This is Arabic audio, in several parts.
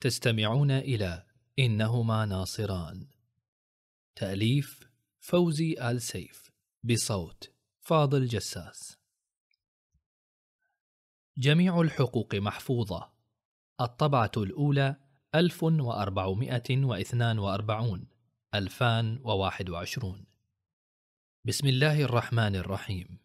تستمعون إلى إنهما ناصران تأليف فوزي آل سيف بصوت فاضل جساس جميع الحقوق محفوظة الطبعة الأولى 1442 2021 بسم الله الرحمن الرحيم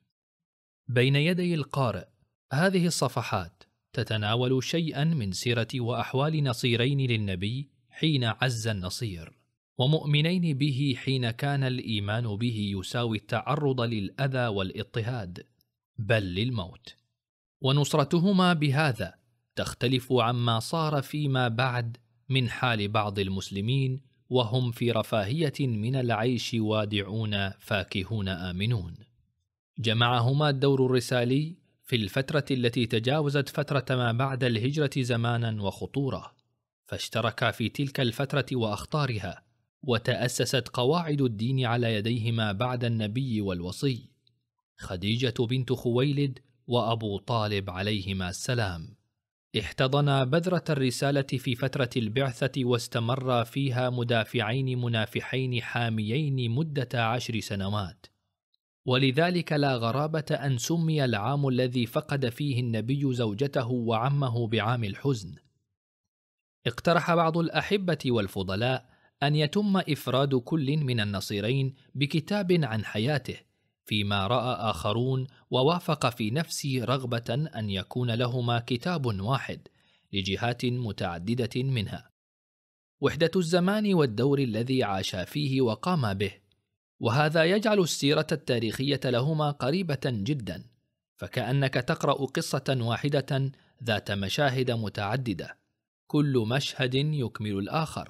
بين يدي القارئ هذه الصفحات تتناول شيئا من سيرة وأحوال نصيرين للنبي حين عز النصير ومؤمنين به حين كان الإيمان به يساوي التعرض للأذى والاضطهاد بل للموت ونصرتهما بهذا تختلف عما صار فيما بعد من حال بعض المسلمين وهم في رفاهية من العيش وادعون فاكهون آمنون جمعهما الدور الرسالي في الفترة التي تجاوزت فترة ما بعد الهجرة زمانا وخطورة، فاشتركا في تلك الفترة وأخطارها، وتأسست قواعد الدين على يديهما بعد النبي والوصي، خديجة بنت خويلد وأبو طالب عليهما السلام. احتضنا بذرة الرسالة في فترة البعثة واستمرا فيها مدافعين منافحين حاميين مدة عشر سنوات. ولذلك لا غرابة أن سمي العام الذي فقد فيه النبي زوجته وعمه بعام الحزن. اقترح بعض الأحبة والفضلاء أن يتم إفراد كل من النصيرين بكتاب عن حياته، فيما رأى آخرون ووافق في نفسي رغبة أن يكون لهما كتاب واحد لجهات متعددة منها. وحدة الزمان والدور الذي عاشا فيه وقام به، وهذا يجعل السيرة التاريخية لهما قريبة جدا، فكأنك تقرأ قصة واحدة ذات مشاهد متعددة، كل مشهد يكمل الآخر.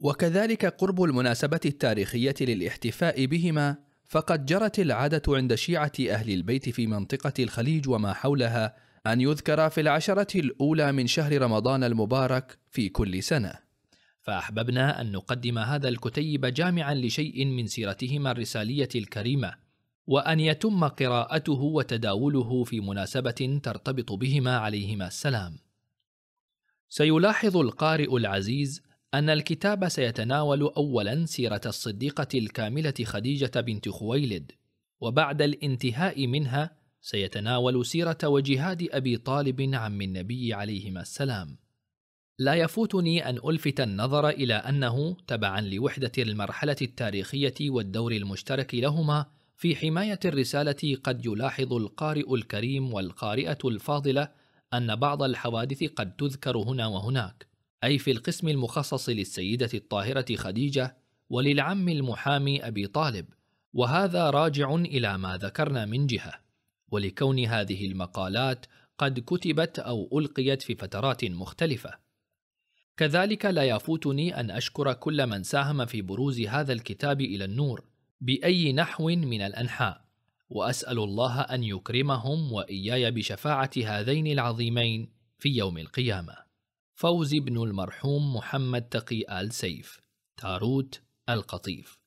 وكذلك قرب المناسبة التاريخية للاحتفاء بهما، فقد جرت العادة عند شيعة أهل البيت في منطقة الخليج وما حولها أن يذكر في العشرة الأولى من شهر رمضان المبارك في كل سنة. فأحببنا أن نقدم هذا الكتيب جامعا لشيء من سيرتهما الرسالية الكريمة وأن يتم قراءته وتداوله في مناسبة ترتبط بهما عليهما السلام سيلاحظ القارئ العزيز أن الكتاب سيتناول أولا سيرة الصديقة الكاملة خديجة بنت خويلد وبعد الانتهاء منها سيتناول سيرة وجهاد أبي طالب عم النبي عليهما السلام لا يفوتني أن ألفت النظر إلى أنه تبعًا لوحدة المرحلة التاريخية والدور المشترك لهما في حماية الرسالة قد يلاحظ القارئ الكريم والقارئة الفاضلة أن بعض الحوادث قد تذكر هنا وهناك، أي في القسم المخصص للسيدة الطاهرة خديجة وللعم المحامي أبي طالب، وهذا راجع إلى ما ذكرنا من جهة، ولكون هذه المقالات قد كتبت أو ألقيت في فترات مختلفة. كذلك لا يفوتني أن أشكر كل من ساهم في بروز هذا الكتاب إلى النور بأي نحو من الأنحاء، وأسأل الله أن يكرمهم وإياي بشفاعة هذين العظيمين في يوم القيامة. فوزي بن المرحوم محمد تقي آل سيف، تاروت القطيف.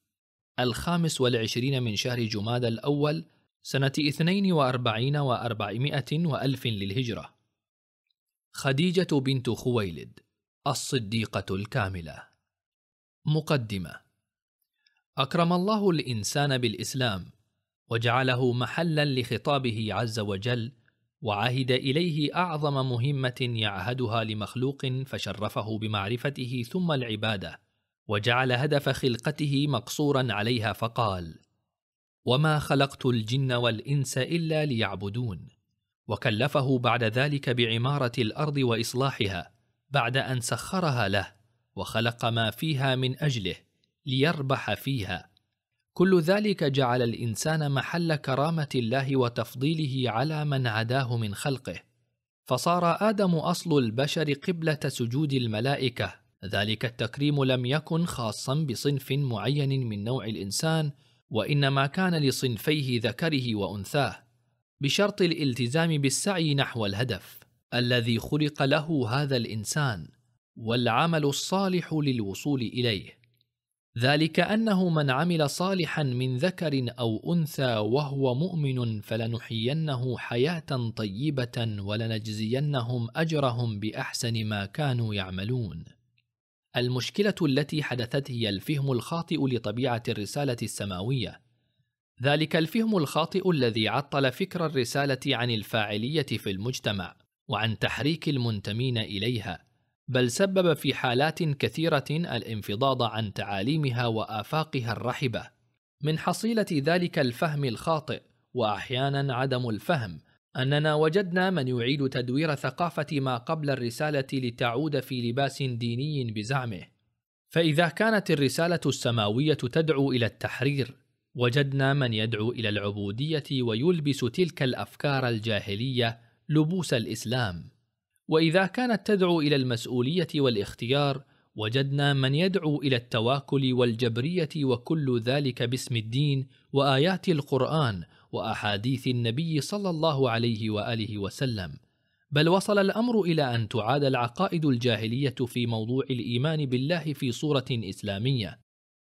الخامس والعشرين من شهر جماد الأول سنة 42 وأربعمائة وألف للهجرة خديجة بنت خويلد الصديقة الكاملة مقدمة أكرم الله الإنسان بالإسلام وجعله محلا لخطابه عز وجل وعهد إليه أعظم مهمة يعهدها لمخلوق فشرفه بمعرفته ثم العبادة وجعل هدف خلقته مقصورا عليها فقال وما خلقت الجن والإنس إلا ليعبدون وكلفه بعد ذلك بعمارة الأرض وإصلاحها بعد ان سخرها له وخلق ما فيها من اجله ليربح فيها كل ذلك جعل الانسان محل كرامه الله وتفضيله على من عداه من خلقه فصار ادم اصل البشر قبله سجود الملائكه ذلك التكريم لم يكن خاصا بصنف معين من نوع الانسان وانما كان لصنفيه ذكره وانثاه بشرط الالتزام بالسعي نحو الهدف الذي خلق له هذا الانسان والعمل الصالح للوصول اليه ذلك انه من عمل صالحا من ذكر او انثى وهو مؤمن فلنحيينه حياه طيبه ولنجزينهم اجرهم باحسن ما كانوا يعملون المشكله التي حدثت هي الفهم الخاطئ لطبيعه الرساله السماويه ذلك الفهم الخاطئ الذي عطل فكر الرساله عن الفاعليه في المجتمع وعن تحريك المنتمين اليها بل سبب في حالات كثيره الانفضاض عن تعاليمها وافاقها الرحبه من حصيله ذلك الفهم الخاطئ واحيانا عدم الفهم اننا وجدنا من يعيد تدوير ثقافه ما قبل الرساله لتعود في لباس ديني بزعمه فاذا كانت الرساله السماويه تدعو الى التحرير وجدنا من يدعو الى العبوديه ويلبس تلك الافكار الجاهليه لبوس الاسلام واذا كانت تدعو الى المسؤوليه والاختيار وجدنا من يدعو الى التواكل والجبريه وكل ذلك باسم الدين وايات القران واحاديث النبي صلى الله عليه واله وسلم بل وصل الامر الى ان تعاد العقائد الجاهليه في موضوع الايمان بالله في صوره اسلاميه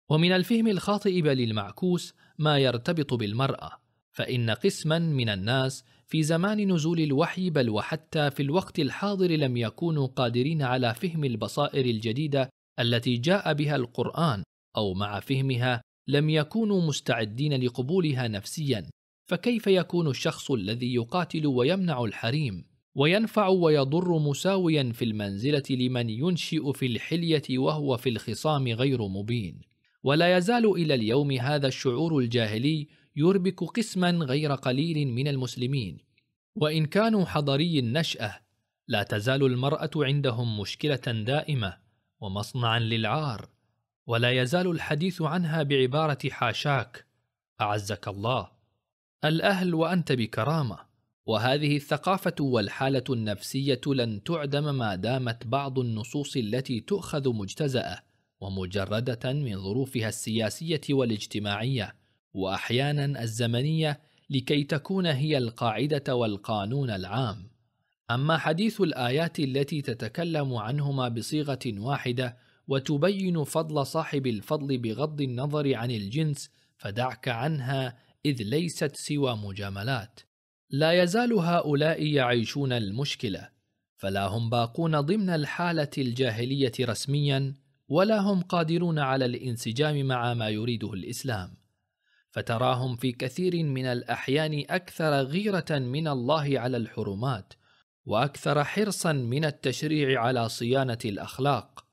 ومن الفهم الخاطئ بل المعكوس ما يرتبط بالمراه فان قسما من الناس في زمان نزول الوحي بل وحتى في الوقت الحاضر لم يكونوا قادرين على فهم البصائر الجديده التي جاء بها القران او مع فهمها لم يكونوا مستعدين لقبولها نفسيا فكيف يكون الشخص الذي يقاتل ويمنع الحريم وينفع ويضر مساويا في المنزله لمن ينشئ في الحليه وهو في الخصام غير مبين ولا يزال الى اليوم هذا الشعور الجاهلي يربك قسما غير قليل من المسلمين وان كانوا حضري النشاه لا تزال المراه عندهم مشكله دائمه ومصنعا للعار ولا يزال الحديث عنها بعباره حاشاك اعزك الله الاهل وانت بكرامه وهذه الثقافه والحاله النفسيه لن تعدم ما دامت بعض النصوص التي تؤخذ مجتزاه ومجرده من ظروفها السياسيه والاجتماعيه واحيانا الزمنيه لكي تكون هي القاعده والقانون العام اما حديث الايات التي تتكلم عنهما بصيغه واحده وتبين فضل صاحب الفضل بغض النظر عن الجنس فدعك عنها اذ ليست سوى مجاملات لا يزال هؤلاء يعيشون المشكله فلا هم باقون ضمن الحاله الجاهليه رسميا ولا هم قادرون على الانسجام مع ما يريده الاسلام فتراهم في كثير من الاحيان اكثر غيره من الله على الحرمات واكثر حرصا من التشريع على صيانه الاخلاق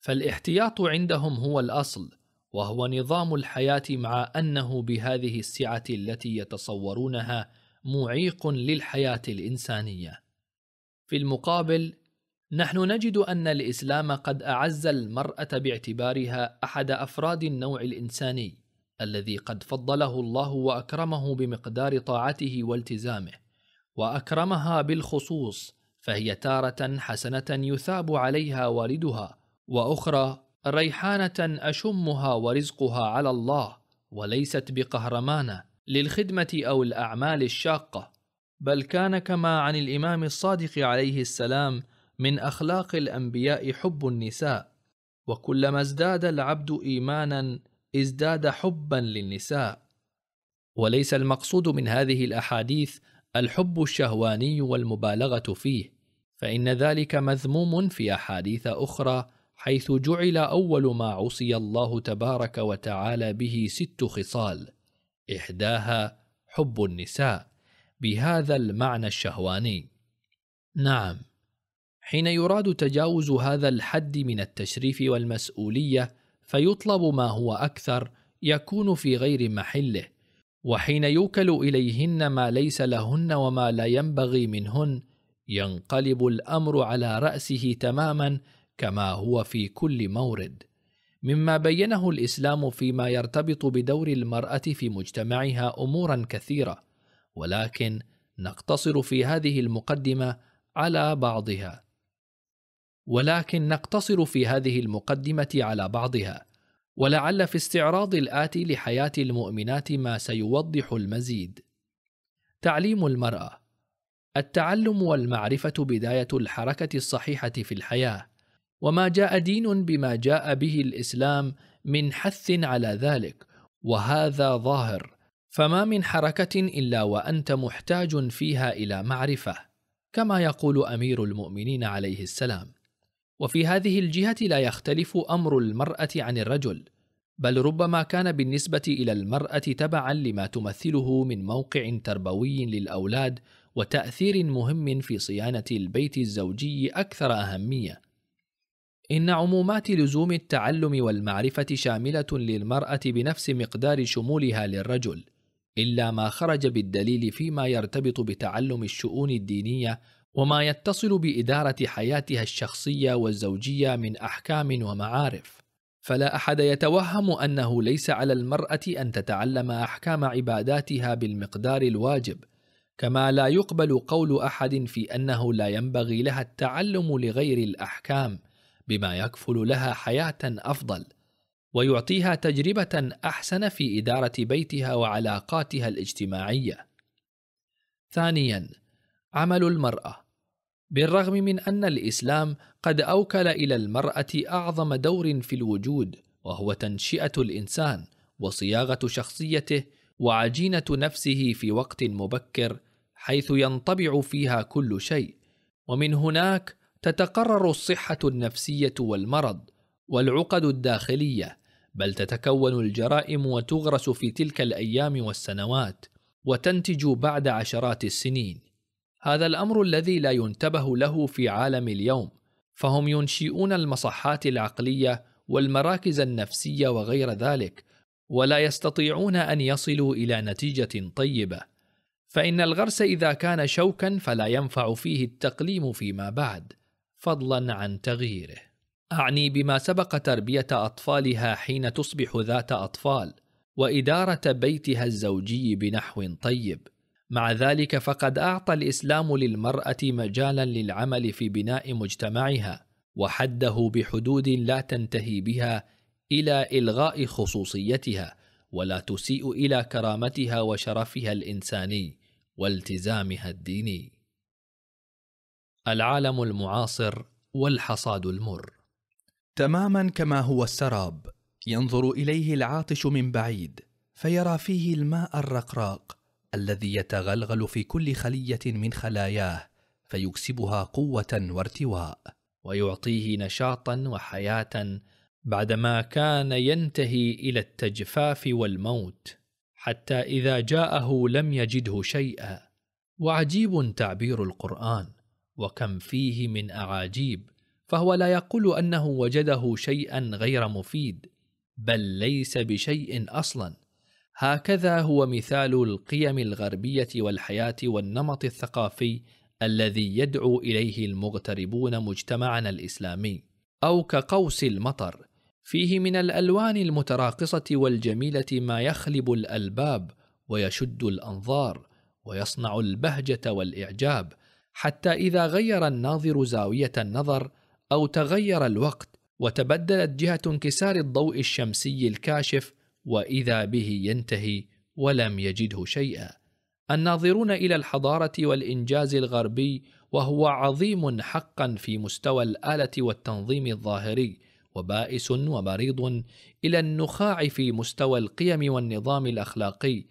فالاحتياط عندهم هو الاصل وهو نظام الحياه مع انه بهذه السعه التي يتصورونها معيق للحياه الانسانيه في المقابل نحن نجد ان الاسلام قد اعز المراه باعتبارها احد افراد النوع الانساني الذي قد فضله الله واكرمه بمقدار طاعته والتزامه واكرمها بالخصوص فهي تاره حسنه يثاب عليها والدها واخرى ريحانه اشمها ورزقها على الله وليست بقهرمانه للخدمه او الاعمال الشاقه بل كان كما عن الامام الصادق عليه السلام من اخلاق الانبياء حب النساء وكلما ازداد العبد ايمانا ازداد حبا للنساء وليس المقصود من هذه الاحاديث الحب الشهواني والمبالغه فيه فان ذلك مذموم في احاديث اخرى حيث جعل اول ما عصي الله تبارك وتعالى به ست خصال احداها حب النساء بهذا المعنى الشهواني نعم حين يراد تجاوز هذا الحد من التشريف والمسؤوليه فيطلب ما هو اكثر يكون في غير محله وحين يوكل اليهن ما ليس لهن وما لا ينبغي منهن ينقلب الامر على راسه تماما كما هو في كل مورد مما بينه الاسلام فيما يرتبط بدور المراه في مجتمعها امورا كثيره ولكن نقتصر في هذه المقدمه على بعضها ولكن نقتصر في هذه المقدمه على بعضها ولعل في استعراض الاتي لحياه المؤمنات ما سيوضح المزيد تعليم المراه التعلم والمعرفه بدايه الحركه الصحيحه في الحياه وما جاء دين بما جاء به الاسلام من حث على ذلك وهذا ظاهر فما من حركه الا وانت محتاج فيها الى معرفه كما يقول امير المؤمنين عليه السلام وفي هذه الجهة لا يختلف أمر المرأة عن الرجل، بل ربما كان بالنسبة إلى المرأة تبعًا لما تمثله من موقع تربوي للأولاد وتأثير مهم في صيانة البيت الزوجي أكثر أهمية. إن عمومات لزوم التعلم والمعرفة شاملة للمرأة بنفس مقدار شمولها للرجل، إلا ما خرج بالدليل فيما يرتبط بتعلم الشؤون الدينية وما يتصل باداره حياتها الشخصيه والزوجيه من احكام ومعارف فلا احد يتوهم انه ليس على المراه ان تتعلم احكام عباداتها بالمقدار الواجب كما لا يقبل قول احد في انه لا ينبغي لها التعلم لغير الاحكام بما يكفل لها حياه افضل ويعطيها تجربه احسن في اداره بيتها وعلاقاتها الاجتماعيه ثانيا عمل المرأة بالرغم من أن الإسلام قد أوكل إلى المرأة أعظم دور في الوجود وهو تنشئة الإنسان وصياغة شخصيته وعجينة نفسه في وقت مبكر حيث ينطبع فيها كل شيء ومن هناك تتقرر الصحة النفسية والمرض والعقد الداخلية بل تتكون الجرائم وتغرس في تلك الأيام والسنوات وتنتج بعد عشرات السنين هذا الامر الذي لا ينتبه له في عالم اليوم فهم ينشئون المصحات العقليه والمراكز النفسيه وغير ذلك ولا يستطيعون ان يصلوا الى نتيجه طيبه فان الغرس اذا كان شوكا فلا ينفع فيه التقليم فيما بعد فضلا عن تغييره اعني بما سبق تربيه اطفالها حين تصبح ذات اطفال واداره بيتها الزوجي بنحو طيب مع ذلك فقد اعطى الاسلام للمراه مجالا للعمل في بناء مجتمعها وحده بحدود لا تنتهي بها الى الغاء خصوصيتها ولا تسيء الى كرامتها وشرفها الانساني والتزامها الديني العالم المعاصر والحصاد المر تماما كما هو السراب ينظر اليه العاطش من بعيد فيرى فيه الماء الرقراق الذي يتغلغل في كل خليه من خلاياه فيكسبها قوه وارتواء ويعطيه نشاطا وحياه بعدما كان ينتهي الى التجفاف والموت حتى اذا جاءه لم يجده شيئا وعجيب تعبير القران وكم فيه من اعاجيب فهو لا يقول انه وجده شيئا غير مفيد بل ليس بشيء اصلا هكذا هو مثال القيم الغربيه والحياه والنمط الثقافي الذي يدعو اليه المغتربون مجتمعنا الاسلامي او كقوس المطر فيه من الالوان المتراقصه والجميله ما يخلب الالباب ويشد الانظار ويصنع البهجه والاعجاب حتى اذا غير الناظر زاويه النظر او تغير الوقت وتبدلت جهه انكسار الضوء الشمسي الكاشف واذا به ينتهي ولم يجده شيئا الناظرون الى الحضاره والانجاز الغربي وهو عظيم حقا في مستوى الاله والتنظيم الظاهري وبائس ومريض الى النخاع في مستوى القيم والنظام الاخلاقي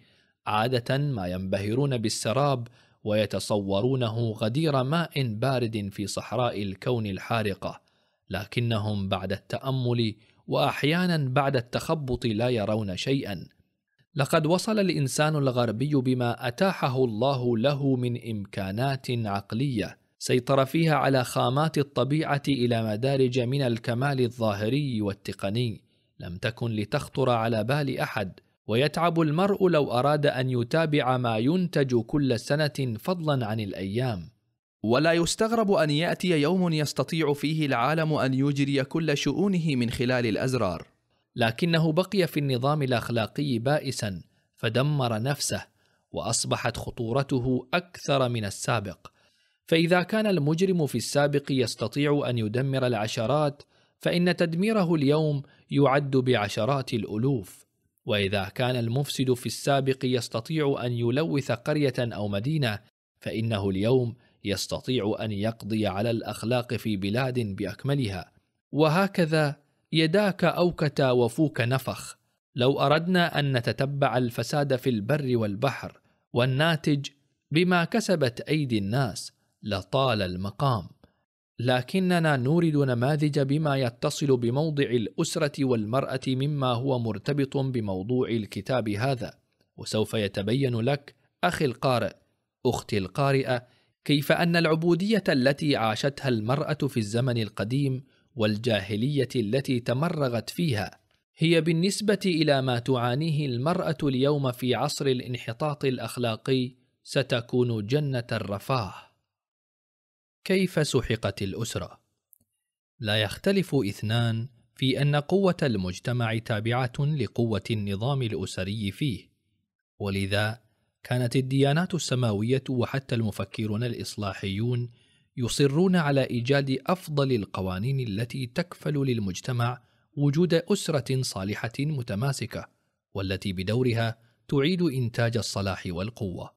عاده ما ينبهرون بالسراب ويتصورونه غدير ماء بارد في صحراء الكون الحارقه لكنهم بعد التامل واحيانا بعد التخبط لا يرون شيئا لقد وصل الانسان الغربي بما اتاحه الله له من امكانات عقليه سيطر فيها على خامات الطبيعه الى مدارج من الكمال الظاهري والتقني لم تكن لتخطر على بال احد ويتعب المرء لو اراد ان يتابع ما ينتج كل سنه فضلا عن الايام ولا يستغرب ان ياتي يوم يستطيع فيه العالم ان يجري كل شؤونه من خلال الازرار لكنه بقي في النظام الاخلاقي بائسا فدمر نفسه واصبحت خطورته اكثر من السابق فاذا كان المجرم في السابق يستطيع ان يدمر العشرات فان تدميره اليوم يعد بعشرات الالوف واذا كان المفسد في السابق يستطيع ان يلوث قريه او مدينه فانه اليوم يستطيع ان يقضي على الاخلاق في بلاد باكملها وهكذا يداك اوكت وفوك نفخ لو اردنا ان نتتبع الفساد في البر والبحر والناتج بما كسبت ايدي الناس لطال المقام لكننا نورد نماذج بما يتصل بموضع الاسره والمراه مما هو مرتبط بموضوع الكتاب هذا وسوف يتبين لك اخي القارئ اختي القارئه كيف ان العبوديه التي عاشتها المراه في الزمن القديم والجاهليه التي تمرغت فيها هي بالنسبه الى ما تعانيه المراه اليوم في عصر الانحطاط الاخلاقي ستكون جنه الرفاه كيف سحقت الاسره لا يختلف اثنان في ان قوه المجتمع تابعه لقوه النظام الاسري فيه ولذا كانت الديانات السماويه وحتى المفكرون الاصلاحيون يصرون على ايجاد افضل القوانين التي تكفل للمجتمع وجود اسره صالحه متماسكه والتي بدورها تعيد انتاج الصلاح والقوه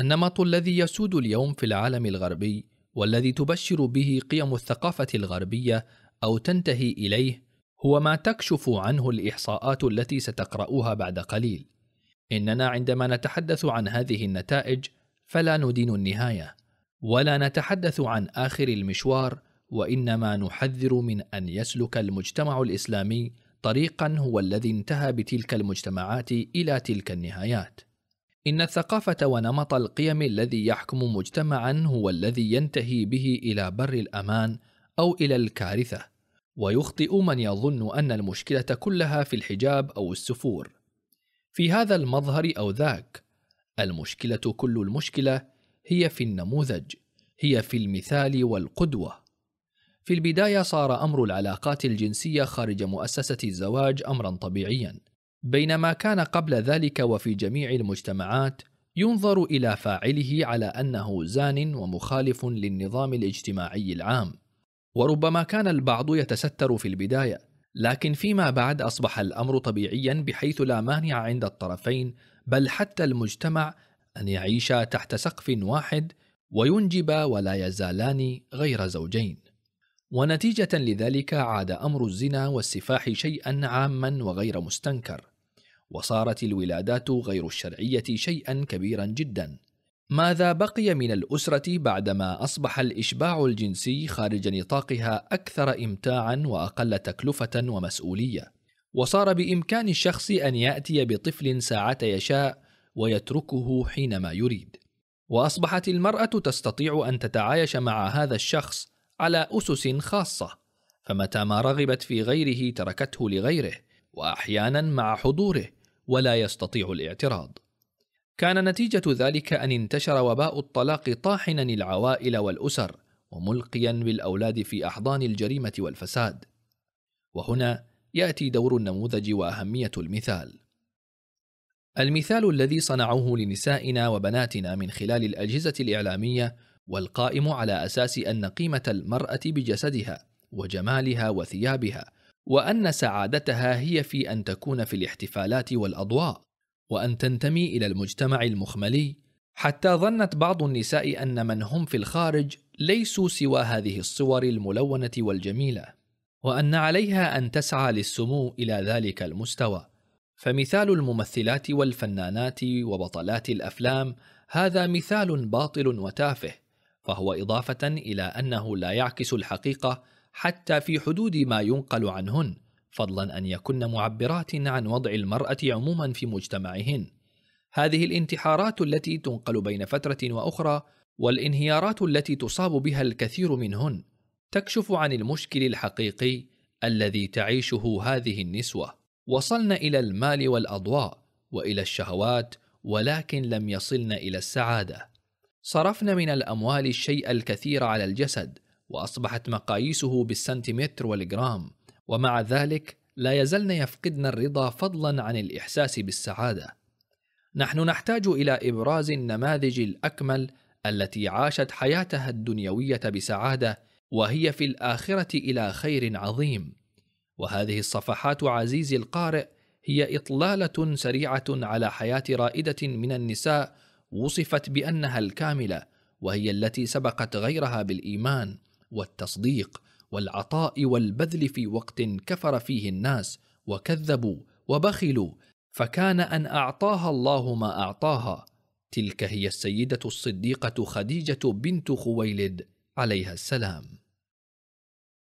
النمط الذي يسود اليوم في العالم الغربي والذي تبشر به قيم الثقافه الغربيه او تنتهي اليه هو ما تكشف عنه الاحصاءات التي ستقراها بعد قليل اننا عندما نتحدث عن هذه النتائج فلا ندين النهايه ولا نتحدث عن اخر المشوار وانما نحذر من ان يسلك المجتمع الاسلامي طريقا هو الذي انتهى بتلك المجتمعات الى تلك النهايات ان الثقافه ونمط القيم الذي يحكم مجتمعا هو الذي ينتهي به الى بر الامان او الى الكارثه ويخطئ من يظن ان المشكله كلها في الحجاب او السفور في هذا المظهر أو ذاك المشكلة كل المشكلة هي في النموذج هي في المثال والقدوة في البداية صار أمر العلاقات الجنسية خارج مؤسسة الزواج أمرا طبيعيا بينما كان قبل ذلك وفي جميع المجتمعات ينظر إلى فاعله على أنه زان ومخالف للنظام الاجتماعي العام وربما كان البعض يتستر في البداية لكن فيما بعد أصبح الأمر طبيعيا بحيث لا مانع عند الطرفين بل حتى المجتمع أن يعيش تحت سقف واحد وينجب ولا يزالان غير زوجين ونتيجة لذلك عاد أمر الزنا والسفاح شيئا عاما وغير مستنكر وصارت الولادات غير الشرعية شيئا كبيرا جدا ماذا بقي من الأسرة بعدما أصبح الإشباع الجنسي خارج نطاقها أكثر إمتاعًا وأقل تكلفة ومسؤولية؟ وصار بإمكان الشخص أن يأتي بطفل ساعة يشاء ويتركه حينما يريد. وأصبحت المرأة تستطيع أن تتعايش مع هذا الشخص على أسس خاصة، فمتى ما رغبت في غيره تركته لغيره، وأحيانًا مع حضوره، ولا يستطيع الاعتراض. كان نتيجة ذلك أن انتشر وباء الطلاق طاحنا العوائل والأسر وملقيا بالأولاد في أحضان الجريمة والفساد وهنا يأتي دور النموذج وأهمية المثال المثال الذي صنعوه لنسائنا وبناتنا من خلال الأجهزة الإعلامية والقائم على أساس أن قيمة المرأة بجسدها وجمالها وثيابها وأن سعادتها هي في أن تكون في الاحتفالات والأضواء وأن تنتمي إلى المجتمع المخملي حتى ظنت بعض النساء أن من هم في الخارج ليسوا سوى هذه الصور الملونة والجميلة وأن عليها أن تسعى للسمو إلى ذلك المستوى فمثال الممثلات والفنانات وبطلات الافلام هذا مثال باطل وتافه فهو اضافه الى انه لا يعكس الحقيقه حتى في حدود ما ينقل عنهن فضلا ان يكن معبرات عن وضع المراه عموما في مجتمعهن هذه الانتحارات التي تنقل بين فتره واخرى والانهيارات التي تصاب بها الكثير منهن تكشف عن المشكل الحقيقي الذي تعيشه هذه النسوه وصلن الى المال والاضواء والى الشهوات ولكن لم يصلن الى السعاده صرفن من الاموال الشيء الكثير على الجسد واصبحت مقاييسه بالسنتيمتر والجرام ومع ذلك لا يزلن يفقدن الرضا فضلا عن الاحساس بالسعاده نحن نحتاج الى ابراز النماذج الاكمل التي عاشت حياتها الدنيويه بسعاده وهي في الاخره الى خير عظيم وهذه الصفحات عزيزي القارئ هي اطلاله سريعه على حياه رائده من النساء وصفت بانها الكامله وهي التي سبقت غيرها بالايمان والتصديق والعطاء والبذل في وقت كفر فيه الناس وكذبوا وبخلوا فكان ان اعطاها الله ما اعطاها تلك هي السيده الصديقه خديجه بنت خويلد عليها السلام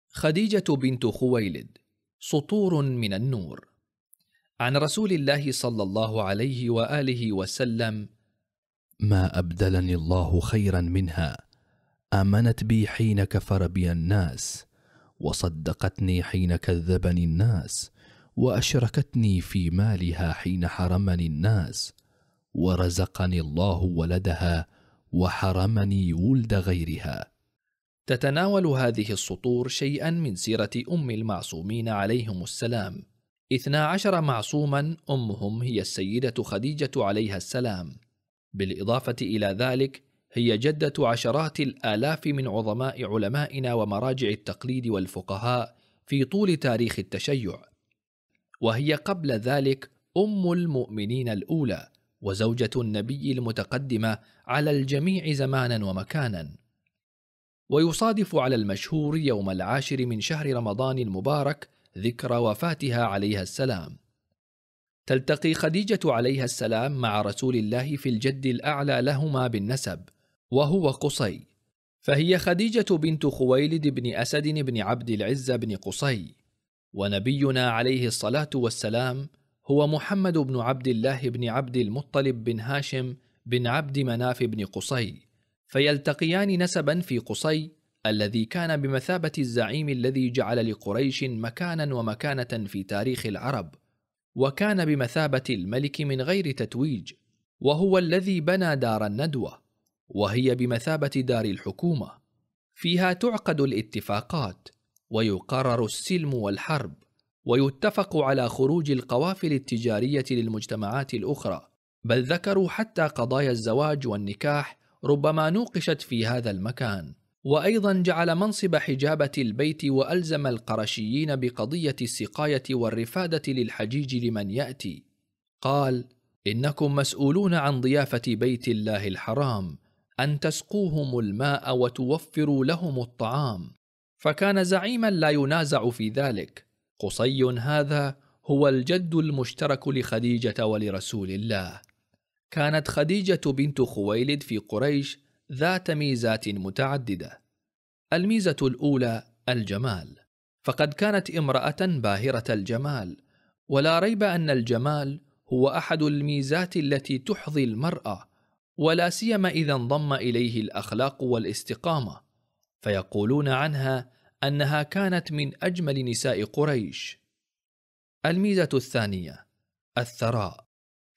خديجه بنت خويلد سطور من النور عن رسول الله صلى الله عليه واله وسلم ما ابدلني الله خيرا منها امنت بي حين كفر بي الناس وصدقتني حين كذبني الناس واشركتني في مالها حين حرمني الناس ورزقني الله ولدها وحرمني ولد غيرها تتناول هذه السطور شيئا من سيرة أم المعصومين عليهم السلام اثنا عشر معصوما أمهم هي السيدة خديجة عليها السلام بالإضافة إلى ذلك هي جدة عشرات الآلاف من عظماء علمائنا ومراجع التقليد والفقهاء في طول تاريخ التشيع، وهي قبل ذلك أم المؤمنين الأولى، وزوجة النبي المتقدمة على الجميع زمانا ومكانا. ويصادف على المشهور يوم العاشر من شهر رمضان المبارك ذكرى وفاتها عليها السلام. تلتقي خديجة عليها السلام مع رسول الله في الجد الأعلى لهما بالنسب، وهو قصي فهي خديجة بنت خويلد بن أسد بن عبد العز بن قصي ونبينا عليه الصلاة والسلام هو محمد بن عبد الله بن عبد المطلب بن هاشم بن عبد مناف بن قصي فيلتقيان نسبا في قصي الذي كان بمثابة الزعيم الذي جعل لقريش مكانا ومكانة في تاريخ العرب وكان بمثابة الملك من غير تتويج وهو الذي بنى دار الندوة وهي بمثابة دار الحكومة فيها تعقد الاتفاقات ويقرر السلم والحرب ويتفق على خروج القوافل التجارية للمجتمعات الأخرى بل ذكروا حتى قضايا الزواج والنكاح ربما نوقشت في هذا المكان وايضا جعل منصب حجابه البيت والزم القرشيين بقضيه السقايه والرفاده للحجيج لمن ياتي قال انكم مسؤولون عن ضيافه بيت الله الحرام ان تسقوهم الماء وتوفروا لهم الطعام فكان زعيما لا ينازع في ذلك قصي هذا هو الجد المشترك لخديجه ولرسول الله كانت خديجه بنت خويلد في قريش ذات ميزات متعدده الميزه الاولى الجمال فقد كانت امراه باهره الجمال ولا ريب ان الجمال هو احد الميزات التي تحظي المراه ولا سيما اذا انضم اليه الاخلاق والاستقامه فيقولون عنها انها كانت من اجمل نساء قريش الميزه الثانيه الثراء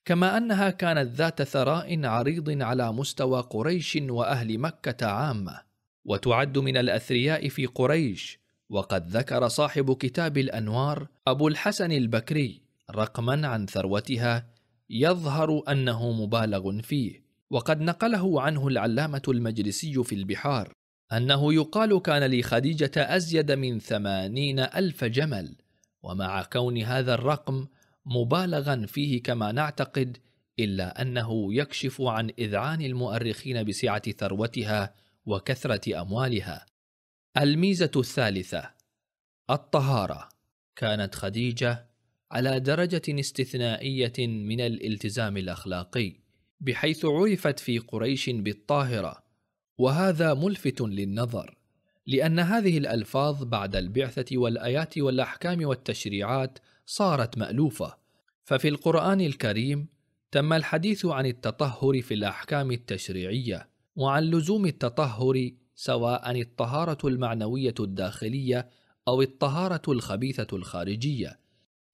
كما انها كانت ذات ثراء عريض على مستوى قريش واهل مكه عامه وتعد من الاثرياء في قريش وقد ذكر صاحب كتاب الانوار ابو الحسن البكري رقما عن ثروتها يظهر انه مبالغ فيه وقد نقله عنه العلامة المجلسي في البحار أنه يقال كان لخديجة أزيد من ثمانين ألف جمل ومع كون هذا الرقم مبالغا فيه كما نعتقد إلا أنه يكشف عن إذعان المؤرخين بسعة ثروتها وكثرة أموالها الميزة الثالثة الطهارة كانت خديجة على درجة استثنائية من الالتزام الأخلاقي بحيث عرفت في قريش بالطاهره وهذا ملفت للنظر لان هذه الالفاظ بعد البعثه والايات والاحكام والتشريعات صارت مالوفه ففي القران الكريم تم الحديث عن التطهر في الاحكام التشريعيه وعن لزوم التطهر سواء الطهاره المعنويه الداخليه او الطهاره الخبيثه الخارجيه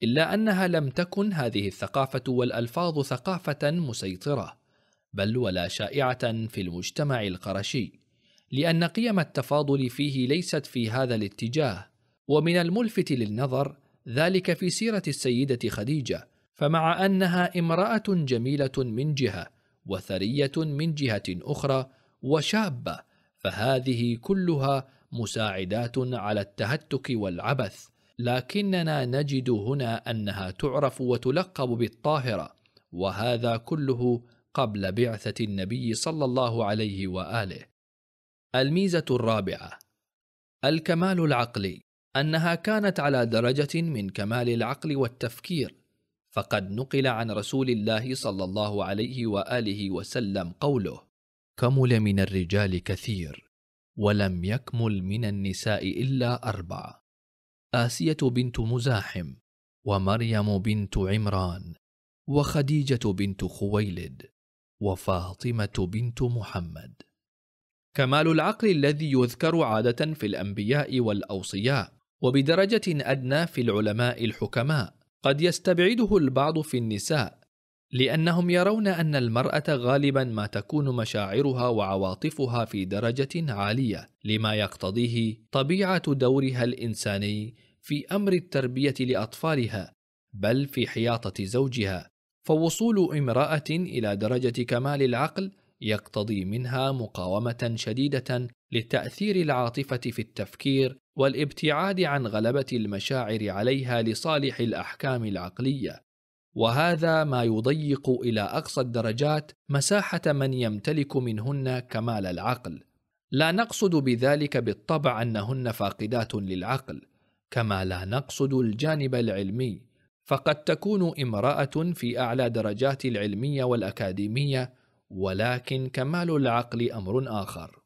إلا أنها لم تكن هذه الثقافة والألفاظ ثقافة مسيطرة، بل ولا شائعة في المجتمع القرشي، لأن قيم التفاضل فيه ليست في هذا الاتجاه، ومن الملفت للنظر ذلك في سيرة السيدة خديجة، فمع أنها امرأة جميلة من جهة، وثرية من جهة أخرى، وشابة، فهذه كلها مساعدات على التهتك والعبث، لكننا نجد هنا انها تعرف وتلقب بالطاهره وهذا كله قبل بعثه النبي صلى الله عليه واله الميزه الرابعه الكمال العقلي انها كانت على درجه من كمال العقل والتفكير فقد نقل عن رسول الله صلى الله عليه واله وسلم قوله كمل من الرجال كثير ولم يكمل من النساء الا اربعه آسية بنت مزاحم ومريم بنت عمران وخديجة بنت خويلد وفاطمة بنت محمد كمال العقل الذي يذكر عادة في الأنبياء والأوصياء وبدرجة أدنى في العلماء الحكماء قد يستبعده البعض في النساء لأنهم يرون أن المرأة غالبا ما تكون مشاعرها وعواطفها في درجة عالية، لما يقتضيه طبيعة دورها الإنساني في أمر التربية لأطفالها، بل في حياطة زوجها، فوصول امرأة إلى درجة كمال العقل يقتضي منها مقاومة شديدة لتأثير العاطفة في التفكير والابتعاد عن غلبة المشاعر عليها لصالح الأحكام العقلية. وهذا ما يضيق الى اقصى الدرجات مساحه من يمتلك منهن كمال العقل لا نقصد بذلك بالطبع انهن فاقدات للعقل كما لا نقصد الجانب العلمي فقد تكون امراه في اعلى درجات العلميه والاكاديميه ولكن كمال العقل امر اخر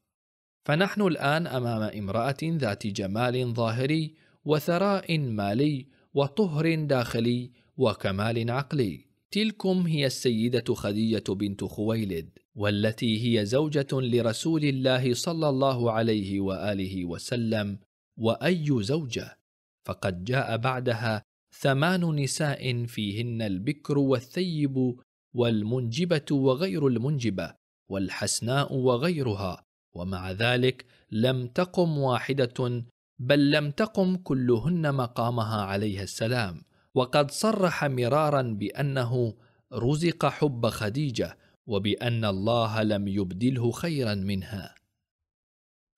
فنحن الان امام امراه ذات جمال ظاهري وثراء مالي وطهر داخلي وكمال عقلي تلكم هي السيده خديجه بنت خويلد والتي هي زوجه لرسول الله صلى الله عليه واله وسلم واي زوجه فقد جاء بعدها ثمان نساء فيهن البكر والثيب والمنجبه وغير المنجبه والحسناء وغيرها ومع ذلك لم تقم واحده بل لم تقم كلهن مقامها عليها السلام وقد صرح مرارا بانه رزق حب خديجه وبان الله لم يبدله خيرا منها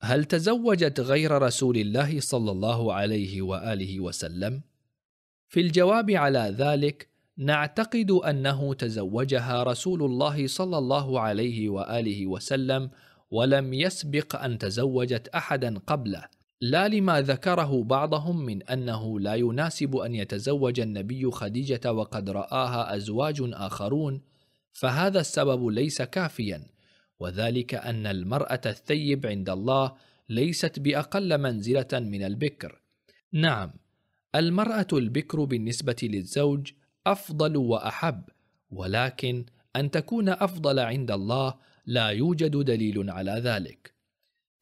هل تزوجت غير رسول الله صلى الله عليه واله وسلم في الجواب على ذلك نعتقد انه تزوجها رسول الله صلى الله عليه واله وسلم ولم يسبق ان تزوجت احدا قبله لا لما ذكره بعضهم من انه لا يناسب ان يتزوج النبي خديجه وقد راها ازواج اخرون فهذا السبب ليس كافيا وذلك ان المراه الثيب عند الله ليست باقل منزله من البكر نعم المراه البكر بالنسبه للزوج افضل واحب ولكن ان تكون افضل عند الله لا يوجد دليل على ذلك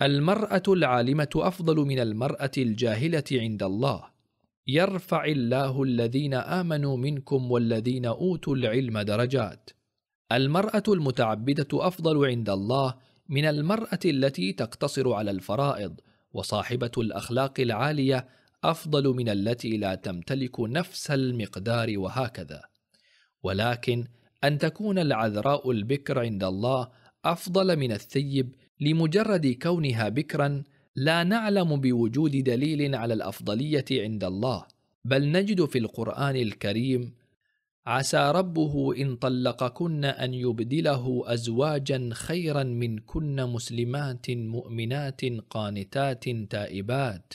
المرأة العالمة أفضل من المرأة الجاهلة عند الله يرفع الله الذين آمنوا منكم والذين أوتوا العلم درجات المرأة المتعبدة أفضل عند الله من المرأة التي تقتصر على الفرائض وصاحبة الأخلاق العالية أفضل من التي لا تمتلك نفس المقدار وهكذا ولكن أن تكون العذراء البكر عند الله أفضل من الثيب لمجرد كونها بكرا لا نعلم بوجود دليل على الافضليه عند الله بل نجد في القران الكريم عسى ربه ان طلقكن ان يبدله ازواجا خيرا منكن مسلمات مؤمنات قانتات تائبات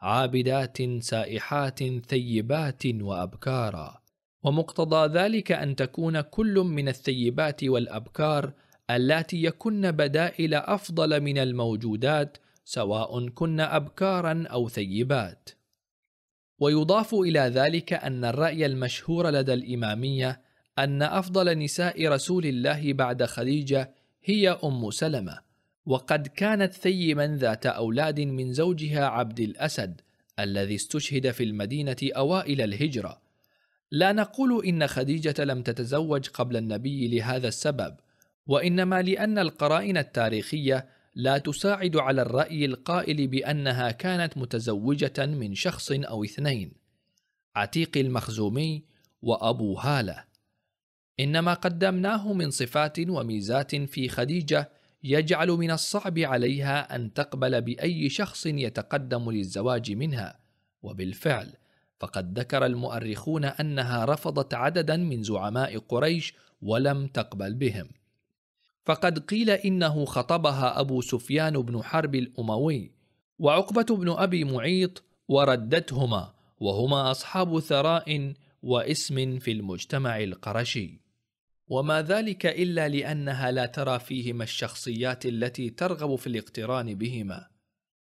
عابدات سائحات ثيبات وابكارا ومقتضى ذلك ان تكون كل من الثيبات والابكار اللاتي يكن بدائل افضل من الموجودات سواء كن ابكارا او ثيبات ويضاف الى ذلك ان الراي المشهور لدى الاماميه ان افضل نساء رسول الله بعد خديجه هي ام سلمه وقد كانت ثيما ذات اولاد من زوجها عبد الاسد الذي استشهد في المدينه اوائل الهجره لا نقول ان خديجه لم تتزوج قبل النبي لهذا السبب وانما لان القرائن التاريخيه لا تساعد على الراي القائل بانها كانت متزوجه من شخص او اثنين عتيق المخزومي وابو هاله انما قدمناه من صفات وميزات في خديجه يجعل من الصعب عليها ان تقبل باي شخص يتقدم للزواج منها وبالفعل فقد ذكر المؤرخون انها رفضت عددا من زعماء قريش ولم تقبل بهم فقد قيل إنه خطبها أبو سفيان بن حرب الأموي وعقبة بن أبي معيط وردتهما وهما أصحاب ثراء واسم في المجتمع القرشي وما ذلك إلا لأنها لا ترى فيهما الشخصيات التي ترغب في الاقتران بهما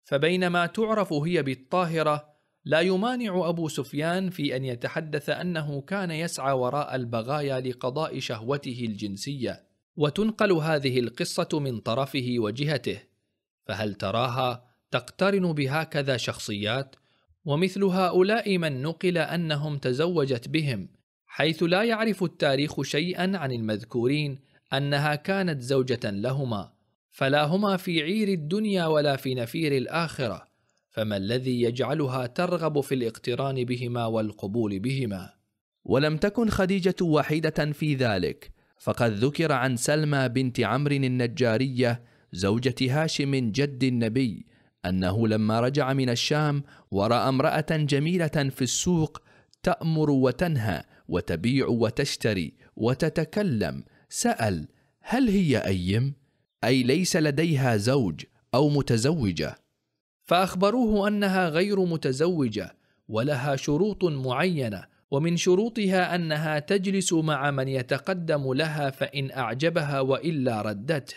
فبينما تعرف هي بالطاهرة لا يمانع أبو سفيان في أن يتحدث أنه كان يسعى وراء البغايا لقضاء شهوته الجنسية وتنقل هذه القصه من طرفه وجهته فهل تراها تقترن بهكذا شخصيات ومثل هؤلاء من نقل انهم تزوجت بهم حيث لا يعرف التاريخ شيئا عن المذكورين انها كانت زوجه لهما فلا هما في عير الدنيا ولا في نفير الاخره فما الذي يجعلها ترغب في الاقتران بهما والقبول بهما ولم تكن خديجه وحيده في ذلك فقد ذكر عن سلمى بنت عمرو النجارية زوجة هاشم جد النبي أنه لما رجع من الشام ورأى امرأة جميلة في السوق تأمر وتنهى وتبيع وتشتري وتتكلم سأل هل هي أيم؟ أي ليس لديها زوج أو متزوجة فأخبروه أنها غير متزوجة ولها شروط معينة ومن شروطها أنها تجلس مع من يتقدم لها فإن أعجبها وإلا ردته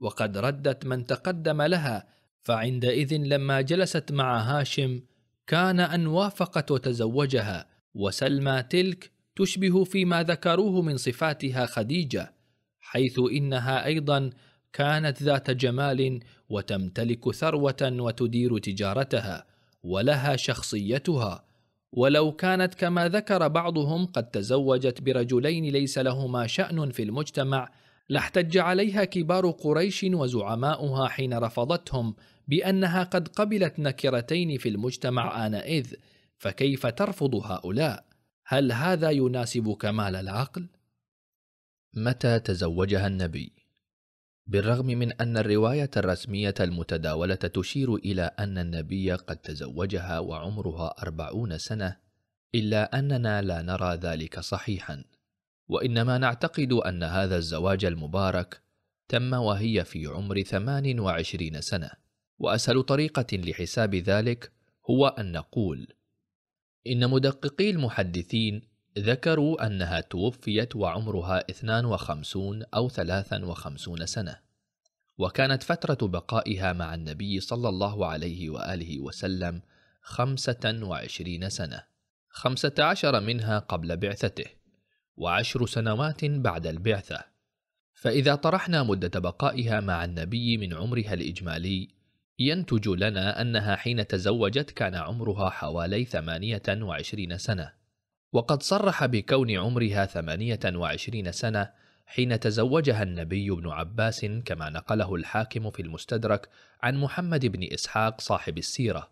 وقد ردت من تقدم لها فعندئذ لما جلست مع هاشم كان أن وافقت وتزوجها وسلمى تلك تشبه فيما ذكروه من صفاتها خديجة حيث إنها أيضا كانت ذات جمال وتمتلك ثروة وتدير تجارتها ولها شخصيتها ولو كانت كما ذكر بعضهم قد تزوجت برجلين ليس لهما شأن في المجتمع لاحتج عليها كبار قريش وزعماؤها حين رفضتهم بأنها قد قبلت نكرتين في المجتمع آنئذ فكيف ترفض هؤلاء؟ هل هذا يناسب كمال العقل؟ متى تزوجها النبي؟ بالرغم من أن الرواية الرسمية المتداولة تشير إلى أن النبي قد تزوجها وعمرها أربعون سنة إلا أننا لا نرى ذلك صحيحا وإنما نعتقد أن هذا الزواج المبارك تم وهي في عمر ثمان وعشرين سنة وأسهل طريقة لحساب ذلك هو أن نقول إن مدققي المحدثين ذكروا أنها توفيت وعمرها 52 أو 53 سنة، وكانت فترة بقائها مع النبي صلى الله عليه وآله وسلم 25 سنة، 15 منها قبل بعثته، وعشر سنوات بعد البعثة. فإذا طرحنا مدة بقائها مع النبي من عمرها الإجمالي، ينتج لنا أنها حين تزوجت كان عمرها حوالي 28 سنة. وقد صرح بكون عمرها 28 سنة حين تزوجها النبي بن عباس كما نقله الحاكم في المستدرك عن محمد بن إسحاق صاحب السيرة،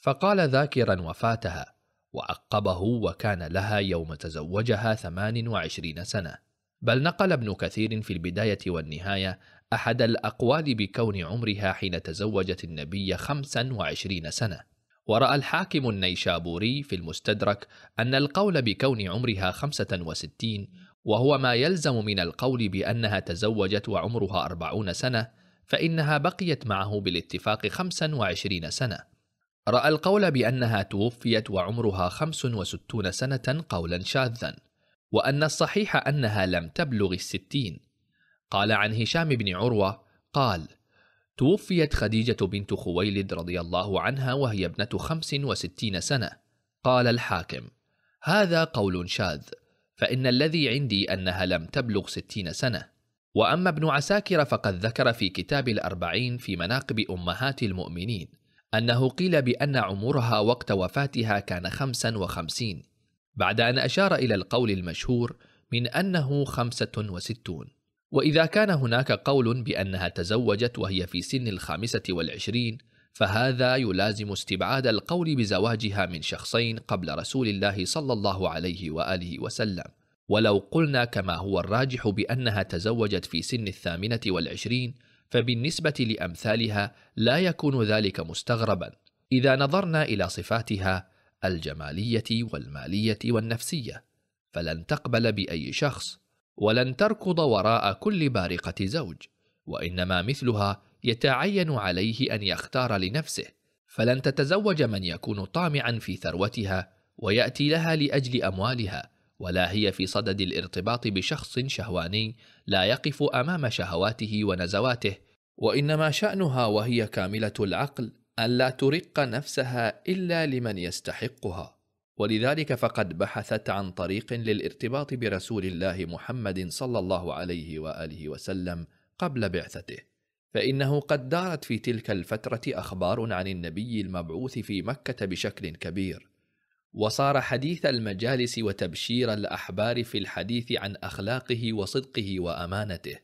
فقال ذاكرا وفاتها، وأقبه وكان لها يوم تزوجها 28 سنة. بل نقل ابن كثير في البداية والنهاية أحد الأقوال بكون عمرها حين تزوجت النبي 25 سنة. ورأى الحاكم النيشابوري في المستدرك أن القول بكون عمرها 65 وهو ما يلزم من القول بأنها تزوجت وعمرها 40 سنة فإنها بقيت معه بالاتفاق 25 سنة رأى القول بأنها توفيت وعمرها 65 سنة قولا شاذا وأن الصحيح أنها لم تبلغ الستين قال عن هشام بن عروة قال توفيت خديجة بنت خويلد رضي الله عنها وهي ابنة خمس وستين سنة قال الحاكم هذا قول شاذ فإن الذي عندي أنها لم تبلغ ستين سنة وأما ابن عساكر فقد ذكر في كتاب الأربعين في مناقب أمهات المؤمنين أنه قيل بأن عمرها وقت وفاتها كان خمسا وخمسين بعد أن أشار إلى القول المشهور من أنه خمسة وستون وإذا كان هناك قول بأنها تزوجت وهي في سن الخامسة والعشرين فهذا يلازم استبعاد القول بزواجها من شخصين قبل رسول الله صلى الله عليه وآله وسلم ولو قلنا كما هو الراجح بأنها تزوجت في سن الثامنة والعشرين فبالنسبة لأمثالها لا يكون ذلك مستغربا إذا نظرنا إلى صفاتها الجمالية والمالية والنفسية فلن تقبل بأي شخص ولن تركض وراء كل بارقة زوج، وإنما مثلها يتعين عليه أن يختار لنفسه، فلن تتزوج من يكون طامعا في ثروتها ويأتي لها لأجل أموالها، ولا هي في صدد الارتباط بشخص شهواني لا يقف أمام شهواته ونزواته، وإنما شأنها وهي كاملة العقل ألا ترق نفسها إلا لمن يستحقها. ولذلك فقد بحثت عن طريق للارتباط برسول الله محمد صلى الله عليه واله وسلم قبل بعثته فانه قد دارت في تلك الفتره اخبار عن النبي المبعوث في مكه بشكل كبير وصار حديث المجالس وتبشير الاحبار في الحديث عن اخلاقه وصدقه وامانته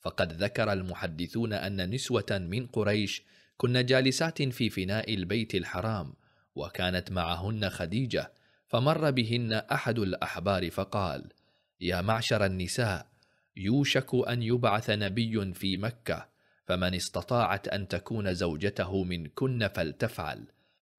فقد ذكر المحدثون ان نسوه من قريش كن جالسات في فناء البيت الحرام وكانت معهن خديجة فمر بهن أحد الأحبار فقال يا معشر النساء يوشك أن يبعث نبي في مكة فمن استطاعت أن تكون زوجته منكن فلتفعل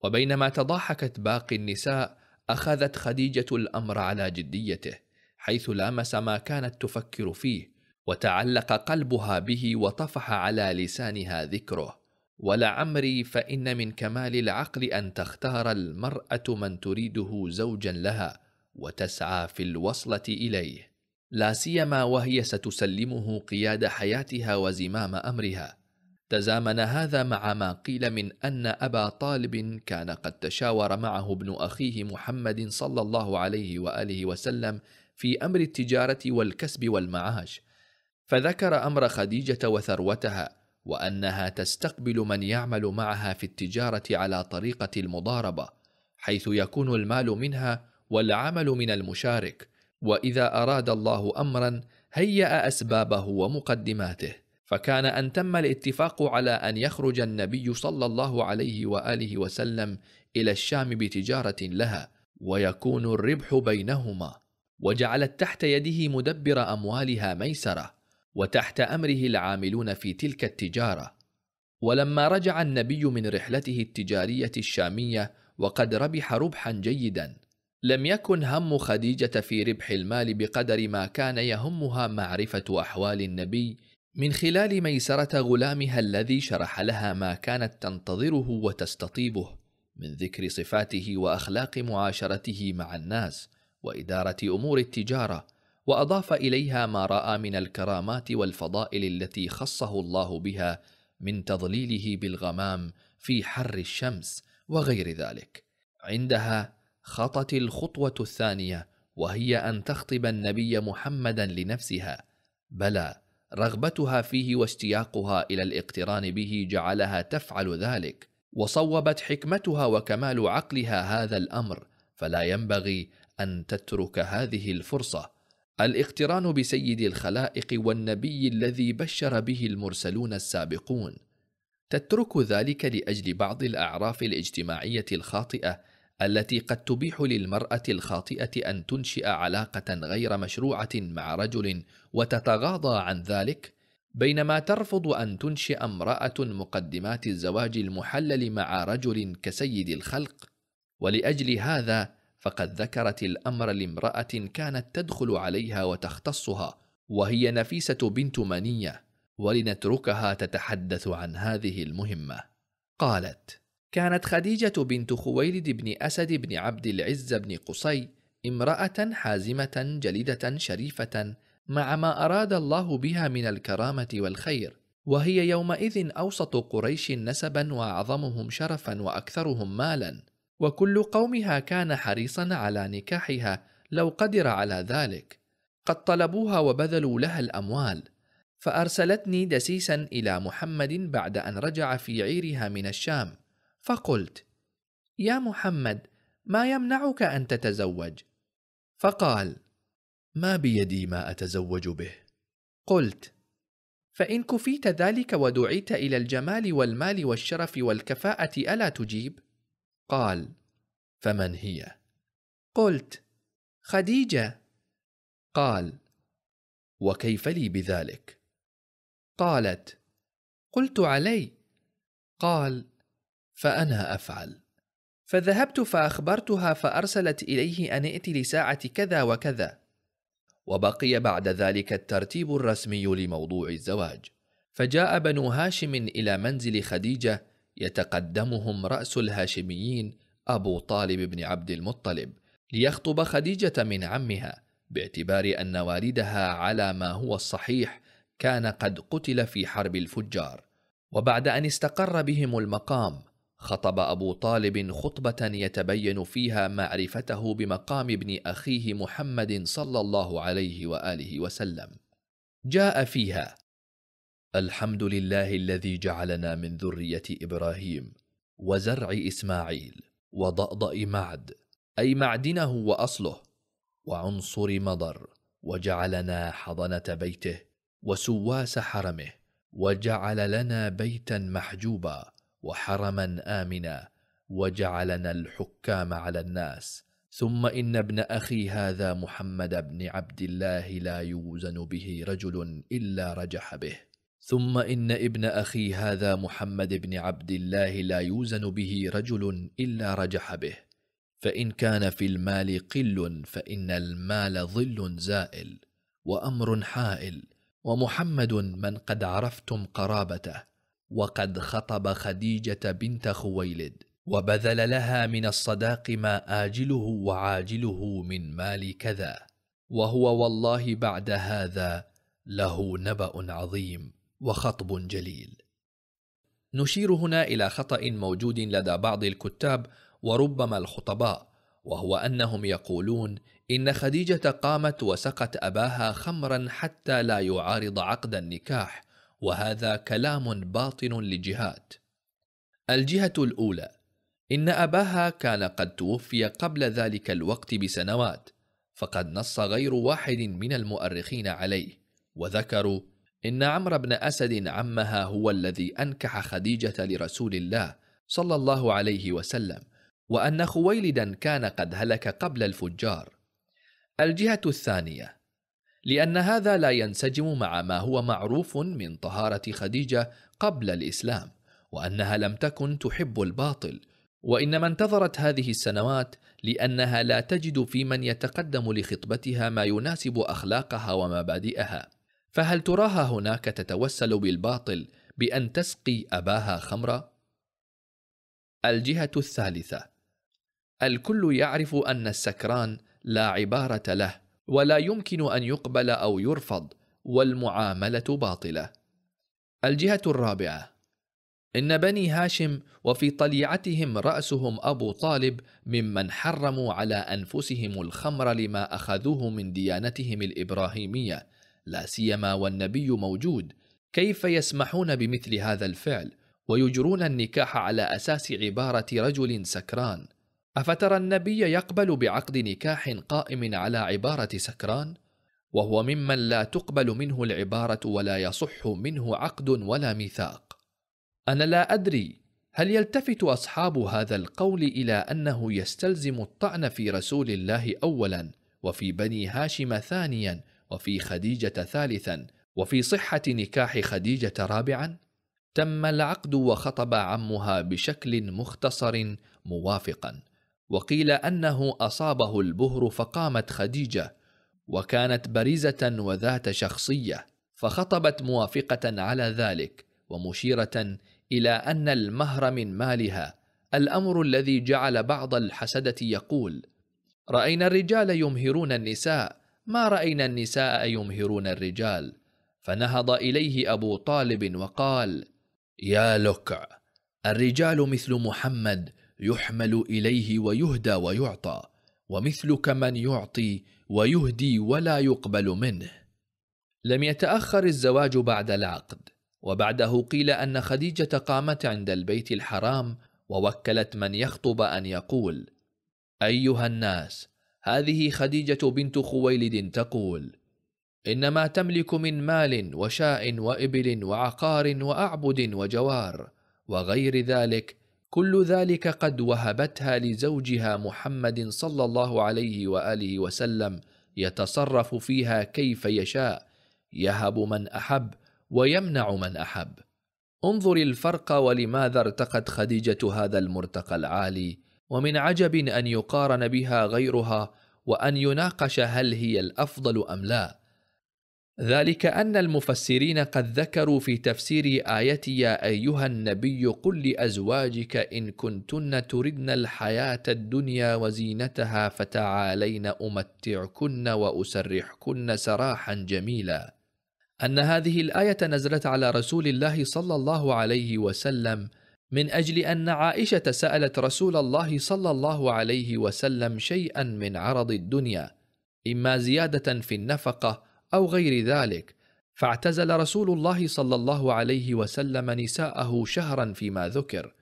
وبينما تضاحكت باقي النساء أخذت خديجة الأمر على جديته حيث لامس ما كانت تفكر فيه وتعلق قلبها به وطفح على لسانها ذكره ولعمري فان من كمال العقل ان تختار المراه من تريده زوجا لها وتسعى في الوصله اليه لا سيما وهي ستسلمه قياد حياتها وزمام امرها تزامن هذا مع ما قيل من ان ابا طالب كان قد تشاور معه ابن اخيه محمد صلى الله عليه واله وسلم في امر التجاره والكسب والمعاش فذكر امر خديجه وثروتها وانها تستقبل من يعمل معها في التجاره على طريقه المضاربه حيث يكون المال منها والعمل من المشارك واذا اراد الله امرا هيا اسبابه ومقدماته فكان ان تم الاتفاق على ان يخرج النبي صلى الله عليه واله وسلم الى الشام بتجاره لها ويكون الربح بينهما وجعلت تحت يده مدبر اموالها ميسره وتحت امره العاملون في تلك التجاره ولما رجع النبي من رحلته التجاريه الشاميه وقد ربح ربحا جيدا لم يكن هم خديجه في ربح المال بقدر ما كان يهمها معرفه احوال النبي من خلال ميسره غلامها الذي شرح لها ما كانت تنتظره وتستطيبه من ذكر صفاته واخلاق معاشرته مع الناس واداره امور التجاره واضاف اليها ما راى من الكرامات والفضائل التي خصه الله بها من تضليله بالغمام في حر الشمس وغير ذلك عندها خطت الخطوه الثانيه وهي ان تخطب النبي محمدا لنفسها بلى رغبتها فيه واشتياقها الى الاقتران به جعلها تفعل ذلك وصوبت حكمتها وكمال عقلها هذا الامر فلا ينبغي ان تترك هذه الفرصه الاقتران بسيد الخلائق والنبي الذي بشر به المرسلون السابقون تترك ذلك لاجل بعض الاعراف الاجتماعيه الخاطئه التي قد تبيح للمراه الخاطئه ان تنشئ علاقه غير مشروعه مع رجل وتتغاضى عن ذلك بينما ترفض ان تنشئ امراه مقدمات الزواج المحلل مع رجل كسيد الخلق ولاجل هذا فقد ذكرت الامر لامراه كانت تدخل عليها وتختصها وهي نفيسه بنت منيه ولنتركها تتحدث عن هذه المهمه قالت كانت خديجه بنت خويلد بن اسد بن عبد العز بن قصي امراه حازمه جليده شريفه مع ما اراد الله بها من الكرامه والخير وهي يومئذ اوسط قريش نسبا واعظمهم شرفا واكثرهم مالا وكل قومها كان حريصا على نكاحها لو قدر على ذلك قد طلبوها وبذلوا لها الاموال فارسلتني دسيسا الى محمد بعد ان رجع في عيرها من الشام فقلت يا محمد ما يمنعك ان تتزوج فقال ما بيدي ما اتزوج به قلت فان كفيت ذلك ودعيت الى الجمال والمال والشرف والكفاءه الا تجيب قال فمن هي قلت خديجه قال وكيف لي بذلك قالت قلت علي قال فانا افعل فذهبت فاخبرتها فارسلت اليه ان ائت لساعه كذا وكذا وبقي بعد ذلك الترتيب الرسمي لموضوع الزواج فجاء بنو هاشم الى منزل خديجه يتقدمهم رأس الهاشميين أبو طالب بن عبد المطلب ليخطب خديجة من عمها باعتبار أن والدها على ما هو الصحيح كان قد قتل في حرب الفجار وبعد أن استقر بهم المقام خطب أبو طالب خطبة يتبين فيها معرفته بمقام ابن أخيه محمد صلى الله عليه وآله وسلم جاء فيها الحمد لله الذي جعلنا من ذرية إبراهيم وزرع إسماعيل وضأضأ معد أي معدنه وأصله وعنصر مضر وجعلنا حضنة بيته وسواس حرمه وجعل لنا بيتا محجوبا وحرما آمنا وجعلنا الحكام على الناس ثم إن ابن أخي هذا محمد بن عبد الله لا يوزن به رجل إلا رجح به ثم ان ابن اخي هذا محمد بن عبد الله لا يوزن به رجل الا رجح به فان كان في المال قل فان المال ظل زائل وامر حائل ومحمد من قد عرفتم قرابته وقد خطب خديجه بنت خويلد وبذل لها من الصداق ما اجله وعاجله من مال كذا وهو والله بعد هذا له نبا عظيم وخطب جليل نشير هنا الى خطا موجود لدى بعض الكتاب وربما الخطباء وهو انهم يقولون ان خديجه قامت وسقت اباها خمرا حتى لا يعارض عقد النكاح وهذا كلام باطن لجهات الجهه الاولى ان اباها كان قد توفي قبل ذلك الوقت بسنوات فقد نص غير واحد من المؤرخين عليه وذكروا إن عمرو بن أسد عمها هو الذي أنكح خديجة لرسول الله صلى الله عليه وسلم، وأن خويلدا كان قد هلك قبل الفجار. الجهة الثانية: لأن هذا لا ينسجم مع ما هو معروف من طهارة خديجة قبل الإسلام، وأنها لم تكن تحب الباطل، وإنما انتظرت هذه السنوات لأنها لا تجد في من يتقدم لخطبتها ما يناسب أخلاقها ومبادئها. فهل تراها هناك تتوسل بالباطل بأن تسقي أباها خمرا؟ الجهة الثالثة الكل يعرف أن السكران لا عبارة له ولا يمكن أن يقبل أو يرفض والمعاملة باطلة. الجهة الرابعة إن بني هاشم وفي طليعتهم رأسهم أبو طالب ممن حرموا على أنفسهم الخمر لما أخذوه من ديانتهم الإبراهيمية لا سيما والنبي موجود كيف يسمحون بمثل هذا الفعل ويجرون النكاح على اساس عباره رجل سكران افترى النبي يقبل بعقد نكاح قائم على عباره سكران وهو ممن لا تقبل منه العباره ولا يصح منه عقد ولا ميثاق انا لا ادري هل يلتفت اصحاب هذا القول الى انه يستلزم الطعن في رسول الله اولا وفي بني هاشم ثانيا وفي خديجة ثالثا وفي صحة نكاح خديجة رابعا تم العقد وخطب عمها بشكل مختصر موافقا وقيل أنه أصابه البهر فقامت خديجة وكانت بريزه وذات شخصية فخطبت موافقة على ذلك ومشيرة إلى أن المهر من مالها الأمر الذي جعل بعض الحسدة يقول: رأينا الرجال يمهرون النساء ما راينا النساء يمهرون الرجال فنهض اليه ابو طالب وقال يا لكع الرجال مثل محمد يحمل اليه ويهدى ويعطى ومثلك من يعطي ويهدي ولا يقبل منه لم يتاخر الزواج بعد العقد وبعده قيل ان خديجه قامت عند البيت الحرام ووكلت من يخطب ان يقول ايها الناس هذه خديجة بنت خويلد تقول: إنما تملك من مال وشاء وإبل وعقار وأعبد وجوار وغير ذلك كل ذلك قد وهبتها لزوجها محمد صلى الله عليه وآله وسلم يتصرف فيها كيف يشاء يهب من أحب ويمنع من أحب انظر الفرق ولماذا ارتقت خديجة هذا المرتقى العالي ومن عجب ان يقارن بها غيرها وان يناقش هل هي الافضل ام لا ذلك ان المفسرين قد ذكروا في تفسير ايه يا ايها النبي قل لازواجك ان كنتن تردن الحياه الدنيا وزينتها فتعالين امتعكن واسرحكن سراحا جميلا ان هذه الايه نزلت على رسول الله صلى الله عليه وسلم من اجل ان عائشه سالت رسول الله صلى الله عليه وسلم شيئا من عرض الدنيا اما زياده في النفقه او غير ذلك فاعتزل رسول الله صلى الله عليه وسلم نساءه شهرا فيما ذكر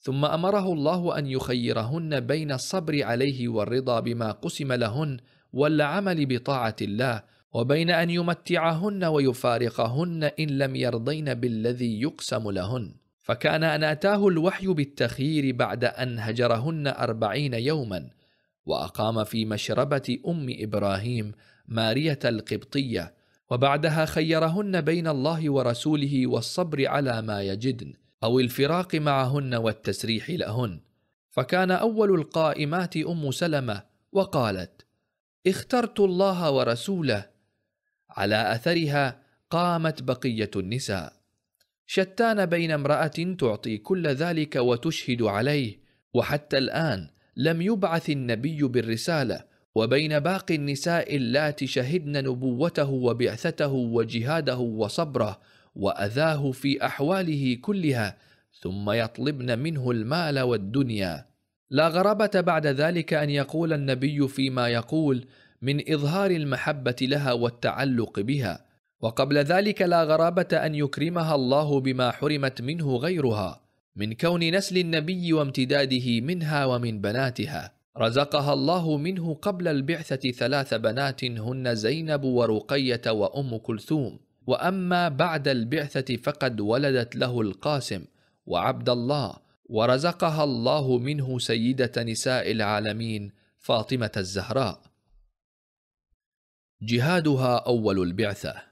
ثم امره الله ان يخيرهن بين الصبر عليه والرضا بما قسم لهن والعمل بطاعه الله وبين ان يمتعهن ويفارقهن ان لم يرضين بالذي يقسم لهن فكان أن أتاه الوحي بالتخيير بعد أن هجرهن أربعين يوما وأقام في مشربة أم إبراهيم مارية القبطية وبعدها خيرهن بين الله ورسوله والصبر على ما يجدن أو الفراق معهن والتسريح لهن فكان أول القائمات أم سلمة وقالت اخترت الله ورسوله على أثرها قامت بقية النساء شتان بين امرأة تعطي كل ذلك وتشهد عليه، وحتى الآن لم يبعث النبي بالرسالة، وبين باقي النساء اللاتي شهدن نبوته وبعثته وجهاده وصبره، وأذاه في أحواله كلها، ثم يطلبن منه المال والدنيا. لا غرابة بعد ذلك أن يقول النبي فيما يقول من إظهار المحبة لها والتعلق بها. وقبل ذلك لا غرابة أن يكرمها الله بما حرمت منه غيرها من كون نسل النبي وامتداده منها ومن بناتها رزقها الله منه قبل البعثة ثلاث بنات هن زينب ورقية وأم كلثوم وأما بعد البعثة فقد ولدت له القاسم وعبد الله ورزقها الله منه سيدة نساء العالمين فاطمة الزهراء جهادها أول البعثة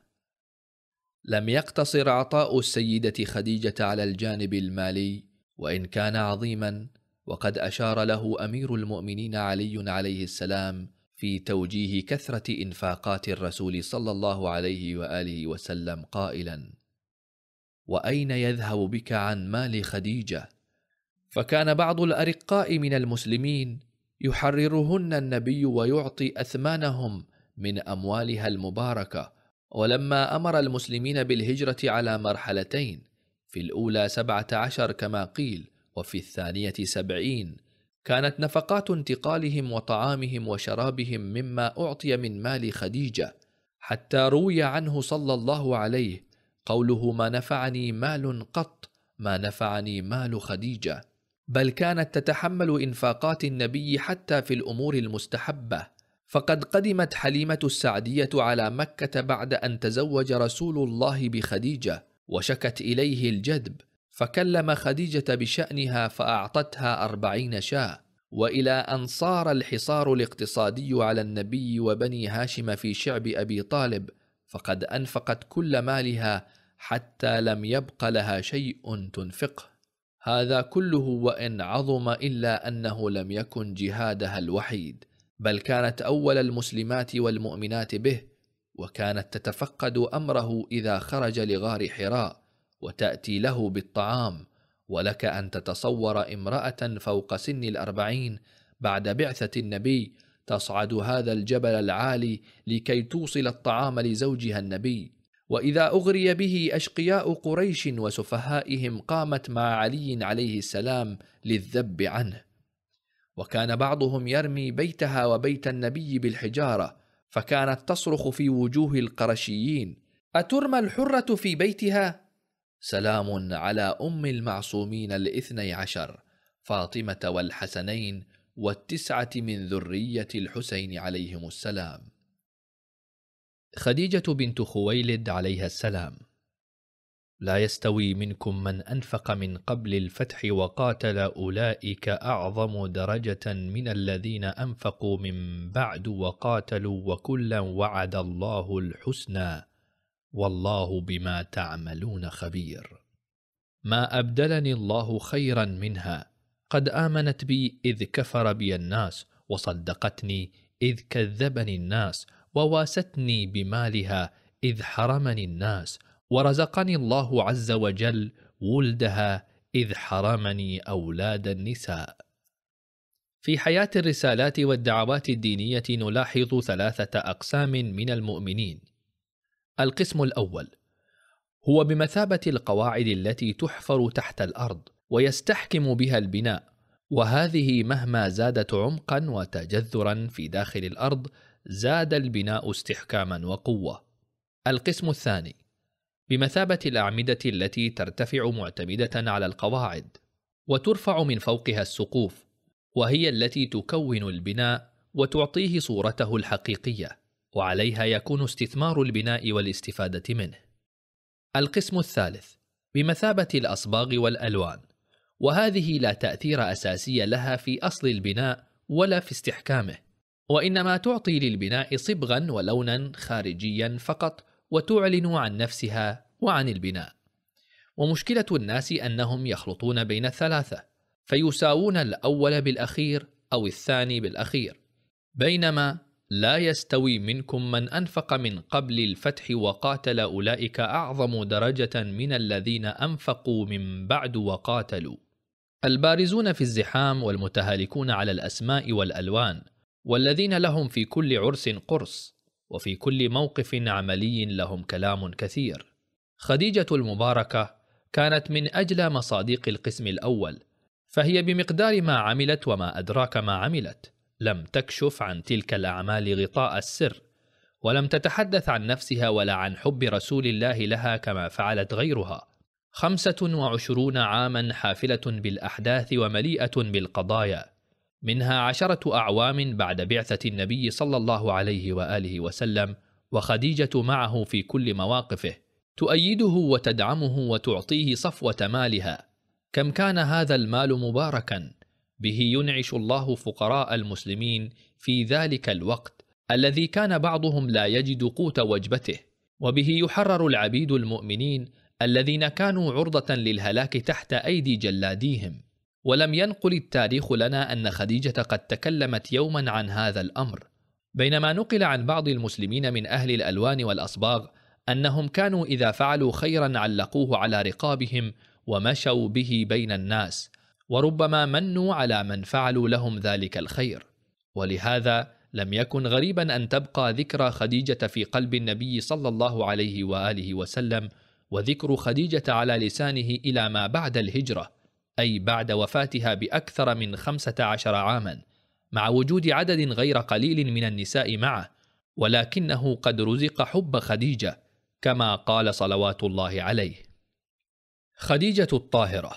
لم يقتصر عطاء السيدة خديجة على الجانب المالي وإن كان عظيما وقد أشار له أمير المؤمنين علي عليه السلام في توجيه كثرة إنفاقات الرسول صلى الله عليه وآله وسلم قائلا: "وأين يذهب بك عن مال خديجة؟" فكان بعض الأرقاء من المسلمين يحررهن النبي ويعطي أثمانهم من أموالها المباركة ولما أمر المسلمين بالهجرة على مرحلتين في الأولى سبعة عشر كما قيل وفي الثانية سبعين كانت نفقات انتقالهم وطعامهم وشرابهم مما أعطي من مال خديجة حتى روي عنه صلى الله عليه قوله ما نفعني مال قط ما نفعني مال خديجة بل كانت تتحمل إنفاقات النبي حتى في الأمور المستحبة فقد قدمت حليمة السعدية على مكة بعد أن تزوج رسول الله بخديجة، وشكت إليه الجدب، فكلم خديجة بشأنها فأعطتها أربعين شاة، وإلى أن صار الحصار الاقتصادي على النبي وبني هاشم في شعب أبي طالب، فقد أنفقت كل مالها حتى لم يبق لها شيء تنفقه. هذا كله وإن عظم إلا أنه لم يكن جهادها الوحيد. بل كانت اول المسلمات والمؤمنات به وكانت تتفقد امره اذا خرج لغار حراء وتاتي له بالطعام ولك ان تتصور امراه فوق سن الاربعين بعد بعثه النبي تصعد هذا الجبل العالي لكي توصل الطعام لزوجها النبي واذا اغري به اشقياء قريش وسفهائهم قامت مع علي عليه السلام للذب عنه وكان بعضهم يرمي بيتها وبيت النبي بالحجاره فكانت تصرخ في وجوه القرشيين اترمى الحره في بيتها سلام على ام المعصومين الاثني عشر فاطمه والحسنين والتسعه من ذريه الحسين عليهم السلام خديجه بنت خويلد عليها السلام لا يستوي منكم من انفق من قبل الفتح وقاتل اولئك اعظم درجه من الذين انفقوا من بعد وقاتلوا وكلا وعد الله الحسنى والله بما تعملون خبير ما ابدلني الله خيرا منها قد امنت بي اذ كفر بي الناس وصدقتني اذ كذبني الناس وواستني بمالها اذ حرمني الناس ورزقني الله عز وجل ولدها اذ حرمني اولاد النساء في حياه الرسالات والدعوات الدينيه نلاحظ ثلاثه اقسام من المؤمنين القسم الاول هو بمثابه القواعد التي تحفر تحت الارض ويستحكم بها البناء وهذه مهما زادت عمقا وتجذرا في داخل الارض زاد البناء استحكاما وقوه القسم الثاني بمثابة الأعمدة التي ترتفع معتمدة على القواعد، وترفع من فوقها السقوف، وهي التي تكون البناء وتعطيه صورته الحقيقية، وعليها يكون استثمار البناء والاستفادة منه. القسم الثالث بمثابة الأصباغ والألوان، وهذه لا تأثير أساسي لها في أصل البناء ولا في استحكامه، وإنما تعطي للبناء صبغًا ولونًا خارجيًا فقط وتعلن عن نفسها وعن البناء ومشكله الناس انهم يخلطون بين الثلاثه فيساوون الاول بالاخير او الثاني بالاخير بينما لا يستوي منكم من انفق من قبل الفتح وقاتل اولئك اعظم درجه من الذين انفقوا من بعد وقاتلوا البارزون في الزحام والمتهالكون على الاسماء والالوان والذين لهم في كل عرس قرص وفي كل موقف عملي لهم كلام كثير خديجه المباركه كانت من اجل مصادق القسم الاول فهي بمقدار ما عملت وما ادراك ما عملت لم تكشف عن تلك الاعمال غطاء السر ولم تتحدث عن نفسها ولا عن حب رسول الله لها كما فعلت غيرها خمسة وعشرون عاما حافلة بالأحداث ومليئة بالقضايا منها عشرة أعوام بعد بعثة النبي صلى الله عليه وآله وسلم وخديجة معه في كل مواقفه تؤيده وتدعمه وتعطيه صفوة مالها كم كان هذا المال مباركا به ينعش الله فقراء المسلمين في ذلك الوقت الذي كان بعضهم لا يجد قوت وجبته وبه يحرر العبيد المؤمنين الذين كانوا عرضة للهلاك تحت أيدي جلاديهم ولم ينقل التاريخ لنا أن خديجة قد تكلمت يوما عن هذا الأمر بينما نقل عن بعض المسلمين من أهل الألوان والأصباغ أنهم كانوا إذا فعلوا خيرا علقوه على رقابهم ومشوا به بين الناس وربما منوا على من فعلوا لهم ذلك الخير ولهذا لم يكن غريبا ان تبقى ذكرى خديجه في قلب النبي صلى الله عليه واله وسلم وذكر خديجه على لسانه الى ما بعد الهجره أي بعد وفاتها بأكثر من 15 عاما مع وجود عدد غير قليل من النساء معه ولكنه قد رزق حب خديجة كما قال صلوات الله عليه خديجة الطاهرة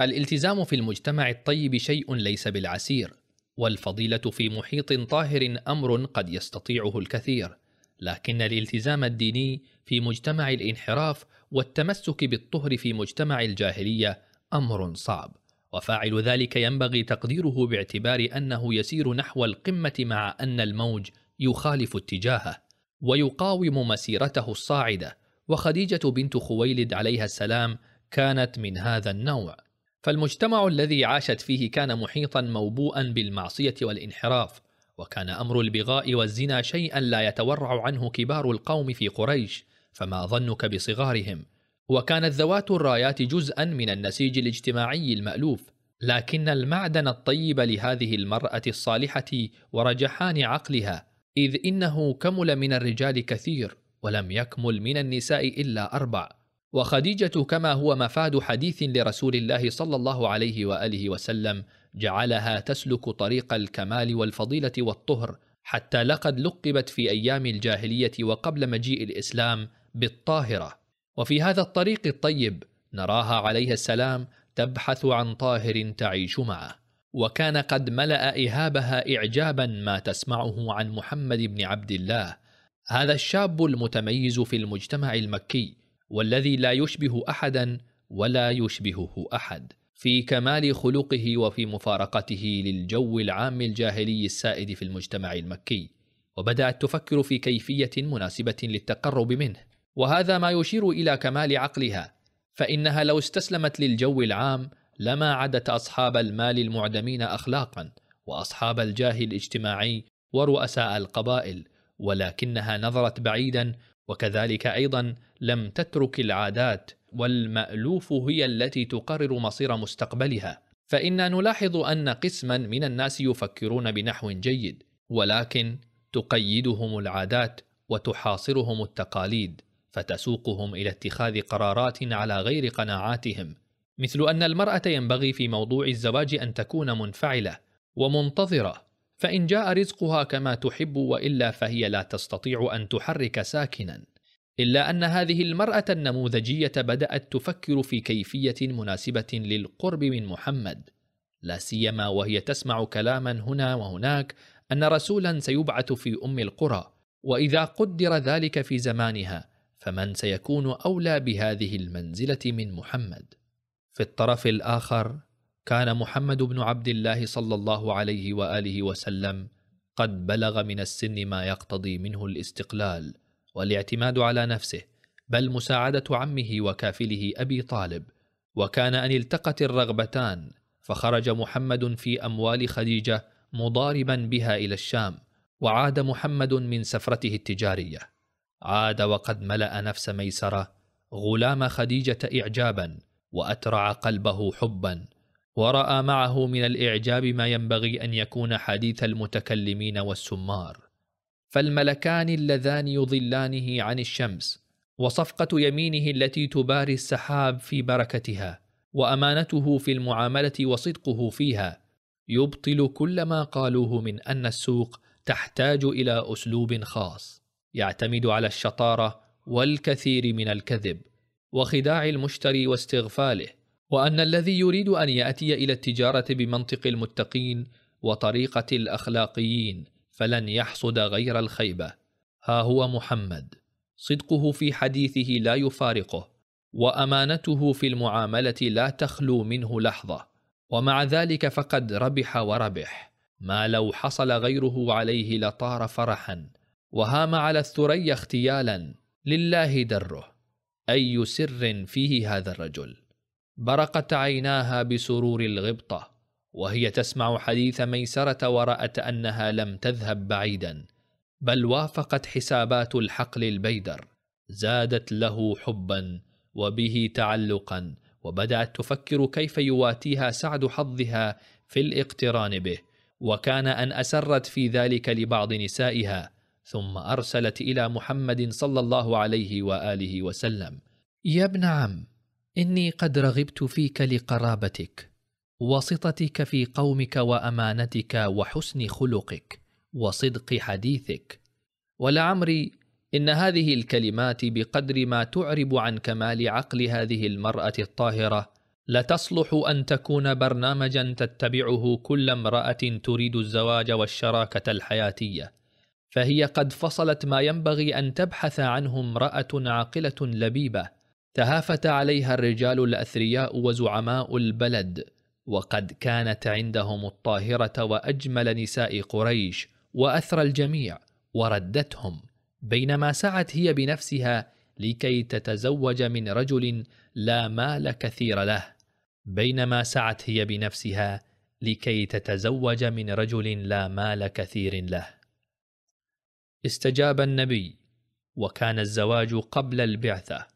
الالتزام في المجتمع الطيب شيء ليس بالعسير والفضيلة في محيط طاهر أمر قد يستطيعه الكثير لكن الالتزام الديني في مجتمع الانحراف والتمسك بالطهر في مجتمع الجاهليه امر صعب وفاعل ذلك ينبغي تقديره باعتبار انه يسير نحو القمه مع ان الموج يخالف اتجاهه ويقاوم مسيرته الصاعده وخديجه بنت خويلد عليها السلام كانت من هذا النوع فالمجتمع الذي عاشت فيه كان محيطا موبوءا بالمعصيه والانحراف وكان امر البغاء والزنا شيئا لا يتورع عنه كبار القوم في قريش فما ظنك بصغارهم وكانت ذوات الرايات جزءا من النسيج الاجتماعي المألوف لكن المعدن الطيب لهذه المرأة الصالحة ورجحان عقلها إذ إنه كمل من الرجال كثير ولم يكمل من النساء إلا أربع وخديجة كما هو مفاد حديث لرسول الله صلى الله عليه وآله وسلم جعلها تسلك طريق الكمال والفضيلة والطهر حتى لقد لقبت في أيام الجاهلية وقبل مجيء الإسلام بالطاهرة وفي هذا الطريق الطيب نراها عليها السلام تبحث عن طاهر تعيش معه وكان قد ملا اهابها اعجابا ما تسمعه عن محمد بن عبد الله هذا الشاب المتميز في المجتمع المكي والذي لا يشبه احدا ولا يشبهه احد في كمال خلقه وفي مفارقته للجو العام الجاهلي السائد في المجتمع المكي وبدات تفكر في كيفيه مناسبه للتقرب منه وهذا ما يشير الى كمال عقلها فانها لو استسلمت للجو العام لما عدت اصحاب المال المعدمين اخلاقا واصحاب الجاه الاجتماعي ورؤساء القبائل ولكنها نظرت بعيدا وكذلك ايضا لم تترك العادات والمالوف هي التي تقرر مصير مستقبلها فإنا نلاحظ أن قسما من الناس يفكرون بنحو جيد، ولكن تقيدهم العادات وتحاصرهم التقاليد، فتسوقهم الى اتخاذ قرارات على غير قناعاتهم مثل ان المراه ينبغي في موضوع الزواج ان تكون منفعله ومنتظره فان جاء رزقها كما تحب والا فهي لا تستطيع ان تحرك ساكنا الا ان هذه المراه النموذجيه بدات تفكر في كيفيه مناسبه للقرب من محمد لا سيما وهي تسمع كلاما هنا وهناك ان رسولا سيبعث في ام القرى واذا قدر ذلك في زمانها فمن سيكون اولى بهذه المنزله من محمد في الطرف الاخر كان محمد بن عبد الله صلى الله عليه واله وسلم قد بلغ من السن ما يقتضي منه الاستقلال والاعتماد على نفسه بل مساعده عمه وكافله ابي طالب وكان ان التقت الرغبتان فخرج محمد في اموال خديجه مضاربا بها الى الشام وعاد محمد من سفرته التجاريه عاد وقد ملأ نفس ميسرة غلام خديجة إعجابا وأترع قلبه حبا ورأى معه من الإعجاب ما ينبغي أن يكون حديث المتكلمين والسمار فالملكان اللذان يظلانه عن الشمس وصفقة يمينه التي تباري السحاب في بركتها وأمانته في المعاملة وصدقه فيها يبطل كل ما قالوه من أن السوق تحتاج إلى أسلوب خاص يعتمد على الشطاره والكثير من الكذب وخداع المشتري واستغفاله وان الذي يريد ان ياتي الى التجاره بمنطق المتقين وطريقه الاخلاقيين فلن يحصد غير الخيبه ها هو محمد صدقه في حديثه لا يفارقه وامانته في المعامله لا تخلو منه لحظه ومع ذلك فقد ربح وربح ما لو حصل غيره عليه لطار فرحا وهام على الثريا اختيالا لله دره اي سر فيه هذا الرجل برقت عيناها بسرور الغبطه وهي تسمع حديث ميسره ورات انها لم تذهب بعيدا بل وافقت حسابات الحقل البيدر زادت له حبا وبه تعلقا وبدات تفكر كيف يواتيها سعد حظها في الاقتران به وكان ان اسرت في ذلك لبعض نسائها ثم ارسلت الى محمد صلى الله عليه واله وسلم يا ابن عم اني قد رغبت فيك لقرابتك وسطتك في قومك وامانتك وحسن خلقك وصدق حديثك ولعمري ان هذه الكلمات بقدر ما تعرب عن كمال عقل هذه المراه الطاهره لتصلح ان تكون برنامجا تتبعه كل امراه تريد الزواج والشراكه الحياتيه فهي قد فصلت ما ينبغي ان تبحث عنه امراه عاقله لبيبه تهافت عليها الرجال الاثرياء وزعماء البلد وقد كانت عندهم الطاهره واجمل نساء قريش واثرى الجميع وردتهم بينما سعت هي بنفسها لكي تتزوج من رجل لا مال كثير له بينما سعت هي بنفسها لكي تتزوج من رجل لا مال كثير له استجاب النبي وكان الزواج قبل البعثه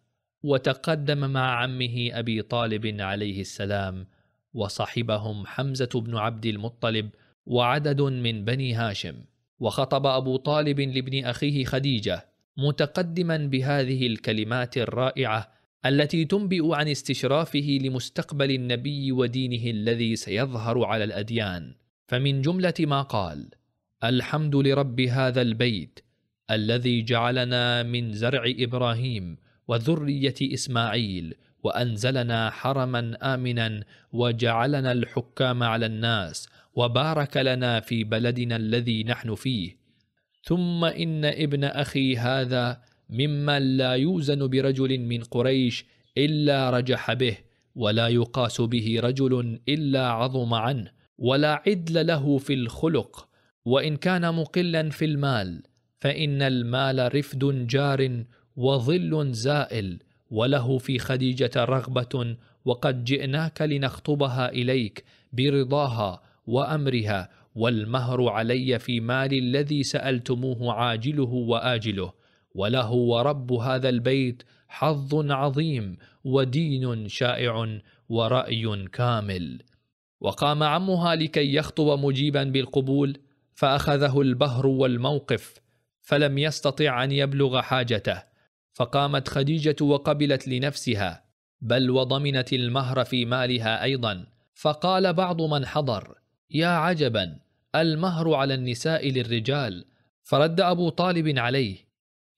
وتقدم مع عمه ابي طالب عليه السلام وصحبهم حمزه بن عبد المطلب وعدد من بني هاشم وخطب ابو طالب لابن اخيه خديجه متقدما بهذه الكلمات الرائعه التي تنبئ عن استشرافه لمستقبل النبي ودينه الذي سيظهر على الاديان فمن جمله ما قال الحمد لرب هذا البيت الذي جعلنا من زرع ابراهيم وذريه اسماعيل وانزلنا حرما امنا وجعلنا الحكام على الناس وبارك لنا في بلدنا الذي نحن فيه ثم ان ابن اخي هذا ممن لا يوزن برجل من قريش الا رجح به ولا يقاس به رجل الا عظم عنه ولا عدل له في الخلق وان كان مقلا في المال فان المال رفد جار وظل زائل وله في خديجه رغبه وقد جئناك لنخطبها اليك برضاها وامرها والمهر علي في مال الذي سالتموه عاجله واجله وله ورب هذا البيت حظ عظيم ودين شائع وراي كامل وقام عمها لكي يخطب مجيبا بالقبول فاخذه البهر والموقف فلم يستطع ان يبلغ حاجته فقامت خديجه وقبلت لنفسها بل وضمنت المهر في مالها ايضا فقال بعض من حضر يا عجبا المهر على النساء للرجال فرد ابو طالب عليه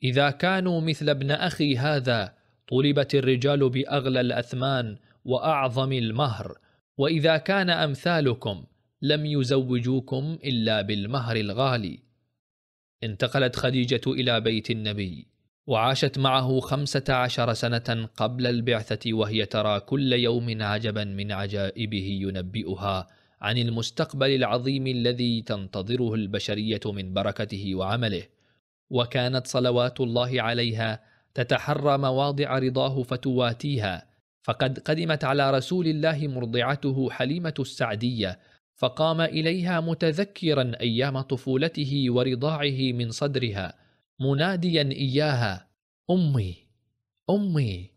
اذا كانوا مثل ابن اخي هذا طلبت الرجال باغلى الاثمان واعظم المهر واذا كان امثالكم لم يزوجوكم إلا بالمهر الغالي انتقلت خديجة إلى بيت النبي وعاشت معه خمسة عشر سنة قبل البعثة وهي ترى كل يوم عجبا من عجائبه ينبئها عن المستقبل العظيم الذي تنتظره البشرية من بركته وعمله وكانت صلوات الله عليها تتحرى مواضع رضاه فتواتيها فقد قدمت على رسول الله مرضعته حليمة السعدية فقام اليها متذكرا ايام طفولته ورضاعه من صدرها مناديا اياها امي امي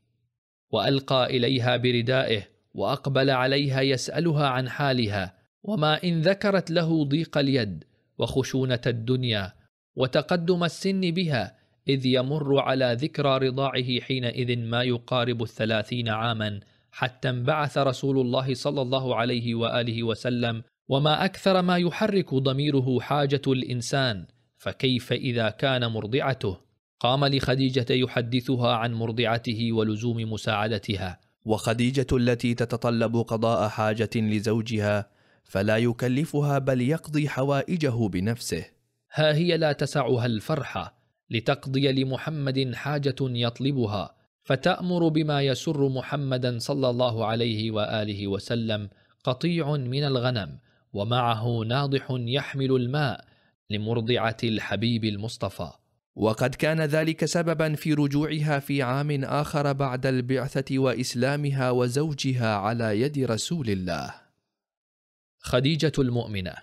والقى اليها بردائه واقبل عليها يسالها عن حالها وما ان ذكرت له ضيق اليد وخشونه الدنيا وتقدم السن بها اذ يمر على ذكرى رضاعه حينئذ ما يقارب الثلاثين عاما حتى انبعث رسول الله صلى الله عليه واله وسلم وما اكثر ما يحرك ضميره حاجه الانسان فكيف اذا كان مرضعته قام لخديجه يحدثها عن مرضعته ولزوم مساعدتها وخديجه التي تتطلب قضاء حاجه لزوجها فلا يكلفها بل يقضي حوائجه بنفسه ها هي لا تسعها الفرحه لتقضي لمحمد حاجه يطلبها فتامر بما يسر محمدا صلى الله عليه واله وسلم قطيع من الغنم ومعه ناضح يحمل الماء لمرضعة الحبيب المصطفى وقد كان ذلك سببا في رجوعها في عام آخر بعد البعثة وإسلامها وزوجها على يد رسول الله خديجة المؤمنة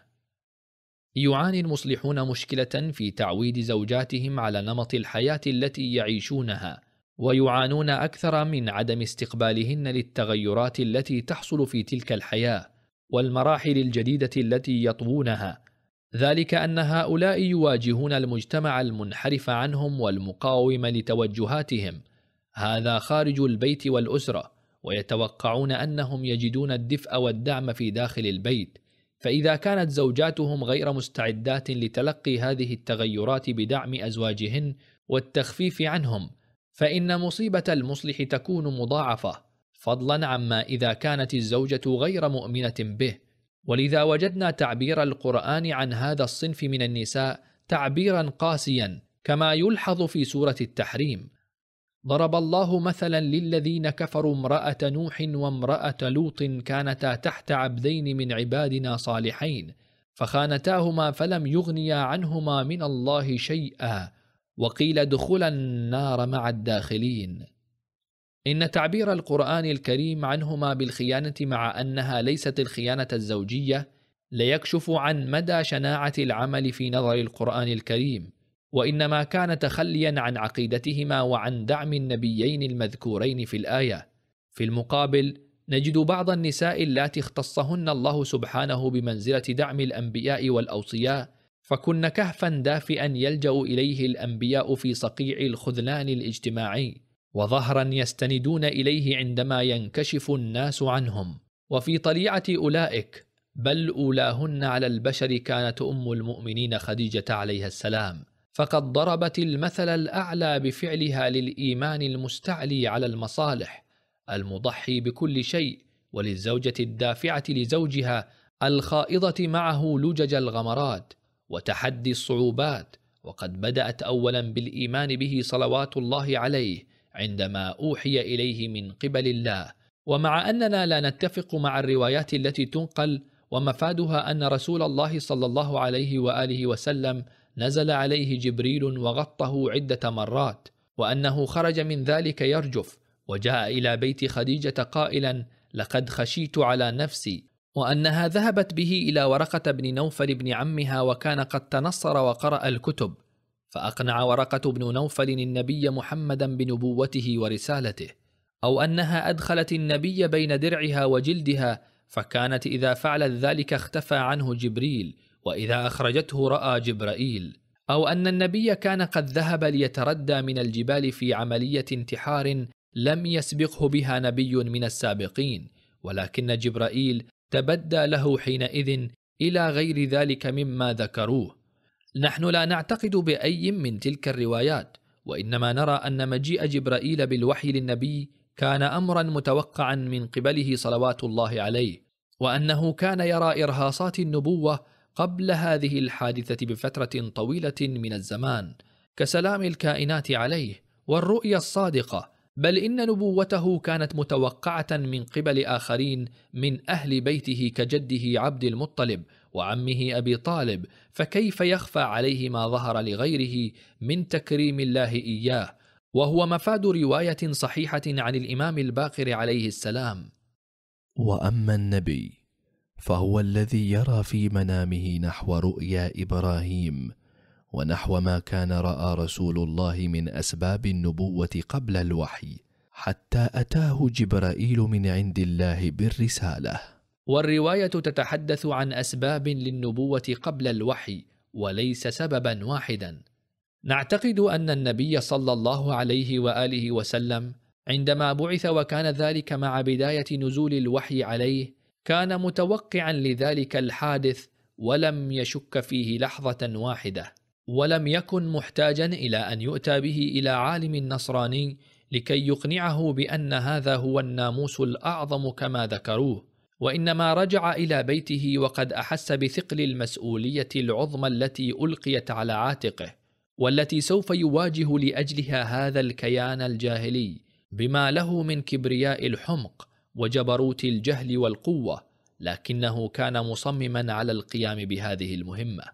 يعاني المصلحون مشكلة في تعويد زوجاتهم على نمط الحياة التي يعيشونها ويعانون أكثر من عدم استقبالهن للتغيرات التي تحصل في تلك الحياة والمراحل الجديدة التي يطوونها ذلك أن هؤلاء يواجهون المجتمع المنحرف عنهم والمقاوم لتوجهاتهم هذا خارج البيت والأسرة ويتوقعون أنهم يجدون الدفء والدعم في داخل البيت فإذا كانت زوجاتهم غير مستعدات لتلقي هذه التغيرات بدعم أزواجهن والتخفيف عنهم فإن مصيبة المصلح تكون مضاعفة فضلا عما إذا كانت الزوجة غير مؤمنة به ولذا وجدنا تعبير القرآن عن هذا الصنف من النساء تعبيرا قاسيا كما يلحظ في سورة التحريم ضرب الله مثلا للذين كفروا امرأة نوح وامرأة لوط كانتا تحت عبدين من عبادنا صالحين فخانتاهما فلم يغنيا عنهما من الله شيئا وقيل ادخلا النار مع الداخلين إن تعبير القرآن الكريم عنهما بالخيانة مع أنها ليست الخيانة الزوجية ليكشف عن مدى شناعة العمل في نظر القرآن الكريم، وإنما كان تخليا عن عقيدتهما وعن دعم النبيين المذكورين في الآية. في المقابل، نجد بعض النساء اللاتي اختصهن الله سبحانه بمنزلة دعم الأنبياء والأوصياء، فكن كهفا دافئا يلجأ إليه الأنبياء في صقيع الخذلان الاجتماعي. وظهرا يستندون اليه عندما ينكشف الناس عنهم وفي طليعه اولئك بل اولاهن على البشر كانت ام المؤمنين خديجه عليها السلام فقد ضربت المثل الاعلى بفعلها للايمان المستعلي على المصالح المضحي بكل شيء وللزوجه الدافعه لزوجها الخائضه معه لجج الغمرات وتحدي الصعوبات وقد بدات اولا بالايمان به صلوات الله عليه عندما اوحي اليه من قبل الله ومع اننا لا نتفق مع الروايات التي تنقل ومفادها ان رسول الله صلى الله عليه واله وسلم نزل عليه جبريل وغطه عده مرات وانه خرج من ذلك يرجف وجاء الى بيت خديجه قائلا لقد خشيت على نفسي وانها ذهبت به الى ورقه بن نوفل بن عمها وكان قد تنصر وقرا الكتب فأقنع ورقة بن نوفل النبي محمدا بنبوته ورسالته، أو أنها أدخلت النبي بين درعها وجلدها، فكانت إذا فعلت ذلك اختفى عنه جبريل، وإذا أخرجته رأى جبرائيل، أو أن النبي كان قد ذهب ليتردى من الجبال في عملية انتحار لم يسبقه بها نبي من السابقين، ولكن جبرائيل تبدى له حينئذ إلى غير ذلك مما ذكروه. نحن لا نعتقد باي من تلك الروايات وانما نرى ان مجيء جبرائيل بالوحي للنبي كان امرا متوقعا من قبله صلوات الله عليه وانه كان يرى ارهاصات النبوه قبل هذه الحادثه بفتره طويله من الزمان كسلام الكائنات عليه والرؤيه الصادقه بل ان نبوته كانت متوقعه من قبل اخرين من اهل بيته كجده عبد المطلب وعمه ابي طالب فكيف يخفى عليه ما ظهر لغيره من تكريم الله اياه وهو مفاد روايه صحيحه عن الامام الباقر عليه السلام واما النبي فهو الذي يرى في منامه نحو رؤيا ابراهيم ونحو ما كان راى رسول الله من اسباب النبوه قبل الوحي حتى اتاه جبرائيل من عند الله بالرساله والروايه تتحدث عن اسباب للنبوه قبل الوحي وليس سببا واحدا نعتقد ان النبي صلى الله عليه واله وسلم عندما بعث وكان ذلك مع بدايه نزول الوحي عليه كان متوقعا لذلك الحادث ولم يشك فيه لحظه واحده ولم يكن محتاجا الى ان يؤتى به الى عالم نصراني لكي يقنعه بان هذا هو الناموس الاعظم كما ذكروه وانما رجع الى بيته وقد احس بثقل المسؤوليه العظمى التي القيت على عاتقه والتي سوف يواجه لاجلها هذا الكيان الجاهلي بما له من كبرياء الحمق وجبروت الجهل والقوه لكنه كان مصمما على القيام بهذه المهمه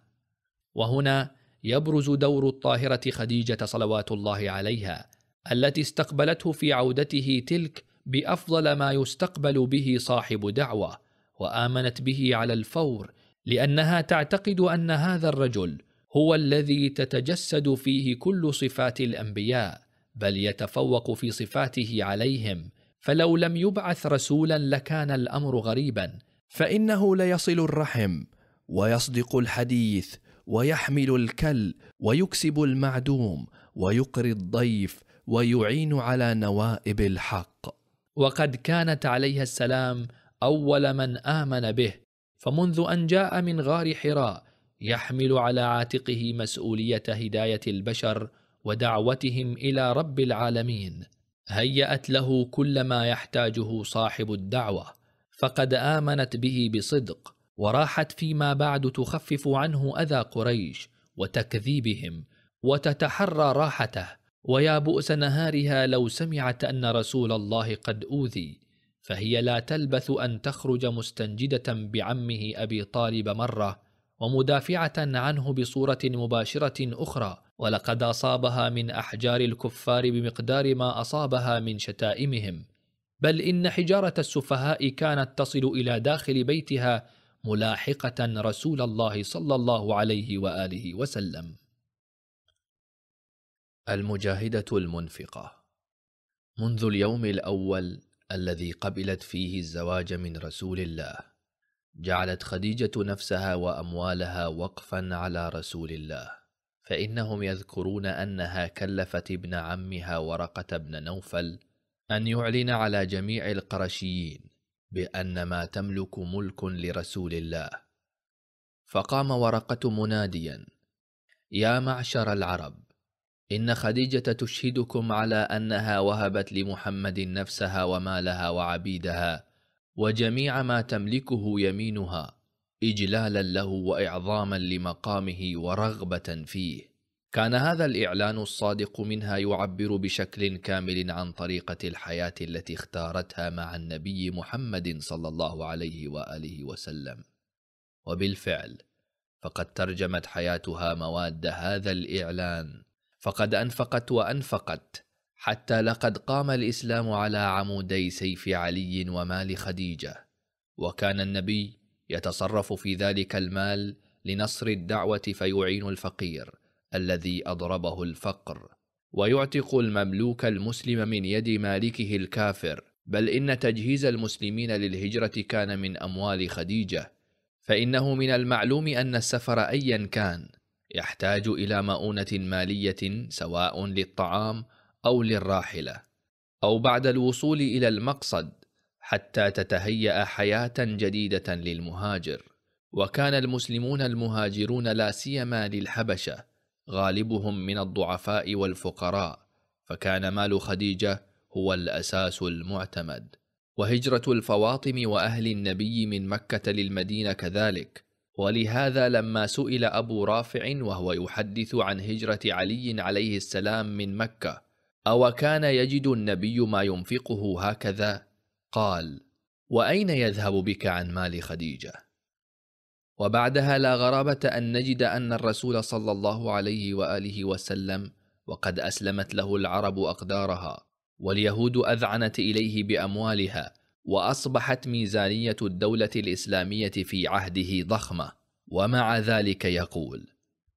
وهنا يبرز دور الطاهره خديجه صلوات الله عليها التي استقبلته في عودته تلك بافضل ما يستقبل به صاحب دعوه وامنت به على الفور لانها تعتقد ان هذا الرجل هو الذي تتجسد فيه كل صفات الانبياء بل يتفوق في صفاته عليهم فلو لم يبعث رسولا لكان الامر غريبا فانه ليصل الرحم ويصدق الحديث ويحمل الكل ويكسب المعدوم ويقري الضيف ويعين على نوائب الحق وقد كانت عليها السلام اول من امن به فمنذ ان جاء من غار حراء يحمل على عاتقه مسؤوليه هدايه البشر ودعوتهم الى رب العالمين هيات له كل ما يحتاجه صاحب الدعوه فقد امنت به بصدق وراحت فيما بعد تخفف عنه اذى قريش وتكذيبهم وتتحرى راحته ويا بؤس نهارها لو سمعت أن رسول الله قد أوذي فهي لا تلبث أن تخرج مستنجدة بعمه أبي طالب مرة ومدافعة عنه بصورة مباشرة أخرى ولقد أصابها من أحجار الكفار بمقدار ما أصابها من شتائمهم بل إن حجارة السفهاء كانت تصل إلى داخل بيتها ملاحقة رسول الله صلى الله عليه وآله وسلم المجاهدة المنفقة منذ اليوم الأول الذي قبلت فيه الزواج من رسول الله، جعلت خديجة نفسها وأموالها وقفًا على رسول الله، فإنهم يذكرون أنها كلفت ابن عمها ورقة بن نوفل أن يعلن على جميع القرشيين بأن ما تملك ملك لرسول الله. فقام ورقة مناديًا: يا معشر العرب! إن خديجة تشهدكم على أنها وهبت لمحمد نفسها ومالها وعبيدها وجميع ما تملكه يمينها إجلالا له وإعظاما لمقامه ورغبة فيه. كان هذا الإعلان الصادق منها يعبر بشكل كامل عن طريقة الحياة التي اختارتها مع النبي محمد صلى الله عليه وآله وسلم. وبالفعل، فقد ترجمت حياتها مواد هذا الإعلان فقد أنفقت وأنفقت حتى لقد قام الإسلام على عمودي سيف علي ومال خديجة وكان النبي يتصرف في ذلك المال لنصر الدعوة فيعين الفقير الذي أضربه الفقر ويعتق المملوك المسلم من يد مالكه الكافر بل إن تجهيز المسلمين للهجرة كان من أموال خديجة فإنه من المعلوم أن السفر أيا كان يحتاج إلى مؤونة مالية سواء للطعام أو للراحلة، أو بعد الوصول إلى المقصد حتى تتهيأ حياة جديدة للمهاجر. وكان المسلمون المهاجرون لا سيما للحبشة غالبهم من الضعفاء والفقراء، فكان مال خديجة هو الأساس المعتمد. وهجرة الفواطم وأهل النبي من مكة للمدينة كذلك، ولهذا لما سئل أبو رافع وهو يحدث عن هجرة علي عليه السلام من مكة أو كان يجد النبي ما ينفقه هكذا قال وأين يذهب بك عن مال خديجة؟ وبعدها لا غرابة أن نجد أن الرسول صلى الله عليه وآله وسلم وقد أسلمت له العرب أقدارها واليهود أذعنت إليه بأموالها واصبحت ميزانيه الدوله الاسلاميه في عهده ضخمه ومع ذلك يقول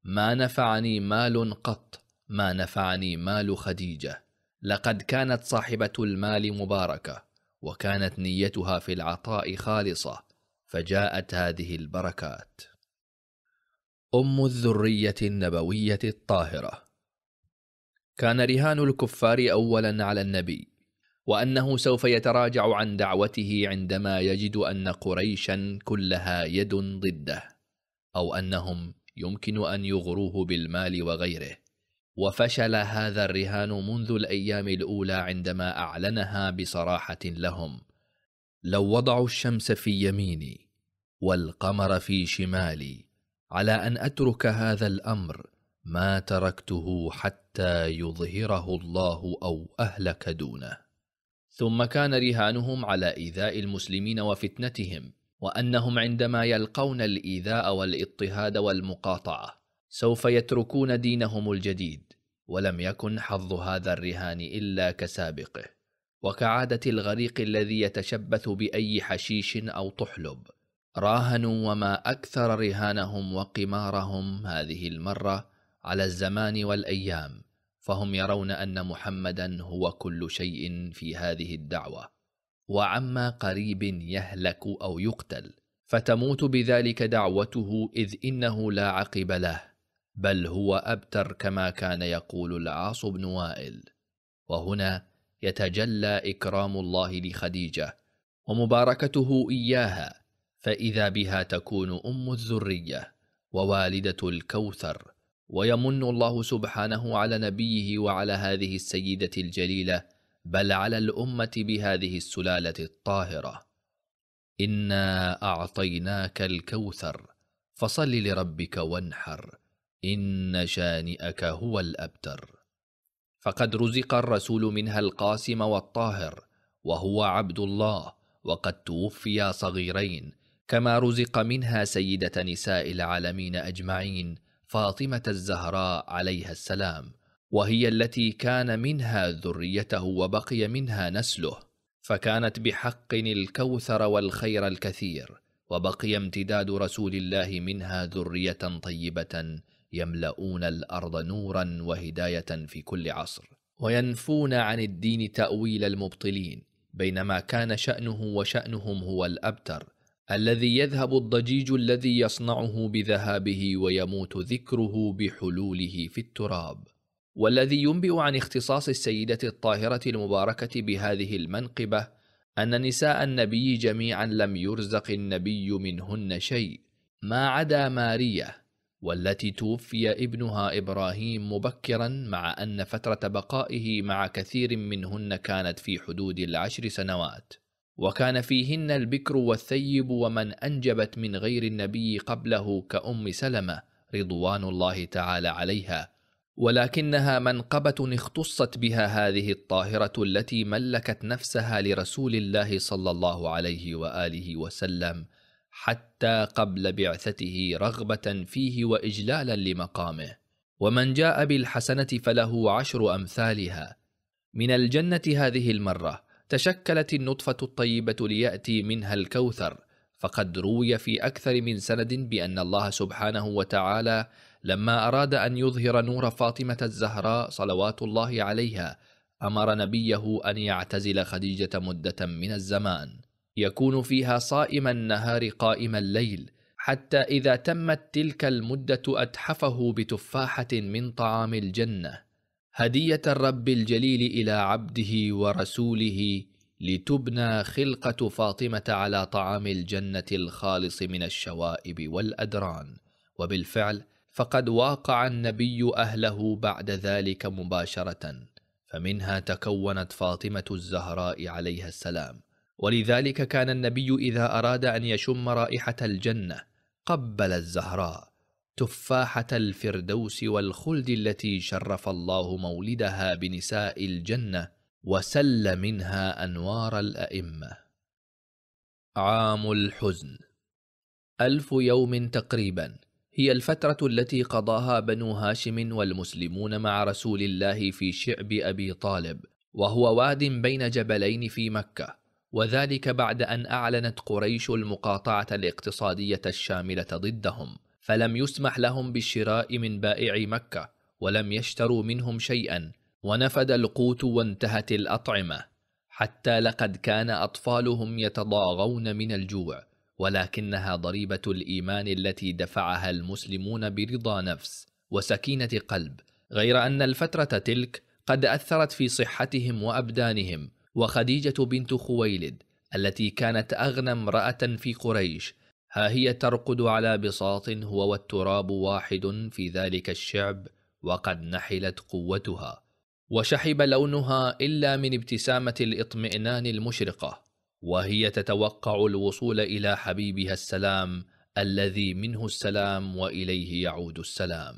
ما نفعني مال قط ما نفعني مال خديجه لقد كانت صاحبه المال مباركه وكانت نيتها في العطاء خالصه فجاءت هذه البركات ام الذريه النبويه الطاهره كان رهان الكفار اولا على النبي وانه سوف يتراجع عن دعوته عندما يجد ان قريشا كلها يد ضده او انهم يمكن ان يغروه بالمال وغيره وفشل هذا الرهان منذ الايام الاولى عندما اعلنها بصراحه لهم لو وضعوا الشمس في يميني والقمر في شمالي على ان اترك هذا الامر ما تركته حتى يظهره الله او اهلك دونه ثم كان رهانهم على ايذاء المسلمين وفتنتهم وانهم عندما يلقون الايذاء والاضطهاد والمقاطعه سوف يتركون دينهم الجديد ولم يكن حظ هذا الرهان الا كسابقه وكعاده الغريق الذي يتشبث باي حشيش او طحلب راهنوا وما اكثر رهانهم وقمارهم هذه المره على الزمان والايام فهم يرون ان محمدا هو كل شيء في هذه الدعوه وعما قريب يهلك او يقتل فتموت بذلك دعوته اذ انه لا عقب له بل هو ابتر كما كان يقول العاص بن وائل وهنا يتجلى اكرام الله لخديجه ومباركته اياها فاذا بها تكون ام الذريه ووالده الكوثر ويمن الله سبحانه على نبيه وعلى هذه السيده الجليله بل على الامه بهذه السلاله الطاهره انا اعطيناك الكوثر فصل لربك وانحر ان شانئك هو الابتر فقد رزق الرسول منها القاسم والطاهر وهو عبد الله وقد توفي صغيرين كما رزق منها سيده نساء العالمين اجمعين فاطمه الزهراء عليها السلام وهي التي كان منها ذريته وبقي منها نسله فكانت بحق الكوثر والخير الكثير وبقي امتداد رسول الله منها ذريه طيبه يملؤون الارض نورا وهدايه في كل عصر وينفون عن الدين تاويل المبطلين بينما كان شانه وشانهم هو الابتر الذي يذهب الضجيج الذي يصنعه بذهابه ويموت ذكره بحلوله في التراب والذي ينبئ عن اختصاص السيده الطاهره المباركه بهذه المنقبه ان نساء النبي جميعا لم يرزق النبي منهن شيء ما عدا ماريه والتي توفي ابنها ابراهيم مبكرا مع ان فتره بقائه مع كثير منهن كانت في حدود العشر سنوات وكان فيهن البكر والثيب ومن أنجبت من غير النبي قبله كأم سلمة رضوان الله تعالى عليها ولكنها منقبة اختصت بها هذه الطاهرة التي ملكت نفسها لرسول الله صلى الله عليه وآله وسلم حتى قبل بعثته رغبة فيه وإجلالا لمقامه ومن جاء بالحسنة فله عشر أمثالها من الجنة هذه المرة تشكلت النطفة الطيبة ليأتي منها الكوثر فقد روي في أكثر من سند بأن الله سبحانه وتعالى لما أراد أن يظهر نور فاطمة الزهراء صلوات الله عليها أمر نبيه أن يعتزل خديجة مدة من الزمان يكون فيها صائم النهار قائم الليل حتى إذا تمت تلك المدة أتحفه بتفاحة من طعام الجنة هديه الرب الجليل الى عبده ورسوله لتبنى خلقه فاطمه على طعام الجنه الخالص من الشوائب والادران وبالفعل فقد واقع النبي اهله بعد ذلك مباشره فمنها تكونت فاطمه الزهراء عليها السلام ولذلك كان النبي اذا اراد ان يشم رائحه الجنه قبل الزهراء تفاحه الفردوس والخلد التي شرف الله مولدها بنساء الجنه وسل منها انوار الائمه عام الحزن الف يوم تقريبا هي الفتره التي قضاها بنو هاشم والمسلمون مع رسول الله في شعب ابي طالب وهو واد بين جبلين في مكه وذلك بعد ان اعلنت قريش المقاطعه الاقتصاديه الشامله ضدهم فلم يسمح لهم بالشراء من بائع مكة ولم يشتروا منهم شيئا ونفد القوت وانتهت الأطعمة حتى لقد كان أطفالهم يتضاغون من الجوع ولكنها ضريبة الإيمان التي دفعها المسلمون برضا نفس وسكينة قلب غير أن الفترة تلك قد أثرت في صحتهم وأبدانهم وخديجة بنت خويلد التي كانت أغنى امرأة في قريش ها هي ترقد على بساط هو والتراب واحد في ذلك الشعب وقد نحلت قوتها وشحب لونها الا من ابتسامه الاطمئنان المشرقه وهي تتوقع الوصول الى حبيبها السلام الذي منه السلام واليه يعود السلام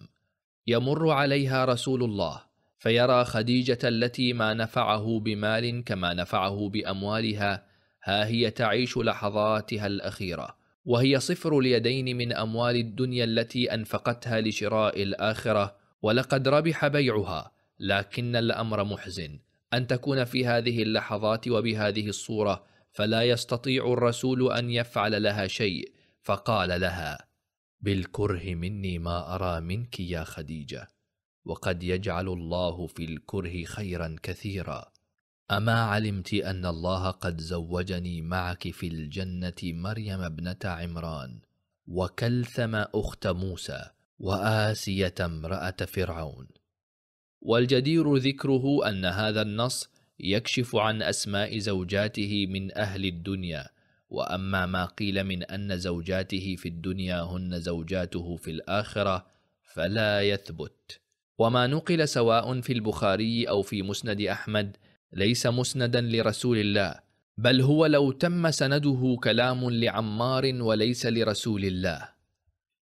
يمر عليها رسول الله فيرى خديجه التي ما نفعه بمال كما نفعه باموالها ها هي تعيش لحظاتها الاخيره وهي صفر اليدين من اموال الدنيا التي انفقتها لشراء الاخره ولقد ربح بيعها لكن الامر محزن ان تكون في هذه اللحظات وبهذه الصوره فلا يستطيع الرسول ان يفعل لها شيء فقال لها بالكره مني ما ارى منك يا خديجه وقد يجعل الله في الكره خيرا كثيرا اما علمت ان الله قد زوجني معك في الجنه مريم ابنه عمران وكلثم اخت موسى واسيه امراه فرعون والجدير ذكره ان هذا النص يكشف عن اسماء زوجاته من اهل الدنيا واما ما قيل من ان زوجاته في الدنيا هن زوجاته في الاخره فلا يثبت وما نقل سواء في البخاري او في مسند احمد ليس مسندا لرسول الله بل هو لو تم سنده كلام لعمار وليس لرسول الله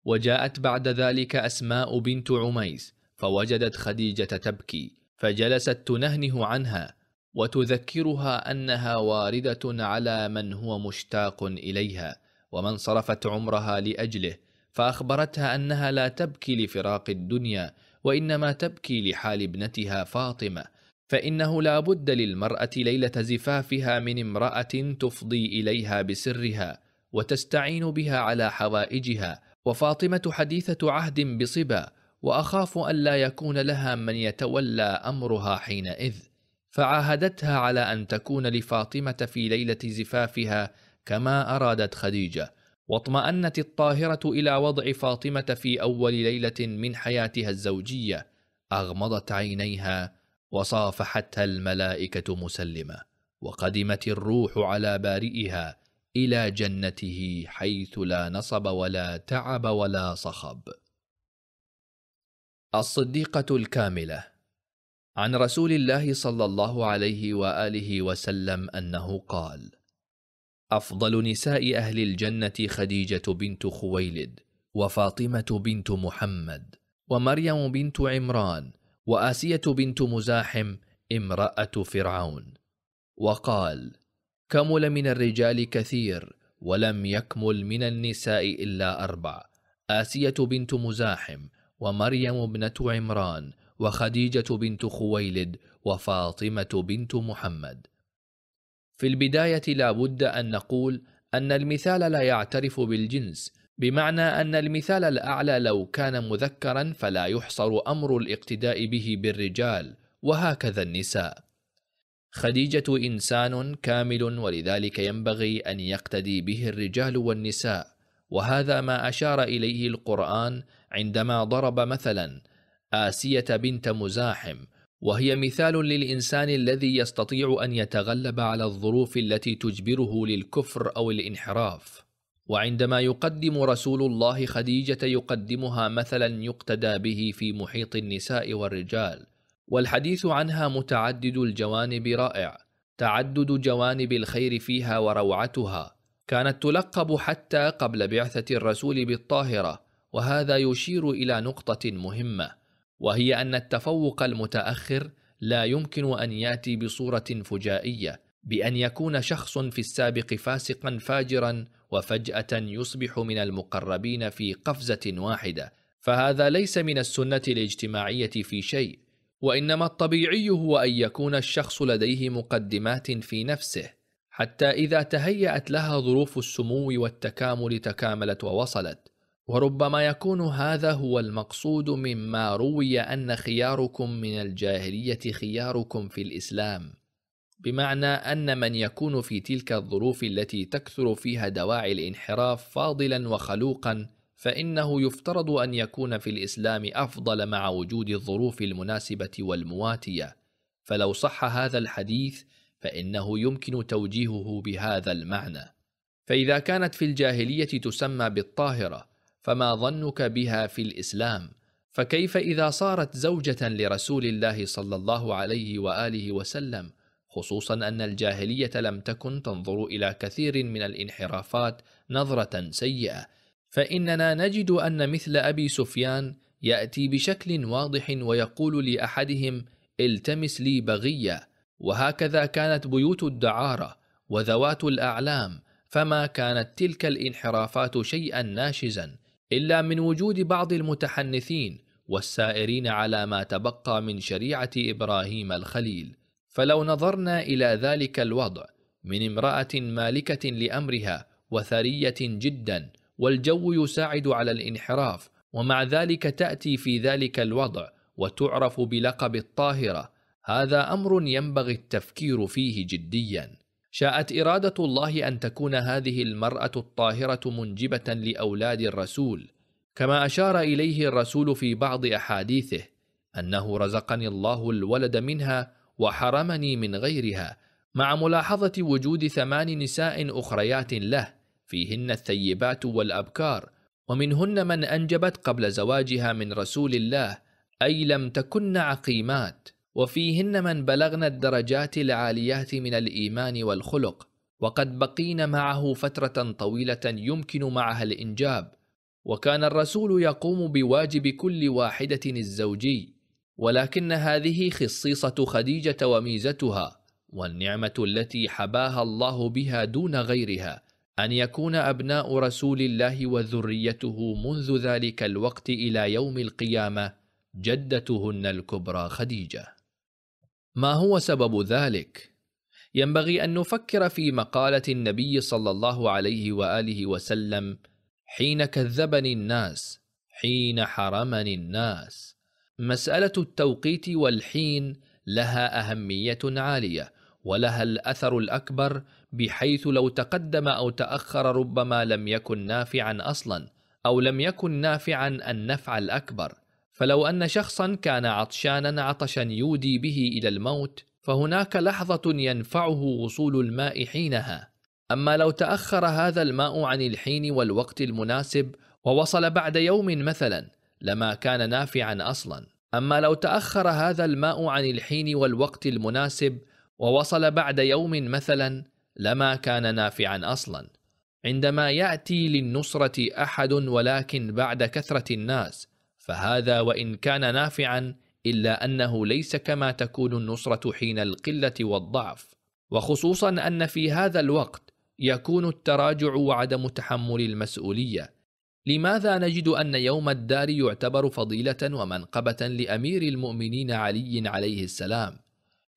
وجاءت بعد ذلك اسماء بنت عميس فوجدت خديجه تبكي فجلست تنهنه عنها وتذكرها انها وارده على من هو مشتاق اليها ومن صرفت عمرها لاجله فاخبرتها انها لا تبكي لفراق الدنيا وانما تبكي لحال ابنتها فاطمه فانه لا بد للمراه ليله زفافها من امراه تفضي اليها بسرها وتستعين بها على حوائجها وفاطمه حديثه عهد بصبا واخاف ان لا يكون لها من يتولى امرها حينئذ فعاهدتها على ان تكون لفاطمه في ليله زفافها كما ارادت خديجه واطمانت الطاهره الى وضع فاطمه في اول ليله من حياتها الزوجيه اغمضت عينيها وصافحتها الملائكه مسلمه وقدمت الروح على بارئها الى جنته حيث لا نصب ولا تعب ولا صخب الصديقه الكامله عن رسول الله صلى الله عليه واله وسلم انه قال افضل نساء اهل الجنه خديجه بنت خويلد وفاطمه بنت محمد ومريم بنت عمران وآسية بنت مزاحم امرأة فرعون وقال كمل من الرجال كثير ولم يكمل من النساء إلا أربع آسية بنت مزاحم ومريم ابنة عمران وخديجة بنت خويلد وفاطمة بنت محمد في البداية لا بد أن نقول أن المثال لا يعترف بالجنس بمعنى أن المثال الأعلى لو كان مذكرا فلا يحصر أمر الاقتداء به بالرجال وهكذا النساء خديجة إنسان كامل ولذلك ينبغي أن يقتدي به الرجال والنساء وهذا ما أشار إليه القرآن عندما ضرب مثلا آسية بنت مزاحم وهي مثال للإنسان الذي يستطيع أن يتغلب على الظروف التي تجبره للكفر أو الانحراف وعندما يقدم رسول الله خديجه يقدمها مثلا يقتدى به في محيط النساء والرجال والحديث عنها متعدد الجوانب رائع تعدد جوانب الخير فيها وروعتها كانت تلقب حتى قبل بعثه الرسول بالطاهره وهذا يشير الى نقطه مهمه وهي ان التفوق المتاخر لا يمكن ان ياتي بصوره فجائيه بان يكون شخص في السابق فاسقا فاجرا وفجاه يصبح من المقربين في قفزه واحده فهذا ليس من السنه الاجتماعيه في شيء وانما الطبيعي هو ان يكون الشخص لديه مقدمات في نفسه حتى اذا تهيات لها ظروف السمو والتكامل تكاملت ووصلت وربما يكون هذا هو المقصود مما روي ان خياركم من الجاهليه خياركم في الاسلام بمعنى ان من يكون في تلك الظروف التي تكثر فيها دواعي الانحراف فاضلا وخلوقا فانه يفترض ان يكون في الاسلام افضل مع وجود الظروف المناسبه والمواتيه فلو صح هذا الحديث فانه يمكن توجيهه بهذا المعنى فاذا كانت في الجاهليه تسمى بالطاهره فما ظنك بها في الاسلام فكيف اذا صارت زوجه لرسول الله صلى الله عليه واله وسلم خصوصا أن الجاهلية لم تكن تنظر إلى كثير من الانحرافات نظرة سيئة، فإننا نجد أن مثل أبي سفيان يأتي بشكل واضح ويقول لأحدهم: التمس لي بغية، وهكذا كانت بيوت الدعارة وذوات الأعلام، فما كانت تلك الانحرافات شيئا ناشزا، إلا من وجود بعض المتحنثين والسائرين على ما تبقى من شريعة إبراهيم الخليل. فلو نظرنا الى ذلك الوضع من امراه مالكه لامرها وثريه جدا والجو يساعد على الانحراف ومع ذلك تاتي في ذلك الوضع وتعرف بلقب الطاهره هذا امر ينبغي التفكير فيه جديا شاءت اراده الله ان تكون هذه المراه الطاهره منجبه لاولاد الرسول كما اشار اليه الرسول في بعض احاديثه انه رزقني الله الولد منها وحرمني من غيرها مع ملاحظة وجود ثمان نساء أخريات له فيهن الثيبات والأبكار ومنهن من أنجبت قبل زواجها من رسول الله أي لم تكن عقيمات وفيهن من بلغن الدرجات العاليات من الإيمان والخلق وقد بقين معه فترة طويلة يمكن معها الإنجاب وكان الرسول يقوم بواجب كل واحدة الزوجي ولكن هذه خصيصه خديجه وميزتها والنعمه التي حباها الله بها دون غيرها ان يكون ابناء رسول الله وذريته منذ ذلك الوقت الى يوم القيامه جدتهن الكبرى خديجه ما هو سبب ذلك ينبغي ان نفكر في مقاله النبي صلى الله عليه واله وسلم حين كذبني الناس حين حرمني الناس مسألة التوقيت والحين لها أهمية عالية ولها الأثر الأكبر بحيث لو تقدم أو تأخر ربما لم يكن نافعا أصلا أو لم يكن نافعا النفع الأكبر فلو أن شخصا كان عطشانا عطشا يودي به إلى الموت فهناك لحظة ينفعه وصول الماء حينها أما لو تأخر هذا الماء عن الحين والوقت المناسب ووصل بعد يوم مثلا لما كان نافعا اصلا اما لو تاخر هذا الماء عن الحين والوقت المناسب ووصل بعد يوم مثلا لما كان نافعا اصلا عندما ياتي للنصره احد ولكن بعد كثره الناس فهذا وان كان نافعا الا انه ليس كما تكون النصره حين القله والضعف وخصوصا ان في هذا الوقت يكون التراجع وعدم تحمل المسؤوليه لماذا نجد أن يوم الدار يعتبر فضيلة ومنقبة لأمير المؤمنين علي عليه السلام؟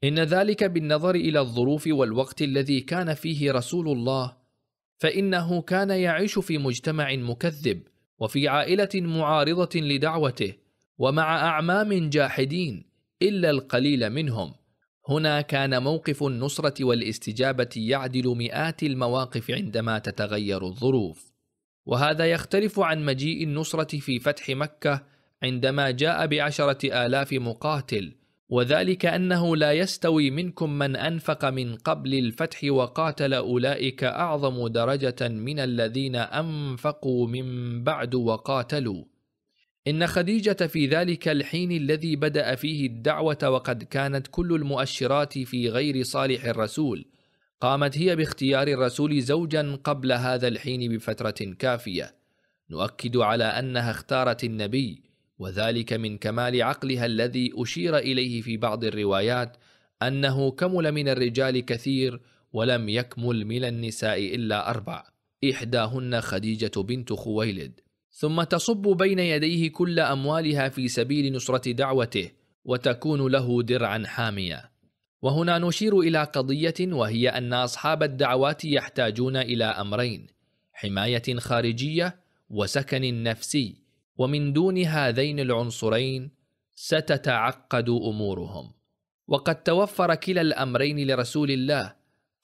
إن ذلك بالنظر إلى الظروف والوقت الذي كان فيه رسول الله، فإنه كان يعيش في مجتمع مكذب، وفي عائلة معارضة لدعوته، ومع أعمام جاحدين، إلا القليل منهم. هنا كان موقف النصرة والاستجابة يعدل مئات المواقف عندما تتغير الظروف. وهذا يختلف عن مجيء النصرة في فتح مكة عندما جاء بعشرة آلاف مقاتل وذلك أنه لا يستوي منكم من أنفق من قبل الفتح وقاتل أولئك أعظم درجة من الذين أنفقوا من بعد وقاتلوا إن خديجة في ذلك الحين الذي بدأ فيه الدعوة وقد كانت كل المؤشرات في غير صالح الرسول قامت هي باختيار الرسول زوجا قبل هذا الحين بفترة كافية نؤكد على أنها اختارت النبي وذلك من كمال عقلها الذي أشير إليه في بعض الروايات أنه كمل من الرجال كثير ولم يكمل من النساء إلا أربع إحداهن خديجة بنت خويلد ثم تصب بين يديه كل أموالها في سبيل نصرة دعوته وتكون له درعا حاميه وهنا نشير إلى قضية وهي أن أصحاب الدعوات يحتاجون إلى أمرين: حماية خارجية وسكن نفسي، ومن دون هذين العنصرين ستتعقد أمورهم. وقد توفر كلا الأمرين لرسول الله،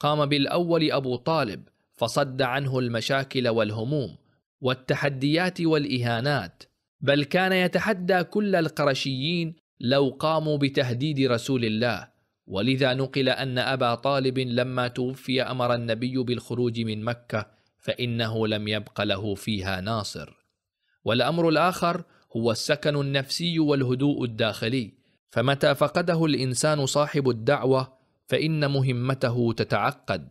قام بالأول أبو طالب، فصد عنه المشاكل والهموم، والتحديات والإهانات، بل كان يتحدى كل القرشيين لو قاموا بتهديد رسول الله. ولذا نقل أن أبا طالب لما توفي أمر النبي بالخروج من مكة فإنه لم يبق له فيها ناصر والأمر الآخر هو السكن النفسي والهدوء الداخلي فمتى فقده الإنسان صاحب الدعوة فإن مهمته تتعقد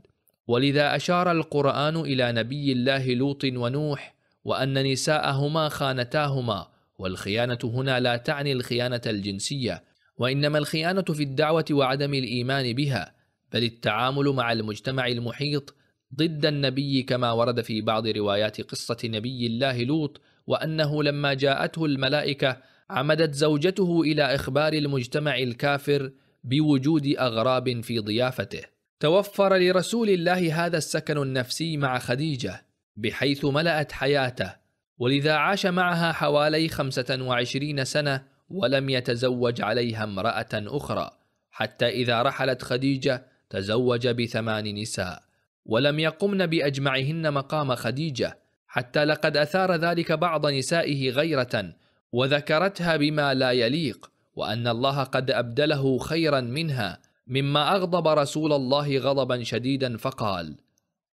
ولذا أشار القرآن إلى نبي الله لوط ونوح وأن نساءهما خانتاهما والخيانة هنا لا تعني الخيانة الجنسية وانما الخيانه في الدعوه وعدم الايمان بها بل التعامل مع المجتمع المحيط ضد النبي كما ورد في بعض روايات قصه نبي الله لوط وانه لما جاءته الملائكه عمدت زوجته الى اخبار المجتمع الكافر بوجود اغراب في ضيافته توفر لرسول الله هذا السكن النفسي مع خديجه بحيث ملات حياته ولذا عاش معها حوالي 25 سنه ولم يتزوج عليها امرأة أخرى حتى إذا رحلت خديجة تزوج بثمان نساء ولم يقمن بأجمعهن مقام خديجة حتى لقد أثار ذلك بعض نسائه غيرة وذكرتها بما لا يليق وأن الله قد أبدله خيرا منها مما أغضب رسول الله غضبا شديدا فقال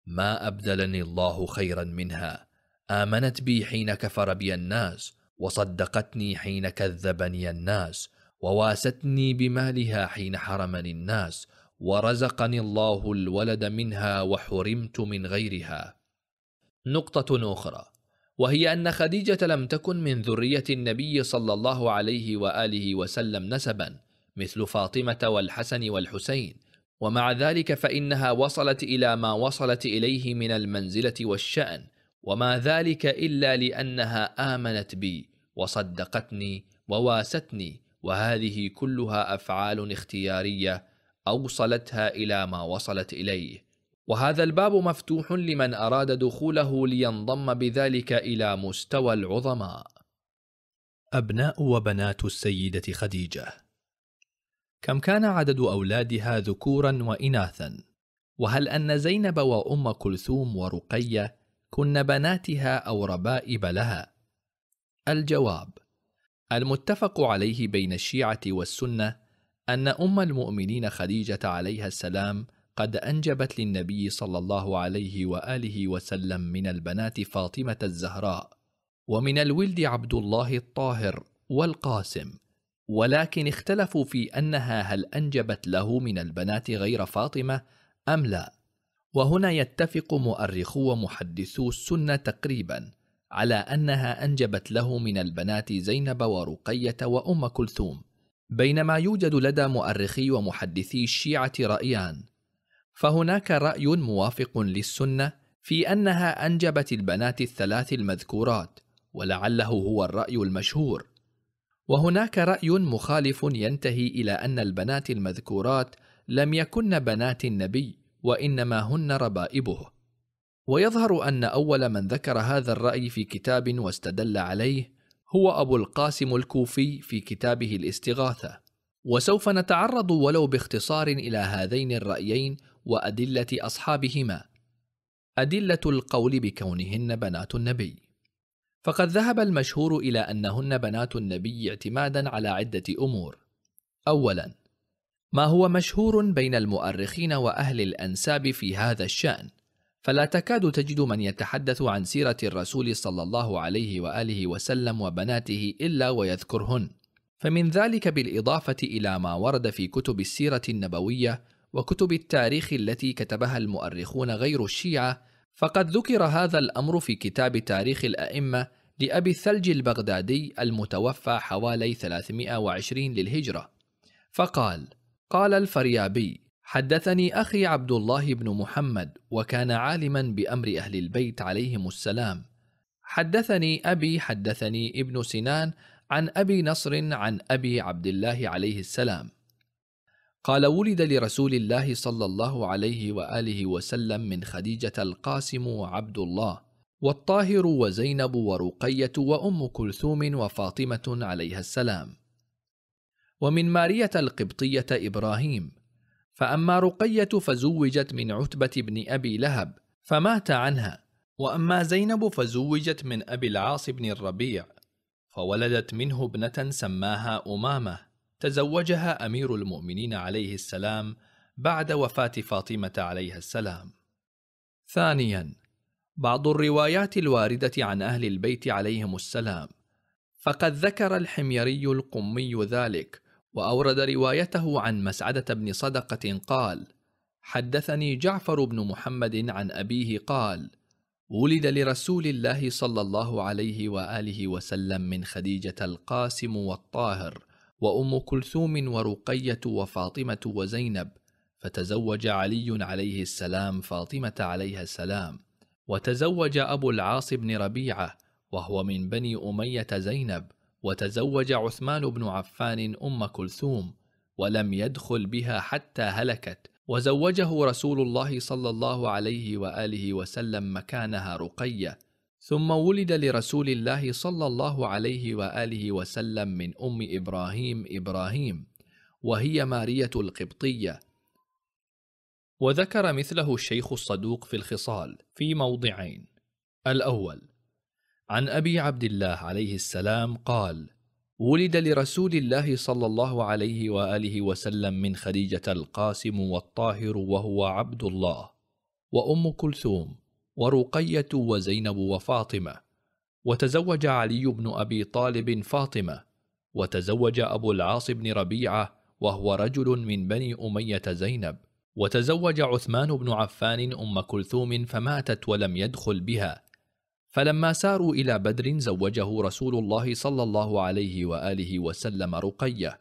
ما أبدلني الله خيرا منها آمنت بي حين كفر بي الناس وصدقتني حين كذبني الناس وواستني بمالها حين حرمني الناس ورزقني الله الولد منها وحرمت من غيرها نقطه اخرى وهي ان خديجه لم تكن من ذريه النبي صلى الله عليه واله وسلم نسبا مثل فاطمه والحسن والحسين ومع ذلك فانها وصلت الى ما وصلت اليه من المنزله والشان وما ذلك الا لانها امنت بي وصدقتني وواستني وهذه كلها افعال اختياريه اوصلتها الى ما وصلت اليه وهذا الباب مفتوح لمن اراد دخوله لينضم بذلك الى مستوى العظماء ابناء وبنات السيده خديجه كم كان عدد اولادها ذكورا واناثا وهل ان زينب وام كلثوم ورقيه كن بناتها او ربائب لها الجواب المتفق عليه بين الشيعة والسنة أن أم المؤمنين خديجة عليها السلام قد أنجبت للنبي صلى الله عليه وآله وسلم من البنات فاطمة الزهراء، ومن الولد عبد الله الطاهر والقاسم، ولكن اختلفوا في أنها هل أنجبت له من البنات غير فاطمة أم لا، وهنا يتفق مؤرخو ومحدثو السنة تقريبًا، على أنها أنجبت له من البنات زينب ورقية وأم كلثوم، بينما يوجد لدى مؤرخي ومحدثي الشيعة رأيان، فهناك رأي موافق للسنة في أنها أنجبت البنات الثلاث المذكورات، ولعله هو الرأي المشهور، وهناك رأي مخالف ينتهي إلى أن البنات المذكورات لم يكن بنات النبي، وإنما هن ربائبه. ويظهر أن أول من ذكر هذا الرأي في كتاب واستدل عليه هو أبو القاسم الكوفي في كتابه الاستغاثة وسوف نتعرض ولو باختصار إلى هذين الرأيين وأدلة أصحابهما أدلة القول بكونهن بنات النبي فقد ذهب المشهور إلى أنهن بنات النبي اعتمادا على عدة أمور أولا ما هو مشهور بين المؤرخين وأهل الأنساب في هذا الشأن فلا تكاد تجد من يتحدث عن سيرة الرسول صلى الله عليه وآله وسلم وبناته إلا ويذكرهن، فمن ذلك بالإضافة إلى ما ورد في كتب السيرة النبوية وكتب التاريخ التي كتبها المؤرخون غير الشيعة، فقد ذكر هذا الأمر في كتاب تاريخ الأئمة لأبي الثلج البغدادي المتوفى حوالي 320 للهجرة، فقال: قال الفريابي: حدثني اخي عبد الله بن محمد وكان عالما بامر اهل البيت عليهم السلام حدثني ابي حدثني ابن سنان عن ابي نصر عن ابي عبد الله عليه السلام قال ولد لرسول الله صلى الله عليه واله وسلم من خديجه القاسم وعبد الله والطاهر وزينب ورقيه وام كلثوم وفاطمه عليها السلام ومن ماريه القبطيه ابراهيم فأما رقية فزوجت من عتبة بن أبي لهب فمات عنها وأما زينب فزوجت من أبي العاص بن الربيع فولدت منه ابنة سماها أمامة تزوجها أمير المؤمنين عليه السلام بعد وفاة فاطمة عليها السلام. ثانيا بعض الروايات الواردة عن أهل البيت عليهم السلام فقد ذكر الحميري القمي ذلك واورد روايته عن مسعده بن صدقه قال حدثني جعفر بن محمد عن ابيه قال ولد لرسول الله صلى الله عليه واله وسلم من خديجه القاسم والطاهر وام كلثوم ورقيه وفاطمه وزينب فتزوج علي عليه السلام فاطمه عليها السلام وتزوج ابو العاص بن ربيعه وهو من بني اميه زينب وتزوج عثمان بن عفان أم كلثوم ولم يدخل بها حتى هلكت وزوجه رسول الله صلى الله عليه وآله وسلم مكانها رقية ثم ولد لرسول الله صلى الله عليه وآله وسلم من أم إبراهيم إبراهيم وهي مارية القبطية وذكر مثله الشيخ الصدوق في الخصال في موضعين الأول عن ابي عبد الله عليه السلام قال ولد لرسول الله صلى الله عليه واله وسلم من خديجه القاسم والطاهر وهو عبد الله وام كلثوم ورقيه وزينب وفاطمه وتزوج علي بن ابي طالب فاطمه وتزوج ابو العاص بن ربيعه وهو رجل من بني اميه زينب وتزوج عثمان بن عفان ام كلثوم فماتت ولم يدخل بها فلما ساروا إلى بدر زوجه رسول الله صلى الله عليه وآله وسلم رقية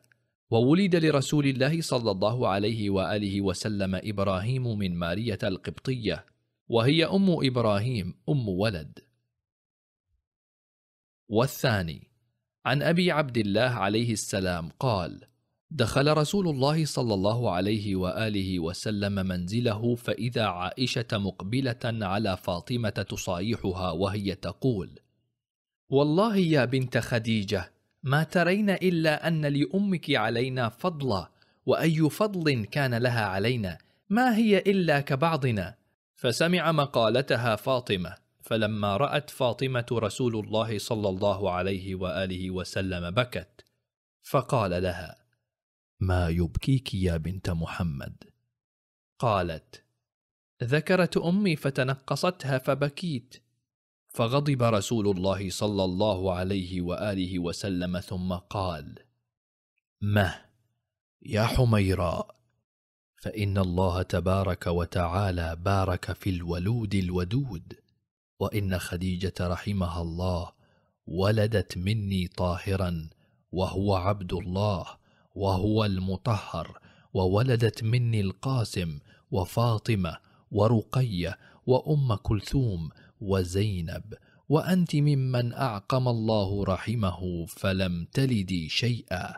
وولد لرسول الله صلى الله عليه وآله وسلم إبراهيم من مارية القبطية وهي أم إبراهيم أم ولد والثاني عن أبي عبد الله عليه السلام قال دخل رسول الله صلى الله عليه واله وسلم منزله فاذا عائشه مقبله على فاطمه تصايحها وهي تقول والله يا بنت خديجه ما ترين الا ان لامك علينا فضلا واي فضل كان لها علينا ما هي الا كبعضنا فسمع مقالتها فاطمه فلما رات فاطمه رسول الله صلى الله عليه واله وسلم بكت فقال لها ما يبكيك يا بنت محمد قالت ذكرت امي فتنقصتها فبكيت فغضب رسول الله صلى الله عليه واله وسلم ثم قال مه يا حميراء فان الله تبارك وتعالى بارك في الولود الودود وان خديجه رحمها الله ولدت مني طاهرا وهو عبد الله وهو المطهر وولدت مني القاسم وفاطمه ورقيه وام كلثوم وزينب وانت ممن اعقم الله رحمه فلم تلدي شيئا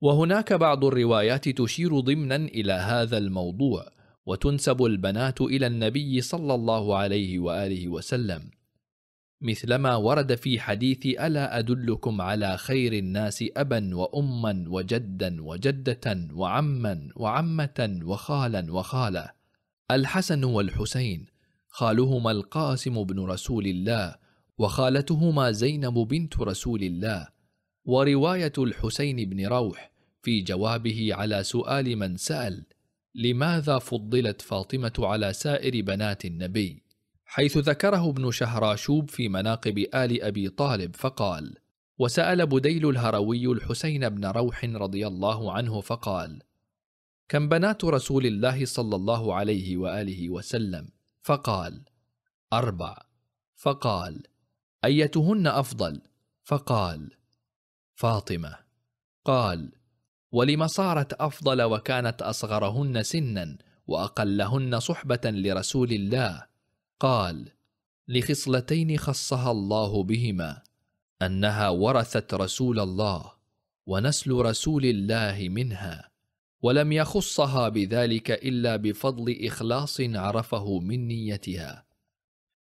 وهناك بعض الروايات تشير ضمنا الى هذا الموضوع وتنسب البنات الى النبي صلى الله عليه واله وسلم مثلما ورد في حديث الا ادلكم على خير الناس ابا واما وجدا وجده وعما وعمه وخالا وخاله الحسن والحسين خالهما القاسم بن رسول الله وخالتهما زينب بنت رسول الله وروايه الحسين بن روح في جوابه على سؤال من سال لماذا فضلت فاطمه على سائر بنات النبي حيث ذكره ابن شهراشوب في مناقب آل أبي طالب فقال: وسأل بديل الهروي الحسين بن روح رضي الله عنه فقال: كم بنات رسول الله صلى الله عليه وآله وسلم؟ فقال: أربع، فقال: أيتهن أفضل؟ فقال: فاطمة، قال: ولم صارت أفضل وكانت أصغرهن سنا وأقلهن صحبة لرسول الله؟ قال لخصلتين خصها الله بهما انها ورثت رسول الله ونسل رسول الله منها ولم يخصها بذلك الا بفضل اخلاص عرفه من نيتها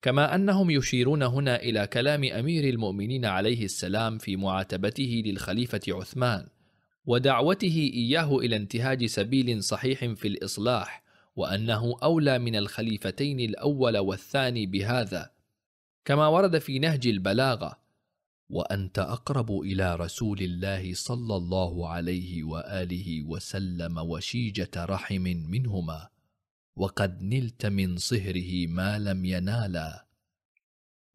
كما انهم يشيرون هنا الى كلام امير المؤمنين عليه السلام في معاتبته للخليفه عثمان ودعوته اياه الى انتهاج سبيل صحيح في الاصلاح وأنه أولى من الخليفتين الأول والثاني بهذا كما ورد في نهج البلاغة وأنت أقرب إلى رسول الله صلى الله عليه وآله وسلم وشيجة رحم منهما وقد نلت من صهره ما لم ينالا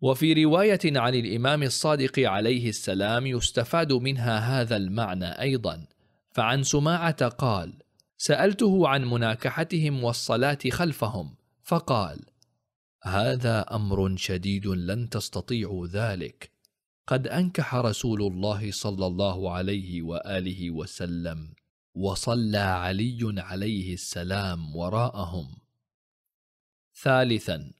وفي روايه عن الامام الصادق عليه السلام يستفاد منها هذا المعنى ايضا فعن سماعه قال سالته عن مناكحتهم والصلاه خلفهم فقال هذا امر شديد لن تستطيعوا ذلك قد انكح رسول الله صلى الله عليه واله وسلم وصلى علي عليه السلام وراءهم ثالثا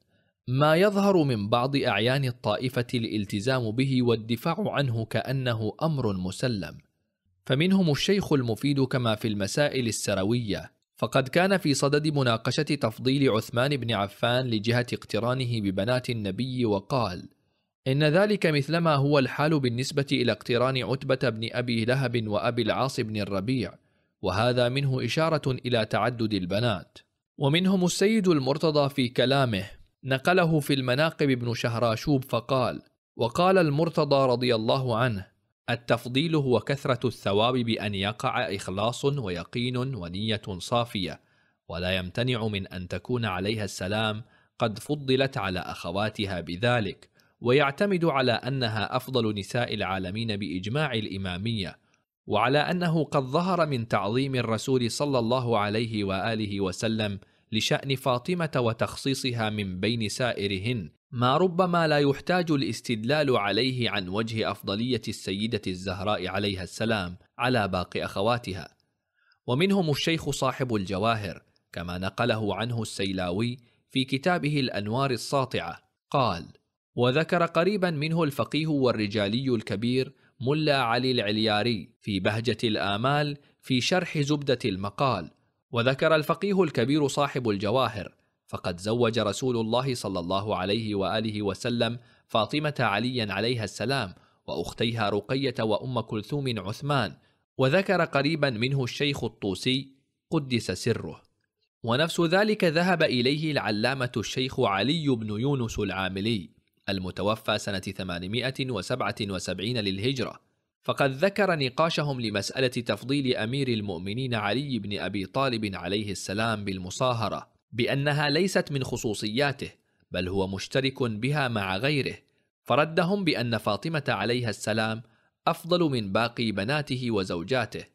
ما يظهر من بعض اعيان الطائفه الالتزام به والدفاع عنه كانه امر مسلم فمنهم الشيخ المفيد كما في المسائل السروية فقد كان في صدد مناقشة تفضيل عثمان بن عفان لجهة اقترانه ببنات النبي وقال إن ذلك مثلما هو الحال بالنسبة إلى اقتران عتبة بن أبي لهب وأبي العاص بن الربيع وهذا منه إشارة إلى تعدد البنات ومنهم السيد المرتضى في كلامه نقله في المناقب ابن شهراشوب فقال وقال المرتضى رضي الله عنه التفضيل هو كثرة الثواب بأن يقع إخلاص ويقين ونية صافية، ولا يمتنع من أن تكون عليها السلام قد فضلت على أخواتها بذلك، ويعتمد على أنها أفضل نساء العالمين بإجماع الإمامية، وعلى أنه قد ظهر من تعظيم الرسول صلى الله عليه وآله وسلم لشأن فاطمة وتخصيصها من بين سائرهن، ما ربما لا يحتاج الاستدلال عليه عن وجه افضليه السيده الزهراء عليها السلام على باقي اخواتها ومنهم الشيخ صاحب الجواهر كما نقله عنه السيلاوي في كتابه الانوار الساطعه قال وذكر قريبا منه الفقيه والرجالي الكبير ملا علي العلياري في بهجه الامال في شرح زبده المقال وذكر الفقيه الكبير صاحب الجواهر فقد زوج رسول الله صلى الله عليه واله وسلم فاطمه عليا عليها السلام واختيها رقيه وام كلثوم عثمان وذكر قريبا منه الشيخ الطوسي قدس سره ونفس ذلك ذهب اليه العلامه الشيخ علي بن يونس العاملي المتوفى سنه 877 للهجره فقد ذكر نقاشهم لمساله تفضيل امير المؤمنين علي بن ابي طالب عليه السلام بالمصاهره بانها ليست من خصوصياته بل هو مشترك بها مع غيره فردهم بان فاطمه عليها السلام افضل من باقي بناته وزوجاته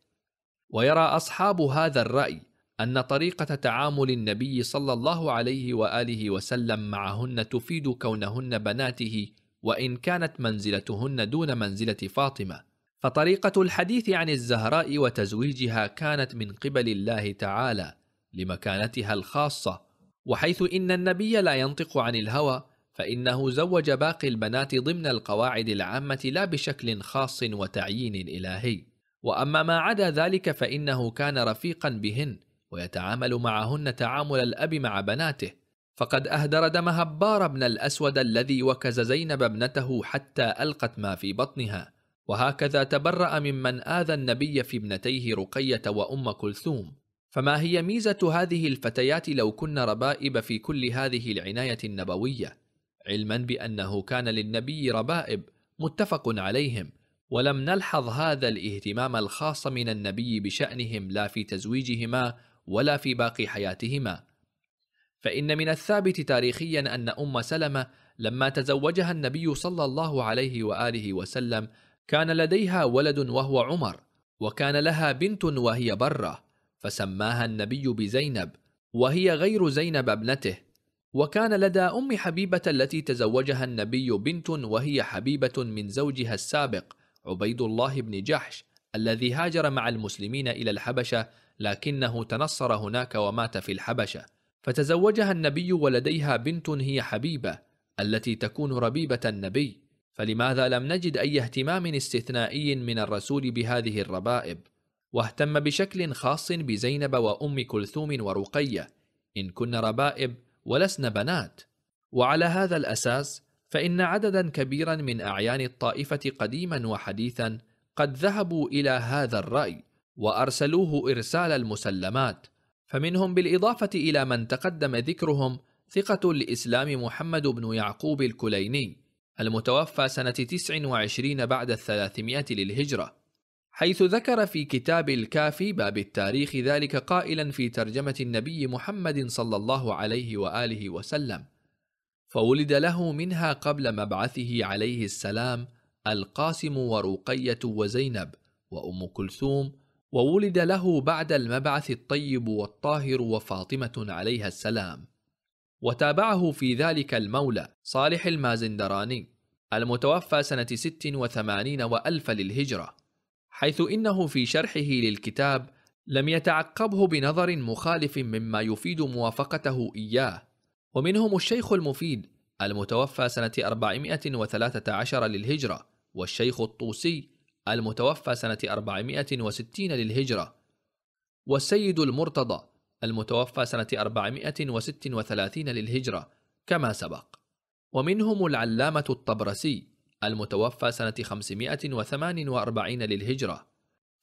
ويرى اصحاب هذا الراي ان طريقه تعامل النبي صلى الله عليه واله وسلم معهن تفيد كونهن بناته وان كانت منزلتهن دون منزله فاطمه فطريقه الحديث عن الزهراء وتزويجها كانت من قبل الله تعالى لمكانتها الخاصة وحيث إن النبي لا ينطق عن الهوى فإنه زوج باقي البنات ضمن القواعد العامة لا بشكل خاص وتعيين إلهي وأما ما عدا ذلك فإنه كان رفيقا بهن ويتعامل معهن تعامل الأب مع بناته فقد أهدر دم هبار بن الأسود الذي وكز زينب ابنته حتى ألقت ما في بطنها وهكذا تبرأ ممن آذى النبي في ابنتيه رقية وأم كلثوم فما هي ميزة هذه الفتيات لو كن ربائب في كل هذه العناية النبوية؟ علما بأنه كان للنبي ربائب متفق عليهم ولم نلحظ هذا الاهتمام الخاص من النبي بشأنهم لا في تزويجهما ولا في باقي حياتهما فإن من الثابت تاريخيا أن أم سلمة لما تزوجها النبي صلى الله عليه وآله وسلم كان لديها ولد وهو عمر وكان لها بنت وهي بره فسماها النبي بزينب وهي غير زينب ابنته وكان لدى ام حبيبه التي تزوجها النبي بنت وهي حبيبه من زوجها السابق عبيد الله بن جحش الذي هاجر مع المسلمين الى الحبشه لكنه تنصر هناك ومات في الحبشه فتزوجها النبي ولديها بنت هي حبيبه التي تكون ربيبه النبي فلماذا لم نجد اي اهتمام استثنائي من الرسول بهذه الربائب واهتم بشكل خاص بزينب وأم كلثوم ورقية إن كن ربائب ولسن بنات وعلى هذا الأساس فإن عددا كبيرا من أعيان الطائفة قديما وحديثا قد ذهبوا إلى هذا الرأي وأرسلوه إرسال المسلمات فمنهم بالإضافة إلى من تقدم ذكرهم ثقة الإسلام محمد بن يعقوب الكليني المتوفى سنة 29 بعد الثلاثمائة للهجرة حيث ذكر في كتاب الكافي باب التاريخ ذلك قائلا في ترجمة النبي محمد صلى الله عليه وآله وسلم: فولد له منها قبل مبعثه عليه السلام القاسم ورقية وزينب وأم كلثوم، وولد له بعد المبعث الطيب والطاهر وفاطمة عليها السلام. وتابعه في ذلك المولى صالح المازندراني المتوفى سنة 86 وألف للهجرة حيث انه في شرحه للكتاب لم يتعقبه بنظر مخالف مما يفيد موافقته اياه ومنهم الشيخ المفيد المتوفى سنة 413 للهجرة والشيخ الطوسي المتوفى سنة 460 للهجرة والسيد المرتضى المتوفى سنة 436 للهجرة كما سبق ومنهم العلامة الطبرسي المتوفى سنة 548 للهجرة،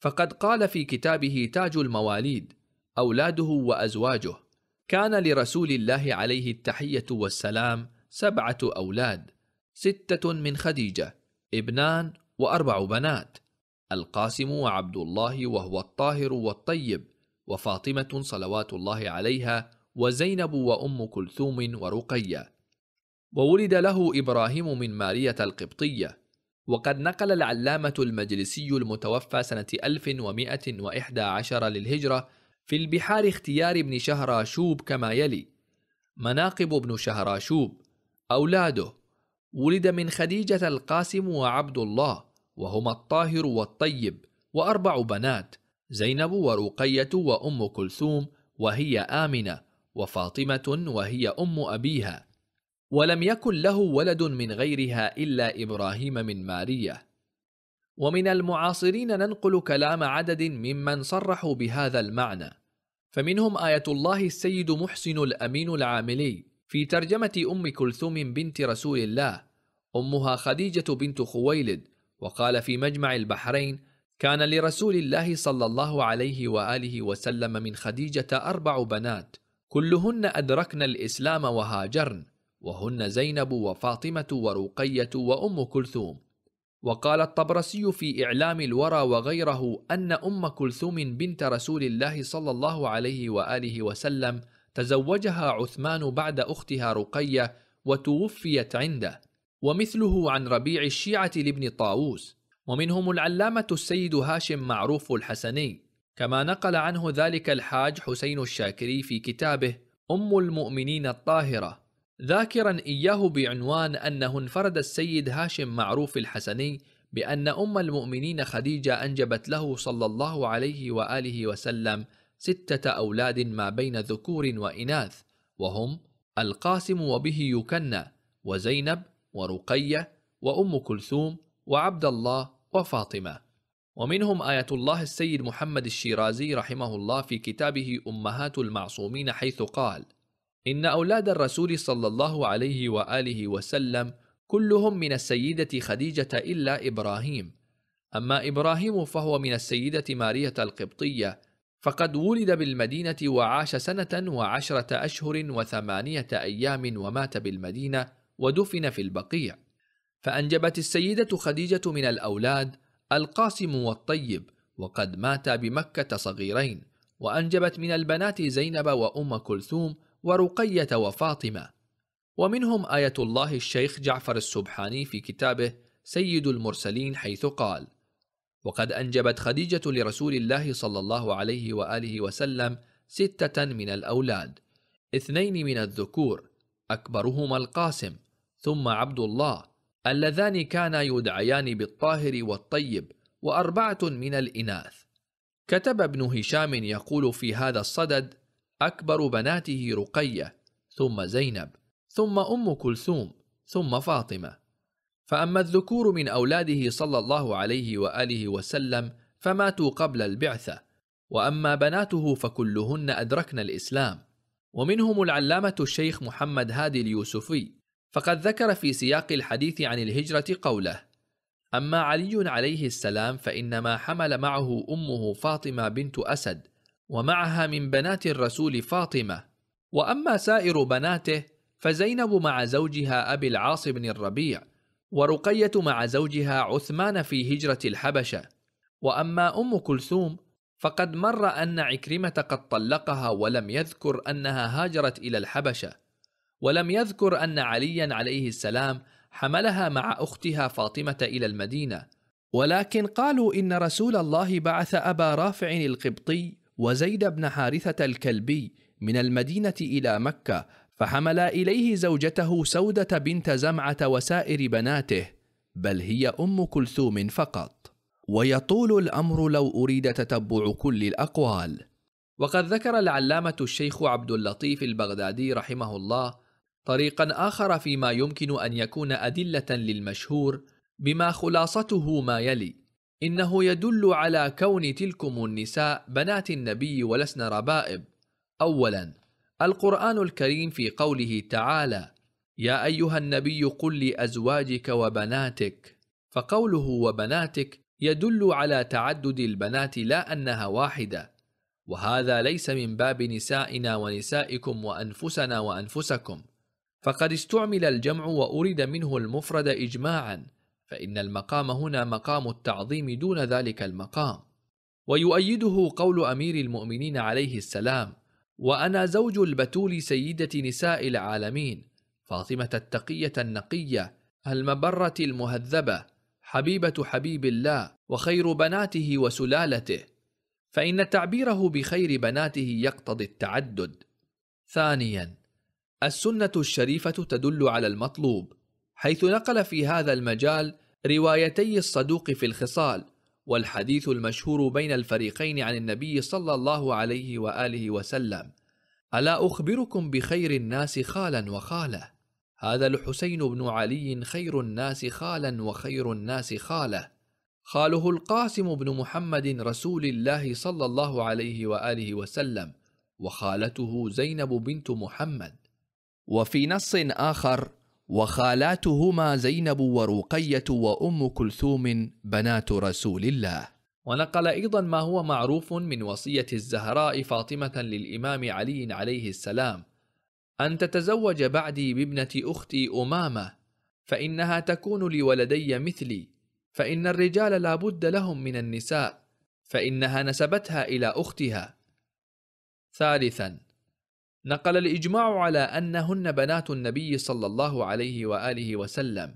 فقد قال في كتابه تاج المواليد: أولاده وأزواجه، كان لرسول الله عليه التحية والسلام سبعة أولاد، ستة من خديجة، ابنان وأربع بنات، القاسم وعبد الله وهو الطاهر والطيب، وفاطمة صلوات الله عليها، وزينب وأم كلثوم ورقية. وولد له إبراهيم من مارية القبطية وقد نقل العلامة المجلسي المتوفى سنة 1111 للهجرة في البحار اختيار ابن شهراشوب كما يلي مناقب ابن شهراشوب أولاده ولد من خديجة القاسم وعبد الله وهما الطاهر والطيب وأربع بنات زينب ورقية وأم كلثوم وهي آمنة وفاطمة وهي أم أبيها ولم يكن له ولد من غيرها الا ابراهيم من ماريا ومن المعاصرين ننقل كلام عدد ممن صرحوا بهذا المعنى فمنهم ايه الله السيد محسن الامين العاملي في ترجمه ام كلثوم بنت رسول الله امها خديجه بنت خويلد وقال في مجمع البحرين كان لرسول الله صلى الله عليه واله وسلم من خديجه اربع بنات كلهن ادركن الاسلام وهاجرن وهن زينب وفاطمة ورقية وأم كلثوم وقال الطبرسي في إعلام الورى وغيره أن أم كلثوم بنت رسول الله صلى الله عليه وآله وسلم تزوجها عثمان بعد أختها رقية وتوفيت عنده ومثله عن ربيع الشيعة لابن طاووس ومنهم العلامة السيد هاشم معروف الحسني كما نقل عنه ذلك الحاج حسين الشاكري في كتابه أم المؤمنين الطاهرة ذاكرا إياه بعنوان أنه انفرد السيد هاشم معروف الحسني بأن أم المؤمنين خديجة أنجبت له صلى الله عليه وآله وسلم ستة أولاد ما بين ذكور وإناث وهم القاسم وبه يكنى وزينب ورقية وأم كلثوم وعبد الله وفاطمة ومنهم آية الله السيد محمد الشيرازي رحمه الله في كتابه أمهات المعصومين حيث قال إن أولاد الرسول صلى الله عليه وآله وسلم كلهم من السيدة خديجة إلا إبراهيم، أما إبراهيم فهو من السيدة مارية القبطية، فقد ولد بالمدينة وعاش سنة وعشرة أشهر وثمانية أيام ومات بالمدينة ودفن في البقيع. فأنجبت السيدة خديجة من الأولاد القاسم والطيب، وقد ماتا بمكة صغيرين، وأنجبت من البنات زينب وأم كلثوم، ورقية وفاطمة ومنهم آية الله الشيخ جعفر السبحاني في كتابه سيد المرسلين حيث قال وقد أنجبت خديجة لرسول الله صلى الله عليه وآله وسلم ستة من الأولاد اثنين من الذكور أكبرهما القاسم ثم عبد الله اللذان كانا يدعيان بالطاهر والطيب وأربعة من الإناث كتب ابن هشام يقول في هذا الصدد أكبر بناته رقية ثم زينب ثم أم كلثوم ثم فاطمة فأما الذكور من أولاده صلى الله عليه وآله وسلم فماتوا قبل البعثة وأما بناته فكلهن أدركن الإسلام ومنهم العلامة الشيخ محمد هادي اليوسفي فقد ذكر في سياق الحديث عن الهجرة قوله أما علي عليه السلام فإنما حمل معه أمه فاطمة بنت أسد ومعها من بنات الرسول فاطمة وأما سائر بناته فزينب مع زوجها أبي العاص بن الربيع ورقية مع زوجها عثمان في هجرة الحبشة وأما أم كلثوم فقد مر أن عكرمة قد طلقها ولم يذكر أنها هاجرت إلى الحبشة ولم يذكر أن عليا عليه السلام حملها مع أختها فاطمة إلى المدينة ولكن قالوا إن رسول الله بعث أبا رافع القبطي وزيد بن حارثة الكلبي من المدينة إلى مكة فحمل إليه زوجته سودة بنت زمعة وسائر بناته بل هي أم كلثوم فقط ويطول الأمر لو أريد تتبع كل الأقوال وقد ذكر العلامة الشيخ عبد اللطيف البغدادي رحمه الله طريقا آخر فيما يمكن أن يكون أدلة للمشهور بما خلاصته ما يلي إنه يدل على كون تلكم النساء بنات النبي ولسن ربائب. أولاً، القرآن الكريم في قوله تعالى: "يا أيها النبي قل لأزواجك وبناتك" فقوله وبناتك يدل على تعدد البنات لا أنها واحدة، وهذا ليس من باب نسائنا ونسائكم وأنفسنا وأنفسكم، فقد استعمل الجمع وأرد منه المفرد إجماعًا، فإن المقام هنا مقام التعظيم دون ذلك المقام ويؤيده قول أمير المؤمنين عليه السلام وأنا زوج البتول سيدة نساء العالمين فاطمة التقية النقية المبرة المهذبة حبيبة حبيب الله وخير بناته وسلالته فإن تعبيره بخير بناته يقتضي التعدد ثانيا السنة الشريفة تدل على المطلوب حيث نقل في هذا المجال روايتي الصدوق في الخصال والحديث المشهور بين الفريقين عن النبي صلى الله عليه واله وسلم الا اخبركم بخير الناس خالا وخاله هذا الحسين بن علي خير الناس خالا وخير الناس خاله خاله القاسم بن محمد رسول الله صلى الله عليه واله وسلم وخالته زينب بنت محمد وفي نص اخر وخالاتهما زينب ورقيه وام كلثوم بنات رسول الله ونقل ايضا ما هو معروف من وصيه الزهراء فاطمه للامام علي عليه السلام ان تتزوج بعدي بابنه اختي امامه فانها تكون لولدي مثلي فان الرجال لا بد لهم من النساء فانها نسبتها الى اختها ثالثا نقل الإجماع على أنهن بنات النبي صلى الله عليه وآله وسلم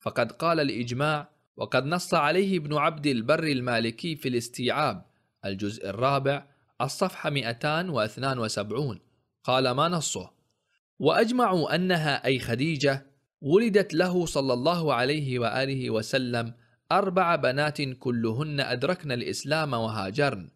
فقد قال الإجماع وقد نص عليه ابن عبد البر المالكي في الاستيعاب الجزء الرابع الصفحة 272 قال ما نصه وأجمعوا أنها أي خديجة ولدت له صلى الله عليه وآله وسلم أربع بنات كلهن أدركن الإسلام وهاجرن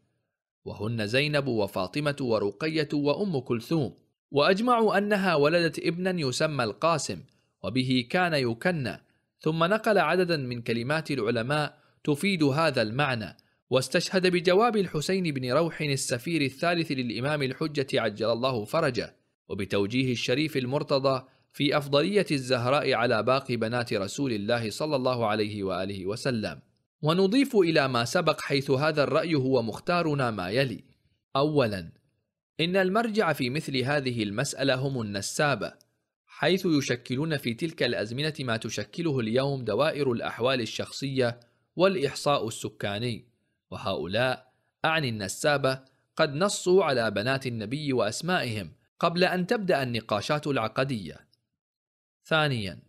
وهن زينب وفاطمة ورقية وأم كلثوم وأجمعوا أنها ولدت ابنا يسمى القاسم وبه كان يكنى ثم نقل عددا من كلمات العلماء تفيد هذا المعنى واستشهد بجواب الحسين بن روح السفير الثالث للإمام الحجة عجل الله فرجه وبتوجيه الشريف المرتضى في أفضلية الزهراء على باقي بنات رسول الله صلى الله عليه وآله وسلم ونضيف إلى ما سبق حيث هذا الرأي هو مختارنا ما يلي: أولاً، إن المرجع في مثل هذه المسألة هم النسابة، حيث يشكلون في تلك الأزمنة ما تشكله اليوم دوائر الأحوال الشخصية والإحصاء السكاني، وهؤلاء أعني النسابة قد نصوا على بنات النبي وأسمائهم قبل أن تبدأ النقاشات العقدية. ثانياً،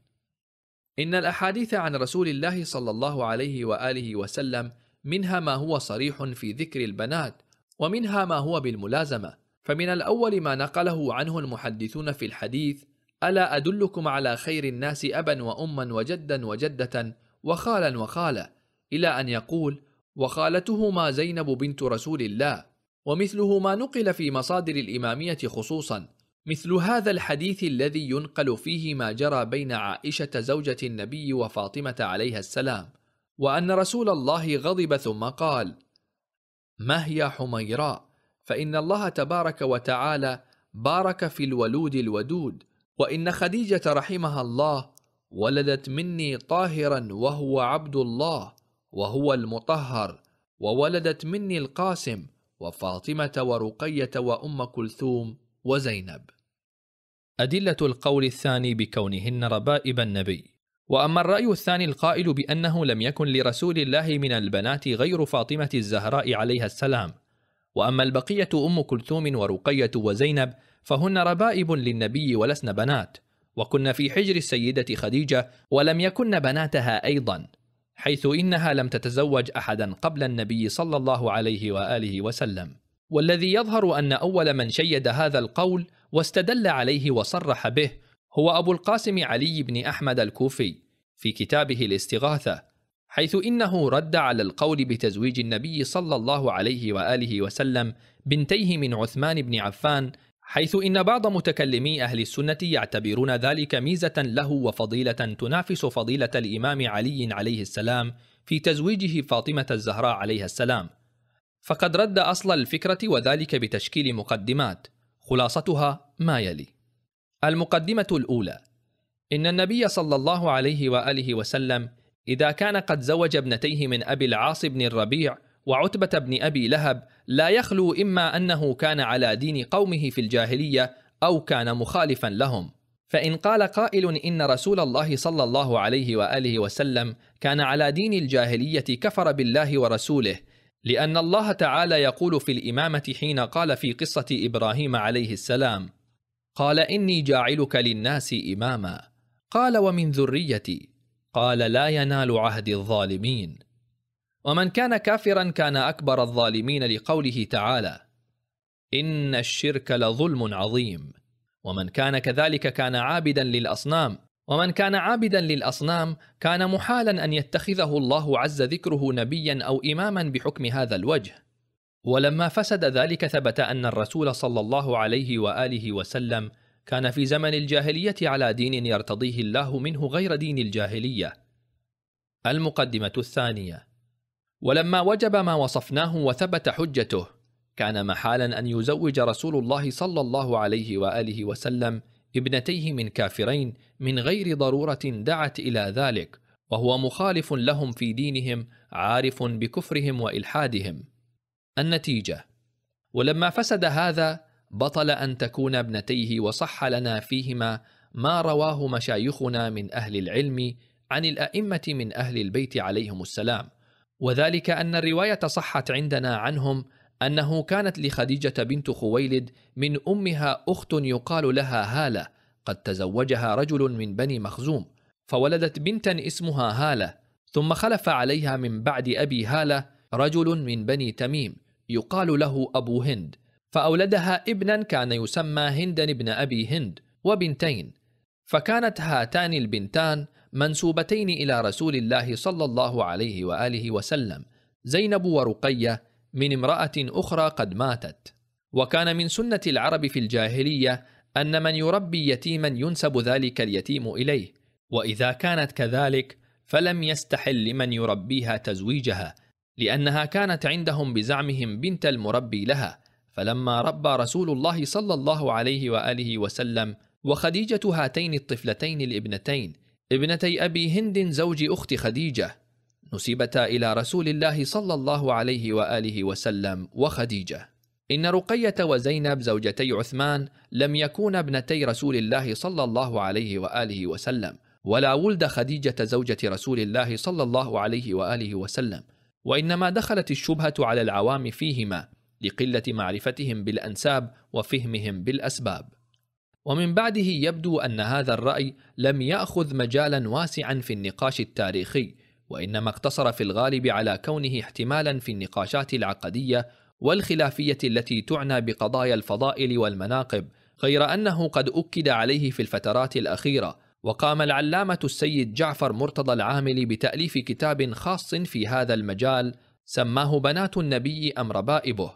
إن الأحاديث عن رسول الله صلى الله عليه وآله وسلم منها ما هو صريح في ذكر البنات، ومنها ما هو بالملازمة، فمن الأول ما نقله عنه المحدثون في الحديث: ألا أدلكم على خير الناس أبا وأما وجدا وجدة وخالا وخالة، إلى أن يقول: وخالتهما زينب بنت رسول الله، ومثله ما نقل في مصادر الإمامية خصوصا، مثل هذا الحديث الذي ينقل فيه ما جرى بين عائشة زوجة النبي وفاطمة عليها السلام، وأن رسول الله غضب ثم قال: ما هي حميراء؟ فإن الله تبارك وتعالى بارك في الولود الودود، وإن خديجة رحمها الله ولدت مني طاهرا وهو عبد الله وهو المطهر، وولدت مني القاسم وفاطمة ورقية وأم كلثوم وزينب أدلة القول الثاني بكونهن ربائب النبي وأما الرأي الثاني القائل بأنه لم يكن لرسول الله من البنات غير فاطمة الزهراء عليها السلام وأما البقية أم كلثوم ورقية وزينب فهن ربائب للنبي ولسن بنات وكن في حجر السيدة خديجة ولم يكن بناتها أيضا حيث إنها لم تتزوج أحدا قبل النبي صلى الله عليه وآله وسلم والذي يظهر أن أول من شيد هذا القول واستدل عليه وصرح به هو أبو القاسم علي بن أحمد الكوفي في كتابه الاستغاثة حيث إنه رد على القول بتزويج النبي صلى الله عليه وآله وسلم بنتيه من عثمان بن عفان حيث إن بعض متكلمي أهل السنة يعتبرون ذلك ميزة له وفضيلة تنافس فضيلة الإمام علي عليه السلام في تزويجه فاطمة الزهراء عليها السلام فقد رد أصل الفكرة وذلك بتشكيل مقدمات خلاصتها ما يلي المقدمة الأولى إن النبي صلى الله عليه وآله وسلم إذا كان قد زوج ابنتيه من أبي العاص بن الربيع وعتبة بن أبي لهب لا يخلو إما أنه كان على دين قومه في الجاهلية أو كان مخالفا لهم فإن قال قائل إن رسول الله صلى الله عليه وآله وسلم كان على دين الجاهلية كفر بالله ورسوله لأن الله تعالى يقول في الإمامة حين قال في قصة إبراهيم عليه السلام: قال إني جاعلك للناس إماما، قال ومن ذريتي، قال لا ينال عهد الظالمين. ومن كان كافرا كان أكبر الظالمين لقوله تعالى: إن الشرك لظلم عظيم. ومن كان كذلك كان عابدا للأصنام، ومن كان عابدا للاصنام كان محالا ان يتخذه الله عز ذكره نبيا او اماما بحكم هذا الوجه ولما فسد ذلك ثبت ان الرسول صلى الله عليه واله وسلم كان في زمن الجاهليه على دين يرتضيه الله منه غير دين الجاهليه المقدمه الثانيه ولما وجب ما وصفناه وثبت حجته كان محالا ان يزوج رسول الله صلى الله عليه واله وسلم ابنتيه من كافرين من غير ضروره دعت الى ذلك وهو مخالف لهم في دينهم عارف بكفرهم والحادهم النتيجه ولما فسد هذا بطل ان تكون ابنتيه وصح لنا فيهما ما رواه مشايخنا من اهل العلم عن الائمه من اهل البيت عليهم السلام وذلك ان الروايه صحت عندنا عنهم أنه كانت لخديجة بنت خويلد من أمها أخت يقال لها هالة قد تزوجها رجل من بني مخزوم فولدت بنتا اسمها هالة ثم خلف عليها من بعد أبي هالة رجل من بني تميم يقال له أبو هند فأولدها ابنا كان يسمى هندا ابن أبي هند وبنتين فكانت هاتان البنتان منسوبتين إلى رسول الله صلى الله عليه وآله وسلم زينب ورقية من امرأة أخرى قد ماتت وكان من سنة العرب في الجاهلية أن من يربي يتيما ينسب ذلك اليتيم إليه وإذا كانت كذلك فلم يستحل لمن يربيها تزويجها لأنها كانت عندهم بزعمهم بنت المربي لها فلما ربى رسول الله صلى الله عليه وآله وسلم وخديجة هاتين الطفلتين الابنتين ابنتي أبي هند زوج أخت خديجة نسبتا إلى رسول الله صلى الله عليه وآله وسلم وخديجة إن رقية وزينب زوجتي عثمان لم يكونا ابنتي رسول الله صلى الله عليه وآله وسلم ولا ولد خديجة زوجة رسول الله صلى الله عليه وآله وسلم وإنما دخلت الشبهة على العوام فيهما لقلة معرفتهم بالأنساب وفهمهم بالأسباب ومن بعده يبدو أن هذا الرأي لم يأخذ مجالا واسعا في النقاش التاريخي وإنما اقتصر في الغالب على كونه احتمالا في النقاشات العقدية والخلافية التي تعنى بقضايا الفضائل والمناقب، غير أنه قد أكد عليه في الفترات الأخيرة، وقام العلامة السيد جعفر مرتضى العامل بتأليف كتاب خاص في هذا المجال سماه بنات النبي أم ربائبه،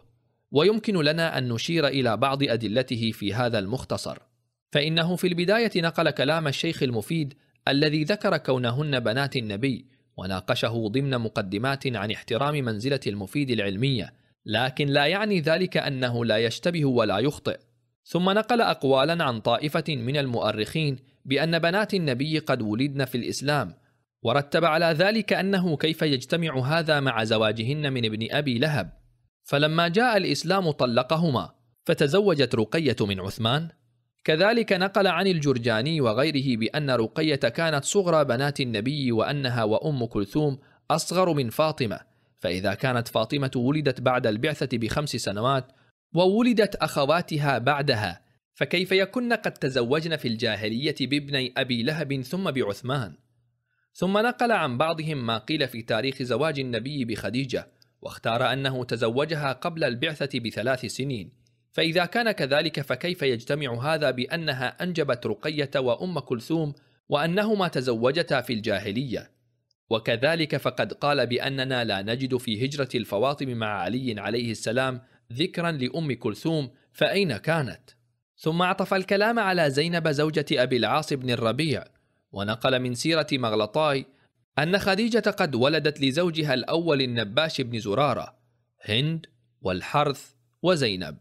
ويمكن لنا أن نشير إلى بعض أدلته في هذا المختصر، فإنه في البداية نقل كلام الشيخ المفيد الذي ذكر كونهن بنات النبي، وناقشه ضمن مقدمات عن احترام منزلة المفيد العلمية، لكن لا يعني ذلك أنه لا يشتبه ولا يخطئ، ثم نقل أقوالا عن طائفة من المؤرخين بأن بنات النبي قد ولدن في الإسلام، ورتب على ذلك أنه كيف يجتمع هذا مع زواجهن من ابن أبي لهب، فلما جاء الإسلام طلقهما، فتزوجت رقية من عثمان، كذلك نقل عن الجرجاني وغيره بأن رقية كانت صغرى بنات النبي وأنها وأم كلثوم أصغر من فاطمة، فإذا كانت فاطمة ولدت بعد البعثة بخمس سنوات، وولدت أخواتها بعدها، فكيف يكن قد تزوجن في الجاهلية بابني أبي لهب ثم بعثمان؟ ثم نقل عن بعضهم ما قيل في تاريخ زواج النبي بخديجة، واختار أنه تزوجها قبل البعثة بثلاث سنين، فإذا كان كذلك فكيف يجتمع هذا بأنها أنجبت رقية وأم كلثوم وأنهما تزوجتا في الجاهلية وكذلك فقد قال بأننا لا نجد في هجرة الفواطم مع علي عليه السلام ذكرا لأم كلثوم فأين كانت؟ ثم عطف الكلام على زينب زوجة أبي العاص بن الربيع ونقل من سيرة مغلطاي أن خديجة قد ولدت لزوجها الأول النباش بن زرارة هند والحرث وزينب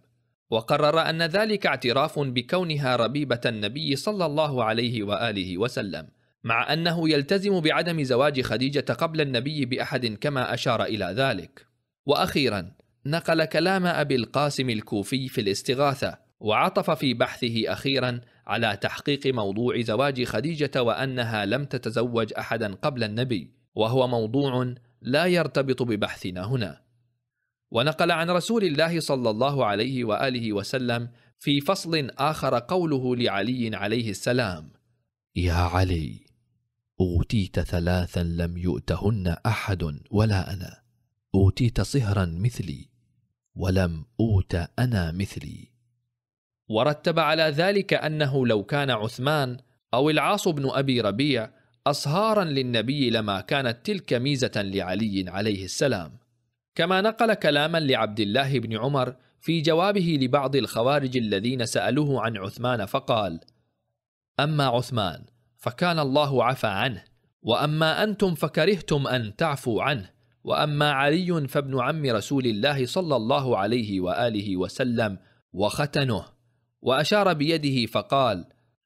وقرر أن ذلك اعتراف بكونها ربيبة النبي صلى الله عليه وآله وسلم مع أنه يلتزم بعدم زواج خديجة قبل النبي بأحد كما أشار إلى ذلك وأخيرا نقل كلام أبي القاسم الكوفي في الاستغاثة وعطف في بحثه أخيرا على تحقيق موضوع زواج خديجة وأنها لم تتزوج أحدا قبل النبي وهو موضوع لا يرتبط ببحثنا هنا ونقل عن رسول الله صلى الله عليه واله وسلم في فصل اخر قوله لعلي عليه السلام يا علي اوتيت ثلاثا لم يؤتهن احد ولا انا اوتيت صهرا مثلي ولم اوت انا مثلي ورتب على ذلك انه لو كان عثمان او العاص بن ابي ربيع اصهارا للنبي لما كانت تلك ميزه لعلي عليه السلام كما نقل كلاما لعبد الله بن عمر في جوابه لبعض الخوارج الذين سألوه عن عثمان فقال: أما عثمان فكان الله عفى عنه، وأما أنتم فكرهتم أن تعفوا عنه، وأما علي فابن عم رسول الله صلى الله عليه وآله وسلم وختنه، وأشار بيده فقال: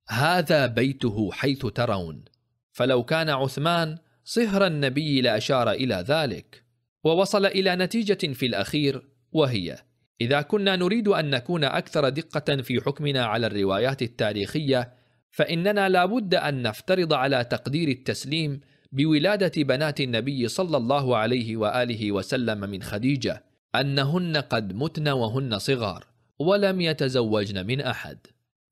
هذا بيته حيث ترون، فلو كان عثمان صهر النبي لأشار إلى ذلك. ووصل إلى نتيجة في الأخير وهي إذا كنا نريد أن نكون أكثر دقة في حكمنا على الروايات التاريخية فإننا لابد أن نفترض على تقدير التسليم بولادة بنات النبي صلى الله عليه وآله وسلم من خديجة أنهن قد متن وهن صغار ولم يتزوجن من أحد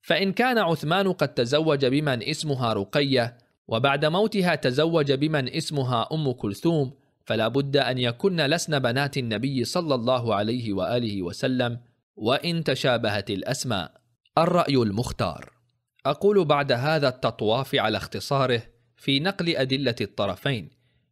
فإن كان عثمان قد تزوج بمن اسمها رقية وبعد موتها تزوج بمن اسمها أم كلثوم فلا بد ان يكن لسن بنات النبي صلى الله عليه واله وسلم وان تشابهت الاسماء الراي المختار اقول بعد هذا التطواف على اختصاره في نقل ادله الطرفين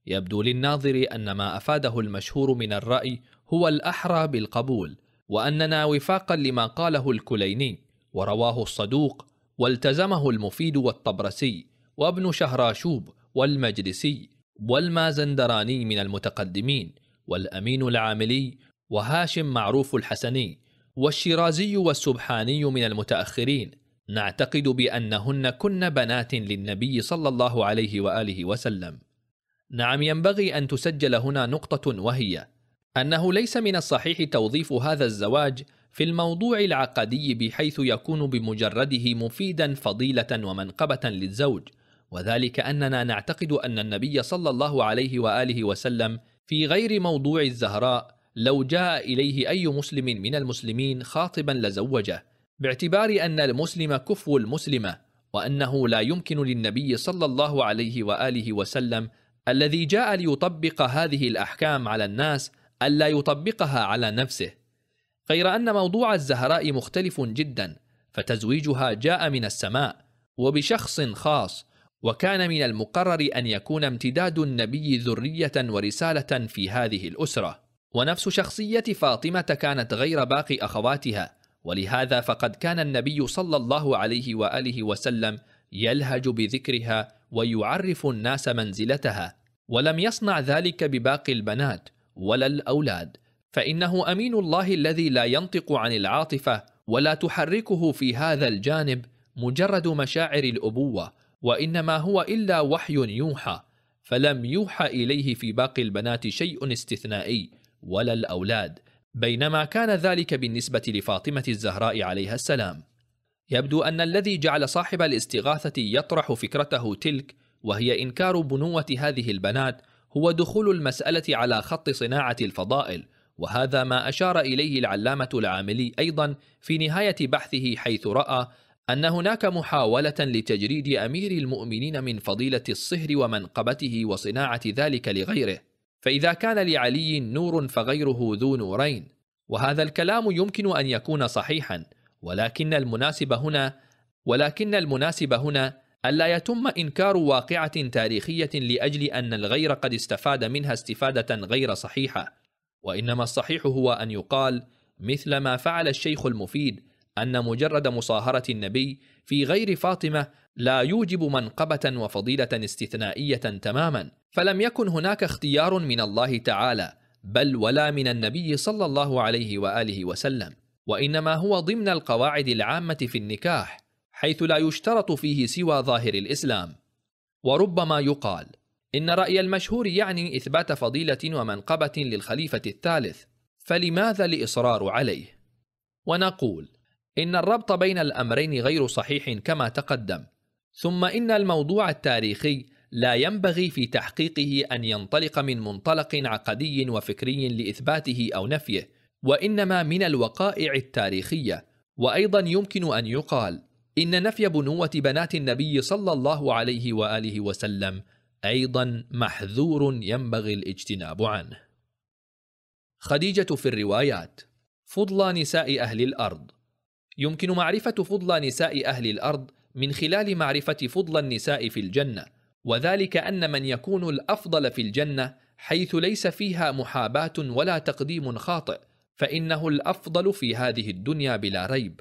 يبدو للناظر ان ما افاده المشهور من الراي هو الاحرى بالقبول واننا وفاقا لما قاله الكليني ورواه الصدوق والتزمه المفيد والطبرسي وابن شهراشوب والمجلسي والمازندراني من المتقدمين والأمين العاملي وهاشم معروف الحسني والشيرازي والسبحاني من المتأخرين نعتقد بأنهن كن بنات للنبي صلى الله عليه وآله وسلم نعم ينبغي أن تسجل هنا نقطة وهي أنه ليس من الصحيح توظيف هذا الزواج في الموضوع العقدي بحيث يكون بمجرده مفيدا فضيلة ومنقبة للزوج وذلك أننا نعتقد أن النبي صلى الله عليه وآله وسلم في غير موضوع الزهراء لو جاء إليه أي مسلم من المسلمين خاطبا لزوجه باعتبار أن المسلم كفو المسلمة وأنه لا يمكن للنبي صلى الله عليه وآله وسلم الذي جاء ليطبق هذه الأحكام على الناس ألا يطبقها على نفسه غير أن موضوع الزهراء مختلف جدا فتزويجها جاء من السماء وبشخص خاص وكان من المقرر أن يكون امتداد النبي ذرية ورسالة في هذه الأسرة ونفس شخصية فاطمة كانت غير باقي أخواتها ولهذا فقد كان النبي صلى الله عليه وآله وسلم يلهج بذكرها ويعرف الناس منزلتها ولم يصنع ذلك بباقي البنات ولا الأولاد فإنه أمين الله الذي لا ينطق عن العاطفة ولا تحركه في هذا الجانب مجرد مشاعر الأبوة وانما هو الا وحي يوحى فلم يوحى اليه في باقي البنات شيء استثنائي ولا الاولاد بينما كان ذلك بالنسبه لفاطمه الزهراء عليها السلام يبدو ان الذي جعل صاحب الاستغاثه يطرح فكرته تلك وهي انكار بنوه هذه البنات هو دخول المساله على خط صناعه الفضائل وهذا ما اشار اليه العلامه العاملي ايضا في نهايه بحثه حيث راى أن هناك محاولة لتجريد أمير المؤمنين من فضيلة الصهر ومنقبته وصناعة ذلك لغيره، فإذا كان لعلي نور فغيره ذو نورين، وهذا الكلام يمكن أن يكون صحيحا، ولكن المناسب هنا ولكن المناسب هنا ألا يتم إنكار واقعة تاريخية لأجل أن الغير قد استفاد منها استفادة غير صحيحة، وإنما الصحيح هو أن يقال مثل ما فعل الشيخ المفيد أن مجرد مصاهرة النبي في غير فاطمة لا يوجب منقبة وفضيلة استثنائية تماما، فلم يكن هناك اختيار من الله تعالى، بل ولا من النبي صلى الله عليه وآله وسلم، وإنما هو ضمن القواعد العامة في النكاح، حيث لا يشترط فيه سوى ظاهر الإسلام. وربما يقال: إن رأي المشهور يعني إثبات فضيلة ومنقبة للخليفة الثالث، فلماذا الإصرار عليه؟ ونقول: إن الربط بين الأمرين غير صحيح كما تقدم، ثم إن الموضوع التاريخي لا ينبغي في تحقيقه أن ينطلق من منطلق عقدي وفكري لإثباته أو نفيه، وإنما من الوقائع التاريخية، وأيضا يمكن أن يقال: إن نفي بنوة بنات النبي صلى الله عليه وآله وسلم أيضا محذور ينبغي الاجتناب عنه. خديجة في الروايات فضل نساء أهل الأرض يمكن معرفة فضل نساء أهل الأرض من خلال معرفة فضل النساء في الجنة، وذلك أن من يكون الأفضل في الجنة حيث ليس فيها محاباة ولا تقديم خاطئ، فإنه الأفضل في هذه الدنيا بلا ريب.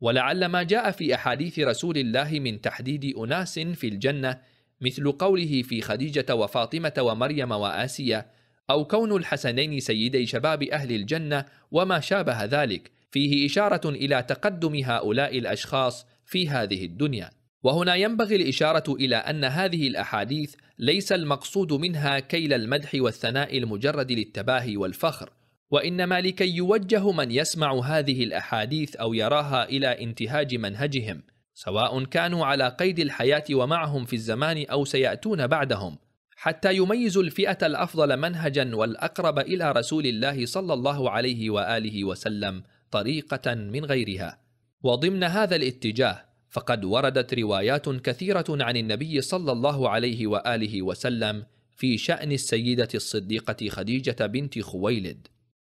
ولعل ما جاء في أحاديث رسول الله من تحديد أناس في الجنة مثل قوله في خديجة وفاطمة ومريم وآسيا، أو كون الحسنين سيدي شباب أهل الجنة وما شابه ذلك، فيه إشارة إلى تقدم هؤلاء الأشخاص في هذه الدنيا. وهنا ينبغي الإشارة إلى أن هذه الأحاديث ليس المقصود منها كيل المدح والثناء المجرد للتباهي والفخر، وإنما لكي يوجه من يسمع هذه الأحاديث أو يراها إلى انتهاج منهجهم، سواء كانوا على قيد الحياة ومعهم في الزمان أو سيأتون بعدهم، حتى يميزوا الفئة الأفضل منهجا والأقرب إلى رسول الله صلى الله عليه وآله وسلم طريقه من غيرها وضمن هذا الاتجاه فقد وردت روايات كثيره عن النبي صلى الله عليه واله وسلم في شان السيده الصديقه خديجه بنت خويلد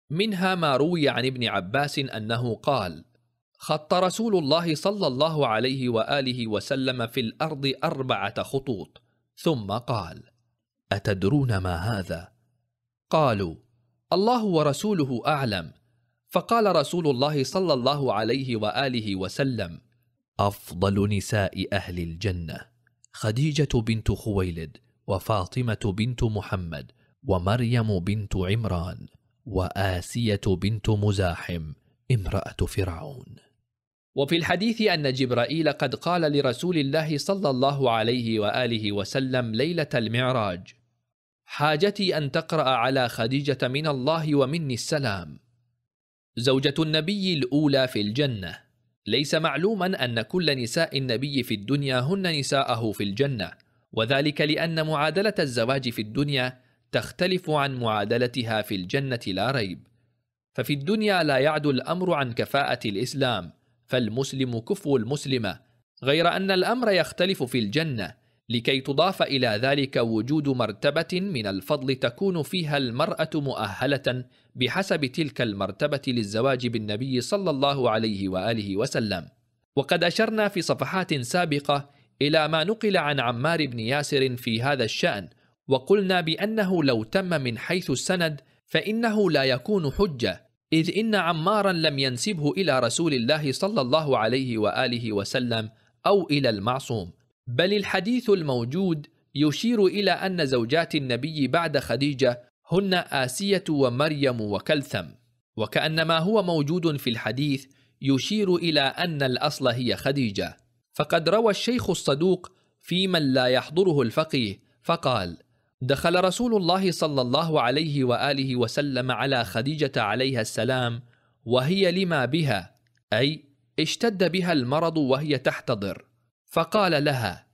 منها ما روي عن ابن عباس انه قال خط رسول الله صلى الله عليه واله وسلم في الارض اربعه خطوط ثم قال اتدرون ما هذا قالوا الله ورسوله اعلم فقال رسول الله صلى الله عليه واله وسلم افضل نساء اهل الجنه خديجه بنت خويلد وفاطمه بنت محمد ومريم بنت عمران واسيه بنت مزاحم امراه فرعون وفي الحديث ان جبرائيل قد قال لرسول الله صلى الله عليه واله وسلم ليله المعراج حاجتي ان تقرا على خديجه من الله ومني السلام زوجة النبي الأولى في الجنة ليس معلوما أن كل نساء النبي في الدنيا هن نساءه في الجنة وذلك لأن معادلة الزواج في الدنيا تختلف عن معادلتها في الجنة لا ريب ففي الدنيا لا يعدو الأمر عن كفاءة الإسلام فالمسلم كفو المسلمة غير أن الأمر يختلف في الجنة لكي تضاف إلى ذلك وجود مرتبة من الفضل تكون فيها المرأة مؤهلة بحسب تلك المرتبة للزواج بالنبي صلى الله عليه وآله وسلم وقد أشرنا في صفحات سابقة إلى ما نقل عن عمار بن ياسر في هذا الشأن وقلنا بأنه لو تم من حيث السند فإنه لا يكون حجة إذ إن عمارا لم ينسبه إلى رسول الله صلى الله عليه وآله وسلم أو إلى المعصوم بل الحديث الموجود يشير إلى أن زوجات النبي بعد خديجة هن آسية ومريم وكلثم وكأن ما هو موجود في الحديث يشير إلى أن الأصل هي خديجة فقد روى الشيخ الصدوق في من لا يحضره الفقيه فقال دخل رسول الله صلى الله عليه وآله وسلم على خديجة عليها السلام وهي لما بها أي اشتد بها المرض وهي تحتضر فقال لها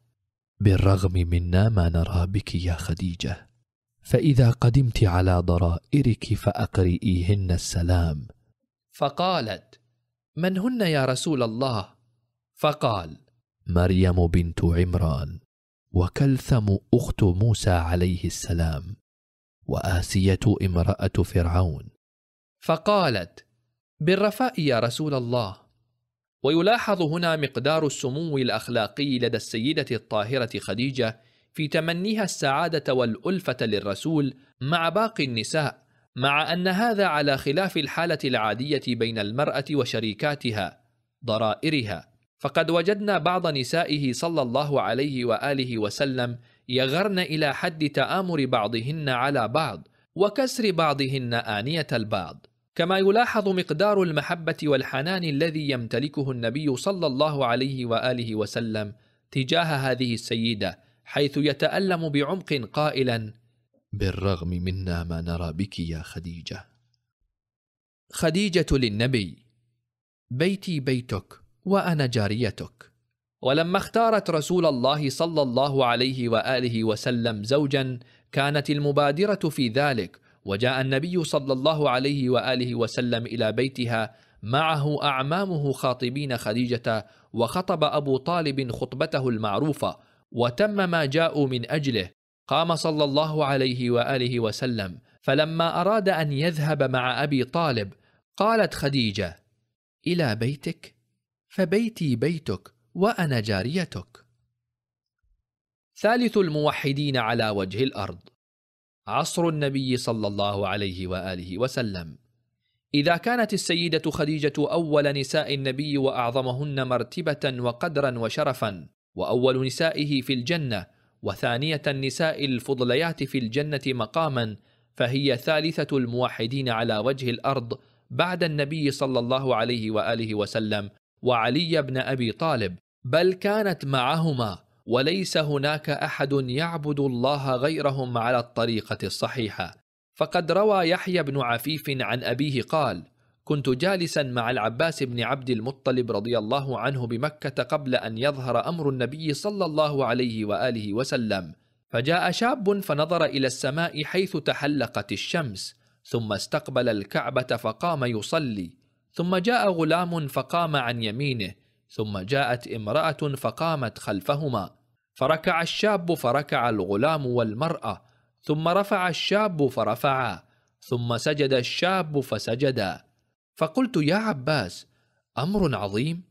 بالرغم منا ما نرى بك يا خديجه فاذا قدمت على ضرائرك فاقرئيهن السلام فقالت من هن يا رسول الله فقال مريم بنت عمران وكلثم اخت موسى عليه السلام واسيه امراه فرعون فقالت بالرفاء يا رسول الله ويلاحظ هنا مقدار السمو الاخلاقي لدى السيده الطاهره خديجه في تمنيها السعادة والألفة للرسول مع باقي النساء، مع أن هذا على خلاف الحالة العادية بين المرأة وشريكاتها ضرائرها، فقد وجدنا بعض نسائه صلى الله عليه وآله وسلم يغرن إلى حد تآمر بعضهن على بعض، وكسر بعضهن آنية البعض. كما يلاحظ مقدار المحبة والحنان الذي يمتلكه النبي صلى الله عليه وآله وسلم تجاه هذه السيدة حيث يتالم بعمق قائلا بالرغم منا ما نرى بك يا خديجه خديجه للنبي بيتي بيتك وانا جاريتك ولما اختارت رسول الله صلى الله عليه واله وسلم زوجا كانت المبادره في ذلك وجاء النبي صلى الله عليه واله وسلم الى بيتها معه اعمامه خاطبين خديجه وخطب ابو طالب خطبته المعروفه وتم ما جاءوا من اجله قام صلى الله عليه واله وسلم فلما اراد ان يذهب مع ابي طالب قالت خديجه الى بيتك فبيتي بيتك وانا جاريتك ثالث الموحدين على وجه الارض عصر النبي صلى الله عليه واله وسلم اذا كانت السيده خديجه اول نساء النبي واعظمهن مرتبه وقدرا وشرفا واول نسائه في الجنه وثانيه النساء الفضليات في الجنه مقاما فهي ثالثه الموحدين على وجه الارض بعد النبي صلى الله عليه واله وسلم وعلي بن ابي طالب بل كانت معهما وليس هناك احد يعبد الله غيرهم على الطريقه الصحيحه فقد روى يحيى بن عفيف عن ابيه قال كنت جالسا مع العباس بن عبد المطلب رضي الله عنه بمكة قبل أن يظهر أمر النبي صلى الله عليه وآله وسلم فجاء شاب فنظر إلى السماء حيث تحلقت الشمس ثم استقبل الكعبة فقام يصلي ثم جاء غلام فقام عن يمينه ثم جاءت امرأة فقامت خلفهما فركع الشاب فركع الغلام والمرأة ثم رفع الشاب فرفعا ثم سجد الشاب فسجدا فقلت يا عباس امر عظيم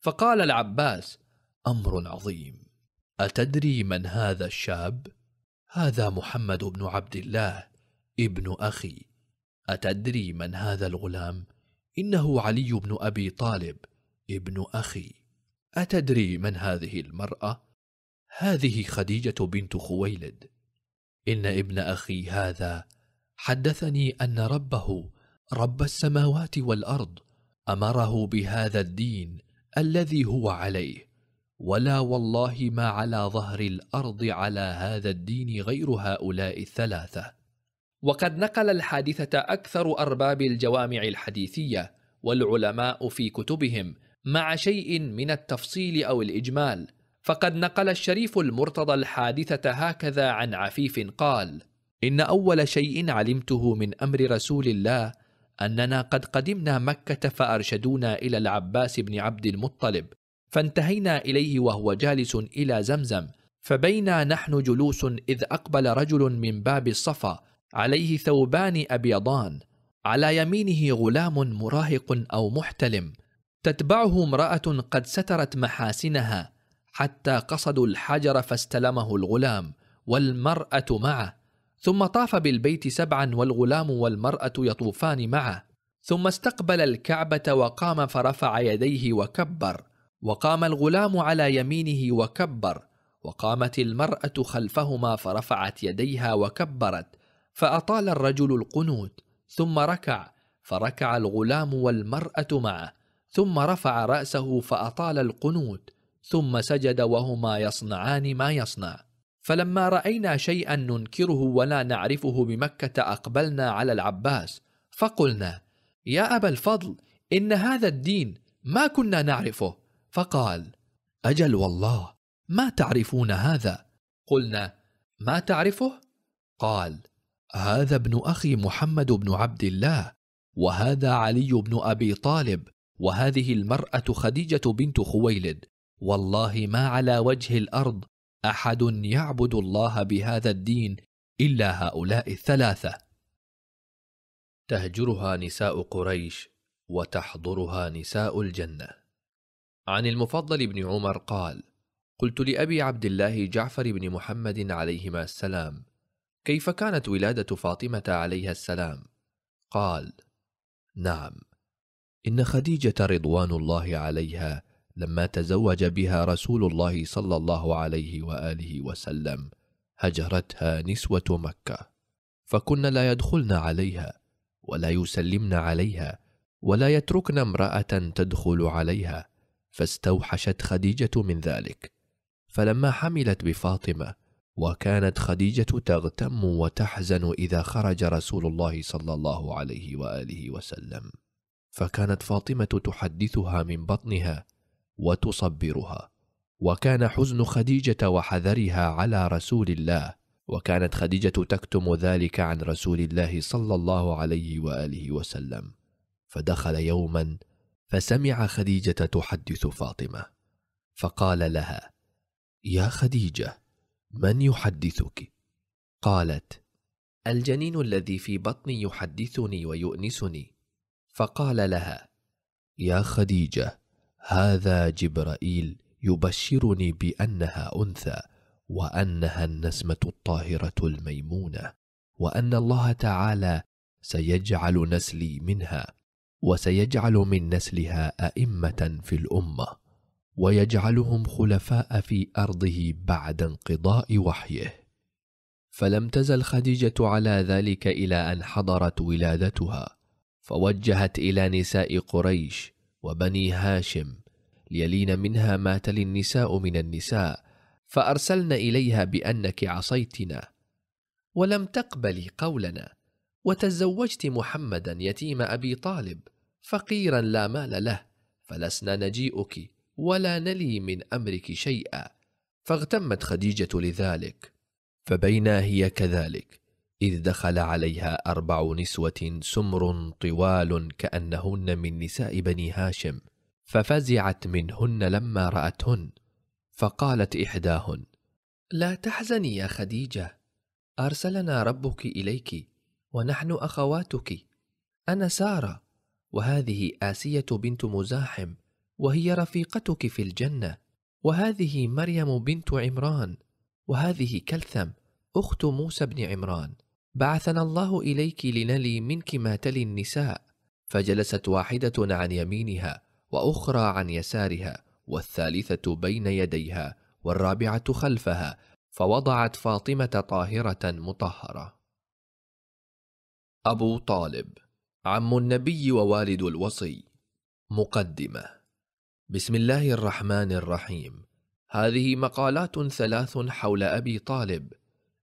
فقال العباس امر عظيم اتدري من هذا الشاب هذا محمد بن عبد الله ابن اخي اتدري من هذا الغلام انه علي بن ابي طالب ابن اخي اتدري من هذه المراه هذه خديجه بنت خويلد ان ابن اخي هذا حدثني ان ربه رب السماوات والارض امره بهذا الدين الذي هو عليه ولا والله ما على ظهر الارض على هذا الدين غير هؤلاء الثلاثه وقد نقل الحادثه اكثر ارباب الجوامع الحديثيه والعلماء في كتبهم مع شيء من التفصيل او الاجمال فقد نقل الشريف المرتضى الحادثه هكذا عن عفيف قال ان اول شيء علمته من امر رسول الله أننا قد قدمنا مكة فأرشدونا إلى العباس بن عبد المطلب فانتهينا إليه وهو جالس إلى زمزم فبينا نحن جلوس إذ أقبل رجل من باب الصفا عليه ثوبان أبيضان على يمينه غلام مراهق أو محتلم تتبعه امرأة قد سترت محاسنها حتى قصدوا الحجر فاستلمه الغلام والمرأة معه ثم طاف بالبيت سبعا والغلام والمراه يطوفان معه ثم استقبل الكعبه وقام فرفع يديه وكبر وقام الغلام على يمينه وكبر وقامت المراه خلفهما فرفعت يديها وكبرت فاطال الرجل القنوت ثم ركع فركع الغلام والمراه معه ثم رفع راسه فاطال القنوت ثم سجد وهما يصنعان ما يصنع فلما راينا شيئا ننكره ولا نعرفه بمكه اقبلنا على العباس فقلنا يا ابا الفضل ان هذا الدين ما كنا نعرفه فقال اجل والله ما تعرفون هذا قلنا ما تعرفه قال هذا ابن اخي محمد بن عبد الله وهذا علي بن ابي طالب وهذه المراه خديجه بنت خويلد والله ما على وجه الارض احد يعبد الله بهذا الدين الا هؤلاء الثلاثه تهجرها نساء قريش وتحضرها نساء الجنه عن المفضل بن عمر قال قلت لابي عبد الله جعفر بن محمد عليهما السلام كيف كانت ولاده فاطمه عليها السلام قال نعم ان خديجه رضوان الله عليها لما تزوج بها رسول الله صلى الله عليه واله وسلم هجرتها نسوه مكه فكن لا يدخلن عليها ولا يسلمن عليها ولا يتركن امراه تدخل عليها فاستوحشت خديجه من ذلك فلما حملت بفاطمه وكانت خديجه تغتم وتحزن اذا خرج رسول الله صلى الله عليه واله وسلم فكانت فاطمه تحدثها من بطنها وتصبرها وكان حزن خديجه وحذرها على رسول الله وكانت خديجه تكتم ذلك عن رسول الله صلى الله عليه واله وسلم فدخل يوما فسمع خديجه تحدث فاطمه فقال لها يا خديجه من يحدثك قالت الجنين الذي في بطني يحدثني ويؤنسني فقال لها يا خديجه هذا جبرائيل يبشرني بانها انثى وانها النسمه الطاهره الميمونه وان الله تعالى سيجعل نسلي منها وسيجعل من نسلها ائمه في الامه ويجعلهم خلفاء في ارضه بعد انقضاء وحيه فلم تزل خديجه على ذلك الى ان حضرت ولادتها فوجهت الى نساء قريش وبني هاشم ليلين منها ما تلي النساء من النساء فارسلن اليها بانك عصيتنا ولم تقبلي قولنا وتزوجت محمدا يتيم ابي طالب فقيرا لا مال له فلسنا نجيئك ولا نلي من امرك شيئا فاغتمت خديجه لذلك فبينا هي كذلك إذ دخل عليها أربع نسوة سمر طوال كأنهن من نساء بني هاشم ففزعت منهن لما رأتهن فقالت إحداهن لا تحزني يا خديجة أرسلنا ربك إليك ونحن أخواتك أنا سارة وهذه آسية بنت مزاحم وهي رفيقتك في الجنة وهذه مريم بنت عمران وهذه كلثم أخت موسى بن عمران بعثنا الله اليك لنلي منك ما تلي النساء فجلست واحده عن يمينها واخرى عن يسارها والثالثه بين يديها والرابعه خلفها فوضعت فاطمه طاهره مطهره ابو طالب عم النبي ووالد الوصي مقدمه بسم الله الرحمن الرحيم هذه مقالات ثلاث حول ابي طالب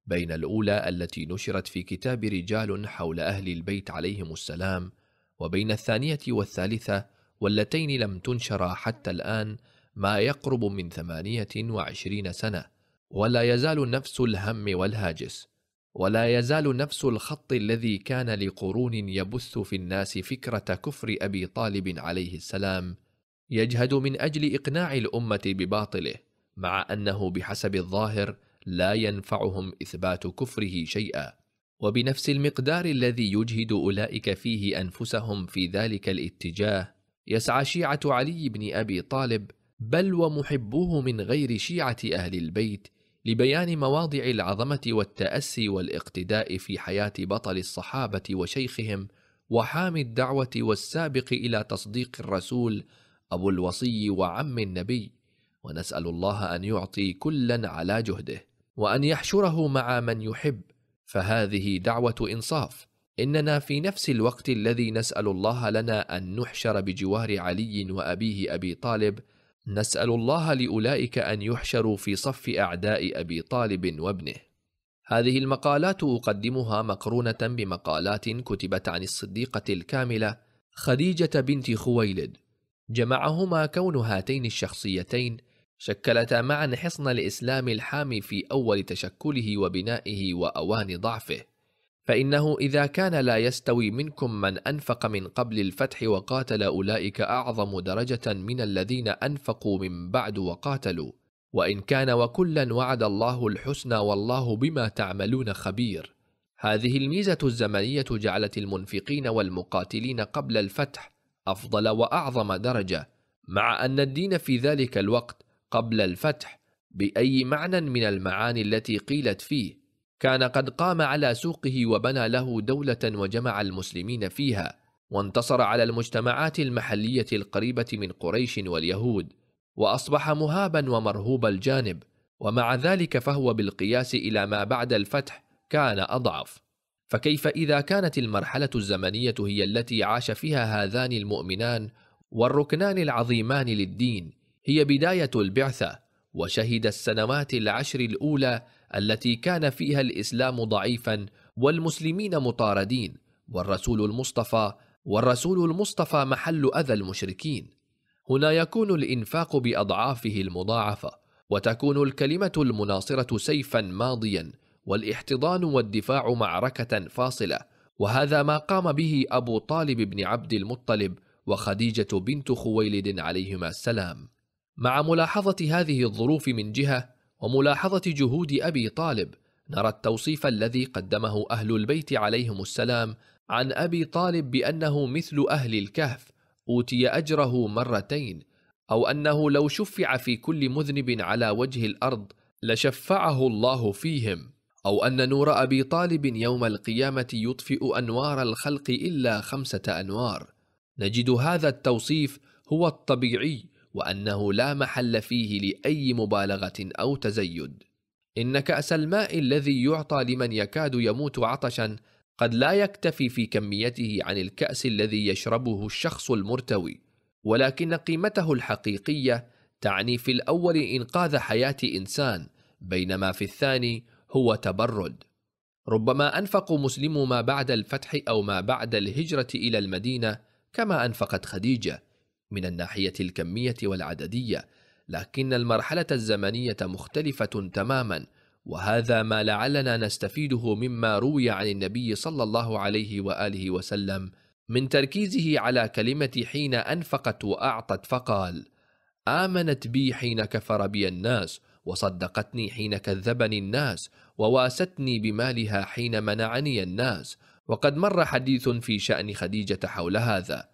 بين الأولى التي نشرت في كتاب رجال حول أهل البيت عليهم السلام، وبين الثانية والثالثة واللتين لم تنشرا حتى الآن ما يقرب من ثمانية وعشرين سنة، ولا يزال نفس الهم والهاجس، ولا يزال نفس الخط الذي كان لقرون يبث في الناس فكرة كفر أبي طالب عليه السلام، يجهد من أجل إقناع الأمة بباطله، مع أنه بحسب الظاهر لا ينفعهم اثبات كفره شيئا وبنفس المقدار الذي يجهد اولئك فيه انفسهم في ذلك الاتجاه يسعى شيعه علي بن ابي طالب بل ومحبوه من غير شيعه اهل البيت لبيان مواضع العظمه والتاسي والاقتداء في حياه بطل الصحابه وشيخهم وحامي الدعوه والسابق الى تصديق الرسول ابو الوصي وعم النبي ونسال الله ان يعطي كلا على جهده وان يحشره مع من يحب فهذه دعوه انصاف اننا في نفس الوقت الذي نسال الله لنا ان نحشر بجوار علي وابيه ابي طالب نسال الله لاولئك ان يحشروا في صف اعداء ابي طالب وابنه هذه المقالات اقدمها مقرونه بمقالات كتبت عن الصديقه الكامله خديجه بنت خويلد جمعهما كون هاتين الشخصيتين شكلتا معا حصن الإسلام الحامي في أول تشكله وبنائه وأوان ضعفه فإنه إذا كان لا يستوي منكم من أنفق من قبل الفتح وقاتل أولئك أعظم درجة من الذين أنفقوا من بعد وقاتلوا وإن كان وكلا وعد الله الحسنى والله بما تعملون خبير هذه الميزة الزمنية جعلت المنفقين والمقاتلين قبل الفتح أفضل وأعظم درجة مع أن الدين في ذلك الوقت قبل الفتح باي معنى من المعاني التي قيلت فيه كان قد قام على سوقه وبنى له دوله وجمع المسلمين فيها وانتصر على المجتمعات المحليه القريبه من قريش واليهود واصبح مهابا ومرهوب الجانب ومع ذلك فهو بالقياس الى ما بعد الفتح كان اضعف فكيف اذا كانت المرحله الزمنيه هي التي عاش فيها هذان المؤمنان والركنان العظيمان للدين هي بداية البعثة، وشهد السنوات العشر الأولى التي كان فيها الإسلام ضعيفا والمسلمين مطاردين، والرسول المصطفى والرسول المصطفى محل أذى المشركين. هنا يكون الإنفاق بأضعافه المضاعفة، وتكون الكلمة المناصرة سيفا ماضيا، والاحتضان والدفاع معركة فاصلة، وهذا ما قام به أبو طالب بن عبد المطلب وخديجة بنت خويلد عليهما السلام. مع ملاحظة هذه الظروف من جهة وملاحظة جهود أبي طالب نرى التوصيف الذي قدمه أهل البيت عليهم السلام عن أبي طالب بأنه مثل أهل الكهف أوتي أجره مرتين أو أنه لو شفع في كل مذنب على وجه الأرض لشفعه الله فيهم أو أن نور أبي طالب يوم القيامة يطفئ أنوار الخلق إلا خمسة أنوار نجد هذا التوصيف هو الطبيعي وأنه لا محل فيه لأي مبالغة أو تزيد. إن كأس الماء الذي يعطى لمن يكاد يموت عطشًا قد لا يكتفي في كميته عن الكأس الذي يشربه الشخص المرتوي، ولكن قيمته الحقيقية تعني في الأول إنقاذ حياة إنسان، بينما في الثاني هو تبرد. ربما أنفق مسلم ما بعد الفتح أو ما بعد الهجرة إلى المدينة كما أنفقت خديجة، من الناحية الكمية والعددية، لكن المرحلة الزمنية مختلفة تماما، وهذا ما لعلنا نستفيده مما روي عن النبي صلى الله عليه وآله وسلم من تركيزه على كلمة حين أنفقت وأعطت فقال: آمنت بي حين كفر بي الناس، وصدقتني حين كذبني الناس، وواستني بمالها حين منعني الناس، وقد مر حديث في شأن خديجة حول هذا،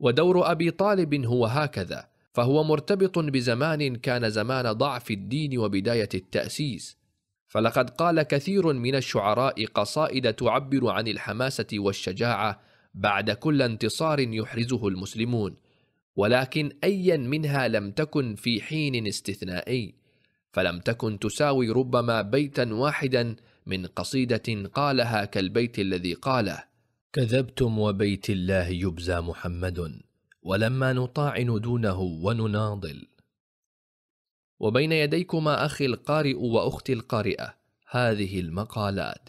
ودور ابي طالب هو هكذا فهو مرتبط بزمان كان زمان ضعف الدين وبدايه التاسيس فلقد قال كثير من الشعراء قصائد تعبر عن الحماسه والشجاعه بعد كل انتصار يحرزه المسلمون ولكن ايا منها لم تكن في حين استثنائي فلم تكن تساوي ربما بيتا واحدا من قصيده قالها كالبيت الذي قاله كذبتم وبيت الله يبزى محمد ولما نطاعن دونه ونناضل وبين يديكما اخي القارئ واختي القارئه هذه المقالات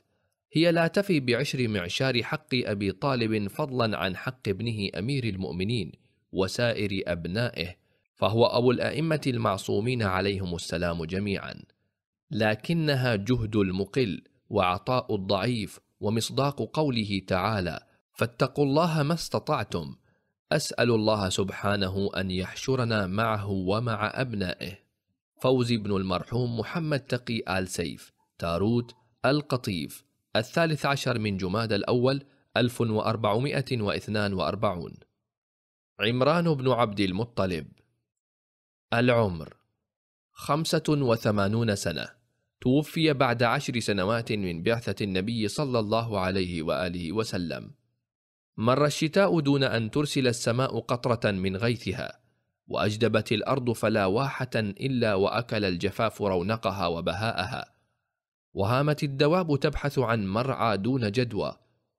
هي لا تفي بعشر معشار حق ابي طالب فضلا عن حق ابنه امير المؤمنين وسائر ابنائه فهو ابو الائمه المعصومين عليهم السلام جميعا لكنها جهد المقل وعطاء الضعيف ومصداق قوله تعالى فاتقوا الله ما استطعتم اسال الله سبحانه ان يحشرنا معه ومع ابنائه فوزي بن المرحوم محمد تقي ال سيف تاروت القطيف الثالث عشر من جماد الاول 1442 عمران بن عبد المطلب العمر 85 سنه توفي بعد عشر سنوات من بعثة النبي صلى الله عليه وآله وسلم. مر الشتاء دون أن ترسل السماء قطرة من غيثها، وأجدبت الأرض فلا واحة إلا وأكل الجفاف رونقها وبهاءها. وهامت الدواب تبحث عن مرعى دون جدوى،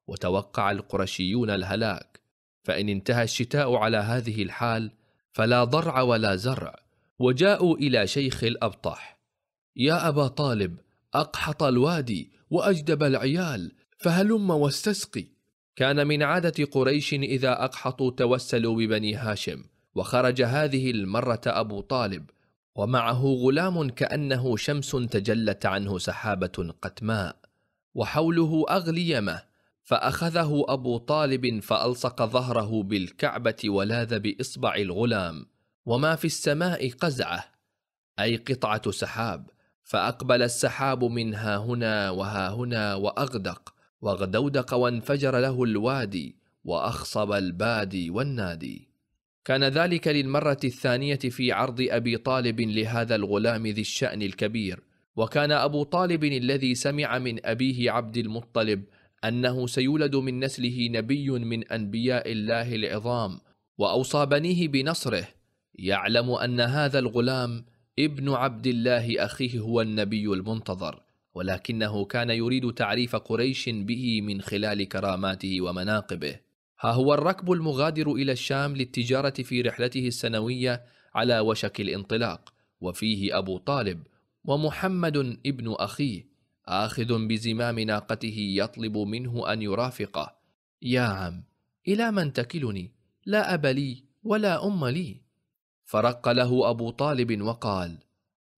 وتوقع القرشيون الهلاك، فإن انتهى الشتاء على هذه الحال فلا ضرع ولا زرع، وجاءوا إلى شيخ الأبطح، يا أبا طالب أقحط الوادي وأجدب العيال فهلم واستسقي كان من عادة قريش إذا أقحطوا توسلوا ببني هاشم وخرج هذه المرة أبو طالب ومعه غلام كأنه شمس تجلت عنه سحابة قتماء وحوله أغليمة فأخذه أبو طالب فألصق ظهره بالكعبة ولاذ بإصبع الغلام وما في السماء قزعة أي قطعة سحاب فأقبل السحاب من ها هنا وها هنا وأغدق وغدودق وانفجر له الوادي وأخصب البادي والنادي كان ذلك للمرة الثانية في عرض أبي طالب لهذا الغلام ذي الشأن الكبير وكان أبو طالب الذي سمع من أبيه عبد المطلب أنه سيولد من نسله نبي من أنبياء الله العظام وأوصى بنيه بنصره يعلم أن هذا الغلام ابن عبد الله اخيه هو النبي المنتظر ولكنه كان يريد تعريف قريش به من خلال كراماته ومناقبه ها هو الركب المغادر الى الشام للتجاره في رحلته السنويه على وشك الانطلاق وفيه ابو طالب ومحمد ابن اخيه اخذ بزمام ناقته يطلب منه ان يرافقه يا عم الى من تكلني لا اب لي ولا ام لي فرق له ابو طالب وقال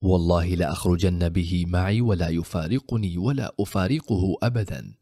والله لاخرجن به معي ولا يفارقني ولا افارقه ابدا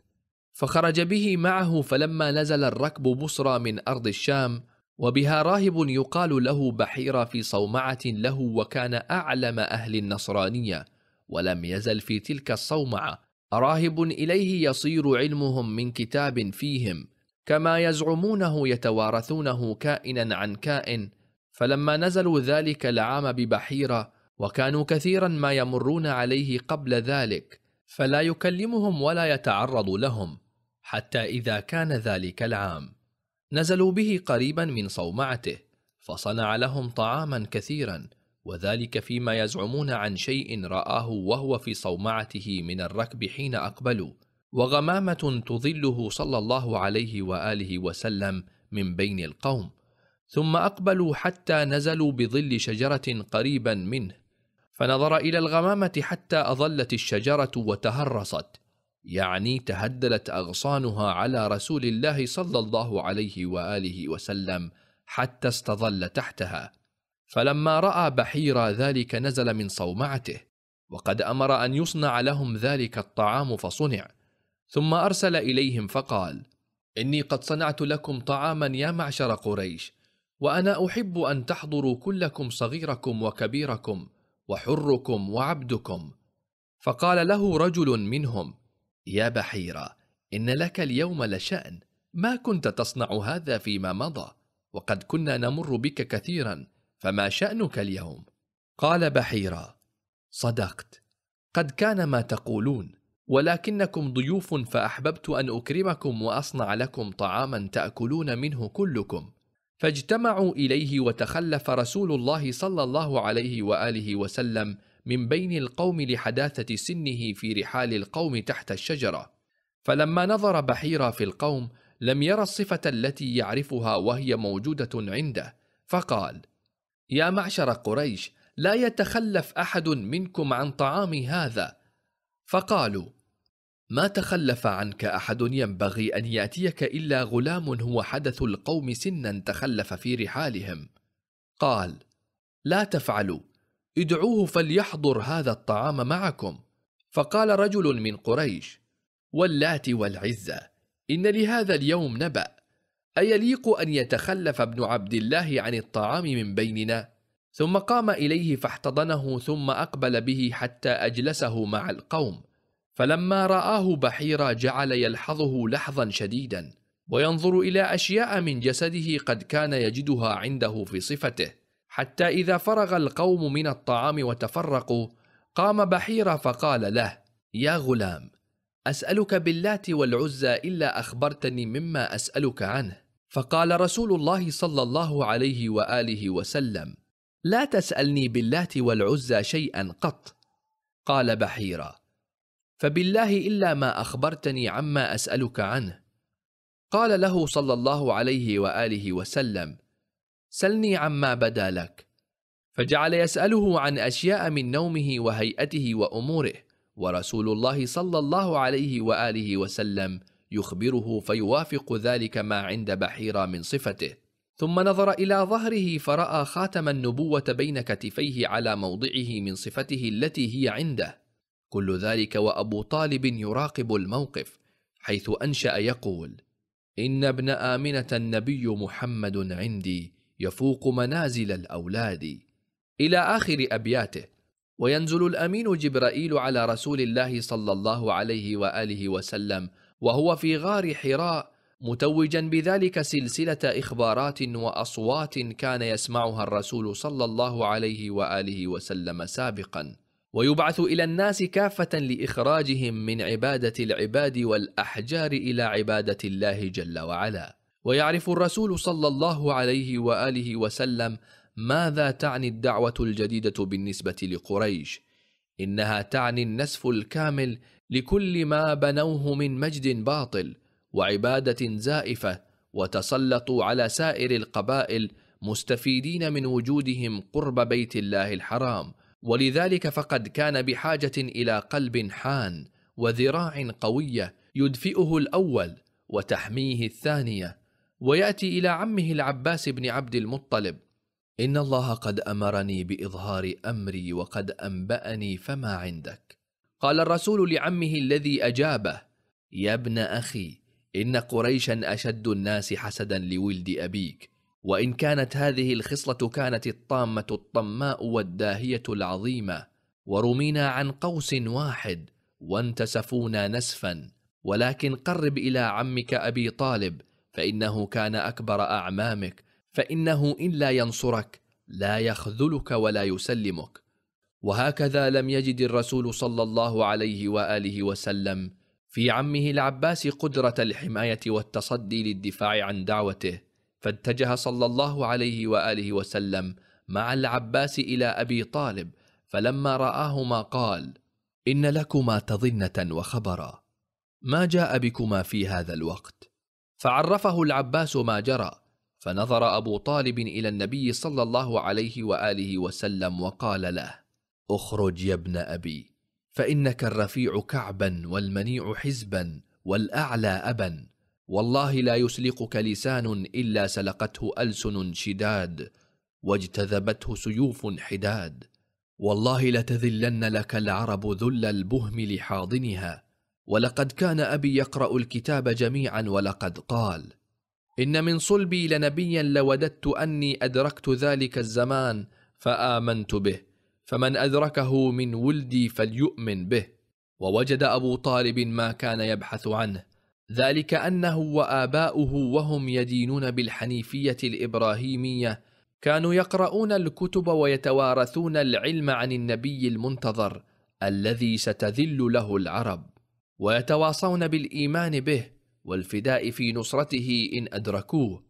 فخرج به معه فلما نزل الركب بصرى من ارض الشام وبها راهب يقال له بحيرة في صومعة له وكان أعلم أهل النصرانية ولم يزل في تلك الصومعة راهب إليه يصير علمهم من كتاب فيهم كما يزعمونه يتوارثونه كائنا عن كائن فلما نزلوا ذلك العام ببحيره وكانوا كثيرا ما يمرون عليه قبل ذلك فلا يكلمهم ولا يتعرض لهم حتى اذا كان ذلك العام نزلوا به قريبا من صومعته فصنع لهم طعاما كثيرا وذلك فيما يزعمون عن شيء راه وهو في صومعته من الركب حين اقبلوا وغمامه تظله صلى الله عليه واله وسلم من بين القوم ثم اقبلوا حتى نزلوا بظل شجره قريبا منه فنظر الى الغمامه حتى اظلت الشجره وتهرصت يعني تهدلت اغصانها على رسول الله صلى الله عليه واله وسلم حتى استظل تحتها فلما راى بحيرا ذلك نزل من صومعته وقد امر ان يصنع لهم ذلك الطعام فصنع ثم ارسل اليهم فقال اني قد صنعت لكم طعاما يا معشر قريش وانا احب ان تحضروا كلكم صغيركم وكبيركم وحركم وعبدكم فقال له رجل منهم يا بحيرة إن لك اليوم لشأن ما كنت تصنع هذا فيما مضى وقد كنا نمر بك كثيرا فما شأنك اليوم قال بحيرة صدقت قد كان ما تقولون ولكنكم ضيوف فأحببت أن أكرمكم وأصنع لكم طعاما تأكلون منه كلكم فاجتمعوا اليه وتخلف رسول الله صلى الله عليه واله وسلم من بين القوم لحداثه سنه في رحال القوم تحت الشجره فلما نظر بحيرا في القوم لم يرى الصفه التي يعرفها وهي موجوده عنده فقال يا معشر قريش لا يتخلف احد منكم عن طعام هذا فقالوا ما تخلف عنك احد ينبغي ان ياتيك الا غلام هو حدث القوم سنا تخلف في رحالهم قال لا تفعلوا ادعوه فليحضر هذا الطعام معكم فقال رجل من قريش واللات والعزه ان لهذا اليوم نبأ أيليق أن يتخلف ابن عبد الله عن الطعام من بيننا؟ ثم قام إليه فاحتضنه ثم أقبل به حتى أجلسه مع القوم فلما رآه بحيرا جعل يلحظه لحظا شديدا وينظر إلى أشياء من جسده قد كان يجدها عنده في صفته حتى إذا فرغ القوم من الطعام وتفرقوا قام بحيرا فقال له يا غلام أسألك باللات والعزى إلا أخبرتني مما أسألك عنه فقال رسول الله صلى الله عليه وآله وسلم لا تسألني باللات والعزى شيئا قط قال بحيرا فبالله الا ما اخبرتني عما اسالك عنه قال له صلى الله عليه واله وسلم سلني عما بدا لك فجعل يساله عن اشياء من نومه وهيئته واموره ورسول الله صلى الله عليه واله وسلم يخبره فيوافق ذلك ما عند بحيرة من صفته ثم نظر إلى ظهره فرأى خاتم النبوة بين كتفيه على موضعه من صفته التي هي عنده كل ذلك وابو طالب يراقب الموقف حيث انشا يقول ان ابن امنه النبي محمد عندي يفوق منازل الاولاد الى اخر ابياته وينزل الامين جبرائيل على رسول الله صلى الله عليه واله وسلم وهو في غار حراء متوجا بذلك سلسله اخبارات واصوات كان يسمعها الرسول صلى الله عليه واله وسلم سابقا ويبعث الى الناس كافه لاخراجهم من عباده العباد والاحجار الى عباده الله جل وعلا ويعرف الرسول صلى الله عليه واله وسلم ماذا تعني الدعوه الجديده بالنسبه لقريش انها تعني النسف الكامل لكل ما بنوه من مجد باطل وعباده زائفه وتسلطوا على سائر القبائل مستفيدين من وجودهم قرب بيت الله الحرام ولذلك فقد كان بحاجه الى قلب حان وذراع قويه يدفئه الاول وتحميه الثانيه وياتي الى عمه العباس بن عبد المطلب ان الله قد امرني باظهار امري وقد انباني فما عندك قال الرسول لعمه الذي اجابه يا ابن اخي ان قريشا اشد الناس حسدا لولد ابيك وان كانت هذه الخصله كانت الطامه الطماء والداهيه العظيمه ورمينا عن قوس واحد وانتسفونا نسفا ولكن قرب الى عمك ابي طالب فانه كان اكبر اعمامك فانه ان لا ينصرك لا يخذلك ولا يسلمك وهكذا لم يجد الرسول صلى الله عليه واله وسلم في عمه العباس قدره الحمايه والتصدي للدفاع عن دعوته فاتجه صلى الله عليه واله وسلم مع العباس الى ابي طالب فلما راهما قال ان لكما تظنه وخبرا ما جاء بكما في هذا الوقت فعرفه العباس ما جرى فنظر ابو طالب الى النبي صلى الله عليه واله وسلم وقال له اخرج يا ابن ابي فانك الرفيع كعبا والمنيع حزبا والاعلى ابا والله لا يسلقك لسان الا سلقته السن شداد واجتذبته سيوف حداد والله لتذلن لك العرب ذل البهم لحاضنها ولقد كان ابي يقرا الكتاب جميعا ولقد قال ان من صلبي لنبيا لوددت اني ادركت ذلك الزمان فامنت به فمن ادركه من ولدي فليؤمن به ووجد ابو طالب ما كان يبحث عنه ذلك انه واباؤه وهم يدينون بالحنيفيه الابراهيميه كانوا يقرؤون الكتب ويتوارثون العلم عن النبي المنتظر الذي ستذل له العرب ويتواصون بالايمان به والفداء في نصرته ان ادركوه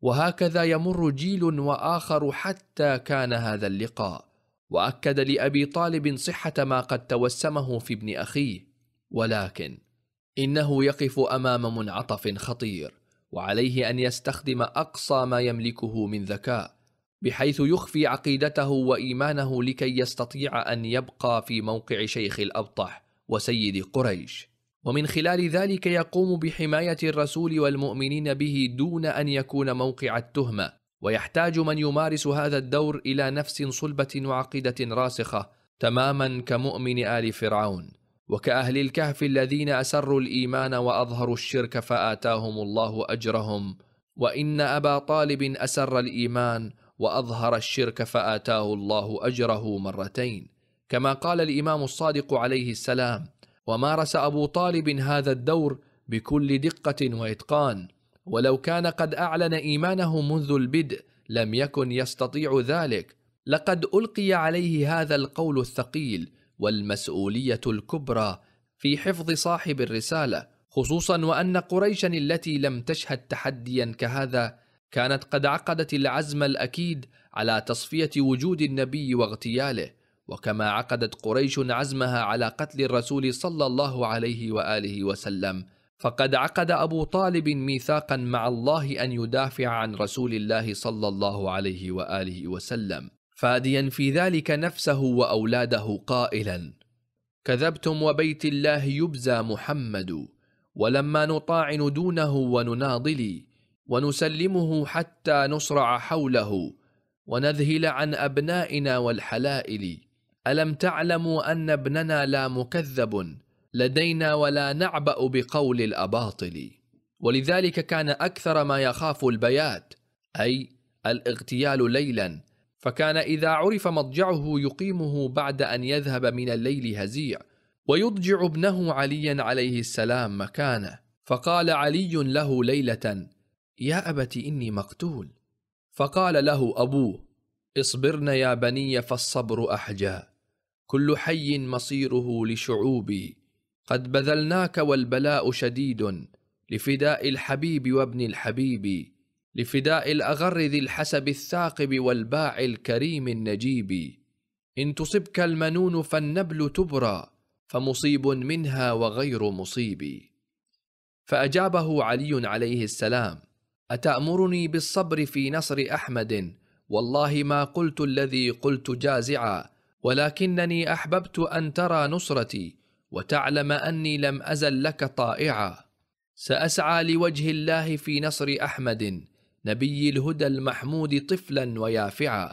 وهكذا يمر جيل واخر حتى كان هذا اللقاء واكد لابي طالب صحه ما قد توسمه في ابن اخيه ولكن انه يقف امام منعطف خطير وعليه ان يستخدم اقصى ما يملكه من ذكاء بحيث يخفي عقيدته وايمانه لكي يستطيع ان يبقى في موقع شيخ الابطح وسيد قريش ومن خلال ذلك يقوم بحمايه الرسول والمؤمنين به دون ان يكون موقع التهمه ويحتاج من يمارس هذا الدور الى نفس صلبه وعقيده راسخه تماما كمؤمن ال فرعون وكأهل الكهف الذين أسروا الإيمان وأظهروا الشرك فآتاهم الله أجرهم وإن أبا طالب أسر الإيمان وأظهر الشرك فآتاه الله أجره مرتين كما قال الإمام الصادق عليه السلام ومارس أبو طالب هذا الدور بكل دقة وإتقان ولو كان قد أعلن إيمانه منذ البدء لم يكن يستطيع ذلك لقد ألقي عليه هذا القول الثقيل والمسؤوليه الكبرى في حفظ صاحب الرساله خصوصا وان قريشا التي لم تشهد تحديا كهذا كانت قد عقدت العزم الاكيد على تصفيه وجود النبي واغتياله وكما عقدت قريش عزمها على قتل الرسول صلى الله عليه واله وسلم فقد عقد ابو طالب ميثاقا مع الله ان يدافع عن رسول الله صلى الله عليه واله وسلم فاديا في ذلك نفسه واولاده قائلا كذبتم وبيت الله يبزى محمد ولما نطاعن دونه ونناضل ونسلمه حتى نصرع حوله ونذهل عن ابنائنا والحلائل الم تعلموا ان ابننا لا مكذب لدينا ولا نعبا بقول الاباطل ولذلك كان اكثر ما يخاف البيات اي الاغتيال ليلا فكان إذا عرف مضجعه يقيمه بعد أن يذهب من الليل هزيع ويضجع ابنه عليا عليه السلام مكانه فقال علي له ليلة يا أبت إني مقتول فقال له أبوه اصبرن يا بني فالصبر أحجى كل حي مصيره لشعوبي قد بذلناك والبلاء شديد لفداء الحبيب وابن الحبيب لفداء الأغر ذي الحسب الثاقب والباع الكريم النجيب إن تصبك المنون فالنبل تبرى فمصيب منها وغير مصيب فأجابه علي عليه السلام أتأمرني بالصبر في نصر أحمد والله ما قلت الذي قلت جازعا ولكنني أحببت أن ترى نصرتي وتعلم أني لم أزل لك طائعا سأسعى لوجه الله في نصر أحمد نبي الهدى المحمود طفلا ويافعا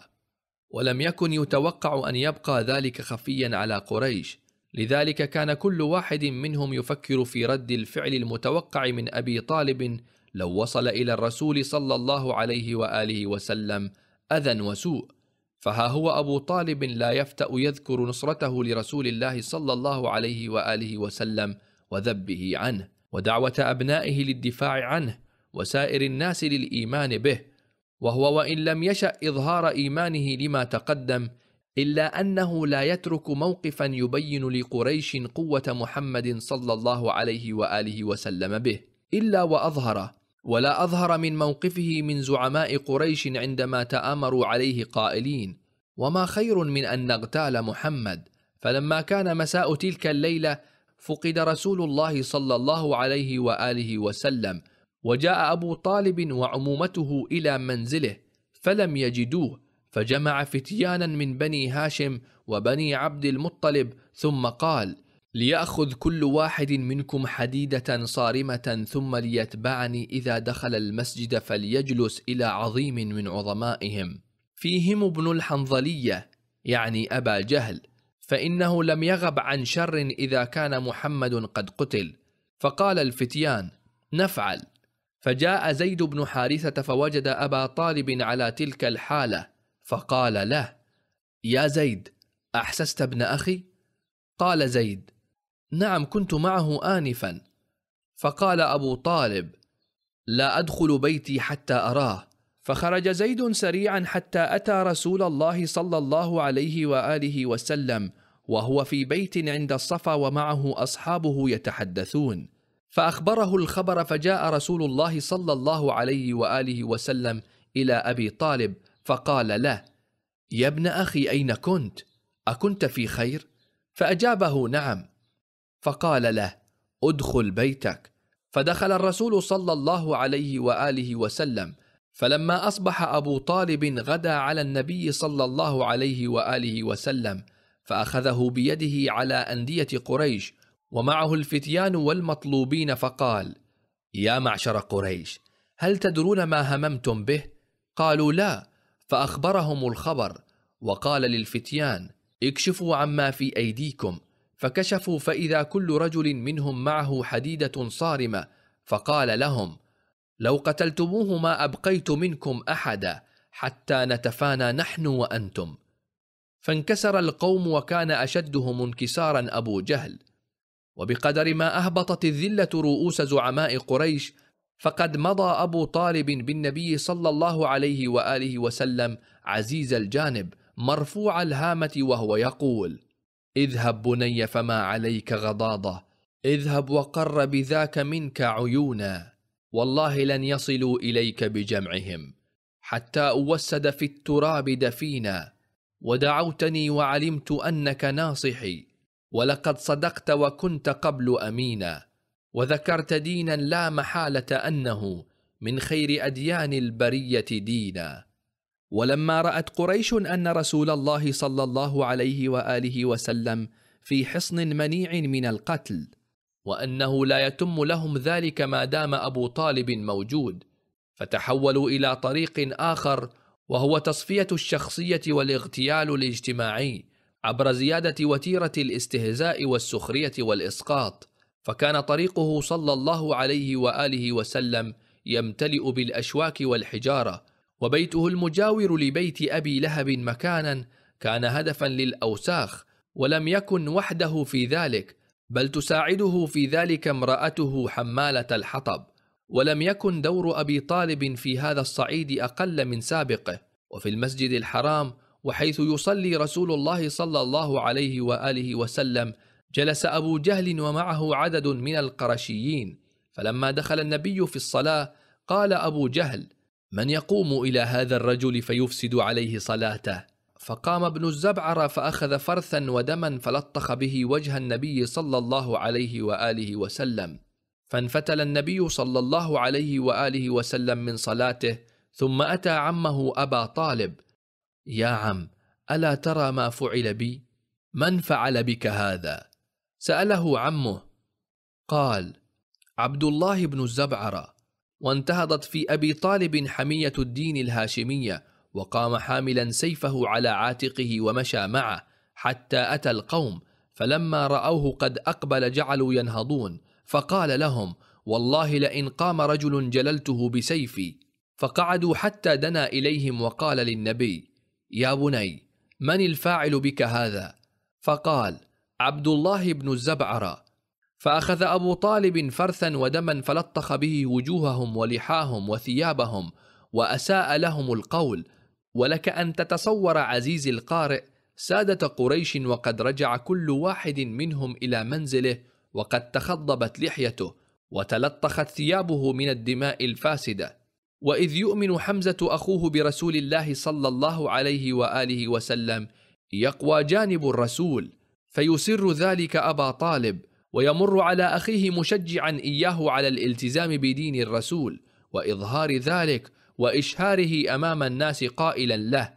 ولم يكن يتوقع ان يبقى ذلك خفيا على قريش لذلك كان كل واحد منهم يفكر في رد الفعل المتوقع من ابي طالب لو وصل الى الرسول صلى الله عليه واله وسلم اذى وسوء فها هو ابو طالب لا يفتا يذكر نصرته لرسول الله صلى الله عليه واله وسلم وذبه عنه ودعوه ابنائه للدفاع عنه وسائر الناس للايمان به وهو وان لم يشا اظهار ايمانه لما تقدم الا انه لا يترك موقفا يبين لقريش قوه محمد صلى الله عليه واله وسلم به الا واظهره ولا اظهر من موقفه من زعماء قريش عندما تامروا عليه قائلين وما خير من ان نغتال محمد فلما كان مساء تلك الليله فقد رسول الله صلى الله عليه واله وسلم وجاء أبو طالب وعمومته إلى منزله فلم يجدوه فجمع فتيانا من بني هاشم وبني عبد المطلب ثم قال ليأخذ كل واحد منكم حديدة صارمة ثم ليتبعني إذا دخل المسجد فليجلس إلى عظيم من عظمائهم فيهم ابن الحنظلية يعني أبا جهل فإنه لم يغب عن شر إذا كان محمد قد قتل فقال الفتيان نفعل فجاء زيد بن حارثه فوجد ابا طالب على تلك الحاله فقال له يا زيد احسست ابن اخي قال زيد نعم كنت معه انفا فقال ابو طالب لا ادخل بيتي حتى اراه فخرج زيد سريعا حتى اتى رسول الله صلى الله عليه واله وسلم وهو في بيت عند الصفا ومعه اصحابه يتحدثون فاخبره الخبر فجاء رسول الله صلى الله عليه واله وسلم الى ابي طالب فقال له يا ابن اخي اين كنت اكنت في خير فاجابه نعم فقال له ادخل بيتك فدخل الرسول صلى الله عليه واله وسلم فلما اصبح ابو طالب غدا على النبي صلى الله عليه واله وسلم فاخذه بيده على انديه قريش ومعه الفتيان والمطلوبين فقال يا معشر قريش هل تدرون ما هممتم به قالوا لا فاخبرهم الخبر وقال للفتيان اكشفوا عما في ايديكم فكشفوا فاذا كل رجل منهم معه حديده صارمه فقال لهم لو قتلتموه ما ابقيت منكم احدا حتى نتفانى نحن وانتم فانكسر القوم وكان اشدهم انكسارا ابو جهل وبقدر ما اهبطت الذله رؤوس زعماء قريش فقد مضى ابو طالب بالنبي صلى الله عليه واله وسلم عزيز الجانب مرفوع الهامه وهو يقول اذهب بني فما عليك غضاضه اذهب وقر بذاك منك عيونا والله لن يصلوا اليك بجمعهم حتى اوسد في التراب دفينا ودعوتني وعلمت انك ناصحي ولقد صدقت وكنت قبل امينا وذكرت دينا لا محاله انه من خير اديان البريه دينا ولما رات قريش ان رسول الله صلى الله عليه واله وسلم في حصن منيع من القتل وانه لا يتم لهم ذلك ما دام ابو طالب موجود فتحولوا الى طريق اخر وهو تصفيه الشخصيه والاغتيال الاجتماعي عبر زيادة وتيرة الاستهزاء والسخرية والإسقاط، فكان طريقه صلى الله عليه وآله وسلم يمتلئ بالأشواك والحجارة، وبيته المجاور لبيت أبي لهب مكانا كان هدفا للأوساخ، ولم يكن وحده في ذلك، بل تساعده في ذلك امرأته حمالة الحطب، ولم يكن دور أبي طالب في هذا الصعيد أقل من سابقه، وفي المسجد الحرام وحيث يصلي رسول الله صلى الله عليه واله وسلم جلس ابو جهل ومعه عدد من القرشيين فلما دخل النبي في الصلاه قال ابو جهل من يقوم الى هذا الرجل فيفسد عليه صلاته فقام ابن الزبعر فاخذ فرثا ودما فلطخ به وجه النبي صلى الله عليه واله وسلم فانفتل النبي صلى الله عليه واله وسلم من صلاته ثم اتى عمه ابا طالب يا عم الا ترى ما فعل بي من فعل بك هذا ساله عمه قال عبد الله بن الزبعره وانتهضت في ابي طالب حميه الدين الهاشميه وقام حاملا سيفه على عاتقه ومشى معه حتى اتى القوم فلما راوه قد اقبل جعلوا ينهضون فقال لهم والله لئن قام رجل جللته بسيفي فقعدوا حتى دنا اليهم وقال للنبي يا بني من الفاعل بك هذا فقال عبد الله بن الزبعره فاخذ ابو طالب فرثا ودما فلطخ به وجوههم ولحاهم وثيابهم واساء لهم القول ولك ان تتصور عزيزي القارئ ساده قريش وقد رجع كل واحد منهم الى منزله وقد تخضبت لحيته وتلطخت ثيابه من الدماء الفاسده واذ يؤمن حمزه اخوه برسول الله صلى الله عليه واله وسلم يقوى جانب الرسول فيسر ذلك ابا طالب ويمر على اخيه مشجعا اياه على الالتزام بدين الرسول واظهار ذلك واشهاره امام الناس قائلا له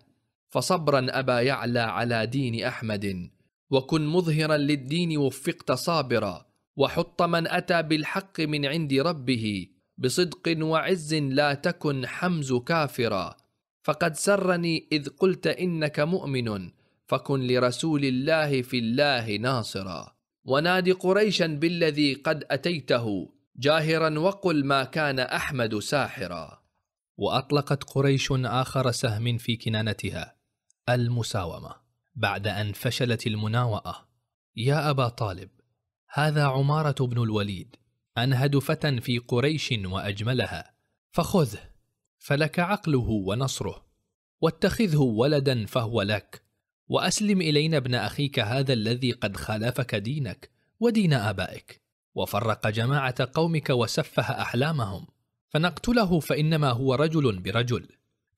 فصبرا ابا يعلى على دين احمد وكن مظهرا للدين وفقت صابرا وحط من اتى بالحق من عند ربه بصدق وعز لا تكن حمز كافرا فقد سرني اذ قلت انك مؤمن فكن لرسول الله في الله ناصرا ونادي قريشا بالذي قد اتيته جاهرا وقل ما كان احمد ساحرا واطلقت قريش اخر سهم في كنانتها المساومه بعد ان فشلت المناوئه يا ابا طالب هذا عماره بن الوليد أنهد فتى في قريش وأجملها فخذه فلك عقله ونصره واتخذه ولدا فهو لك وأسلم إلينا ابن أخيك هذا الذي قد خالفك دينك ودين آبائك وفرق جماعة قومك وسفه أحلامهم فنقتله فإنما هو رجل برجل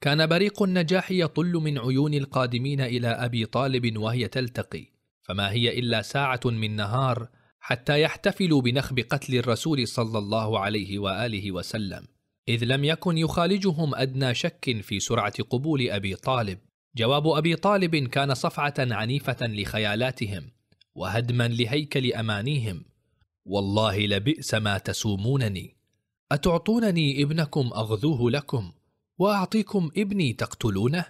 كان بريق النجاح يطل من عيون القادمين إلى أبي طالب وهي تلتقي فما هي إلا ساعة من نهار حتى يحتفلوا بنخب قتل الرسول صلى الله عليه واله وسلم اذ لم يكن يخالجهم ادنى شك في سرعه قبول ابي طالب جواب ابي طالب كان صفعه عنيفه لخيالاتهم وهدما لهيكل امانيهم والله لبئس ما تسومونني اتعطونني ابنكم اغذوه لكم واعطيكم ابني تقتلونه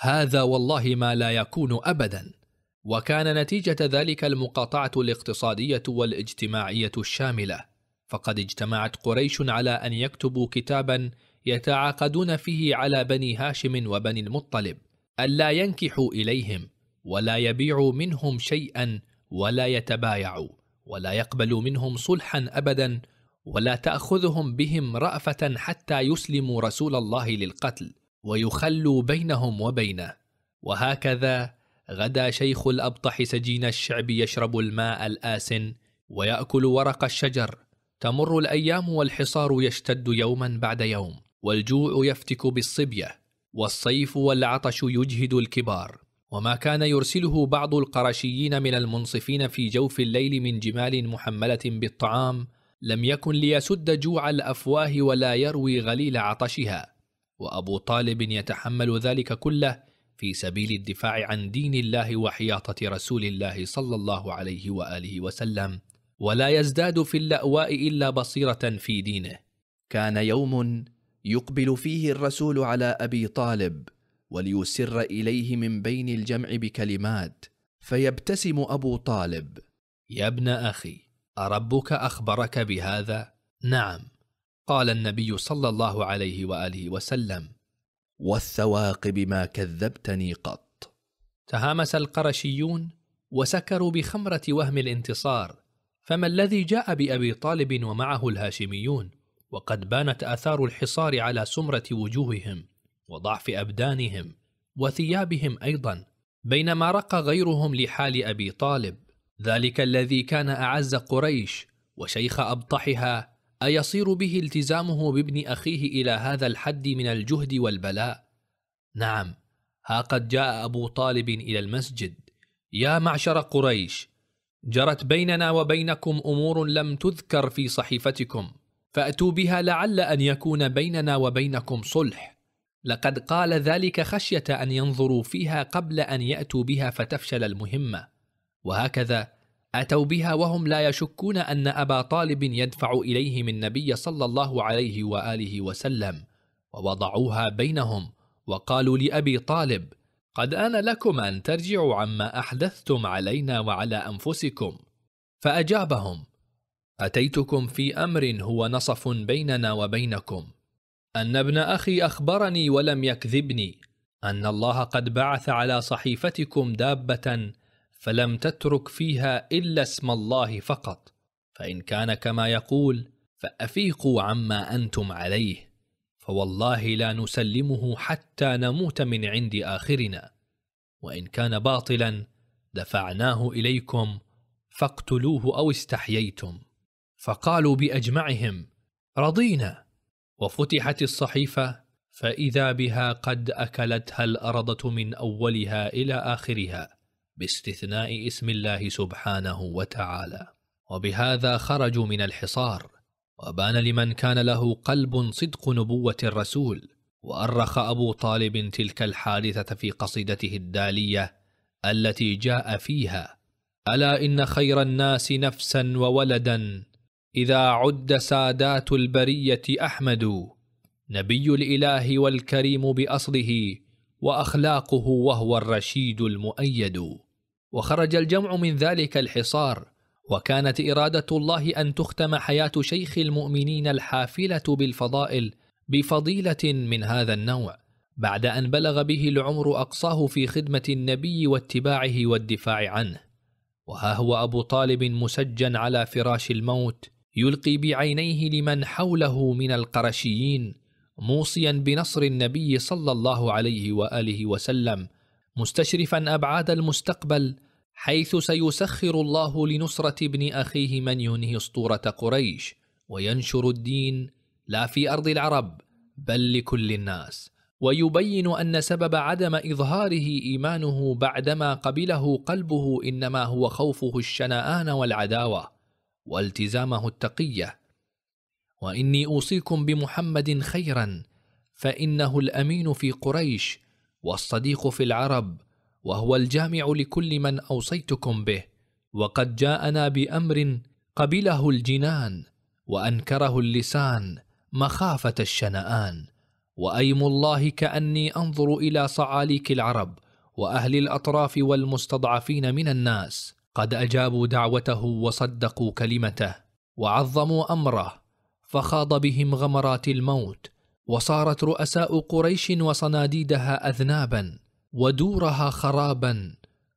هذا والله ما لا يكون ابدا وكان نتيجة ذلك المقاطعة الاقتصادية والاجتماعية الشاملة، فقد اجتمعت قريش على أن يكتبوا كتابًا يتعاقدون فيه على بني هاشم وبني المطلب، ألا ينكحوا إليهم، ولا يبيعوا منهم شيئًا، ولا يتبايعوا، ولا يقبلوا منهم صلحًا أبدًا، ولا تأخذهم بهم رأفة حتى يسلموا رسول الله للقتل، ويخلوا بينهم وبينه، وهكذا غدا شيخ الأبطح سجين الشعب يشرب الماء الآسن ويأكل ورق الشجر تمر الأيام والحصار يشتد يوما بعد يوم والجوع يفتك بالصبية والصيف والعطش يجهد الكبار وما كان يرسله بعض القرشيين من المنصفين في جوف الليل من جمال محملة بالطعام لم يكن ليسد جوع الأفواه ولا يروي غليل عطشها وأبو طالب يتحمل ذلك كله في سبيل الدفاع عن دين الله وحياطة رسول الله صلى الله عليه وآله وسلم ولا يزداد في اللأواء إلا بصيرة في دينه كان يوم يقبل فيه الرسول على أبي طالب وليسر إليه من بين الجمع بكلمات فيبتسم أبو طالب يا ابن أخي أربك أخبرك بهذا؟ نعم قال النبي صلى الله عليه وآله وسلم والثواقب ما كذبتني قط تهامس القرشيون وسكروا بخمره وهم الانتصار فما الذي جاء بابي طالب ومعه الهاشميون وقد بانت اثار الحصار على سمره وجوههم وضعف ابدانهم وثيابهم ايضا بينما رق غيرهم لحال ابي طالب ذلك الذي كان اعز قريش وشيخ ابطحها ايصير به التزامه بابن اخيه الى هذا الحد من الجهد والبلاء نعم ها قد جاء ابو طالب الى المسجد يا معشر قريش جرت بيننا وبينكم امور لم تذكر في صحيفتكم فاتوا بها لعل ان يكون بيننا وبينكم صلح لقد قال ذلك خشيه ان ينظروا فيها قبل ان ياتوا بها فتفشل المهمه وهكذا أتوا بها وهم لا يشكون أن أبا طالب يدفع إليهم النبي صلى الله عليه وآله وسلم ووضعوها بينهم وقالوا لأبي طالب قد آن لكم أن ترجعوا عما أحدثتم علينا وعلى أنفسكم فأجابهم أتيتكم في أمر هو نصف بيننا وبينكم أن ابن أخي أخبرني ولم يكذبني أن الله قد بعث على صحيفتكم دابة فلم تترك فيها الا اسم الله فقط فان كان كما يقول فافيقوا عما انتم عليه فوالله لا نسلمه حتى نموت من عند اخرنا وان كان باطلا دفعناه اليكم فاقتلوه او استحييتم فقالوا باجمعهم رضينا وفتحت الصحيفه فاذا بها قد اكلتها الارضه من اولها الى اخرها باستثناء اسم الله سبحانه وتعالى وبهذا خرجوا من الحصار وبان لمن كان له قلب صدق نبوه الرسول وارخ ابو طالب تلك الحادثه في قصيدته الداليه التي جاء فيها الا ان خير الناس نفسا وولدا اذا عد سادات البريه احمد نبي الاله والكريم باصله واخلاقه وهو الرشيد المؤيد وخرج الجمع من ذلك الحصار وكانت اراده الله ان تختم حياه شيخ المؤمنين الحافله بالفضائل بفضيله من هذا النوع بعد ان بلغ به العمر اقصاه في خدمه النبي واتباعه والدفاع عنه وها هو ابو طالب مسجا على فراش الموت يلقي بعينيه لمن حوله من القرشيين موصيا بنصر النبي صلى الله عليه واله وسلم مستشرفا ابعاد المستقبل حيث سيسخر الله لنصره ابن اخيه من ينهي اسطوره قريش وينشر الدين لا في ارض العرب بل لكل الناس ويبين ان سبب عدم اظهاره ايمانه بعدما قبله قلبه انما هو خوفه الشنآن والعداوه والتزامه التقيه واني اوصيكم بمحمد خيرا فانه الامين في قريش والصديق في العرب وهو الجامع لكل من اوصيتكم به وقد جاءنا بامر قبله الجنان وانكره اللسان مخافه الشنآن وايم الله كاني انظر الى صعاليك العرب واهل الاطراف والمستضعفين من الناس قد اجابوا دعوته وصدقوا كلمته وعظموا امره فخاض بهم غمرات الموت وصارت رؤساء قريش وصناديدها اذنابا ودورها خرابا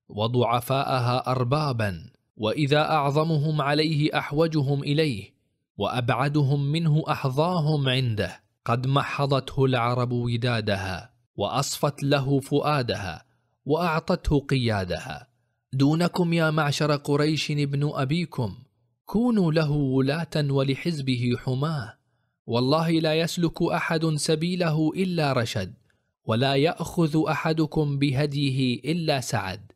وضعفاءها اربابا واذا اعظمهم عليه احوجهم اليه وابعدهم منه احظاهم عنده قد محضته العرب ودادها واصفت له فؤادها واعطته قيادها دونكم يا معشر قريش ابن ابيكم كونوا له ولاه ولحزبه حماه والله لا يسلك احد سبيله الا رشد ولا ياخذ احدكم بهديه الا سعد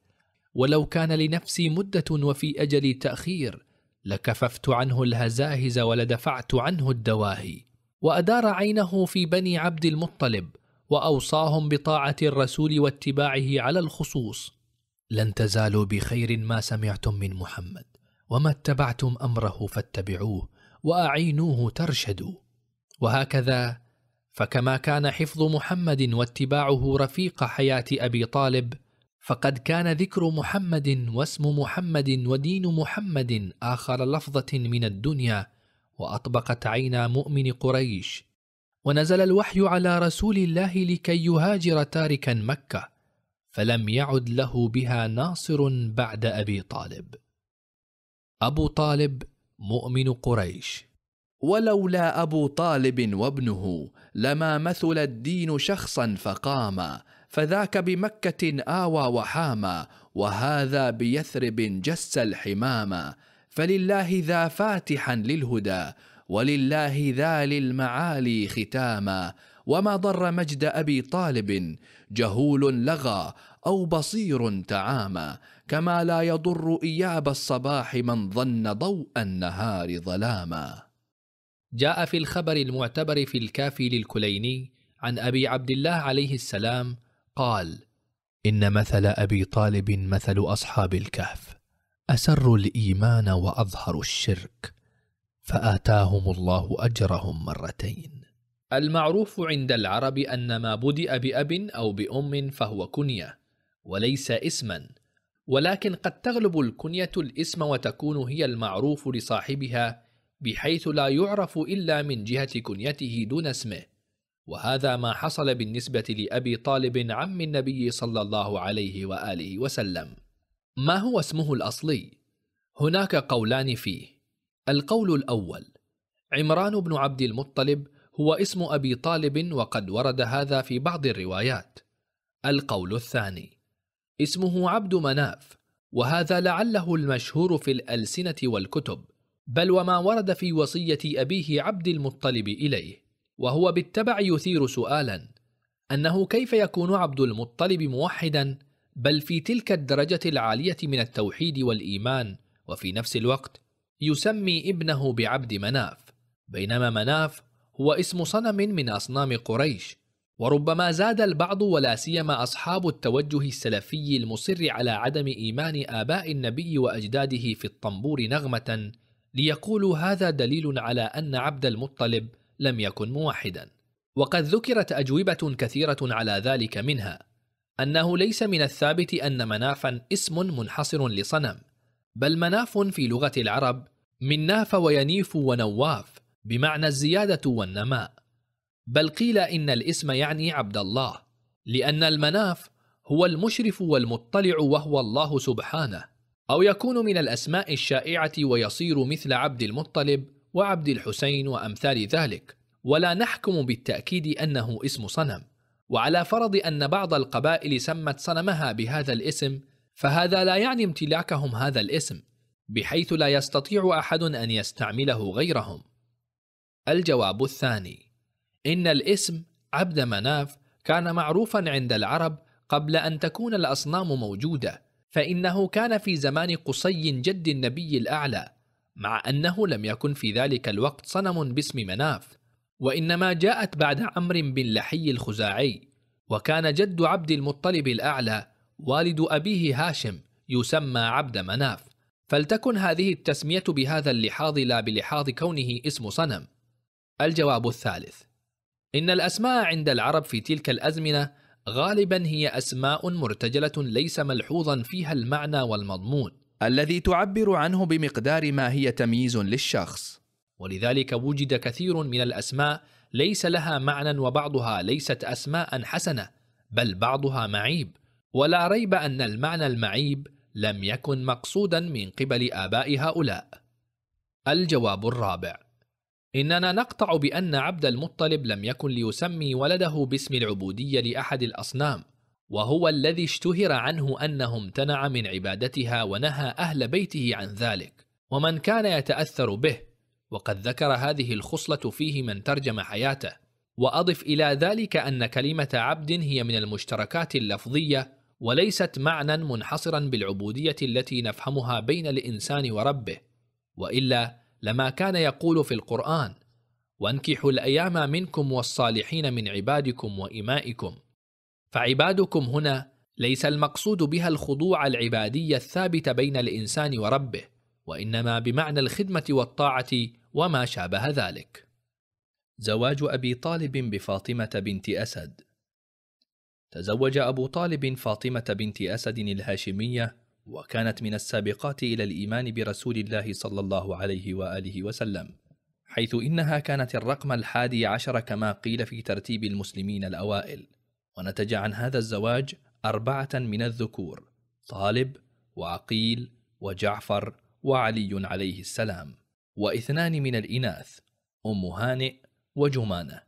ولو كان لنفسي مده وفي اجلي تاخير لكففت عنه الهزاهز ولدفعت عنه الدواهي وادار عينه في بني عبد المطلب واوصاهم بطاعه الرسول واتباعه على الخصوص لن تزالوا بخير ما سمعتم من محمد وما اتبعتم امره فاتبعوه واعينوه ترشدوا وهكذا فكما كان حفظ محمد واتباعه رفيق حياه ابي طالب فقد كان ذكر محمد واسم محمد ودين محمد اخر لفظه من الدنيا واطبقت عينا مؤمن قريش ونزل الوحي على رسول الله لكي يهاجر تاركا مكه فلم يعد له بها ناصر بعد ابي طالب ابو طالب مؤمن قريش ولولا ابو طالب وابنه لما مثل الدين شخصا فقاما فذاك بمكه اوى وحاما وهذا بيثرب جس الحمام فلله ذا فاتحا للهدى ولله ذا للمعالي ختاما وما ضر مجد ابي طالب جهول لغى او بصير تعامى كما لا يضر اياب الصباح من ظن ضوء النهار ظلاما جاء في الخبر المعتبر في الكافي للكليني عن أبي عبد الله عليه السلام قال إن مثل أبي طالب مثل أصحاب الكهف أسر الإيمان وأظهر الشرك فآتاهم الله أجرهم مرتين المعروف عند العرب أن ما بدأ بأب أو بأم فهو كنية وليس اسما ولكن قد تغلب الكنية الاسم وتكون هي المعروف لصاحبها بحيث لا يعرف إلا من جهة كنيته دون اسمه وهذا ما حصل بالنسبة لأبي طالب عم النبي صلى الله عليه وآله وسلم ما هو اسمه الأصلي؟ هناك قولان فيه القول الأول عمران بن عبد المطلب هو اسم أبي طالب وقد ورد هذا في بعض الروايات القول الثاني اسمه عبد مناف وهذا لعله المشهور في الألسنة والكتب بل وما ورد في وصية أبيه عبد المطلب إليه وهو بالتبع يثير سؤالا أنه كيف يكون عبد المطلب موحدا بل في تلك الدرجة العالية من التوحيد والإيمان وفي نفس الوقت يسمي ابنه بعبد مناف بينما مناف هو اسم صنم من أصنام قريش وربما زاد البعض ولا سيما أصحاب التوجه السلفي المصر على عدم إيمان آباء النبي وأجداده في الطنبور نغمة ليقولوا هذا دليل على أن عبد المطلب لم يكن موحدا وقد ذكرت أجوبة كثيرة على ذلك منها أنه ليس من الثابت أن منافا اسم منحصر لصنم بل مناف في لغة العرب من ناف وينيف ونواف بمعنى الزيادة والنماء بل قيل إن الاسم يعني عبد الله لأن المناف هو المشرف والمطلع وهو الله سبحانه أو يكون من الأسماء الشائعة ويصير مثل عبد المطلب وعبد الحسين وأمثال ذلك، ولا نحكم بالتأكيد أنه اسم صنم، وعلى فرض أن بعض القبائل سمت صنمها بهذا الاسم، فهذا لا يعني امتلاكهم هذا الاسم، بحيث لا يستطيع أحد أن يستعمله غيرهم. الجواب الثاني: إن الاسم عبد مناف كان معروفا عند العرب قبل أن تكون الأصنام موجودة، فإنه كان في زمان قصي جد النبي الأعلى مع أنه لم يكن في ذلك الوقت صنم باسم مناف وإنما جاءت بعد عمرو بن لحي الخزاعي وكان جد عبد المطلب الأعلى والد أبيه هاشم يسمى عبد مناف فلتكن هذه التسمية بهذا اللحاظ لا بلحاظ كونه اسم صنم الجواب الثالث إن الأسماء عند العرب في تلك الأزمنة غالبا هي أسماء مرتجلة ليس ملحوظا فيها المعنى والمضمون الذي تعبر عنه بمقدار ما هي تمييز للشخص ولذلك وجد كثير من الأسماء ليس لها معنى وبعضها ليست أسماء حسنة بل بعضها معيب ولا ريب أن المعنى المعيب لم يكن مقصودا من قبل آباء هؤلاء الجواب الرابع إننا نقطع بأن عبد المطلب لم يكن ليسمي ولده باسم العبودية لأحد الأصنام، وهو الذي اشتهر عنه أنه امتنع من عبادتها ونهى أهل بيته عن ذلك، ومن كان يتأثر به، وقد ذكر هذه الخصلة فيه من ترجم حياته، وأضف إلى ذلك أن كلمة عبد هي من المشتركات اللفظية وليست معنى منحصرا بالعبودية التي نفهمها بين الإنسان وربه، وإلا لما كان يقول في القرآن: وانكحوا الايام منكم والصالحين من عبادكم وامائكم فعبادكم هنا ليس المقصود بها الخضوع العبادي الثابت بين الانسان وربه وانما بمعنى الخدمه والطاعه وما شابه ذلك زواج ابي طالب بفاطمه بنت اسد تزوج ابو طالب فاطمه بنت اسد الهاشميه وكانت من السابقات الى الايمان برسول الله صلى الله عليه واله وسلم حيث انها كانت الرقم الحادي عشر كما قيل في ترتيب المسلمين الاوائل ونتج عن هذا الزواج اربعه من الذكور طالب وعقيل وجعفر وعلي عليه السلام واثنان من الاناث ام هانئ وجمانه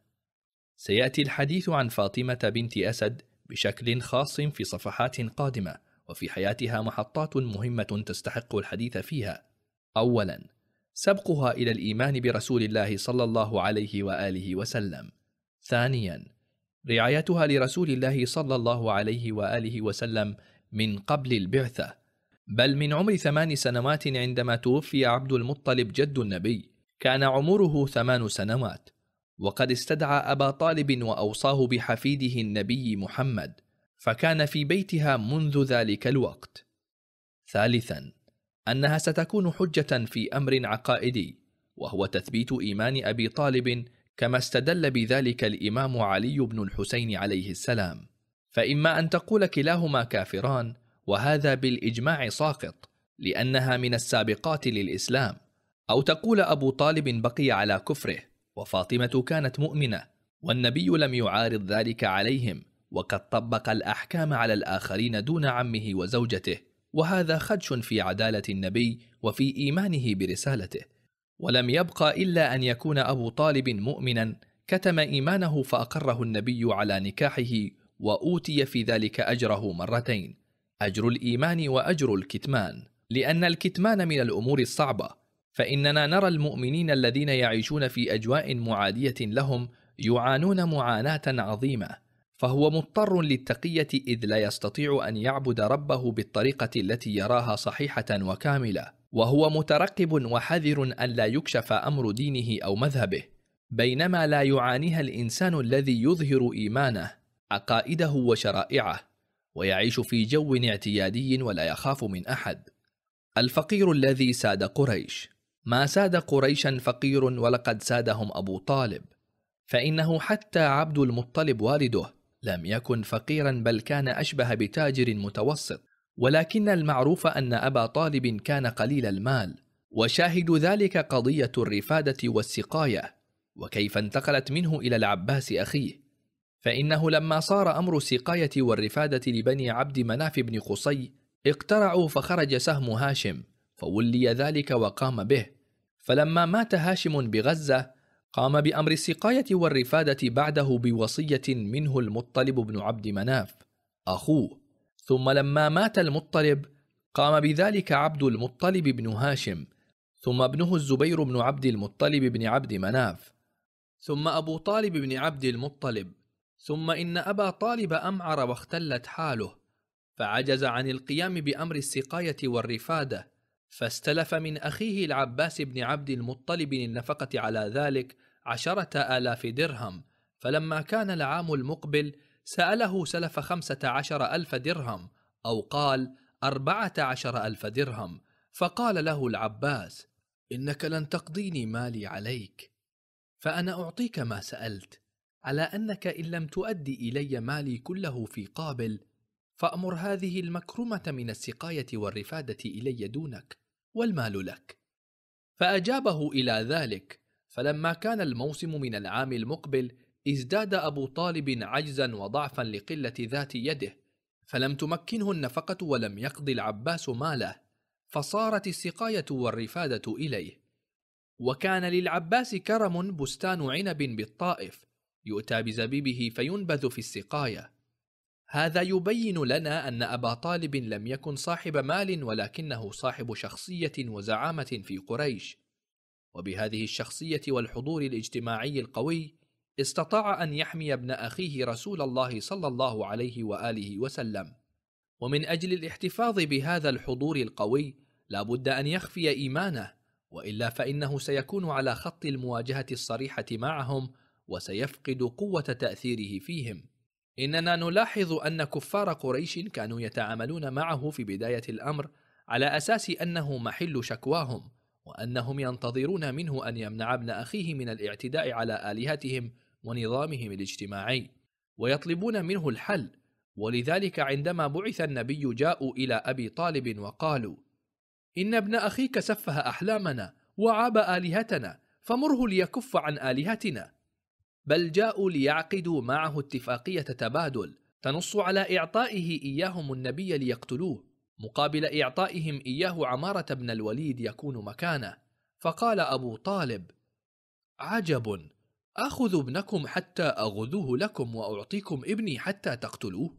سياتي الحديث عن فاطمه بنت اسد بشكل خاص في صفحات قادمه وفي حياتها محطات مهمة تستحق الحديث فيها. أولاً: سبقها إلى الإيمان برسول الله صلى الله عليه وآله وسلم. ثانياً: رعايتها لرسول الله صلى الله عليه وآله وسلم من قبل البعثة، بل من عمر ثمان سنوات عندما توفي عبد المطلب جد النبي، كان عمره ثمان سنوات، وقد استدعى أبا طالب وأوصاه بحفيده النبي محمد. فكان في بيتها منذ ذلك الوقت ثالثا انها ستكون حجه في امر عقائدي وهو تثبيت ايمان ابي طالب كما استدل بذلك الامام علي بن الحسين عليه السلام فاما ان تقول كلاهما كافران وهذا بالاجماع ساقط لانها من السابقات للاسلام او تقول ابو طالب بقي على كفره وفاطمه كانت مؤمنه والنبي لم يعارض ذلك عليهم وقد طبق الأحكام على الآخرين دون عمه وزوجته وهذا خدش في عدالة النبي وفي إيمانه برسالته ولم يبقى إلا أن يكون أبو طالب مؤمنا كتم إيمانه فأقره النبي على نكاحه وأوتي في ذلك أجره مرتين أجر الإيمان وأجر الكتمان لأن الكتمان من الأمور الصعبة فإننا نرى المؤمنين الذين يعيشون في أجواء معادية لهم يعانون معاناة عظيمة فهو مضطر للتقية إذ لا يستطيع أن يعبد ربه بالطريقة التي يراها صحيحة وكاملة، وهو مترقب وحذر أن لا يكشف أمر دينه أو مذهبه، بينما لا يعانيها الإنسان الذي يظهر إيمانه، عقائده وشرائعه، ويعيش في جو اعتيادي ولا يخاف من أحد. الفقير الذي ساد قريش ما ساد قريشا فقير ولقد سادهم أبو طالب، فإنه حتى عبد المطلب والده لم يكن فقيرا بل كان أشبه بتاجر متوسط ولكن المعروف أن أبا طالب كان قليل المال وشاهد ذلك قضية الرفادة والسقاية وكيف انتقلت منه إلى العباس أخيه فإنه لما صار أمر السقاية والرفادة لبني عبد مناف بن قصي اقترعوا فخرج سهم هاشم فولي ذلك وقام به فلما مات هاشم بغزة قام بأمر السقاية والرفادة بعده بوصية منه المطلب بن عبد مناف أخوه ثم لما مات المطلب قام بذلك عبد المطلب بن هاشم ثم ابنه الزبير بن عبد المطلب بن عبد مناف ثم أبو طالب بن عبد المطلب ثم إن أبا طالب أمعر واختلت حاله فعجز عن القيام بأمر السقاية والرفادة فاستلف من أخيه العباس بن عبد المطلب للنفقة على ذلك عشرة آلاف درهم فلما كان العام المقبل سأله سلف خمسة عشر ألف درهم أو قال أربعة عشر ألف درهم فقال له العباس إنك لن تقضيني مالي عليك فأنا أعطيك ما سألت على أنك إن لم تؤدي إلي مالي كله في قابل فأمر هذه المكرمة من السقاية والرفادة إلي دونك والمال لك فأجابه إلى ذلك فلما كان الموسم من العام المقبل ازداد أبو طالب عجزا وضعفا لقلة ذات يده فلم تمكنه النفقة ولم يقض العباس ماله فصارت السقاية والرفادة إليه وكان للعباس كرم بستان عنب بالطائف يؤتى بزبيبه فينبذ في السقايه هذا يبين لنا أن أبا طالب لم يكن صاحب مال ولكنه صاحب شخصية وزعامة في قريش، وبهذه الشخصية والحضور الاجتماعي القوي استطاع أن يحمي ابن أخيه رسول الله صلى الله عليه وآله وسلم. ومن أجل الاحتفاظ بهذا الحضور القوي لابد أن يخفي إيمانه، وإلا فإنه سيكون على خط المواجهة الصريحة معهم وسيفقد قوة تأثيره فيهم. إننا نلاحظ أن كفار قريش كانوا يتعاملون معه في بداية الأمر على أساس أنه محل شكواهم وأنهم ينتظرون منه أن يمنع ابن أخيه من الاعتداء على آلهتهم ونظامهم الاجتماعي ويطلبون منه الحل ولذلك عندما بعث النبي جاءوا إلى أبي طالب وقالوا إن ابن أخيك سفه أحلامنا وعاب آلهتنا فمره ليكف عن آلهتنا بل جاءوا ليعقدوا معه اتفاقية تبادل تنص على إعطائه إياهم النبي ليقتلوه مقابل إعطائهم إياه عمارة بن الوليد يكون مكانه فقال أبو طالب عجب آخذ ابنكم حتى أغذوه لكم وأعطيكم ابني حتى تقتلوه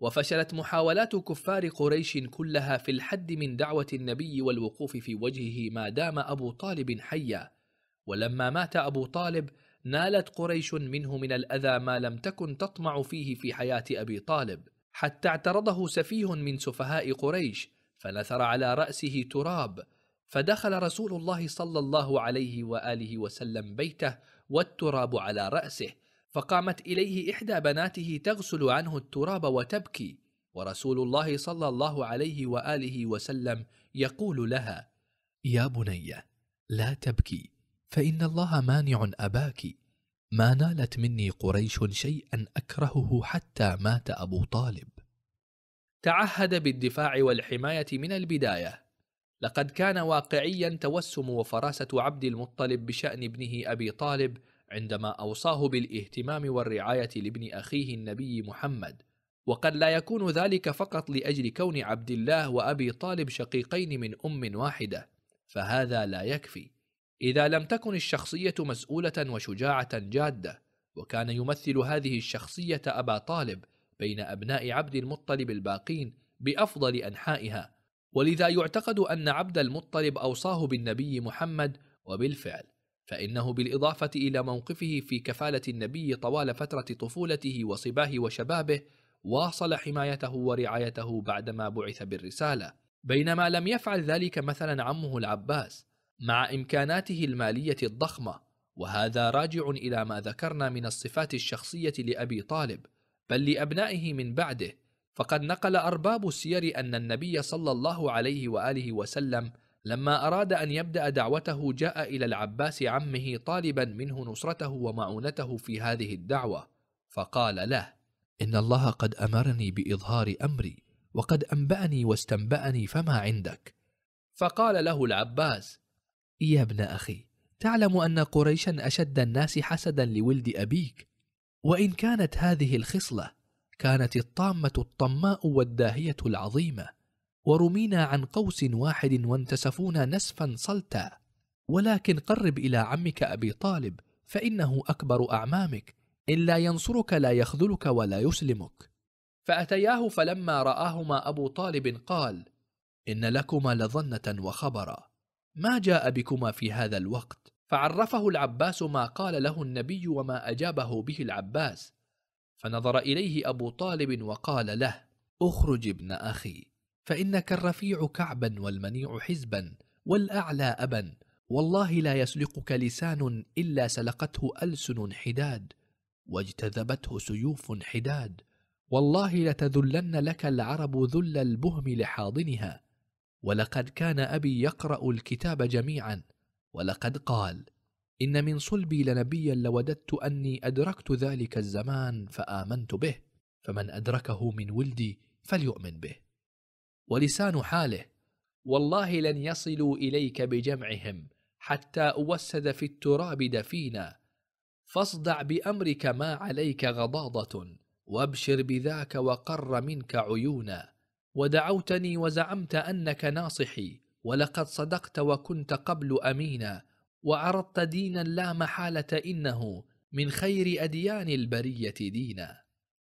وفشلت محاولات كفار قريش كلها في الحد من دعوة النبي والوقوف في وجهه ما دام أبو طالب حيا ولما مات أبو طالب نالت قريش منه من الأذى ما لم تكن تطمع فيه في حياة أبي طالب حتى اعترضه سفيه من سفهاء قريش فنثر على رأسه تراب فدخل رسول الله صلى الله عليه وآله وسلم بيته والتراب على رأسه فقامت إليه إحدى بناته تغسل عنه التراب وتبكي ورسول الله صلى الله عليه وآله وسلم يقول لها يا بنيه لا تبكي فان الله مانع اباك ما نالت مني قريش شيئا اكرهه حتى مات ابو طالب تعهد بالدفاع والحمايه من البدايه لقد كان واقعيا توسم وفراسه عبد المطلب بشان ابنه ابي طالب عندما اوصاه بالاهتمام والرعايه لابن اخيه النبي محمد وقد لا يكون ذلك فقط لاجل كون عبد الله وابي طالب شقيقين من ام واحده فهذا لا يكفي اذا لم تكن الشخصيه مسؤوله وشجاعه جاده وكان يمثل هذه الشخصيه ابا طالب بين ابناء عبد المطلب الباقين بافضل انحائها ولذا يعتقد ان عبد المطلب اوصاه بالنبي محمد وبالفعل فانه بالاضافه الى موقفه في كفاله النبي طوال فتره طفولته وصباه وشبابه واصل حمايته ورعايته بعدما بعث بالرساله بينما لم يفعل ذلك مثلا عمه العباس مع إمكاناته المالية الضخمة وهذا راجع إلى ما ذكرنا من الصفات الشخصية لأبي طالب بل لأبنائه من بعده فقد نقل أرباب السير أن النبي صلى الله عليه وآله وسلم لما أراد أن يبدأ دعوته جاء إلى العباس عمه طالبا منه نصرته ومعونته في هذه الدعوة فقال له إن الله قد أمرني بإظهار أمري وقد أنبأني واستنبأني فما عندك فقال له العباس يا ابن أخي تعلم أن قريشا أشد الناس حسدا لولد أبيك وإن كانت هذه الخصلة كانت الطامة الطماء والداهية العظيمة ورمينا عن قوس واحد وانتسفونا نسفا صلتا ولكن قرب إلى عمك أبي طالب فإنه أكبر أعمامك إن لا ينصرك لا يخذلك ولا يسلمك فأتياه فلما رآهما أبو طالب قال إن لكما لظنة وخبرًا ما جاء بكما في هذا الوقت فعرفه العباس ما قال له النبي وما اجابه به العباس فنظر اليه ابو طالب وقال له اخرج ابن اخي فانك الرفيع كعبا والمنيع حزبا والاعلى ابا والله لا يسلقك لسان الا سلقته السن حداد واجتذبته سيوف حداد والله لتذلن لك العرب ذل البهم لحاضنها ولقد كان أبي يقرأ الكتاب جميعا ولقد قال إن من صلبي لنبيا لوددت أني أدركت ذلك الزمان فآمنت به فمن أدركه من ولدي فليؤمن به ولسان حاله والله لن يصلوا إليك بجمعهم حتى أوسد في التراب دفينا فاصدع بأمرك ما عليك غضاضة وابشر بذاك وقر منك عيونا ودعوتني وزعمت انك ناصحي ولقد صدقت وكنت قبل امينا وعرضت دينا لا محاله انه من خير اديان البريه دينا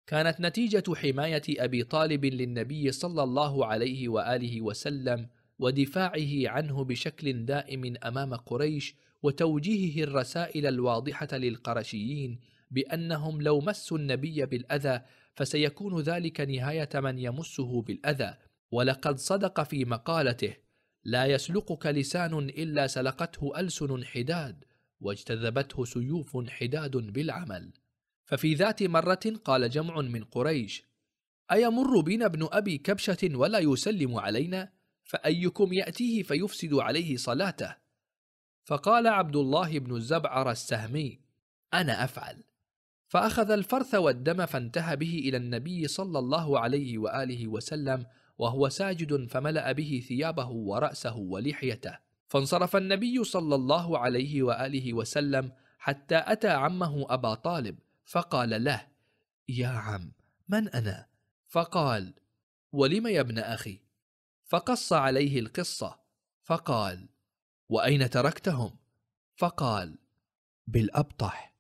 كانت نتيجه حمايه ابي طالب للنبي صلى الله عليه واله وسلم ودفاعه عنه بشكل دائم امام قريش وتوجيهه الرسائل الواضحه للقرشيين بانهم لو مسوا النبي بالاذى فسيكون ذلك نهاية من يمسه بالأذى ولقد صدق في مقالته لا يسلقك لسان إلا سلقته ألسن حداد واجتذبته سيوف حداد بالعمل ففي ذات مرة قال جمع من قريش أيمر بنا ابن أبي كبشة ولا يسلم علينا فأيكم يأتيه فيفسد عليه صلاته فقال عبد الله بن الزبعر السهمي أنا أفعل فأخذ الفرث والدم فانتهى به إلى النبي صلى الله عليه وآله وسلم وهو ساجد فملأ به ثيابه ورأسه ولحيته فانصرف النبي صلى الله عليه وآله وسلم حتى أتى عمه أبا طالب فقال له يا عم من أنا؟ فقال ولم يا ابن أخي؟ فقص عليه القصة فقال وأين تركتهم؟ فقال بالأبطح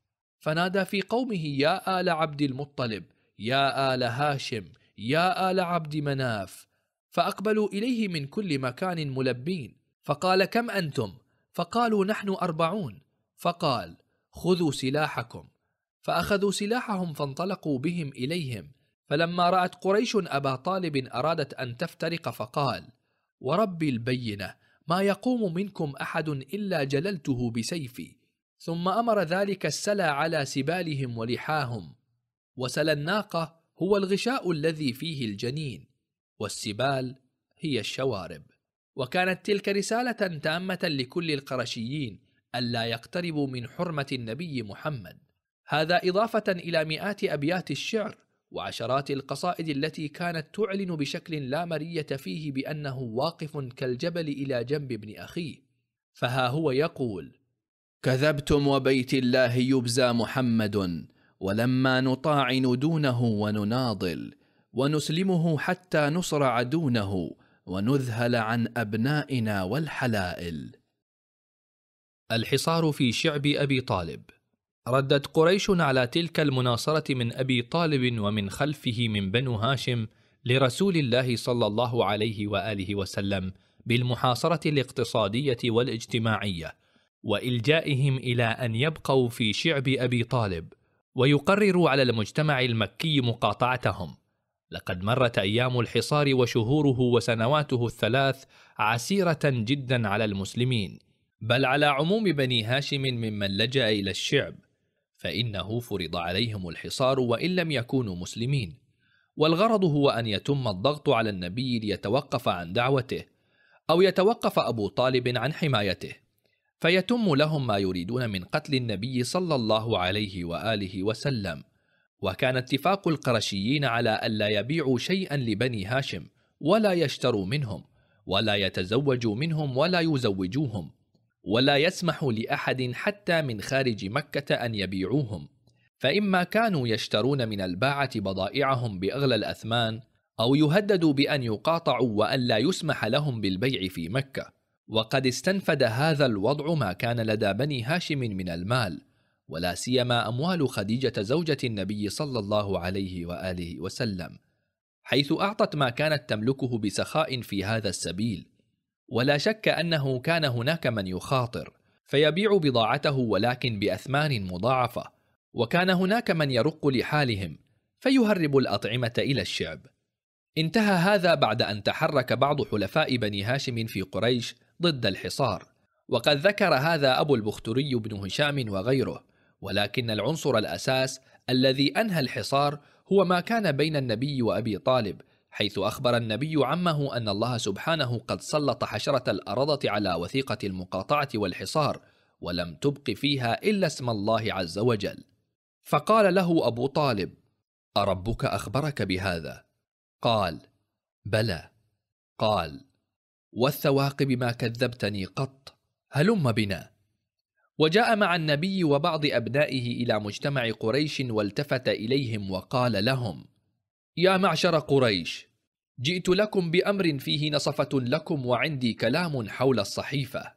فنادى في قومه يا آل عبد المطلب يا آل هاشم يا آل عبد مناف فأقبلوا إليه من كل مكان ملبين فقال كم أنتم؟ فقالوا نحن أربعون فقال خذوا سلاحكم فأخذوا سلاحهم فانطلقوا بهم إليهم فلما رأت قريش أبا طالب أرادت أن تفترق فقال ورب البينة ما يقوم منكم أحد إلا جللته بسيفي ثم امر ذلك السلا على سبالهم ولحاهم وسلا الناقه هو الغشاء الذي فيه الجنين والسبال هي الشوارب وكانت تلك رساله تامه لكل القرشيين الا يقتربوا من حرمه النبي محمد هذا اضافه الى مئات ابيات الشعر وعشرات القصائد التي كانت تعلن بشكل لا مريه فيه بانه واقف كالجبل الى جنب ابن اخيه فها هو يقول كذبتم وبيت الله يبزى محمد ولما نطاعن دونه ونناضل ونسلمه حتى نصرع دونه ونذهل عن ابنائنا والحلائل الحصار في شعب ابي طالب ردت قريش على تلك المناصره من ابي طالب ومن خلفه من بنو هاشم لرسول الله صلى الله عليه واله وسلم بالمحاصره الاقتصاديه والاجتماعيه والجائهم الى ان يبقوا في شعب ابي طالب ويقرروا على المجتمع المكي مقاطعتهم لقد مرت ايام الحصار وشهوره وسنواته الثلاث عسيره جدا على المسلمين بل على عموم بني هاشم ممن لجا الى الشعب فانه فرض عليهم الحصار وان لم يكونوا مسلمين والغرض هو ان يتم الضغط على النبي ليتوقف عن دعوته او يتوقف ابو طالب عن حمايته فيتم لهم ما يريدون من قتل النبي صلى الله عليه واله وسلم وكان اتفاق القرشيين على الا يبيعوا شيئا لبني هاشم ولا يشتروا منهم ولا يتزوجوا منهم ولا يزوجوهم ولا يسمح لاحد حتى من خارج مكه ان يبيعوهم فاما كانوا يشترون من الباعه بضائعهم باغلى الاثمان او يهددوا بان يقاطعوا والا يسمح لهم بالبيع في مكه وقد استنفد هذا الوضع ما كان لدى بني هاشم من المال ولا سيما اموال خديجه زوجه النبي صلى الله عليه واله وسلم حيث اعطت ما كانت تملكه بسخاء في هذا السبيل ولا شك انه كان هناك من يخاطر فيبيع بضاعته ولكن باثمان مضاعفه وكان هناك من يرق لحالهم فيهرب الاطعمه الى الشعب انتهى هذا بعد ان تحرك بعض حلفاء بني هاشم في قريش ضد الحصار وقد ذكر هذا أبو البختري بن هشام وغيره ولكن العنصر الأساس الذي أنهى الحصار هو ما كان بين النبي وأبي طالب حيث أخبر النبي عمه أن الله سبحانه قد سلط حشرة الأرضة على وثيقة المقاطعة والحصار ولم تبق فيها إلا اسم الله عز وجل فقال له أبو طالب أربك أخبرك بهذا؟ قال بلى قال والثواقب ما كذبتني قط هلم بنا وجاء مع النبي وبعض ابنائه الى مجتمع قريش والتفت اليهم وقال لهم يا معشر قريش جئت لكم بامر فيه نصفه لكم وعندي كلام حول الصحيفه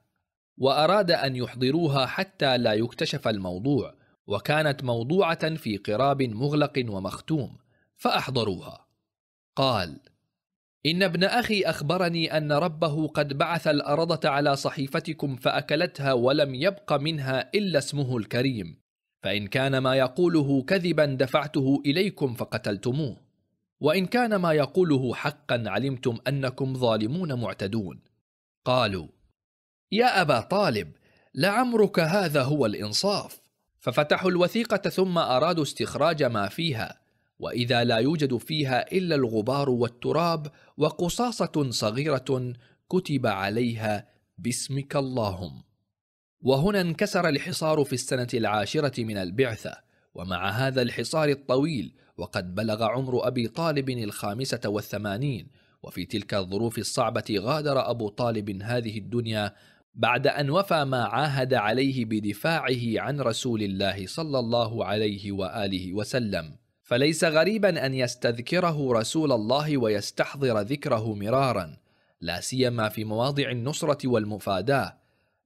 واراد ان يحضروها حتى لا يكتشف الموضوع وكانت موضوعه في قراب مغلق ومختوم فاحضروها قال إن ابن أخي أخبرني أن ربه قد بعث الأرضة على صحيفتكم فأكلتها ولم يبق منها إلا اسمه الكريم فإن كان ما يقوله كذبا دفعته إليكم فقتلتموه وإن كان ما يقوله حقا علمتم أنكم ظالمون معتدون قالوا يا أبا طالب لعمرك هذا هو الإنصاف ففتحوا الوثيقة ثم أرادوا استخراج ما فيها واذا لا يوجد فيها الا الغبار والتراب وقصاصه صغيره كتب عليها باسمك اللهم وهنا انكسر الحصار في السنه العاشره من البعثه ومع هذا الحصار الطويل وقد بلغ عمر ابي طالب الخامسه والثمانين وفي تلك الظروف الصعبه غادر ابو طالب هذه الدنيا بعد ان وفى ما عاهد عليه بدفاعه عن رسول الله صلى الله عليه واله وسلم فليس غريبا ان يستذكره رسول الله ويستحضر ذكره مرارا لا سيما في مواضع النصره والمفاداه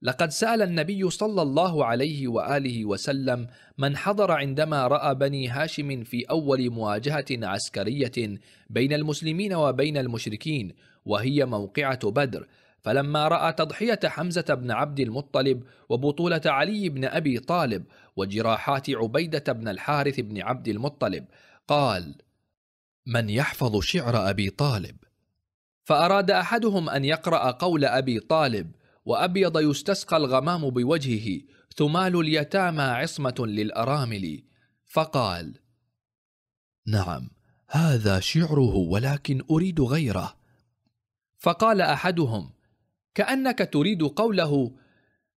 لقد سال النبي صلى الله عليه واله وسلم من حضر عندما راى بني هاشم في اول مواجهه عسكريه بين المسلمين وبين المشركين وهي موقعه بدر فلما راى تضحيه حمزه بن عبد المطلب وبطوله علي بن ابي طالب وجراحات عبيده بن الحارث بن عبد المطلب قال من يحفظ شعر ابي طالب فاراد احدهم ان يقرا قول ابي طالب وابيض يستسقى الغمام بوجهه ثمال اليتامى عصمه للارامل فقال نعم هذا شعره ولكن اريد غيره فقال احدهم كأنك تريد قوله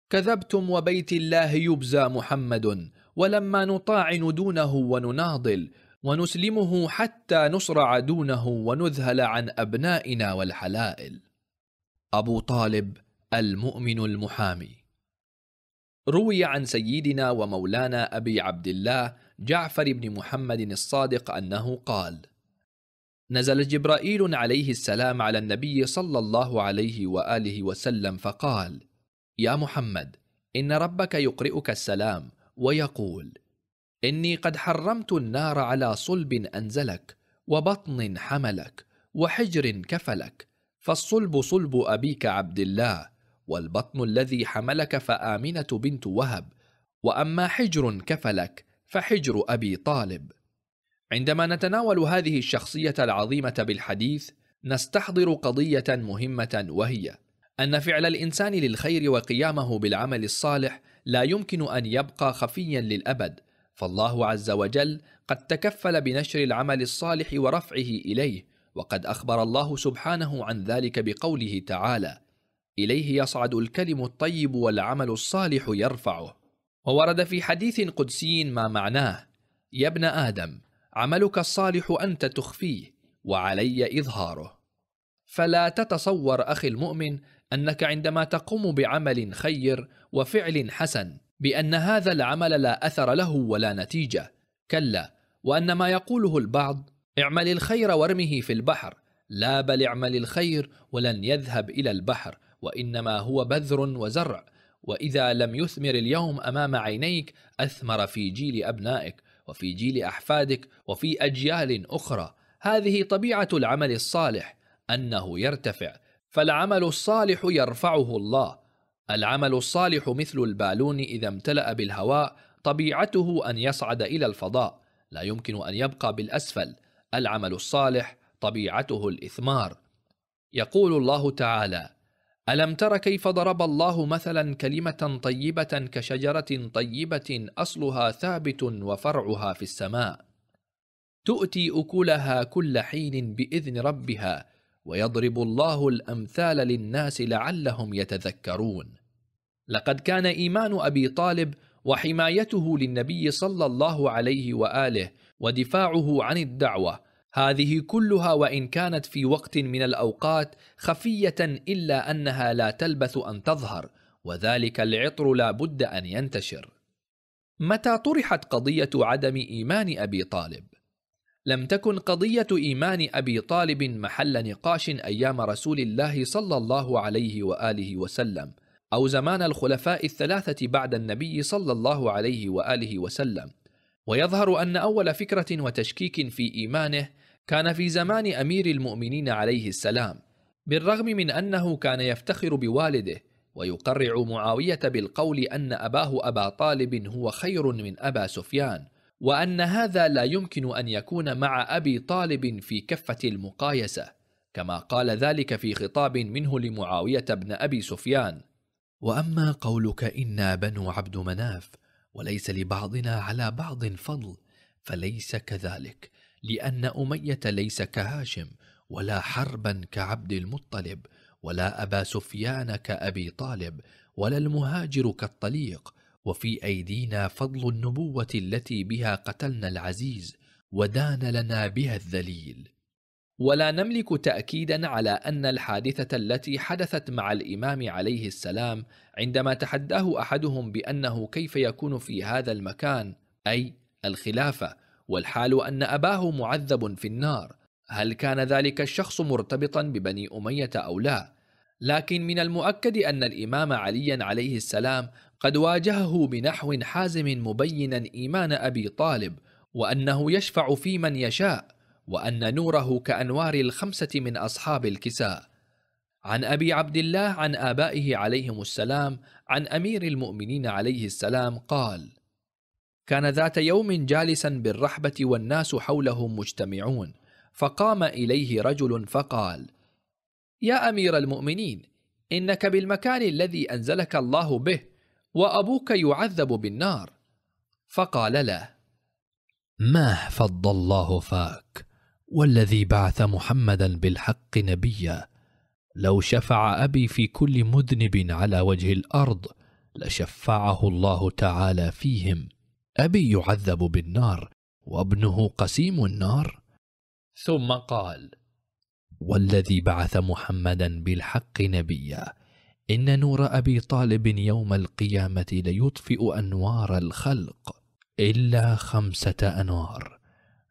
كذبتم وبيت الله يبزى محمد ولما نطاعن دونه ونناضل ونسلمه حتى نصرع دونه ونذهل عن أبنائنا والحلائل أبو طالب المؤمن المحامي روي عن سيدنا ومولانا أبي عبد الله جعفر بن محمد الصادق أنه قال نزل جبرائيل عليه السلام على النبي صلى الله عليه واله وسلم فقال يا محمد ان ربك يقرئك السلام ويقول اني قد حرمت النار على صلب انزلك وبطن حملك وحجر كفلك فالصلب صلب ابيك عبد الله والبطن الذي حملك فامنه بنت وهب واما حجر كفلك فحجر ابي طالب عندما نتناول هذه الشخصية العظيمة بالحديث نستحضر قضية مهمة وهي أن فعل الإنسان للخير وقيامه بالعمل الصالح لا يمكن أن يبقى خفيا للأبد، فالله عز وجل قد تكفل بنشر العمل الصالح ورفعه إليه، وقد أخبر الله سبحانه عن ذلك بقوله تعالى: إليه يصعد الكلم الطيب والعمل الصالح يرفعه. وورد في حديث قدسي ما معناه: يا ابن آدم عملك الصالح انت تخفيه وعلي اظهاره فلا تتصور اخي المؤمن انك عندما تقوم بعمل خير وفعل حسن بان هذا العمل لا اثر له ولا نتيجه كلا وان ما يقوله البعض اعمل الخير وارمه في البحر لا بل اعمل الخير ولن يذهب الى البحر وانما هو بذر وزرع واذا لم يثمر اليوم امام عينيك اثمر في جيل ابنائك وفي جيل احفادك وفي اجيال اخرى هذه طبيعه العمل الصالح انه يرتفع فالعمل الصالح يرفعه الله العمل الصالح مثل البالون اذا امتلا بالهواء طبيعته ان يصعد الى الفضاء لا يمكن ان يبقى بالاسفل العمل الصالح طبيعته الاثمار يقول الله تعالى ألم تر كيف ضرب الله مثلا كلمة طيبة كشجرة طيبة أصلها ثابت وفرعها في السماء تؤتي أكلها كل حين بإذن ربها ويضرب الله الأمثال للناس لعلهم يتذكرون لقد كان إيمان أبي طالب وحمايته للنبي صلى الله عليه وآله ودفاعه عن الدعوة هذه كلها وان كانت في وقت من الاوقات خفيه الا انها لا تلبث ان تظهر وذلك العطر لا بد ان ينتشر متى طرحت قضيه عدم ايمان ابي طالب لم تكن قضيه ايمان ابي طالب محل نقاش ايام رسول الله صلى الله عليه واله وسلم او زمان الخلفاء الثلاثه بعد النبي صلى الله عليه واله وسلم ويظهر ان اول فكره وتشكيك في ايمانه كان في زمان امير المؤمنين عليه السلام بالرغم من انه كان يفتخر بوالده ويقرع معاويه بالقول ان اباه ابا طالب هو خير من ابا سفيان وان هذا لا يمكن ان يكون مع ابي طالب في كفه المقايسه كما قال ذلك في خطاب منه لمعاويه بن ابي سفيان واما قولك انا بنو عبد مناف وليس لبعضنا على بعض فضل فليس كذلك لان اميه ليس كهاشم ولا حربا كعبد المطلب ولا ابا سفيان كابي طالب ولا المهاجر كالطليق وفي ايدينا فضل النبوه التي بها قتلنا العزيز ودان لنا بها الذليل ولا نملك تاكيدا على ان الحادثه التي حدثت مع الامام عليه السلام عندما تحداه احدهم بانه كيف يكون في هذا المكان اي الخلافه والحال أن أباه معذب في النار هل كان ذلك الشخص مرتبطا ببني أمية أو لا؟ لكن من المؤكد أن الإمام علي عليه السلام قد واجهه بنحو حازم مبينا إيمان أبي طالب وأنه يشفع في من يشاء وأن نوره كأنوار الخمسة من أصحاب الكساء عن أبي عبد الله عن آبائه عليهم السلام عن أمير المؤمنين عليه السلام قال كان ذات يوم جالسا بالرحبه والناس حوله مجتمعون فقام اليه رجل فقال يا امير المؤمنين انك بالمكان الذي انزلك الله به وابوك يعذب بالنار فقال له ما فض الله فاك والذي بعث محمدا بالحق نبيا لو شفع ابي في كل مذنب على وجه الارض لشفعه الله تعالى فيهم ابي يعذب بالنار وابنه قسيم النار ثم قال والذي بعث محمدا بالحق نبيا ان نور ابي طالب يوم القيامه ليطفئ انوار الخلق الا خمسه انوار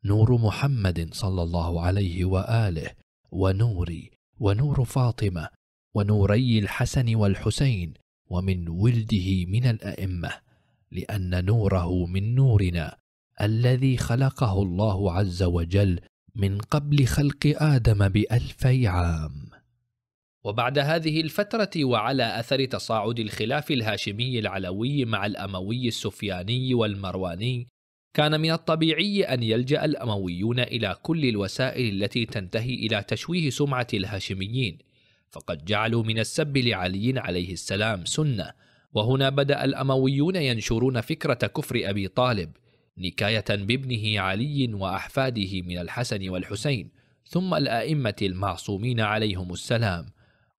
نور محمد صلى الله عليه واله ونوري ونور فاطمه ونوري الحسن والحسين ومن ولده من الائمه لان نوره من نورنا الذي خلقه الله عز وجل من قبل خلق ادم بالفي عام وبعد هذه الفترة وعلى أثر تصاعد الخلاف الهاشمي العلوي مع الأموي السفياني والمرواني، كان من الطبيعي أن يلجأ الأمويون إلى كل الوسائل التي تنتهي إلى تشويه سمعة الهاشميين، فقد جعلوا من السب لعلي عليه السلام سنة، وهنا بدأ الأمويون ينشرون فكرة كفر أبي طالب نكاية بابنه علي وأحفاده من الحسن والحسين ثم الأئمة المعصومين عليهم السلام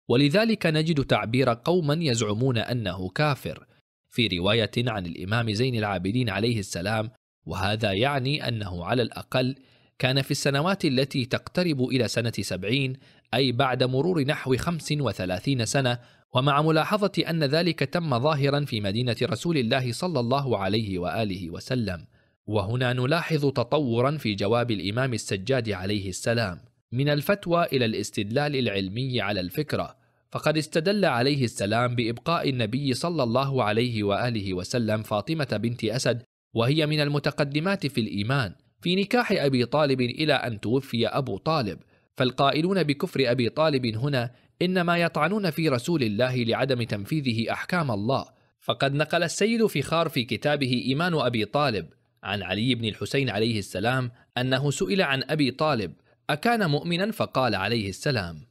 ولذلك نجد تعبير قوما يزعمون أنه كافر في رواية عن الإمام زين العابدين عليه السلام وهذا يعني أنه على الأقل كان في السنوات التي تقترب إلى سنة سبعين أي بعد مرور نحو خمس وثلاثين سنة ومع ملاحظة أن ذلك تم ظاهرا في مدينة رسول الله صلى الله عليه وآله وسلم وهنا نلاحظ تطورا في جواب الإمام السجاد عليه السلام من الفتوى إلى الاستدلال العلمي على الفكرة فقد استدل عليه السلام بإبقاء النبي صلى الله عليه وآله وسلم فاطمة بنت أسد وهي من المتقدمات في الإيمان في نكاح أبي طالب إلى أن توفي أبو طالب فالقائلون بكفر أبي طالب هنا إنما يطعنون في رسول الله لعدم تنفيذه أحكام الله فقد نقل السيد فخار في كتابه إيمان أبي طالب عن علي بن الحسين عليه السلام أنه سئل عن أبي طالب أكان مؤمنا فقال عليه السلام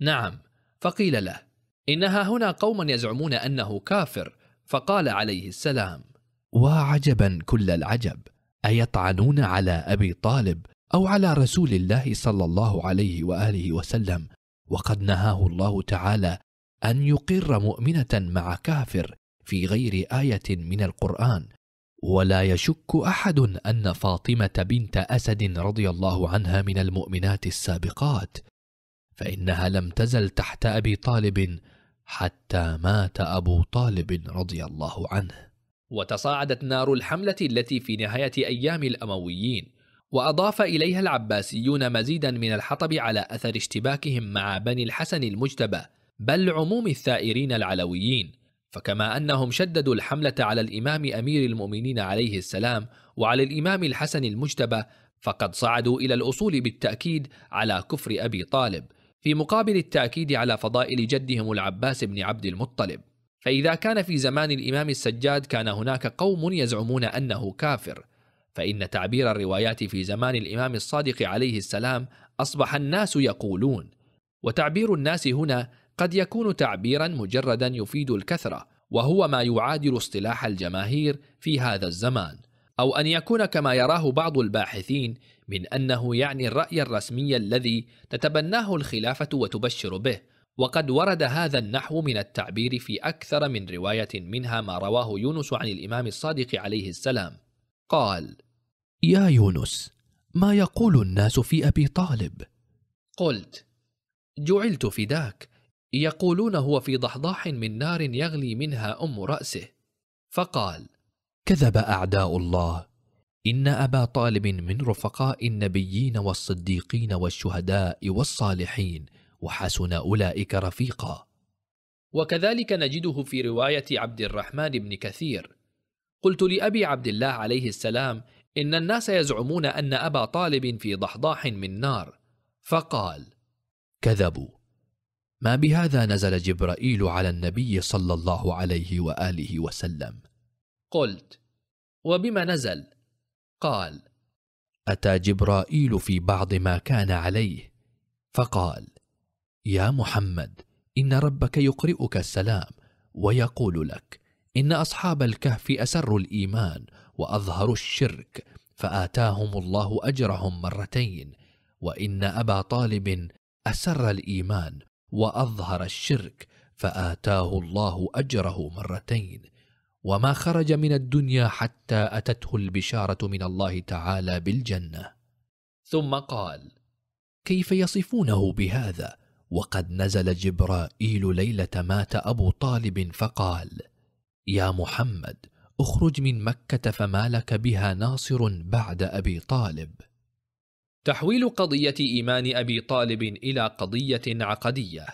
نعم فقيل له إنها هنا قوم يزعمون أنه كافر فقال عليه السلام وعجبا كل العجب أيطعنون على أبي طالب أو على رسول الله صلى الله عليه وآله وسلم وقد نهاه الله تعالى ان يقر مؤمنه مع كافر في غير ايه من القران ولا يشك احد ان فاطمه بنت اسد رضي الله عنها من المؤمنات السابقات فانها لم تزل تحت ابي طالب حتى مات ابو طالب رضي الله عنه وتصاعدت نار الحمله التي في نهايه ايام الامويين وأضاف إليها العباسيون مزيدا من الحطب على أثر اشتباكهم مع بني الحسن المجتبى بل عموم الثائرين العلويين فكما أنهم شددوا الحملة على الإمام أمير المؤمنين عليه السلام وعلى الإمام الحسن المجتبى فقد صعدوا إلى الأصول بالتأكيد على كفر أبي طالب في مقابل التأكيد على فضائل جدهم العباس بن عبد المطلب فإذا كان في زمان الإمام السجاد كان هناك قوم يزعمون أنه كافر فإن تعبير الروايات في زمان الإمام الصادق عليه السلام أصبح الناس يقولون، وتعبير الناس هنا قد يكون تعبيرا مجردا يفيد الكثرة، وهو ما يعادل اصطلاح الجماهير في هذا الزمان، أو أن يكون كما يراه بعض الباحثين من أنه يعني الرأي الرسمي الذي تتبناه الخلافة وتبشر به، وقد ورد هذا النحو من التعبير في أكثر من رواية منها ما رواه يونس عن الإمام الصادق عليه السلام، قال: يا يونس ما يقول الناس في ابي طالب قلت جعلت فداك يقولون هو في ضحضاح من نار يغلي منها ام راسه فقال كذب اعداء الله ان ابا طالب من رفقاء النبيين والصديقين والشهداء والصالحين وحسن اولئك رفيقا وكذلك نجده في روايه عبد الرحمن بن كثير قلت لابي عبد الله عليه السلام إن الناس يزعمون أن أبا طالب في ضحضاح من نار فقال كذبوا ما بهذا نزل جبرائيل على النبي صلى الله عليه وآله وسلم قلت وبما نزل قال أتى جبرائيل في بعض ما كان عليه فقال يا محمد إن ربك يقرئك السلام ويقول لك إن أصحاب الكهف أسروا الإيمان واظهروا الشرك فاتاهم الله اجرهم مرتين وان ابا طالب اسر الايمان واظهر الشرك فاتاه الله اجره مرتين وما خرج من الدنيا حتى اتته البشاره من الله تعالى بالجنه ثم قال كيف يصفونه بهذا وقد نزل جبرائيل ليله مات ابو طالب فقال يا محمد اخرج من مكة فما لك بها ناصر بعد أبي طالب تحويل قضية إيمان أبي طالب إلى قضية عقدية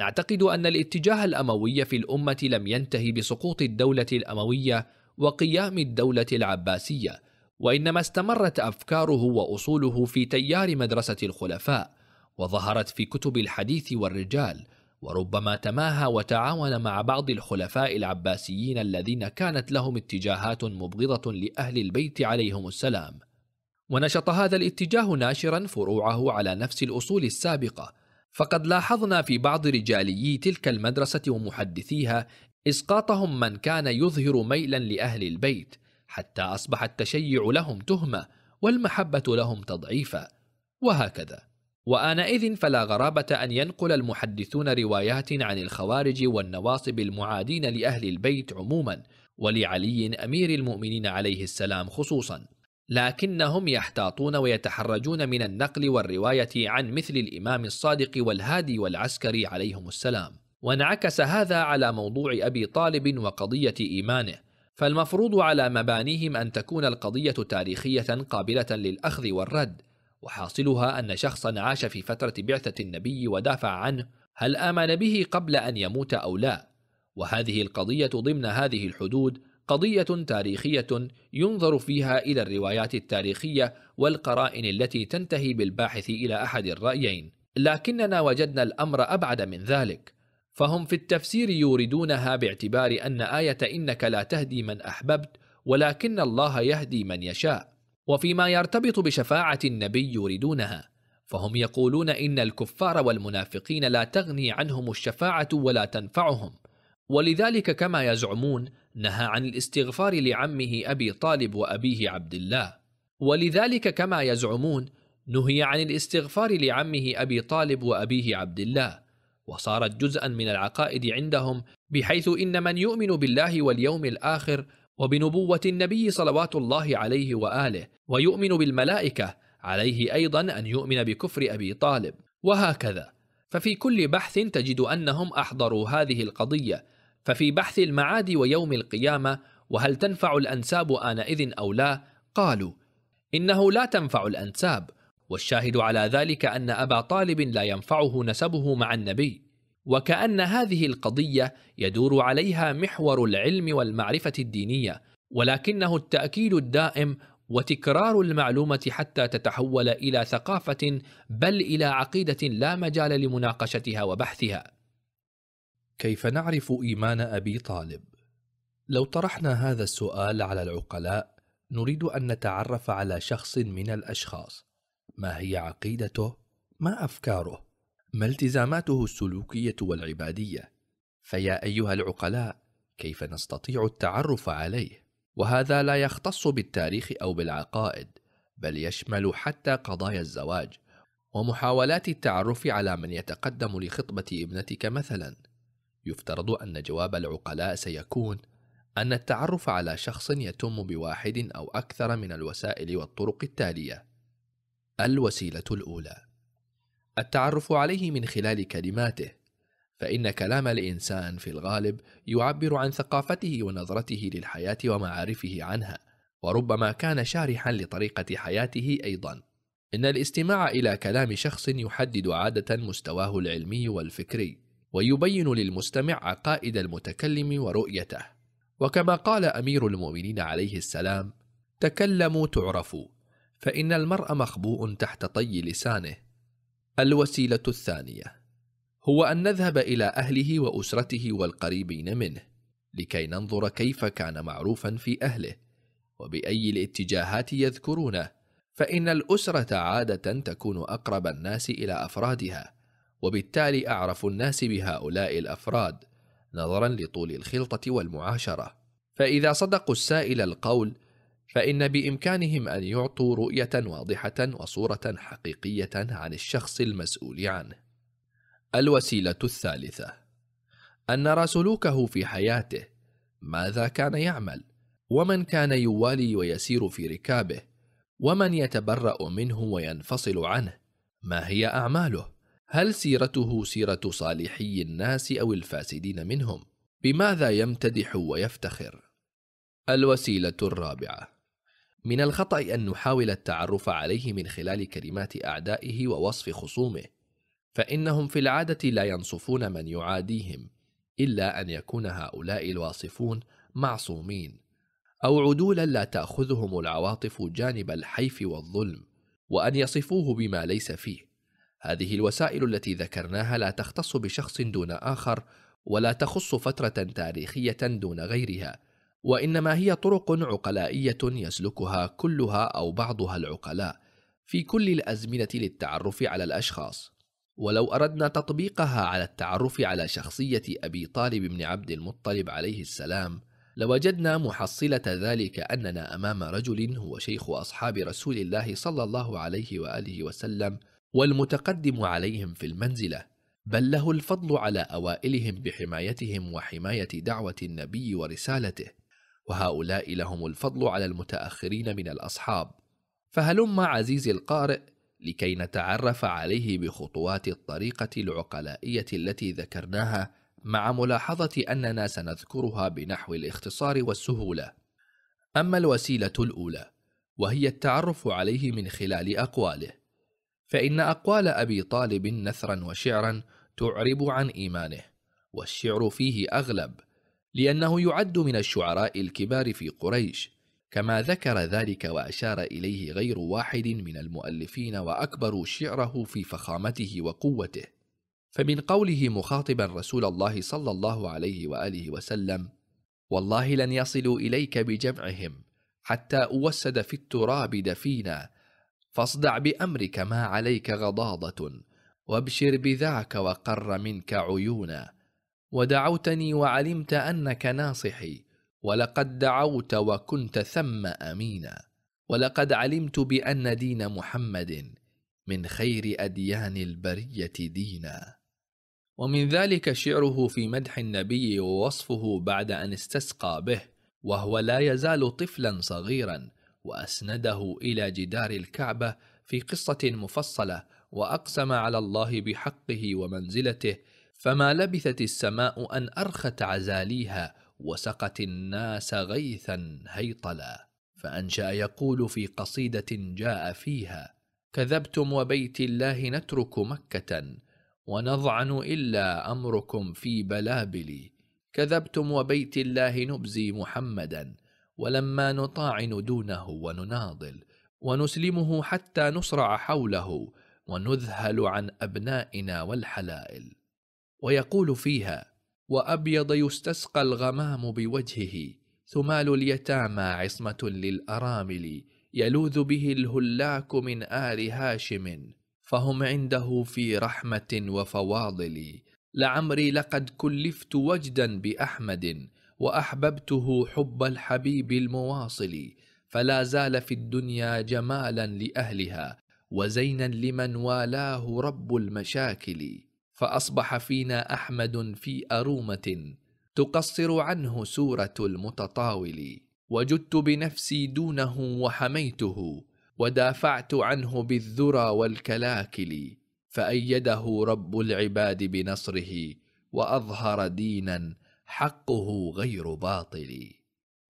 نعتقد أن الاتجاه الأموي في الأمة لم ينتهي بسقوط الدولة الأموية وقيام الدولة العباسية وإنما استمرت أفكاره وأصوله في تيار مدرسة الخلفاء وظهرت في كتب الحديث والرجال وربما تماهى وتعاون مع بعض الخلفاء العباسيين الذين كانت لهم اتجاهات مبغضة لأهل البيت عليهم السلام ونشط هذا الاتجاه ناشرا فروعه على نفس الأصول السابقة فقد لاحظنا في بعض رجاليي تلك المدرسة ومحدثيها إسقاطهم من كان يظهر ميلا لأهل البيت حتى أصبح التشيع لهم تهمة والمحبة لهم تضعيفا وهكذا وآنئذ فلا غرابة أن ينقل المحدثون روايات عن الخوارج والنواصب المعادين لأهل البيت عموما ولعلي أمير المؤمنين عليه السلام خصوصا لكنهم يحتاطون ويتحرجون من النقل والرواية عن مثل الإمام الصادق والهادي والعسكري عليهم السلام وانعكس هذا على موضوع أبي طالب وقضية إيمانه فالمفروض على مبانيهم أن تكون القضية تاريخية قابلة للأخذ والرد وحاصلها أن شخصا عاش في فترة بعثة النبي ودافع عنه هل آمن به قبل أن يموت أو لا؟ وهذه القضية ضمن هذه الحدود قضية تاريخية ينظر فيها إلى الروايات التاريخية والقرائن التي تنتهي بالباحث إلى أحد الرأيين، لكننا وجدنا الأمر أبعد من ذلك، فهم في التفسير يوردونها باعتبار أن آية إنك لا تهدي من أحببت ولكن الله يهدي من يشاء، وفيما يرتبط بشفاعة النبي يريدونها فهم يقولون إن الكفار والمنافقين لا تغني عنهم الشفاعة ولا تنفعهم ولذلك كما يزعمون نهى عن الاستغفار لعمه أبي طالب وأبيه عبد الله ولذلك كما يزعمون نهي عن الاستغفار لعمه أبي طالب وأبيه عبد الله وصارت جزءا من العقائد عندهم بحيث إن من يؤمن بالله واليوم الآخر وبنبوة النبي صلوات الله عليه وآله ويؤمن بالملائكة عليه أيضا أن يؤمن بكفر أبي طالب وهكذا ففي كل بحث تجد أنهم أحضروا هذه القضية ففي بحث المعاد ويوم القيامة وهل تنفع الأنساب آنئذ أو لا قالوا إنه لا تنفع الأنساب والشاهد على ذلك أن أبا طالب لا ينفعه نسبه مع النبي وكأن هذه القضية يدور عليها محور العلم والمعرفة الدينية، ولكنه التأكيد الدائم وتكرار المعلومة حتى تتحول إلى ثقافة بل إلى عقيدة لا مجال لمناقشتها وبحثها. كيف نعرف إيمان أبي طالب؟ لو طرحنا هذا السؤال على العقلاء، نريد أن نتعرف على شخص من الأشخاص، ما هي عقيدته؟ ما أفكاره؟ ما التزاماته السلوكيه والعباديه فيا ايها العقلاء كيف نستطيع التعرف عليه وهذا لا يختص بالتاريخ او بالعقائد بل يشمل حتى قضايا الزواج ومحاولات التعرف على من يتقدم لخطبه ابنتك مثلا يفترض ان جواب العقلاء سيكون ان التعرف على شخص يتم بواحد او اكثر من الوسائل والطرق التاليه الوسيله الاولى التعرف عليه من خلال كلماته فان كلام الانسان في الغالب يعبر عن ثقافته ونظرته للحياه ومعارفه عنها وربما كان شارحا لطريقه حياته ايضا ان الاستماع الى كلام شخص يحدد عاده مستواه العلمي والفكري ويبين للمستمع عقائد المتكلم ورؤيته وكما قال امير المؤمنين عليه السلام تكلموا تعرفوا فان المرء مخبوء تحت طي لسانه الوسيلة الثانية هو أن نذهب إلى أهله وأسرته والقريبين منه، لكي ننظر كيف كان معروفا في أهله، وبأي الاتجاهات يذكرونه، فإن الأسرة عادة تكون أقرب الناس إلى أفرادها، وبالتالي أعرف الناس بهؤلاء الأفراد، نظرا لطول الخلطة والمعاشرة، فإذا صدقوا السائل القول فإن بإمكانهم أن يعطوا رؤية واضحة وصورة حقيقية عن الشخص المسؤول عنه. الوسيلة الثالثة: أن نرى سلوكه في حياته، ماذا كان يعمل، ومن كان يوالي ويسير في ركابه، ومن يتبرأ منه وينفصل عنه، ما هي أعماله؟ هل سيرته سيرة صالحي الناس أو الفاسدين منهم؟ بماذا يمتدح ويفتخر؟ الوسيلة الرابعة من الخطأ أن نحاول التعرف عليه من خلال كلمات أعدائه ووصف خصومه، فإنهم في العادة لا ينصفون من يعاديهم، إلا أن يكون هؤلاء الواصفون معصومين، أو عدولا لا تأخذهم العواطف جانب الحيف والظلم، وأن يصفوه بما ليس فيه. هذه الوسائل التي ذكرناها لا تختص بشخص دون آخر، ولا تخص فترة تاريخية دون غيرها، وانما هي طرق عقلائيه يسلكها كلها او بعضها العقلاء في كل الازمنه للتعرف على الاشخاص ولو اردنا تطبيقها على التعرف على شخصيه ابي طالب بن عبد المطلب عليه السلام لوجدنا محصله ذلك اننا امام رجل هو شيخ اصحاب رسول الله صلى الله عليه واله وسلم والمتقدم عليهم في المنزله بل له الفضل على اوائلهم بحمايتهم وحمايه دعوه النبي ورسالته وهؤلاء لهم الفضل على المتاخرين من الاصحاب فهلم عزيزي القارئ لكي نتعرف عليه بخطوات الطريقه العقلائيه التي ذكرناها مع ملاحظه اننا سنذكرها بنحو الاختصار والسهوله اما الوسيله الاولى وهي التعرف عليه من خلال اقواله فان اقوال ابي طالب نثرا وشعرا تعرب عن ايمانه والشعر فيه اغلب لأنه يعد من الشعراء الكبار في قريش كما ذكر ذلك وأشار إليه غير واحد من المؤلفين وأكبروا شعره في فخامته وقوته فمن قوله مخاطبا رسول الله صلى الله عليه وآله وسلم والله لن يصلوا إليك بجمعهم حتى أوسد في التراب دفينا فاصدع بأمرك ما عليك غضاضة وابشر بذاك وقر منك عيونا ودعوتني وعلمت انك ناصحي ولقد دعوت وكنت ثم امينا ولقد علمت بان دين محمد من خير اديان البريه دينا ومن ذلك شعره في مدح النبي ووصفه بعد ان استسقى به وهو لا يزال طفلا صغيرا واسنده الى جدار الكعبه في قصه مفصله واقسم على الله بحقه ومنزلته فما لبثت السماء أن أرخت عزاليها وسقت الناس غيثا هيطلا فأنشأ يقول في قصيدة جاء فيها كذبتم وبيت الله نترك مكة ونضعن إلا أمركم في بلابلي كذبتم وبيت الله نبزي محمدا ولما نطاعن دونه ونناضل ونسلمه حتى نصرع حوله ونذهل عن أبنائنا والحلائل ويقول فيها وأبيض يستسقى الغمام بوجهه ثمال اليتامى عصمة للأرامل يلوذ به الهلاك من آل هاشم فهم عنده في رحمة وفواضل لعمري لقد كلفت وجدا بأحمد وأحببته حب الحبيب المواصل فلا زال في الدنيا جمالا لأهلها وزينا لمن والاه رب المشاكل فاصبح فينا احمد في ارومه تقصر عنه سوره المتطاول وجدت بنفسي دونه وحميته ودافعت عنه بالذرى والكلاكل فايده رب العباد بنصره واظهر دينا حقه غير باطل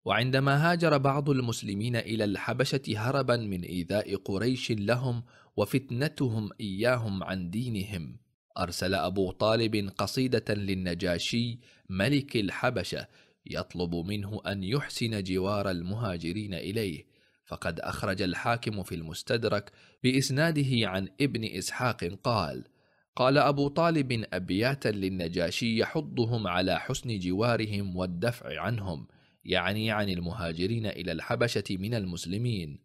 وعندما هاجر بعض المسلمين الى الحبشه هربا من ايذاء قريش لهم وفتنتهم اياهم عن دينهم أرسل أبو طالب قصيدة للنجاشي ملك الحبشة يطلب منه أن يحسن جوار المهاجرين إليه، فقد أخرج الحاكم في المستدرك بإسناده عن ابن إسحاق قال: قال أبو طالب أبياتا للنجاشي يحضهم على حسن جوارهم والدفع عنهم، يعني عن المهاجرين إلى الحبشة من المسلمين،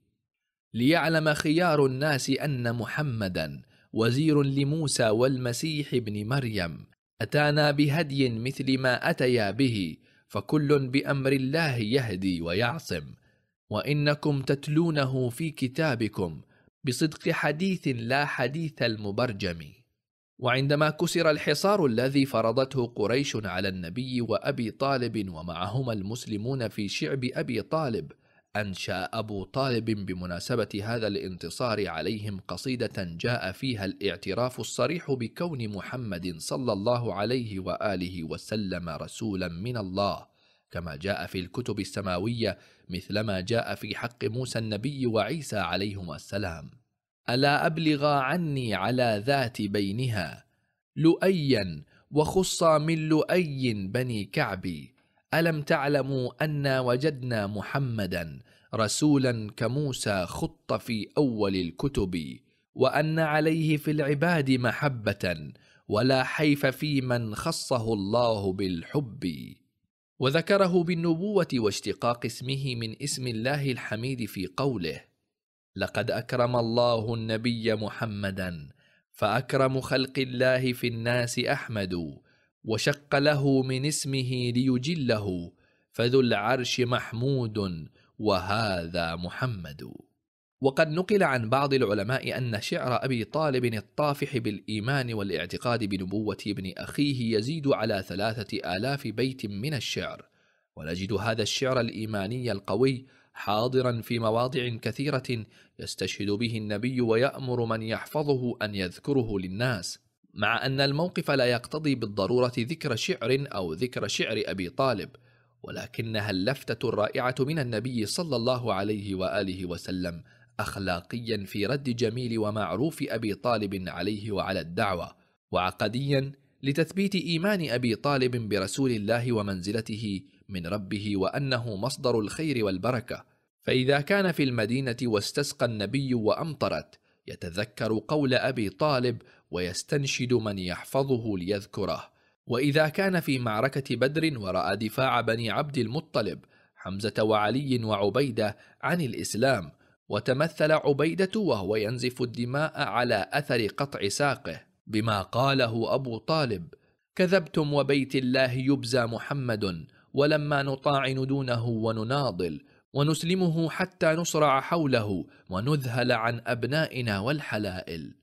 ليعلم خيار الناس أن محمدا وزير لموسى والمسيح ابن مريم اتانا بهدي مثل ما اتيا به فكل بامر الله يهدي ويعصم وانكم تتلونه في كتابكم بصدق حديث لا حديث المبرجم وعندما كسر الحصار الذي فرضته قريش على النبي وابي طالب ومعهما المسلمون في شعب ابي طالب أنشأ أبو طالب بمناسبة هذا الانتصار عليهم قصيدة جاء فيها الاعتراف الصريح بكون محمد صلى الله عليه وآله وسلم رسولا من الله كما جاء في الكتب السماوية مثلما جاء في حق موسى النبي وعيسى عليهما السلام ألا أبلغ عني على ذات بينها لؤيا وخصا من لؤي بني كعبي ألم تعلموا أنا وجدنا محمدا رسولا كموسى خط في اول الكتب وان عليه في العباد محبه ولا حيف في من خصه الله بالحب وذكره بالنبوه واشتقاق اسمه من اسم الله الحميد في قوله لقد اكرم الله النبي محمدا فاكرم خلق الله في الناس احمد وشق له من اسمه ليجله فذو العرش محمود وهذا محمد وقد نقل عن بعض العلماء أن شعر أبي طالب الطافح بالإيمان والاعتقاد بنبوة ابن أخيه يزيد على ثلاثة آلاف بيت من الشعر ونجد هذا الشعر الإيماني القوي حاضرا في مواضع كثيرة يستشهد به النبي ويأمر من يحفظه أن يذكره للناس مع أن الموقف لا يقتضي بالضرورة ذكر شعر أو ذكر شعر أبي طالب ولكنها اللفتة الرائعة من النبي صلى الله عليه وآله وسلم أخلاقيا في رد جميل ومعروف أبي طالب عليه وعلى الدعوة وعقديا لتثبيت إيمان أبي طالب برسول الله ومنزلته من ربه وأنه مصدر الخير والبركة فإذا كان في المدينة واستسقى النبي وأمطرت يتذكر قول أبي طالب ويستنشد من يحفظه ليذكره وإذا كان في معركة بدر ورأى دفاع بني عبد المطلب حمزة وعلي وعبيدة عن الإسلام وتمثل عبيدة وهو ينزف الدماء على أثر قطع ساقه بما قاله أبو طالب كذبتم وبيت الله يبزى محمد ولما نطاعن دونه ونناضل ونسلمه حتى نصرع حوله ونذهل عن أبنائنا والحلائل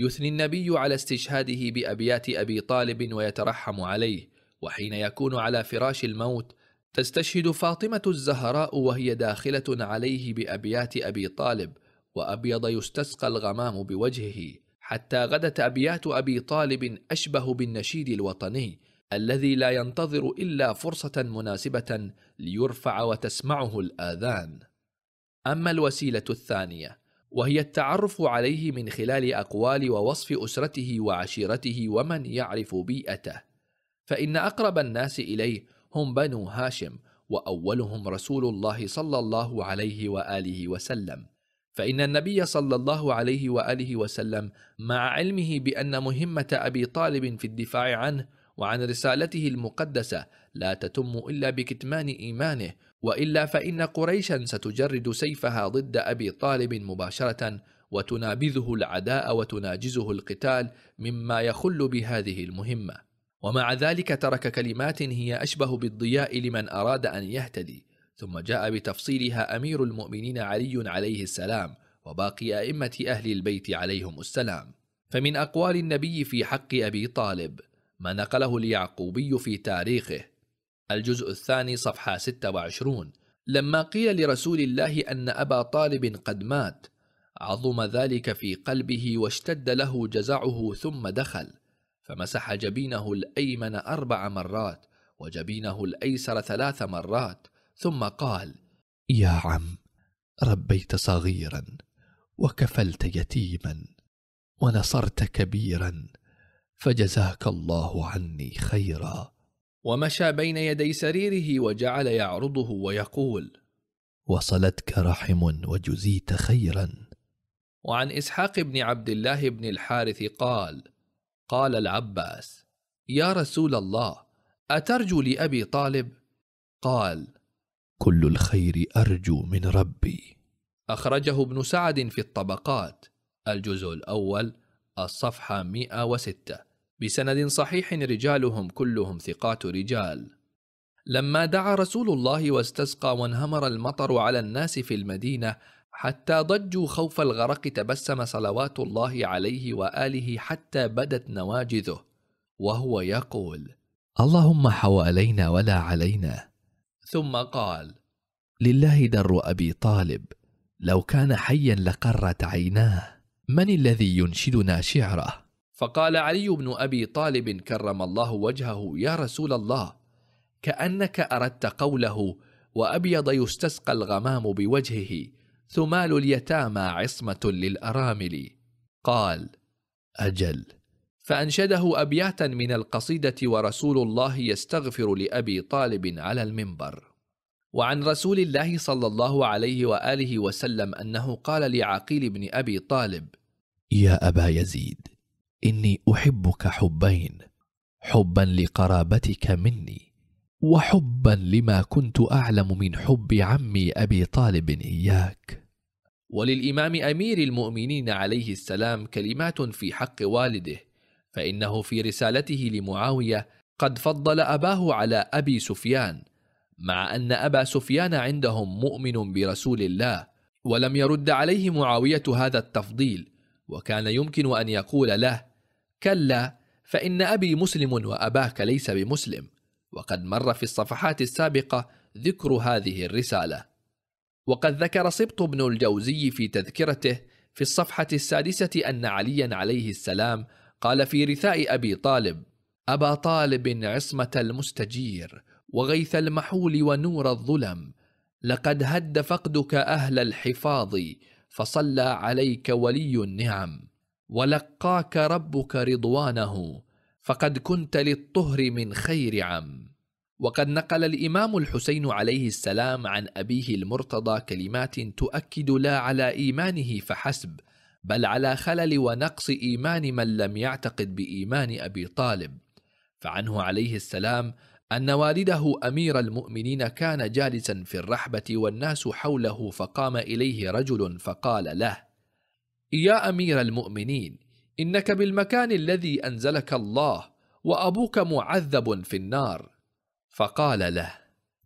يثني النبي على استشهاده بأبيات أبي طالب ويترحم عليه وحين يكون على فراش الموت تستشهد فاطمة الزهراء وهي داخلة عليه بأبيات أبي طالب وأبيض يستسقى الغمام بوجهه حتى غدت أبيات أبي طالب أشبه بالنشيد الوطني الذي لا ينتظر إلا فرصة مناسبة ليرفع وتسمعه الآذان أما الوسيلة الثانية وهي التعرف عليه من خلال اقوال ووصف اسرته وعشيرته ومن يعرف بيئته فان اقرب الناس اليه هم بنو هاشم واولهم رسول الله صلى الله عليه واله وسلم فان النبي صلى الله عليه واله وسلم مع علمه بان مهمه ابي طالب في الدفاع عنه وعن رسالته المقدسه لا تتم الا بكتمان ايمانه والا فان قريشا ستجرد سيفها ضد ابي طالب مباشره وتنابذه العداء وتناجزه القتال مما يخل بهذه المهمه ومع ذلك ترك كلمات هي اشبه بالضياء لمن اراد ان يهتدي ثم جاء بتفصيلها امير المؤمنين علي عليه السلام وباقي ائمه اهل البيت عليهم السلام فمن اقوال النبي في حق ابي طالب ما نقله اليعقوبي في تاريخه الجزء الثاني صفحة 26 لما قيل لرسول الله أن أبا طالب قد مات عظم ذلك في قلبه واشتد له جزعه ثم دخل فمسح جبينه الأيمن أربع مرات وجبينه الأيسر ثلاث مرات ثم قال يا عم ربيت صغيرا وكفلت يتيما ونصرت كبيرا فجزاك الله عني خيرا ومشى بين يدي سريره وجعل يعرضه ويقول وصلتك رحم وجزيت خيرا وعن اسحاق بن عبد الله بن الحارث قال قال العباس يا رسول الله اترجو لابي طالب قال كل الخير ارجو من ربي اخرجه ابن سعد في الطبقات الجزء الاول الصفحه 106 بسند صحيح رجالهم كلهم ثقات رجال لما دعا رسول الله واستسقى وانهمر المطر على الناس في المدينه حتى ضجوا خوف الغرق تبسم صلوات الله عليه واله حتى بدت نواجذه وهو يقول اللهم حوالينا ولا علينا ثم قال لله در ابي طالب لو كان حيا لقرت عيناه من الذي ينشدنا شعره فقال علي بن ابي طالب كرم الله وجهه يا رسول الله كانك اردت قوله وابيض يستسقى الغمام بوجهه ثمال اليتامى عصمه للارامل قال اجل فانشده ابياتا من القصيده ورسول الله يستغفر لابي طالب على المنبر وعن رسول الله صلى الله عليه واله وسلم انه قال لعقيل بن ابي طالب يا ابا يزيد اني احبك حبين حبا لقرابتك مني وحبا لما كنت اعلم من حب عمي ابي طالب اياك وللامام امير المؤمنين عليه السلام كلمات في حق والده فانه في رسالته لمعاويه قد فضل اباه على ابي سفيان مع ان ابا سفيان عندهم مؤمن برسول الله ولم يرد عليه معاويه هذا التفضيل وكان يمكن ان يقول له كلا فان ابي مسلم واباك ليس بمسلم وقد مر في الصفحات السابقه ذكر هذه الرساله وقد ذكر سبط بن الجوزي في تذكرته في الصفحه السادسه ان عليا عليه السلام قال في رثاء ابي طالب ابا طالب عصمه المستجير وغيث المحول ونور الظلم لقد هد فقدك اهل الحفاظ فصلى عليك ولي النعم ولقاك ربك رضوانه فقد كنت للطهر من خير عم وقد نقل الامام الحسين عليه السلام عن ابيه المرتضى كلمات تؤكد لا على ايمانه فحسب بل على خلل ونقص ايمان من لم يعتقد بايمان ابي طالب فعنه عليه السلام ان والده امير المؤمنين كان جالسا في الرحبه والناس حوله فقام اليه رجل فقال له يا امير المؤمنين انك بالمكان الذي انزلك الله وابوك معذب في النار فقال له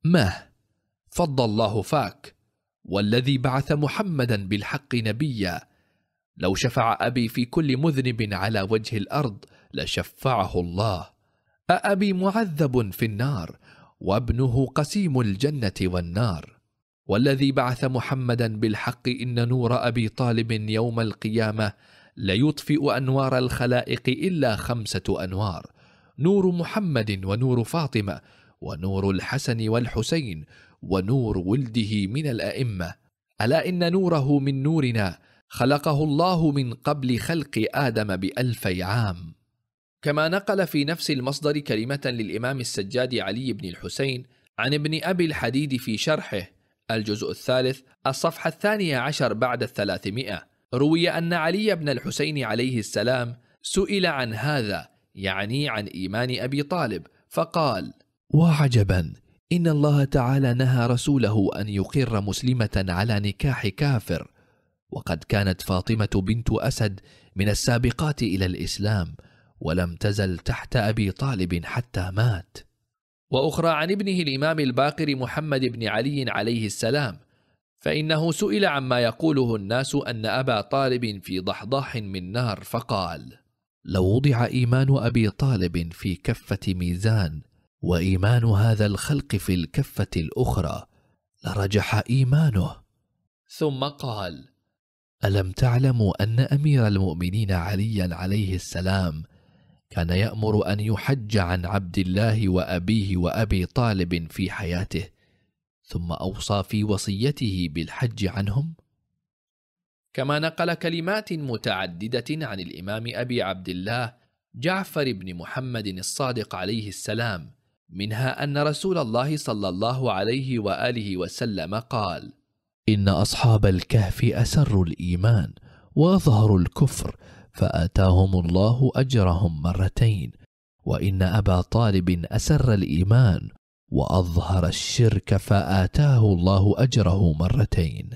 مه فض الله فاك والذي بعث محمدا بالحق نبيا لو شفع ابي في كل مذنب على وجه الارض لشفعه الله اابي معذب في النار وابنه قسيم الجنه والنار والذي بعث محمدا بالحق ان نور ابي طالب يوم القيامه ليطفئ انوار الخلائق الا خمسه انوار نور محمد ونور فاطمه ونور الحسن والحسين ونور ولده من الائمه الا ان نوره من نورنا خلقه الله من قبل خلق ادم بالفي عام كما نقل في نفس المصدر كلمه للامام السجاد علي بن الحسين عن ابن ابي الحديد في شرحه الجزء الثالث الصفحة الثانية عشر بعد الثلاثمائة روي أن علي بن الحسين عليه السلام سئل عن هذا يعني عن إيمان أبي طالب فقال وعجبا إن الله تعالى نهى رسوله أن يقر مسلمة على نكاح كافر وقد كانت فاطمة بنت أسد من السابقات إلى الإسلام ولم تزل تحت أبي طالب حتى مات واخرى عن ابنه الامام الباقر محمد بن علي عليه السلام فانه سئل عما يقوله الناس ان ابا طالب في ضحضاح من نار فقال لو وضع ايمان ابي طالب في كفه ميزان وايمان هذا الخلق في الكفه الاخرى لرجح ايمانه ثم قال الم تعلموا ان امير المؤمنين عليا عليه السلام كان يامر ان يحج عن عبد الله وابيه وابي طالب في حياته ثم اوصى في وصيته بالحج عنهم كما نقل كلمات متعدده عن الامام ابي عبد الله جعفر بن محمد الصادق عليه السلام منها ان رسول الله صلى الله عليه واله وسلم قال ان اصحاب الكهف اسروا الايمان واظهروا الكفر فاتاهم الله اجرهم مرتين وان ابا طالب اسر الايمان واظهر الشرك فاتاه الله اجره مرتين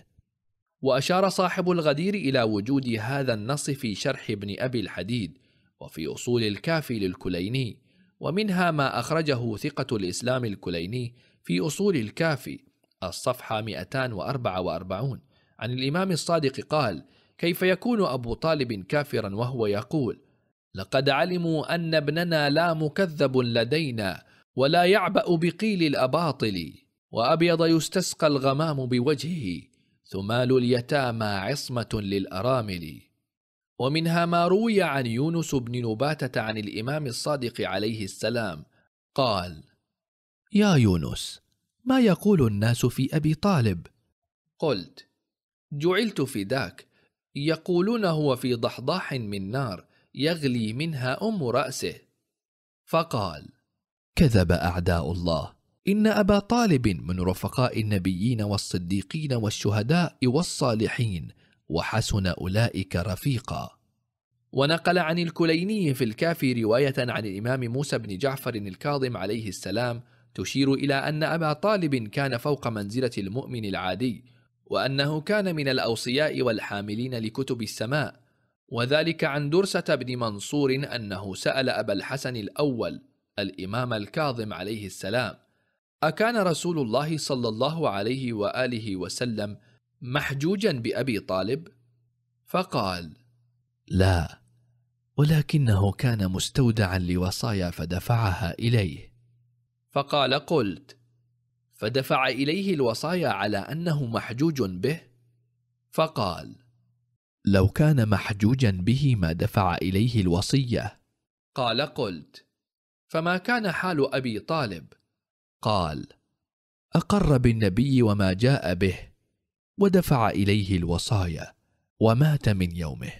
واشار صاحب الغدير الى وجود هذا النص في شرح ابن ابي الحديد وفي اصول الكافي للكليني ومنها ما اخرجه ثقه الاسلام الكليني في اصول الكافي الصفحه 244 عن الامام الصادق قال كيف يكون ابو طالب كافرا وهو يقول لقد علموا ان ابننا لا مكذب لدينا ولا يعبا بقيل الاباطل وابيض يستسقى الغمام بوجهه ثمال اليتامى عصمه للارامل ومنها ما روي عن يونس بن نباتة عن الإمام الصادق عليه السلام قال: يا يونس ما يقول الناس في أبي طالب؟ قلت: جعلت فداك يقولون هو في ضحضاح من نار يغلي منها أم رأسه فقال كذب أعداء الله إن أبا طالب من رفقاء النبيين والصديقين والشهداء والصالحين وحسن أولئك رفيقا ونقل عن الكليني في الكافي رواية عن الإمام موسى بن جعفر الكاظم عليه السلام تشير إلى أن أبا طالب كان فوق منزلة المؤمن العادي وأنه كان من الأوصياء والحاملين لكتب السماء وذلك عن درسة بن منصور أنه سأل أبا الحسن الأول الإمام الكاظم عليه السلام أكان رسول الله صلى الله عليه وآله وسلم محجوجا بأبي طالب؟ فقال: لا، ولكنه كان مستودعا لوصايا فدفعها إليه. فقال: قلت: فدفع اليه الوصايا على انه محجوج به فقال لو كان محجوجا به ما دفع اليه الوصيه قال قلت فما كان حال ابي طالب قال اقر بالنبي وما جاء به ودفع اليه الوصايا ومات من يومه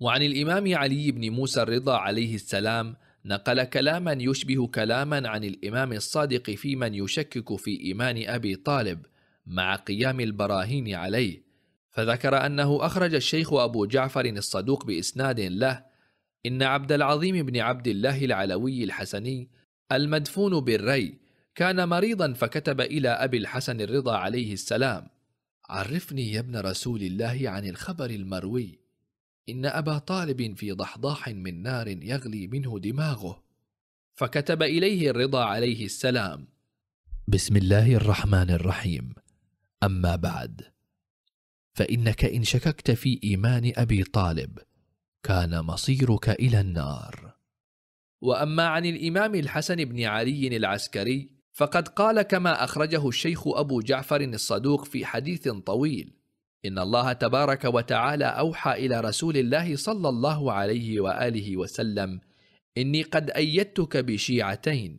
وعن الامام علي بن موسى الرضا عليه السلام نقل كلاما يشبه كلاما عن الامام الصادق في من يشكك في ايمان ابي طالب مع قيام البراهين عليه فذكر انه اخرج الشيخ ابو جعفر الصدوق باسناد له ان عبد العظيم بن عبد الله العلوي الحسني المدفون بالري كان مريضا فكتب الى ابي الحسن الرضا عليه السلام عرفني يا ابن رسول الله عن الخبر المروي إن أبا طالب في ضحضاح من نار يغلي منه دماغه فكتب إليه الرضا عليه السلام بسم الله الرحمن الرحيم أما بعد فإنك إن شككت في إيمان أبي طالب كان مصيرك إلى النار وأما عن الإمام الحسن بن علي العسكري فقد قال كما أخرجه الشيخ أبو جعفر الصدوق في حديث طويل ان الله تبارك وتعالى اوحى الى رسول الله صلى الله عليه واله وسلم اني قد ايدتك بشيعتين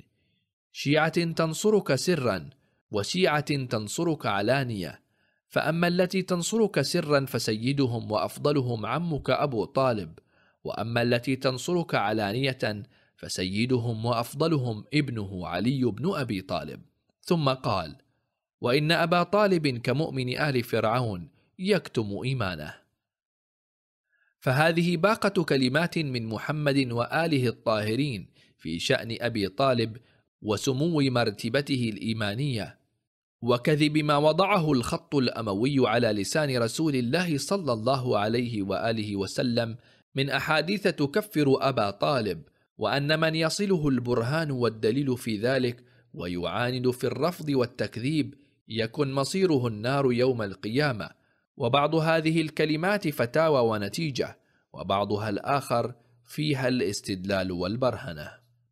شيعه تنصرك سرا وشيعه تنصرك علانيه فاما التي تنصرك سرا فسيدهم وافضلهم عمك ابو طالب واما التي تنصرك علانيه فسيدهم وافضلهم ابنه علي بن ابي طالب ثم قال وان ابا طالب كمؤمن ال فرعون يكتم إيمانه فهذه باقة كلمات من محمد وآله الطاهرين في شأن أبي طالب وسمو مرتبته الإيمانية وكذب ما وضعه الخط الأموي على لسان رسول الله صلى الله عليه وآله وسلم من أحاديث تكفر أبا طالب وأن من يصله البرهان والدليل في ذلك ويعاند في الرفض والتكذيب يكن مصيره النار يوم القيامه وبعض هذه الكلمات فتاوى ونتيجه وبعضها الاخر فيها الاستدلال والبرهنه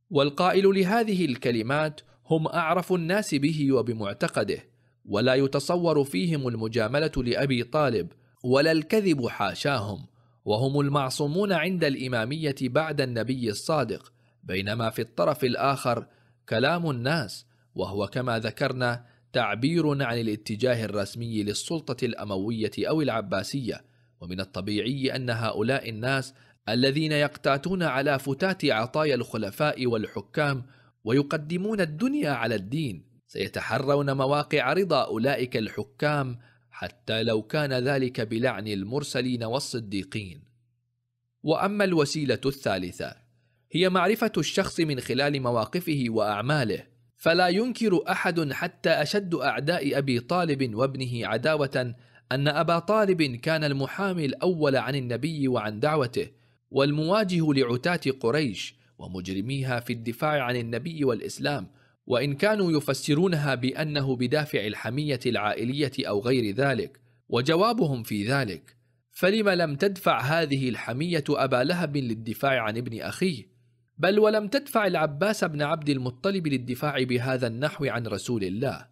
والقائل لهذه الكلمات هم اعرف الناس به وبمعتقده ولا يتصور فيهم المجامله لابي طالب ولا الكذب حاشاهم وهم المعصومون عند الاماميه بعد النبي الصادق بينما في الطرف الاخر كلام الناس وهو كما ذكرنا تعبير عن الاتجاه الرسمي للسلطة الأموية أو العباسية، ومن الطبيعي أن هؤلاء الناس الذين يقتاتون على فتات عطايا الخلفاء والحكام ويقدمون الدنيا على الدين، سيتحرون مواقع رضا أولئك الحكام حتى لو كان ذلك بلعن المرسلين والصديقين. واما الوسيله الثالثه هي معرفه الشخص من خلال مواقفه واعماله فلا ينكر احد حتى اشد اعداء ابي طالب وابنه عداوه ان ابا طالب كان المحامي الاول عن النبي وعن دعوته والمواجه لعتاه قريش ومجرميها في الدفاع عن النبي والاسلام وان كانوا يفسرونها بانه بدافع الحميه العائليه او غير ذلك وجوابهم في ذلك فلم لم تدفع هذه الحميه ابا لهب للدفاع عن ابن اخيه بل ولم تدفع العباس بن عبد المطلب للدفاع بهذا النحو عن رسول الله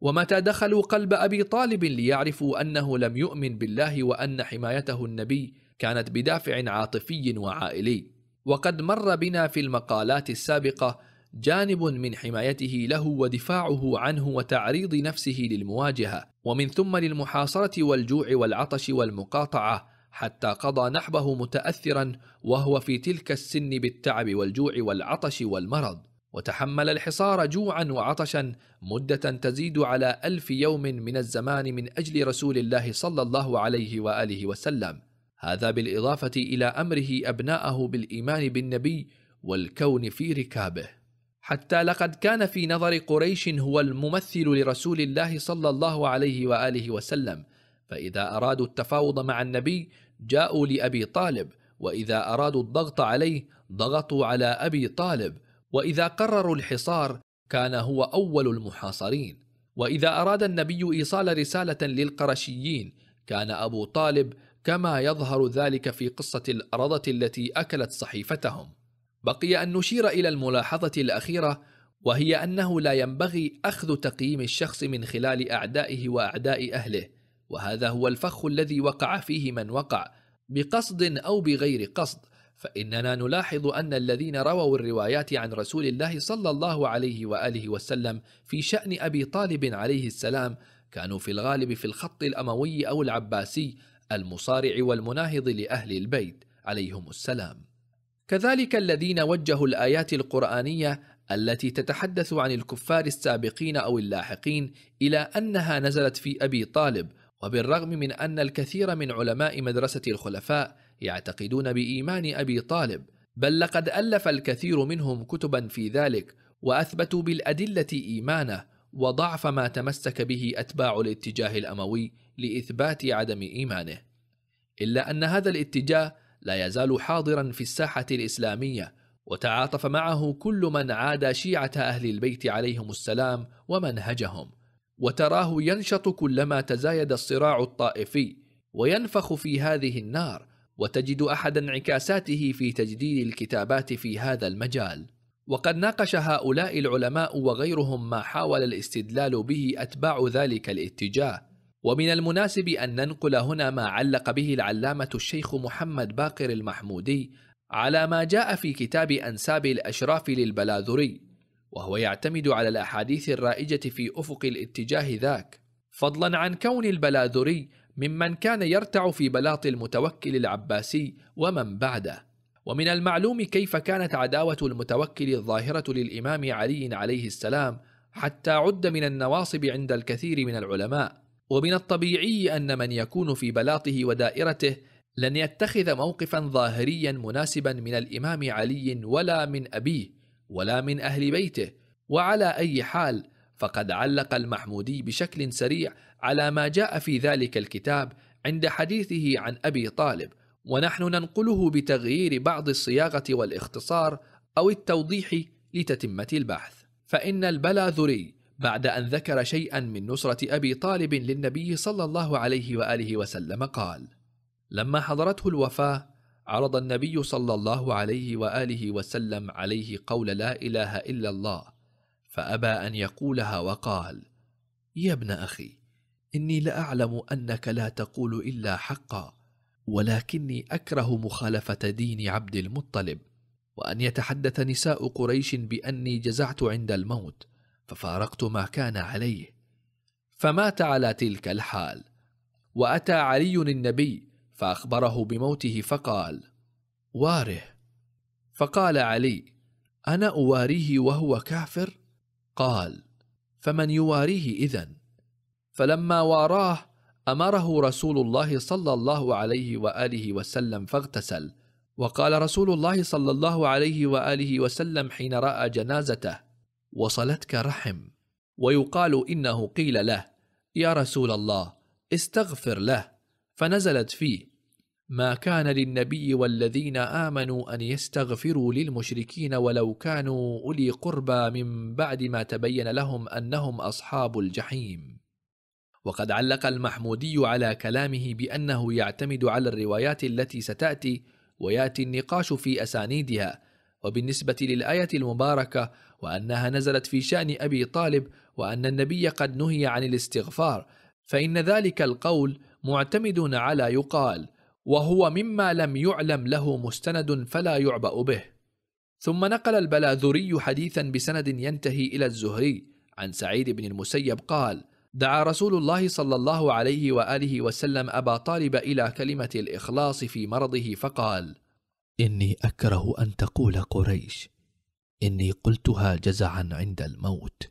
ومتى دخلوا قلب ابي طالب ليعرفوا انه لم يؤمن بالله وان حمايته النبي كانت بدافع عاطفي وعائلي وقد مر بنا في المقالات السابقه جانب من حمايته له ودفاعه عنه وتعريض نفسه للمواجهه ومن ثم للمحاصره والجوع والعطش والمقاطعه حتى قضى نحبه متاثرا وهو في تلك السن بالتعب والجوع والعطش والمرض وتحمل الحصار جوعا وعطشا مده تزيد على الف يوم من الزمان من اجل رسول الله صلى الله عليه واله وسلم هذا بالاضافه الى امره ابناءه بالايمان بالنبي والكون في ركابه حتى لقد كان في نظر قريش هو الممثل لرسول الله صلى الله عليه واله وسلم فاذا ارادوا التفاوض مع النبي جاءوا لأبي طالب وإذا أرادوا الضغط عليه ضغطوا على أبي طالب وإذا قرروا الحصار كان هو أول المحاصرين وإذا أراد النبي إيصال رسالة للقرشيين كان أبو طالب كما يظهر ذلك في قصة الأرضة التي أكلت صحيفتهم بقي أن نشير إلى الملاحظة الأخيرة وهي أنه لا ينبغي أخذ تقييم الشخص من خلال أعدائه وأعداء أهله وهذا هو الفخ الذي وقع فيه من وقع بقصد او بغير قصد فاننا نلاحظ ان الذين رووا الروايات عن رسول الله صلى الله عليه واله وسلم في شان ابي طالب عليه السلام كانوا في الغالب في الخط الاموي او العباسي المصارع والمناهض لاهل البيت عليهم السلام كذلك الذين وجهوا الايات القرانيه التي تتحدث عن الكفار السابقين او اللاحقين الى انها نزلت في ابي طالب وبالرغم من أن الكثير من علماء مدرسة الخلفاء يعتقدون بإيمان أبي طالب بل لقد ألف الكثير منهم كتبا في ذلك وأثبتوا بالأدلة إيمانه وضعف ما تمسك به أتباع الاتجاه الأموي لإثبات عدم إيمانه إلا أن هذا الاتجاه لا يزال حاضرا في الساحة الإسلامية وتعاطف معه كل من عادى شيعة أهل البيت عليهم السلام ومنهجهم وتراه ينشط كلما تزايد الصراع الطائفي وينفخ في هذه النار وتجد احد انعكاساته في تجديد الكتابات في هذا المجال وقد ناقش هؤلاء العلماء وغيرهم ما حاول الاستدلال به اتباع ذلك الاتجاه ومن المناسب ان ننقل هنا ما علق به العلامه الشيخ محمد باقر المحمودي على ما جاء في كتاب انساب الاشراف للبلاذري وهو يعتمد على الأحاديث الرائجة في أفق الاتجاه ذاك فضلا عن كون البلاذري ممن كان يرتع في بلاط المتوكل العباسي ومن بعده ومن المعلوم كيف كانت عداوة المتوكل الظاهرة للإمام علي عليه السلام حتى عد من النواصب عند الكثير من العلماء ومن الطبيعي أن من يكون في بلاطه ودائرته لن يتخذ موقفا ظاهريا مناسبا من الإمام علي ولا من أبيه ولا من أهل بيته وعلى أي حال فقد علق المحمودي بشكل سريع على ما جاء في ذلك الكتاب عند حديثه عن أبي طالب ونحن ننقله بتغيير بعض الصياغة والاختصار أو التوضيح لتتمة البحث فإن البلاذري بعد أن ذكر شيئا من نصرة أبي طالب للنبي صلى الله عليه وآله وسلم قال لما حضرته الوفاة عرض النبي صلى الله عليه واله وسلم عليه قول لا اله الا الله فابى ان يقولها وقال يا ابن اخي اني لاعلم انك لا تقول الا حقا ولكني اكره مخالفه دين عبد المطلب وان يتحدث نساء قريش باني جزعت عند الموت ففارقت ما كان عليه فمات على تلك الحال واتى علي النبي فأخبره بموته فقال: واره. فقال علي: أنا أواريه وهو كافر؟ قال: فمن يواريه إذا؟ فلما واراه أمره رسول الله صلى الله عليه وآله وسلم فاغتسل، وقال رسول الله صلى الله عليه وآله وسلم حين رأى جنازته: وصلتك رحم، ويقال إنه قيل له: يا رسول الله استغفر له فنزلت فيه ما كان للنبي والذين امنوا ان يستغفروا للمشركين ولو كانوا اولي قربى من بعد ما تبين لهم انهم اصحاب الجحيم وقد علق المحمودي على كلامه بانه يعتمد على الروايات التي ستاتي وياتي النقاش في اسانيدها وبالنسبه للايه المباركه وانها نزلت في شان ابي طالب وان النبي قد نهي عن الاستغفار فان ذلك القول معتمد على يقال وهو مما لم يعلم له مستند فلا يعبأ به ثم نقل البلاذري حديثا بسند ينتهي إلى الزهري عن سعيد بن المسيب قال دعا رسول الله صلى الله عليه وآله وسلم أبا طالب إلى كلمة الإخلاص في مرضه فقال إني أكره أن تقول قريش إني قلتها جزعا عند الموت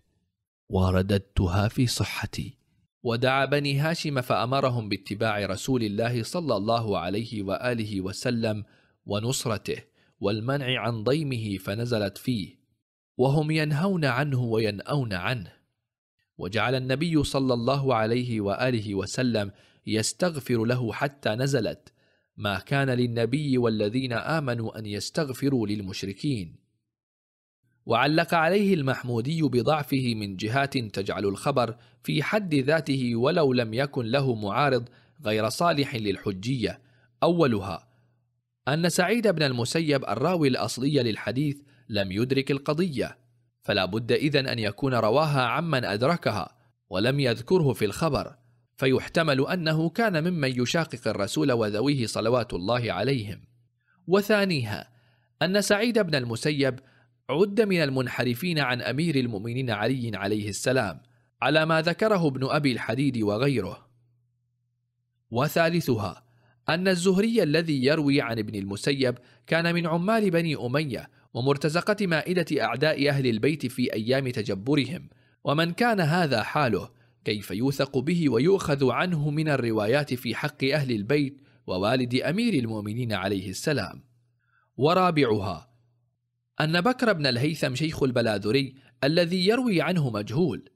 ورددتها في صحتي ودعا بني هاشم فامرهم باتباع رسول الله صلى الله عليه واله وسلم ونصرته والمنع عن ضيمه فنزلت فيه وهم ينهون عنه ويناون عنه وجعل النبي صلى الله عليه واله وسلم يستغفر له حتى نزلت ما كان للنبي والذين امنوا ان يستغفروا للمشركين وعلق عليه المحمودي بضعفه من جهات تجعل الخبر في حد ذاته ولو لم يكن له معارض غير صالح للحجيه اولها ان سعيد بن المسيب الراوي الاصلي للحديث لم يدرك القضيه فلا بد اذن ان يكون رواها عمن ادركها ولم يذكره في الخبر فيحتمل انه كان ممن يشاقق الرسول وذويه صلوات الله عليهم وثانيها ان سعيد بن المسيب عد من المنحرفين عن أمير المؤمنين علي عليه السلام على ما ذكره ابن أبي الحديد وغيره وثالثها أن الزهري الذي يروي عن ابن المسيب كان من عمال بني أمية ومرتزقة مائدة أعداء أهل البيت في أيام تجبرهم ومن كان هذا حاله كيف يوثق به ويؤخذ عنه من الروايات في حق أهل البيت ووالد أمير المؤمنين عليه السلام ورابعها أن بكر بن الهيثم شيخ البلاذري الذي يروي عنه مجهول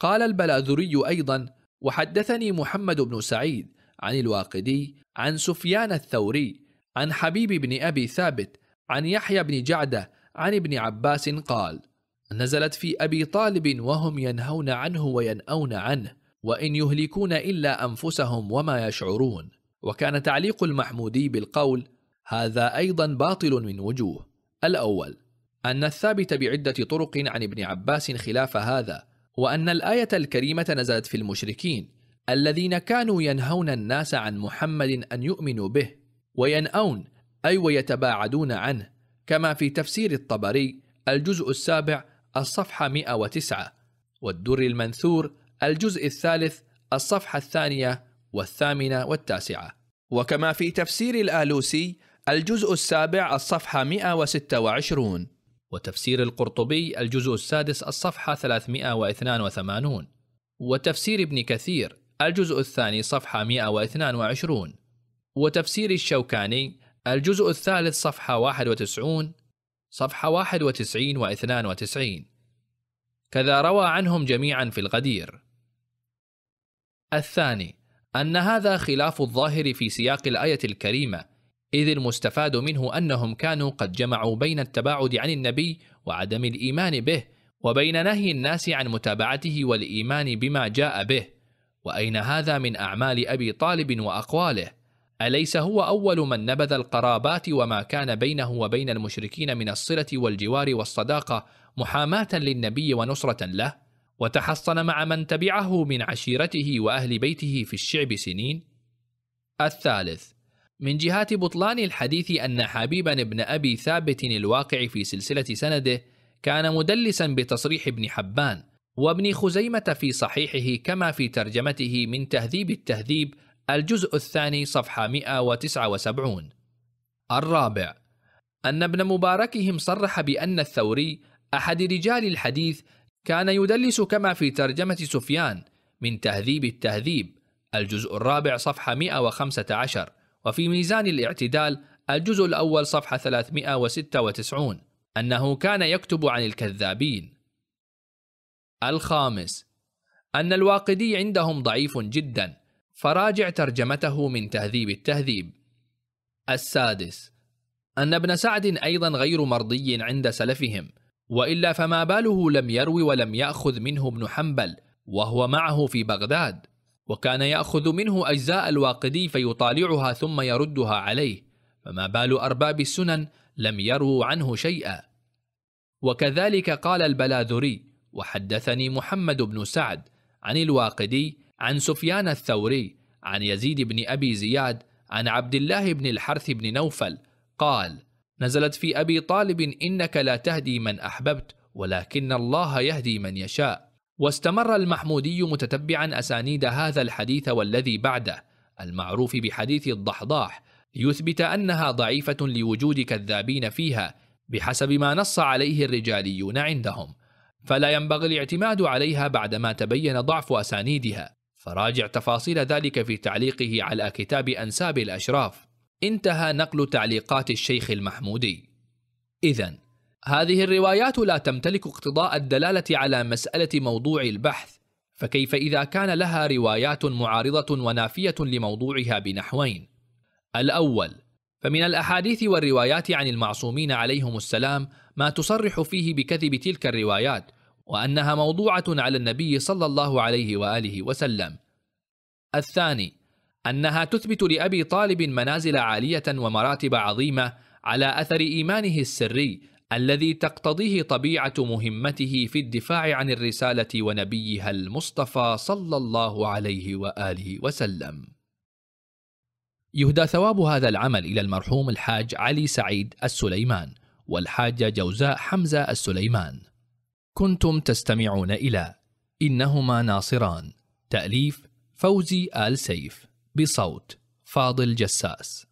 قال البلاذري أيضا وحدثني محمد بن سعيد عن الواقدي عن سفيان الثوري عن حبيب بن أبي ثابت عن يحيى بن جعدة عن ابن عباس قال نزلت في أبي طالب وهم ينهون عنه وينأون عنه وإن يهلكون إلا أنفسهم وما يشعرون وكان تعليق المحمودي بالقول هذا أيضا باطل من وجوه الأول أن الثابت بعدة طرق عن ابن عباس خلاف هذا وأن الآية الكريمة نزلت في المشركين الذين كانوا ينهون الناس عن محمد أن يؤمنوا به وينأون أي ويتباعدون عنه كما في تفسير الطبري الجزء السابع الصفحة 109 والدر المنثور الجزء الثالث الصفحة الثانية والثامنة والتاسعة وكما في تفسير الآلوسي الجزء السابع الصفحة 126 وتفسير القرطبي الجزء السادس الصفحة 382 وتفسير ابن كثير الجزء الثاني صفحة 122 وتفسير الشوكاني الجزء الثالث صفحة 91 صفحة 91 و 92 كذا روى عنهم جميعا في الغدير الثاني أن هذا خلاف الظاهر في سياق الآية الكريمة إذ المستفاد منه أنهم كانوا قد جمعوا بين التباعد عن النبي وعدم الإيمان به، وبين نهي الناس عن متابعته والإيمان بما جاء به، وأين هذا من أعمال أبي طالب وأقواله؟ أليس هو أول من نبذ القرابات وما كان بينه وبين المشركين من الصلة والجوار والصداقة محاماة للنبي ونصرة له؟ وتحصن مع من تبعه من عشيرته وأهل بيته في الشعب سنين؟ الثالث من جهات بطلان الحديث أن حبيبا بن أبي ثابت الواقع في سلسلة سنده كان مدلسا بتصريح ابن حبان وابن خزيمة في صحيحه كما في ترجمته من تهذيب التهذيب الجزء الثاني صفحة 179 الرابع أن ابن مباركهم صرح بأن الثوري أحد رجال الحديث كان يدلس كما في ترجمة سفيان من تهذيب التهذيب الجزء الرابع صفحة 115 وفي ميزان الاعتدال الجزء الأول صفحة 396 أنه كان يكتب عن الكذابين. الخامس أن الواقدي عندهم ضعيف جدا فراجع ترجمته من تهذيب التهذيب. السادس أن ابن سعد أيضا غير مرضي عند سلفهم وإلا فما باله لم يروي ولم يأخذ منه ابن حنبل وهو معه في بغداد. وكان يأخذ منه أجزاء الواقدي فيطالعها ثم يردها عليه فما بال أرباب السنن لم يروا عنه شيئا وكذلك قال البلاذري وحدثني محمد بن سعد عن الواقدي عن سفيان الثوري عن يزيد بن أبي زياد عن عبد الله بن الحرث بن نوفل قال نزلت في أبي طالب إنك لا تهدي من أحببت ولكن الله يهدي من يشاء واستمر المحمودي متتبعا أسانيد هذا الحديث والذي بعده المعروف بحديث الضحضاح ليثبت أنها ضعيفة لوجود كذابين فيها بحسب ما نص عليه الرجاليون عندهم فلا ينبغي الاعتماد عليها بعدما تبين ضعف أسانيدها فراجع تفاصيل ذلك في تعليقه على كتاب أنساب الأشراف انتهى نقل تعليقات الشيخ المحمودي إذا هذه الروايات لا تمتلك اقتضاء الدلاله على مساله موضوع البحث فكيف اذا كان لها روايات معارضه ونافيه لموضوعها بنحوين الاول فمن الاحاديث والروايات عن المعصومين عليهم السلام ما تصرح فيه بكذب تلك الروايات وانها موضوعه على النبي صلى الله عليه واله وسلم الثاني انها تثبت لابي طالب منازل عاليه ومراتب عظيمه على اثر ايمانه السري الذي تقتضيه طبيعه مهمته في الدفاع عن الرساله ونبيها المصطفى صلى الله عليه واله وسلم يهدى ثواب هذا العمل الى المرحوم الحاج علي سعيد السليمان والحاجه جوزاء حمزه السليمان كنتم تستمعون الى انهما ناصران تاليف فوزي ال سيف بصوت فاضل جساس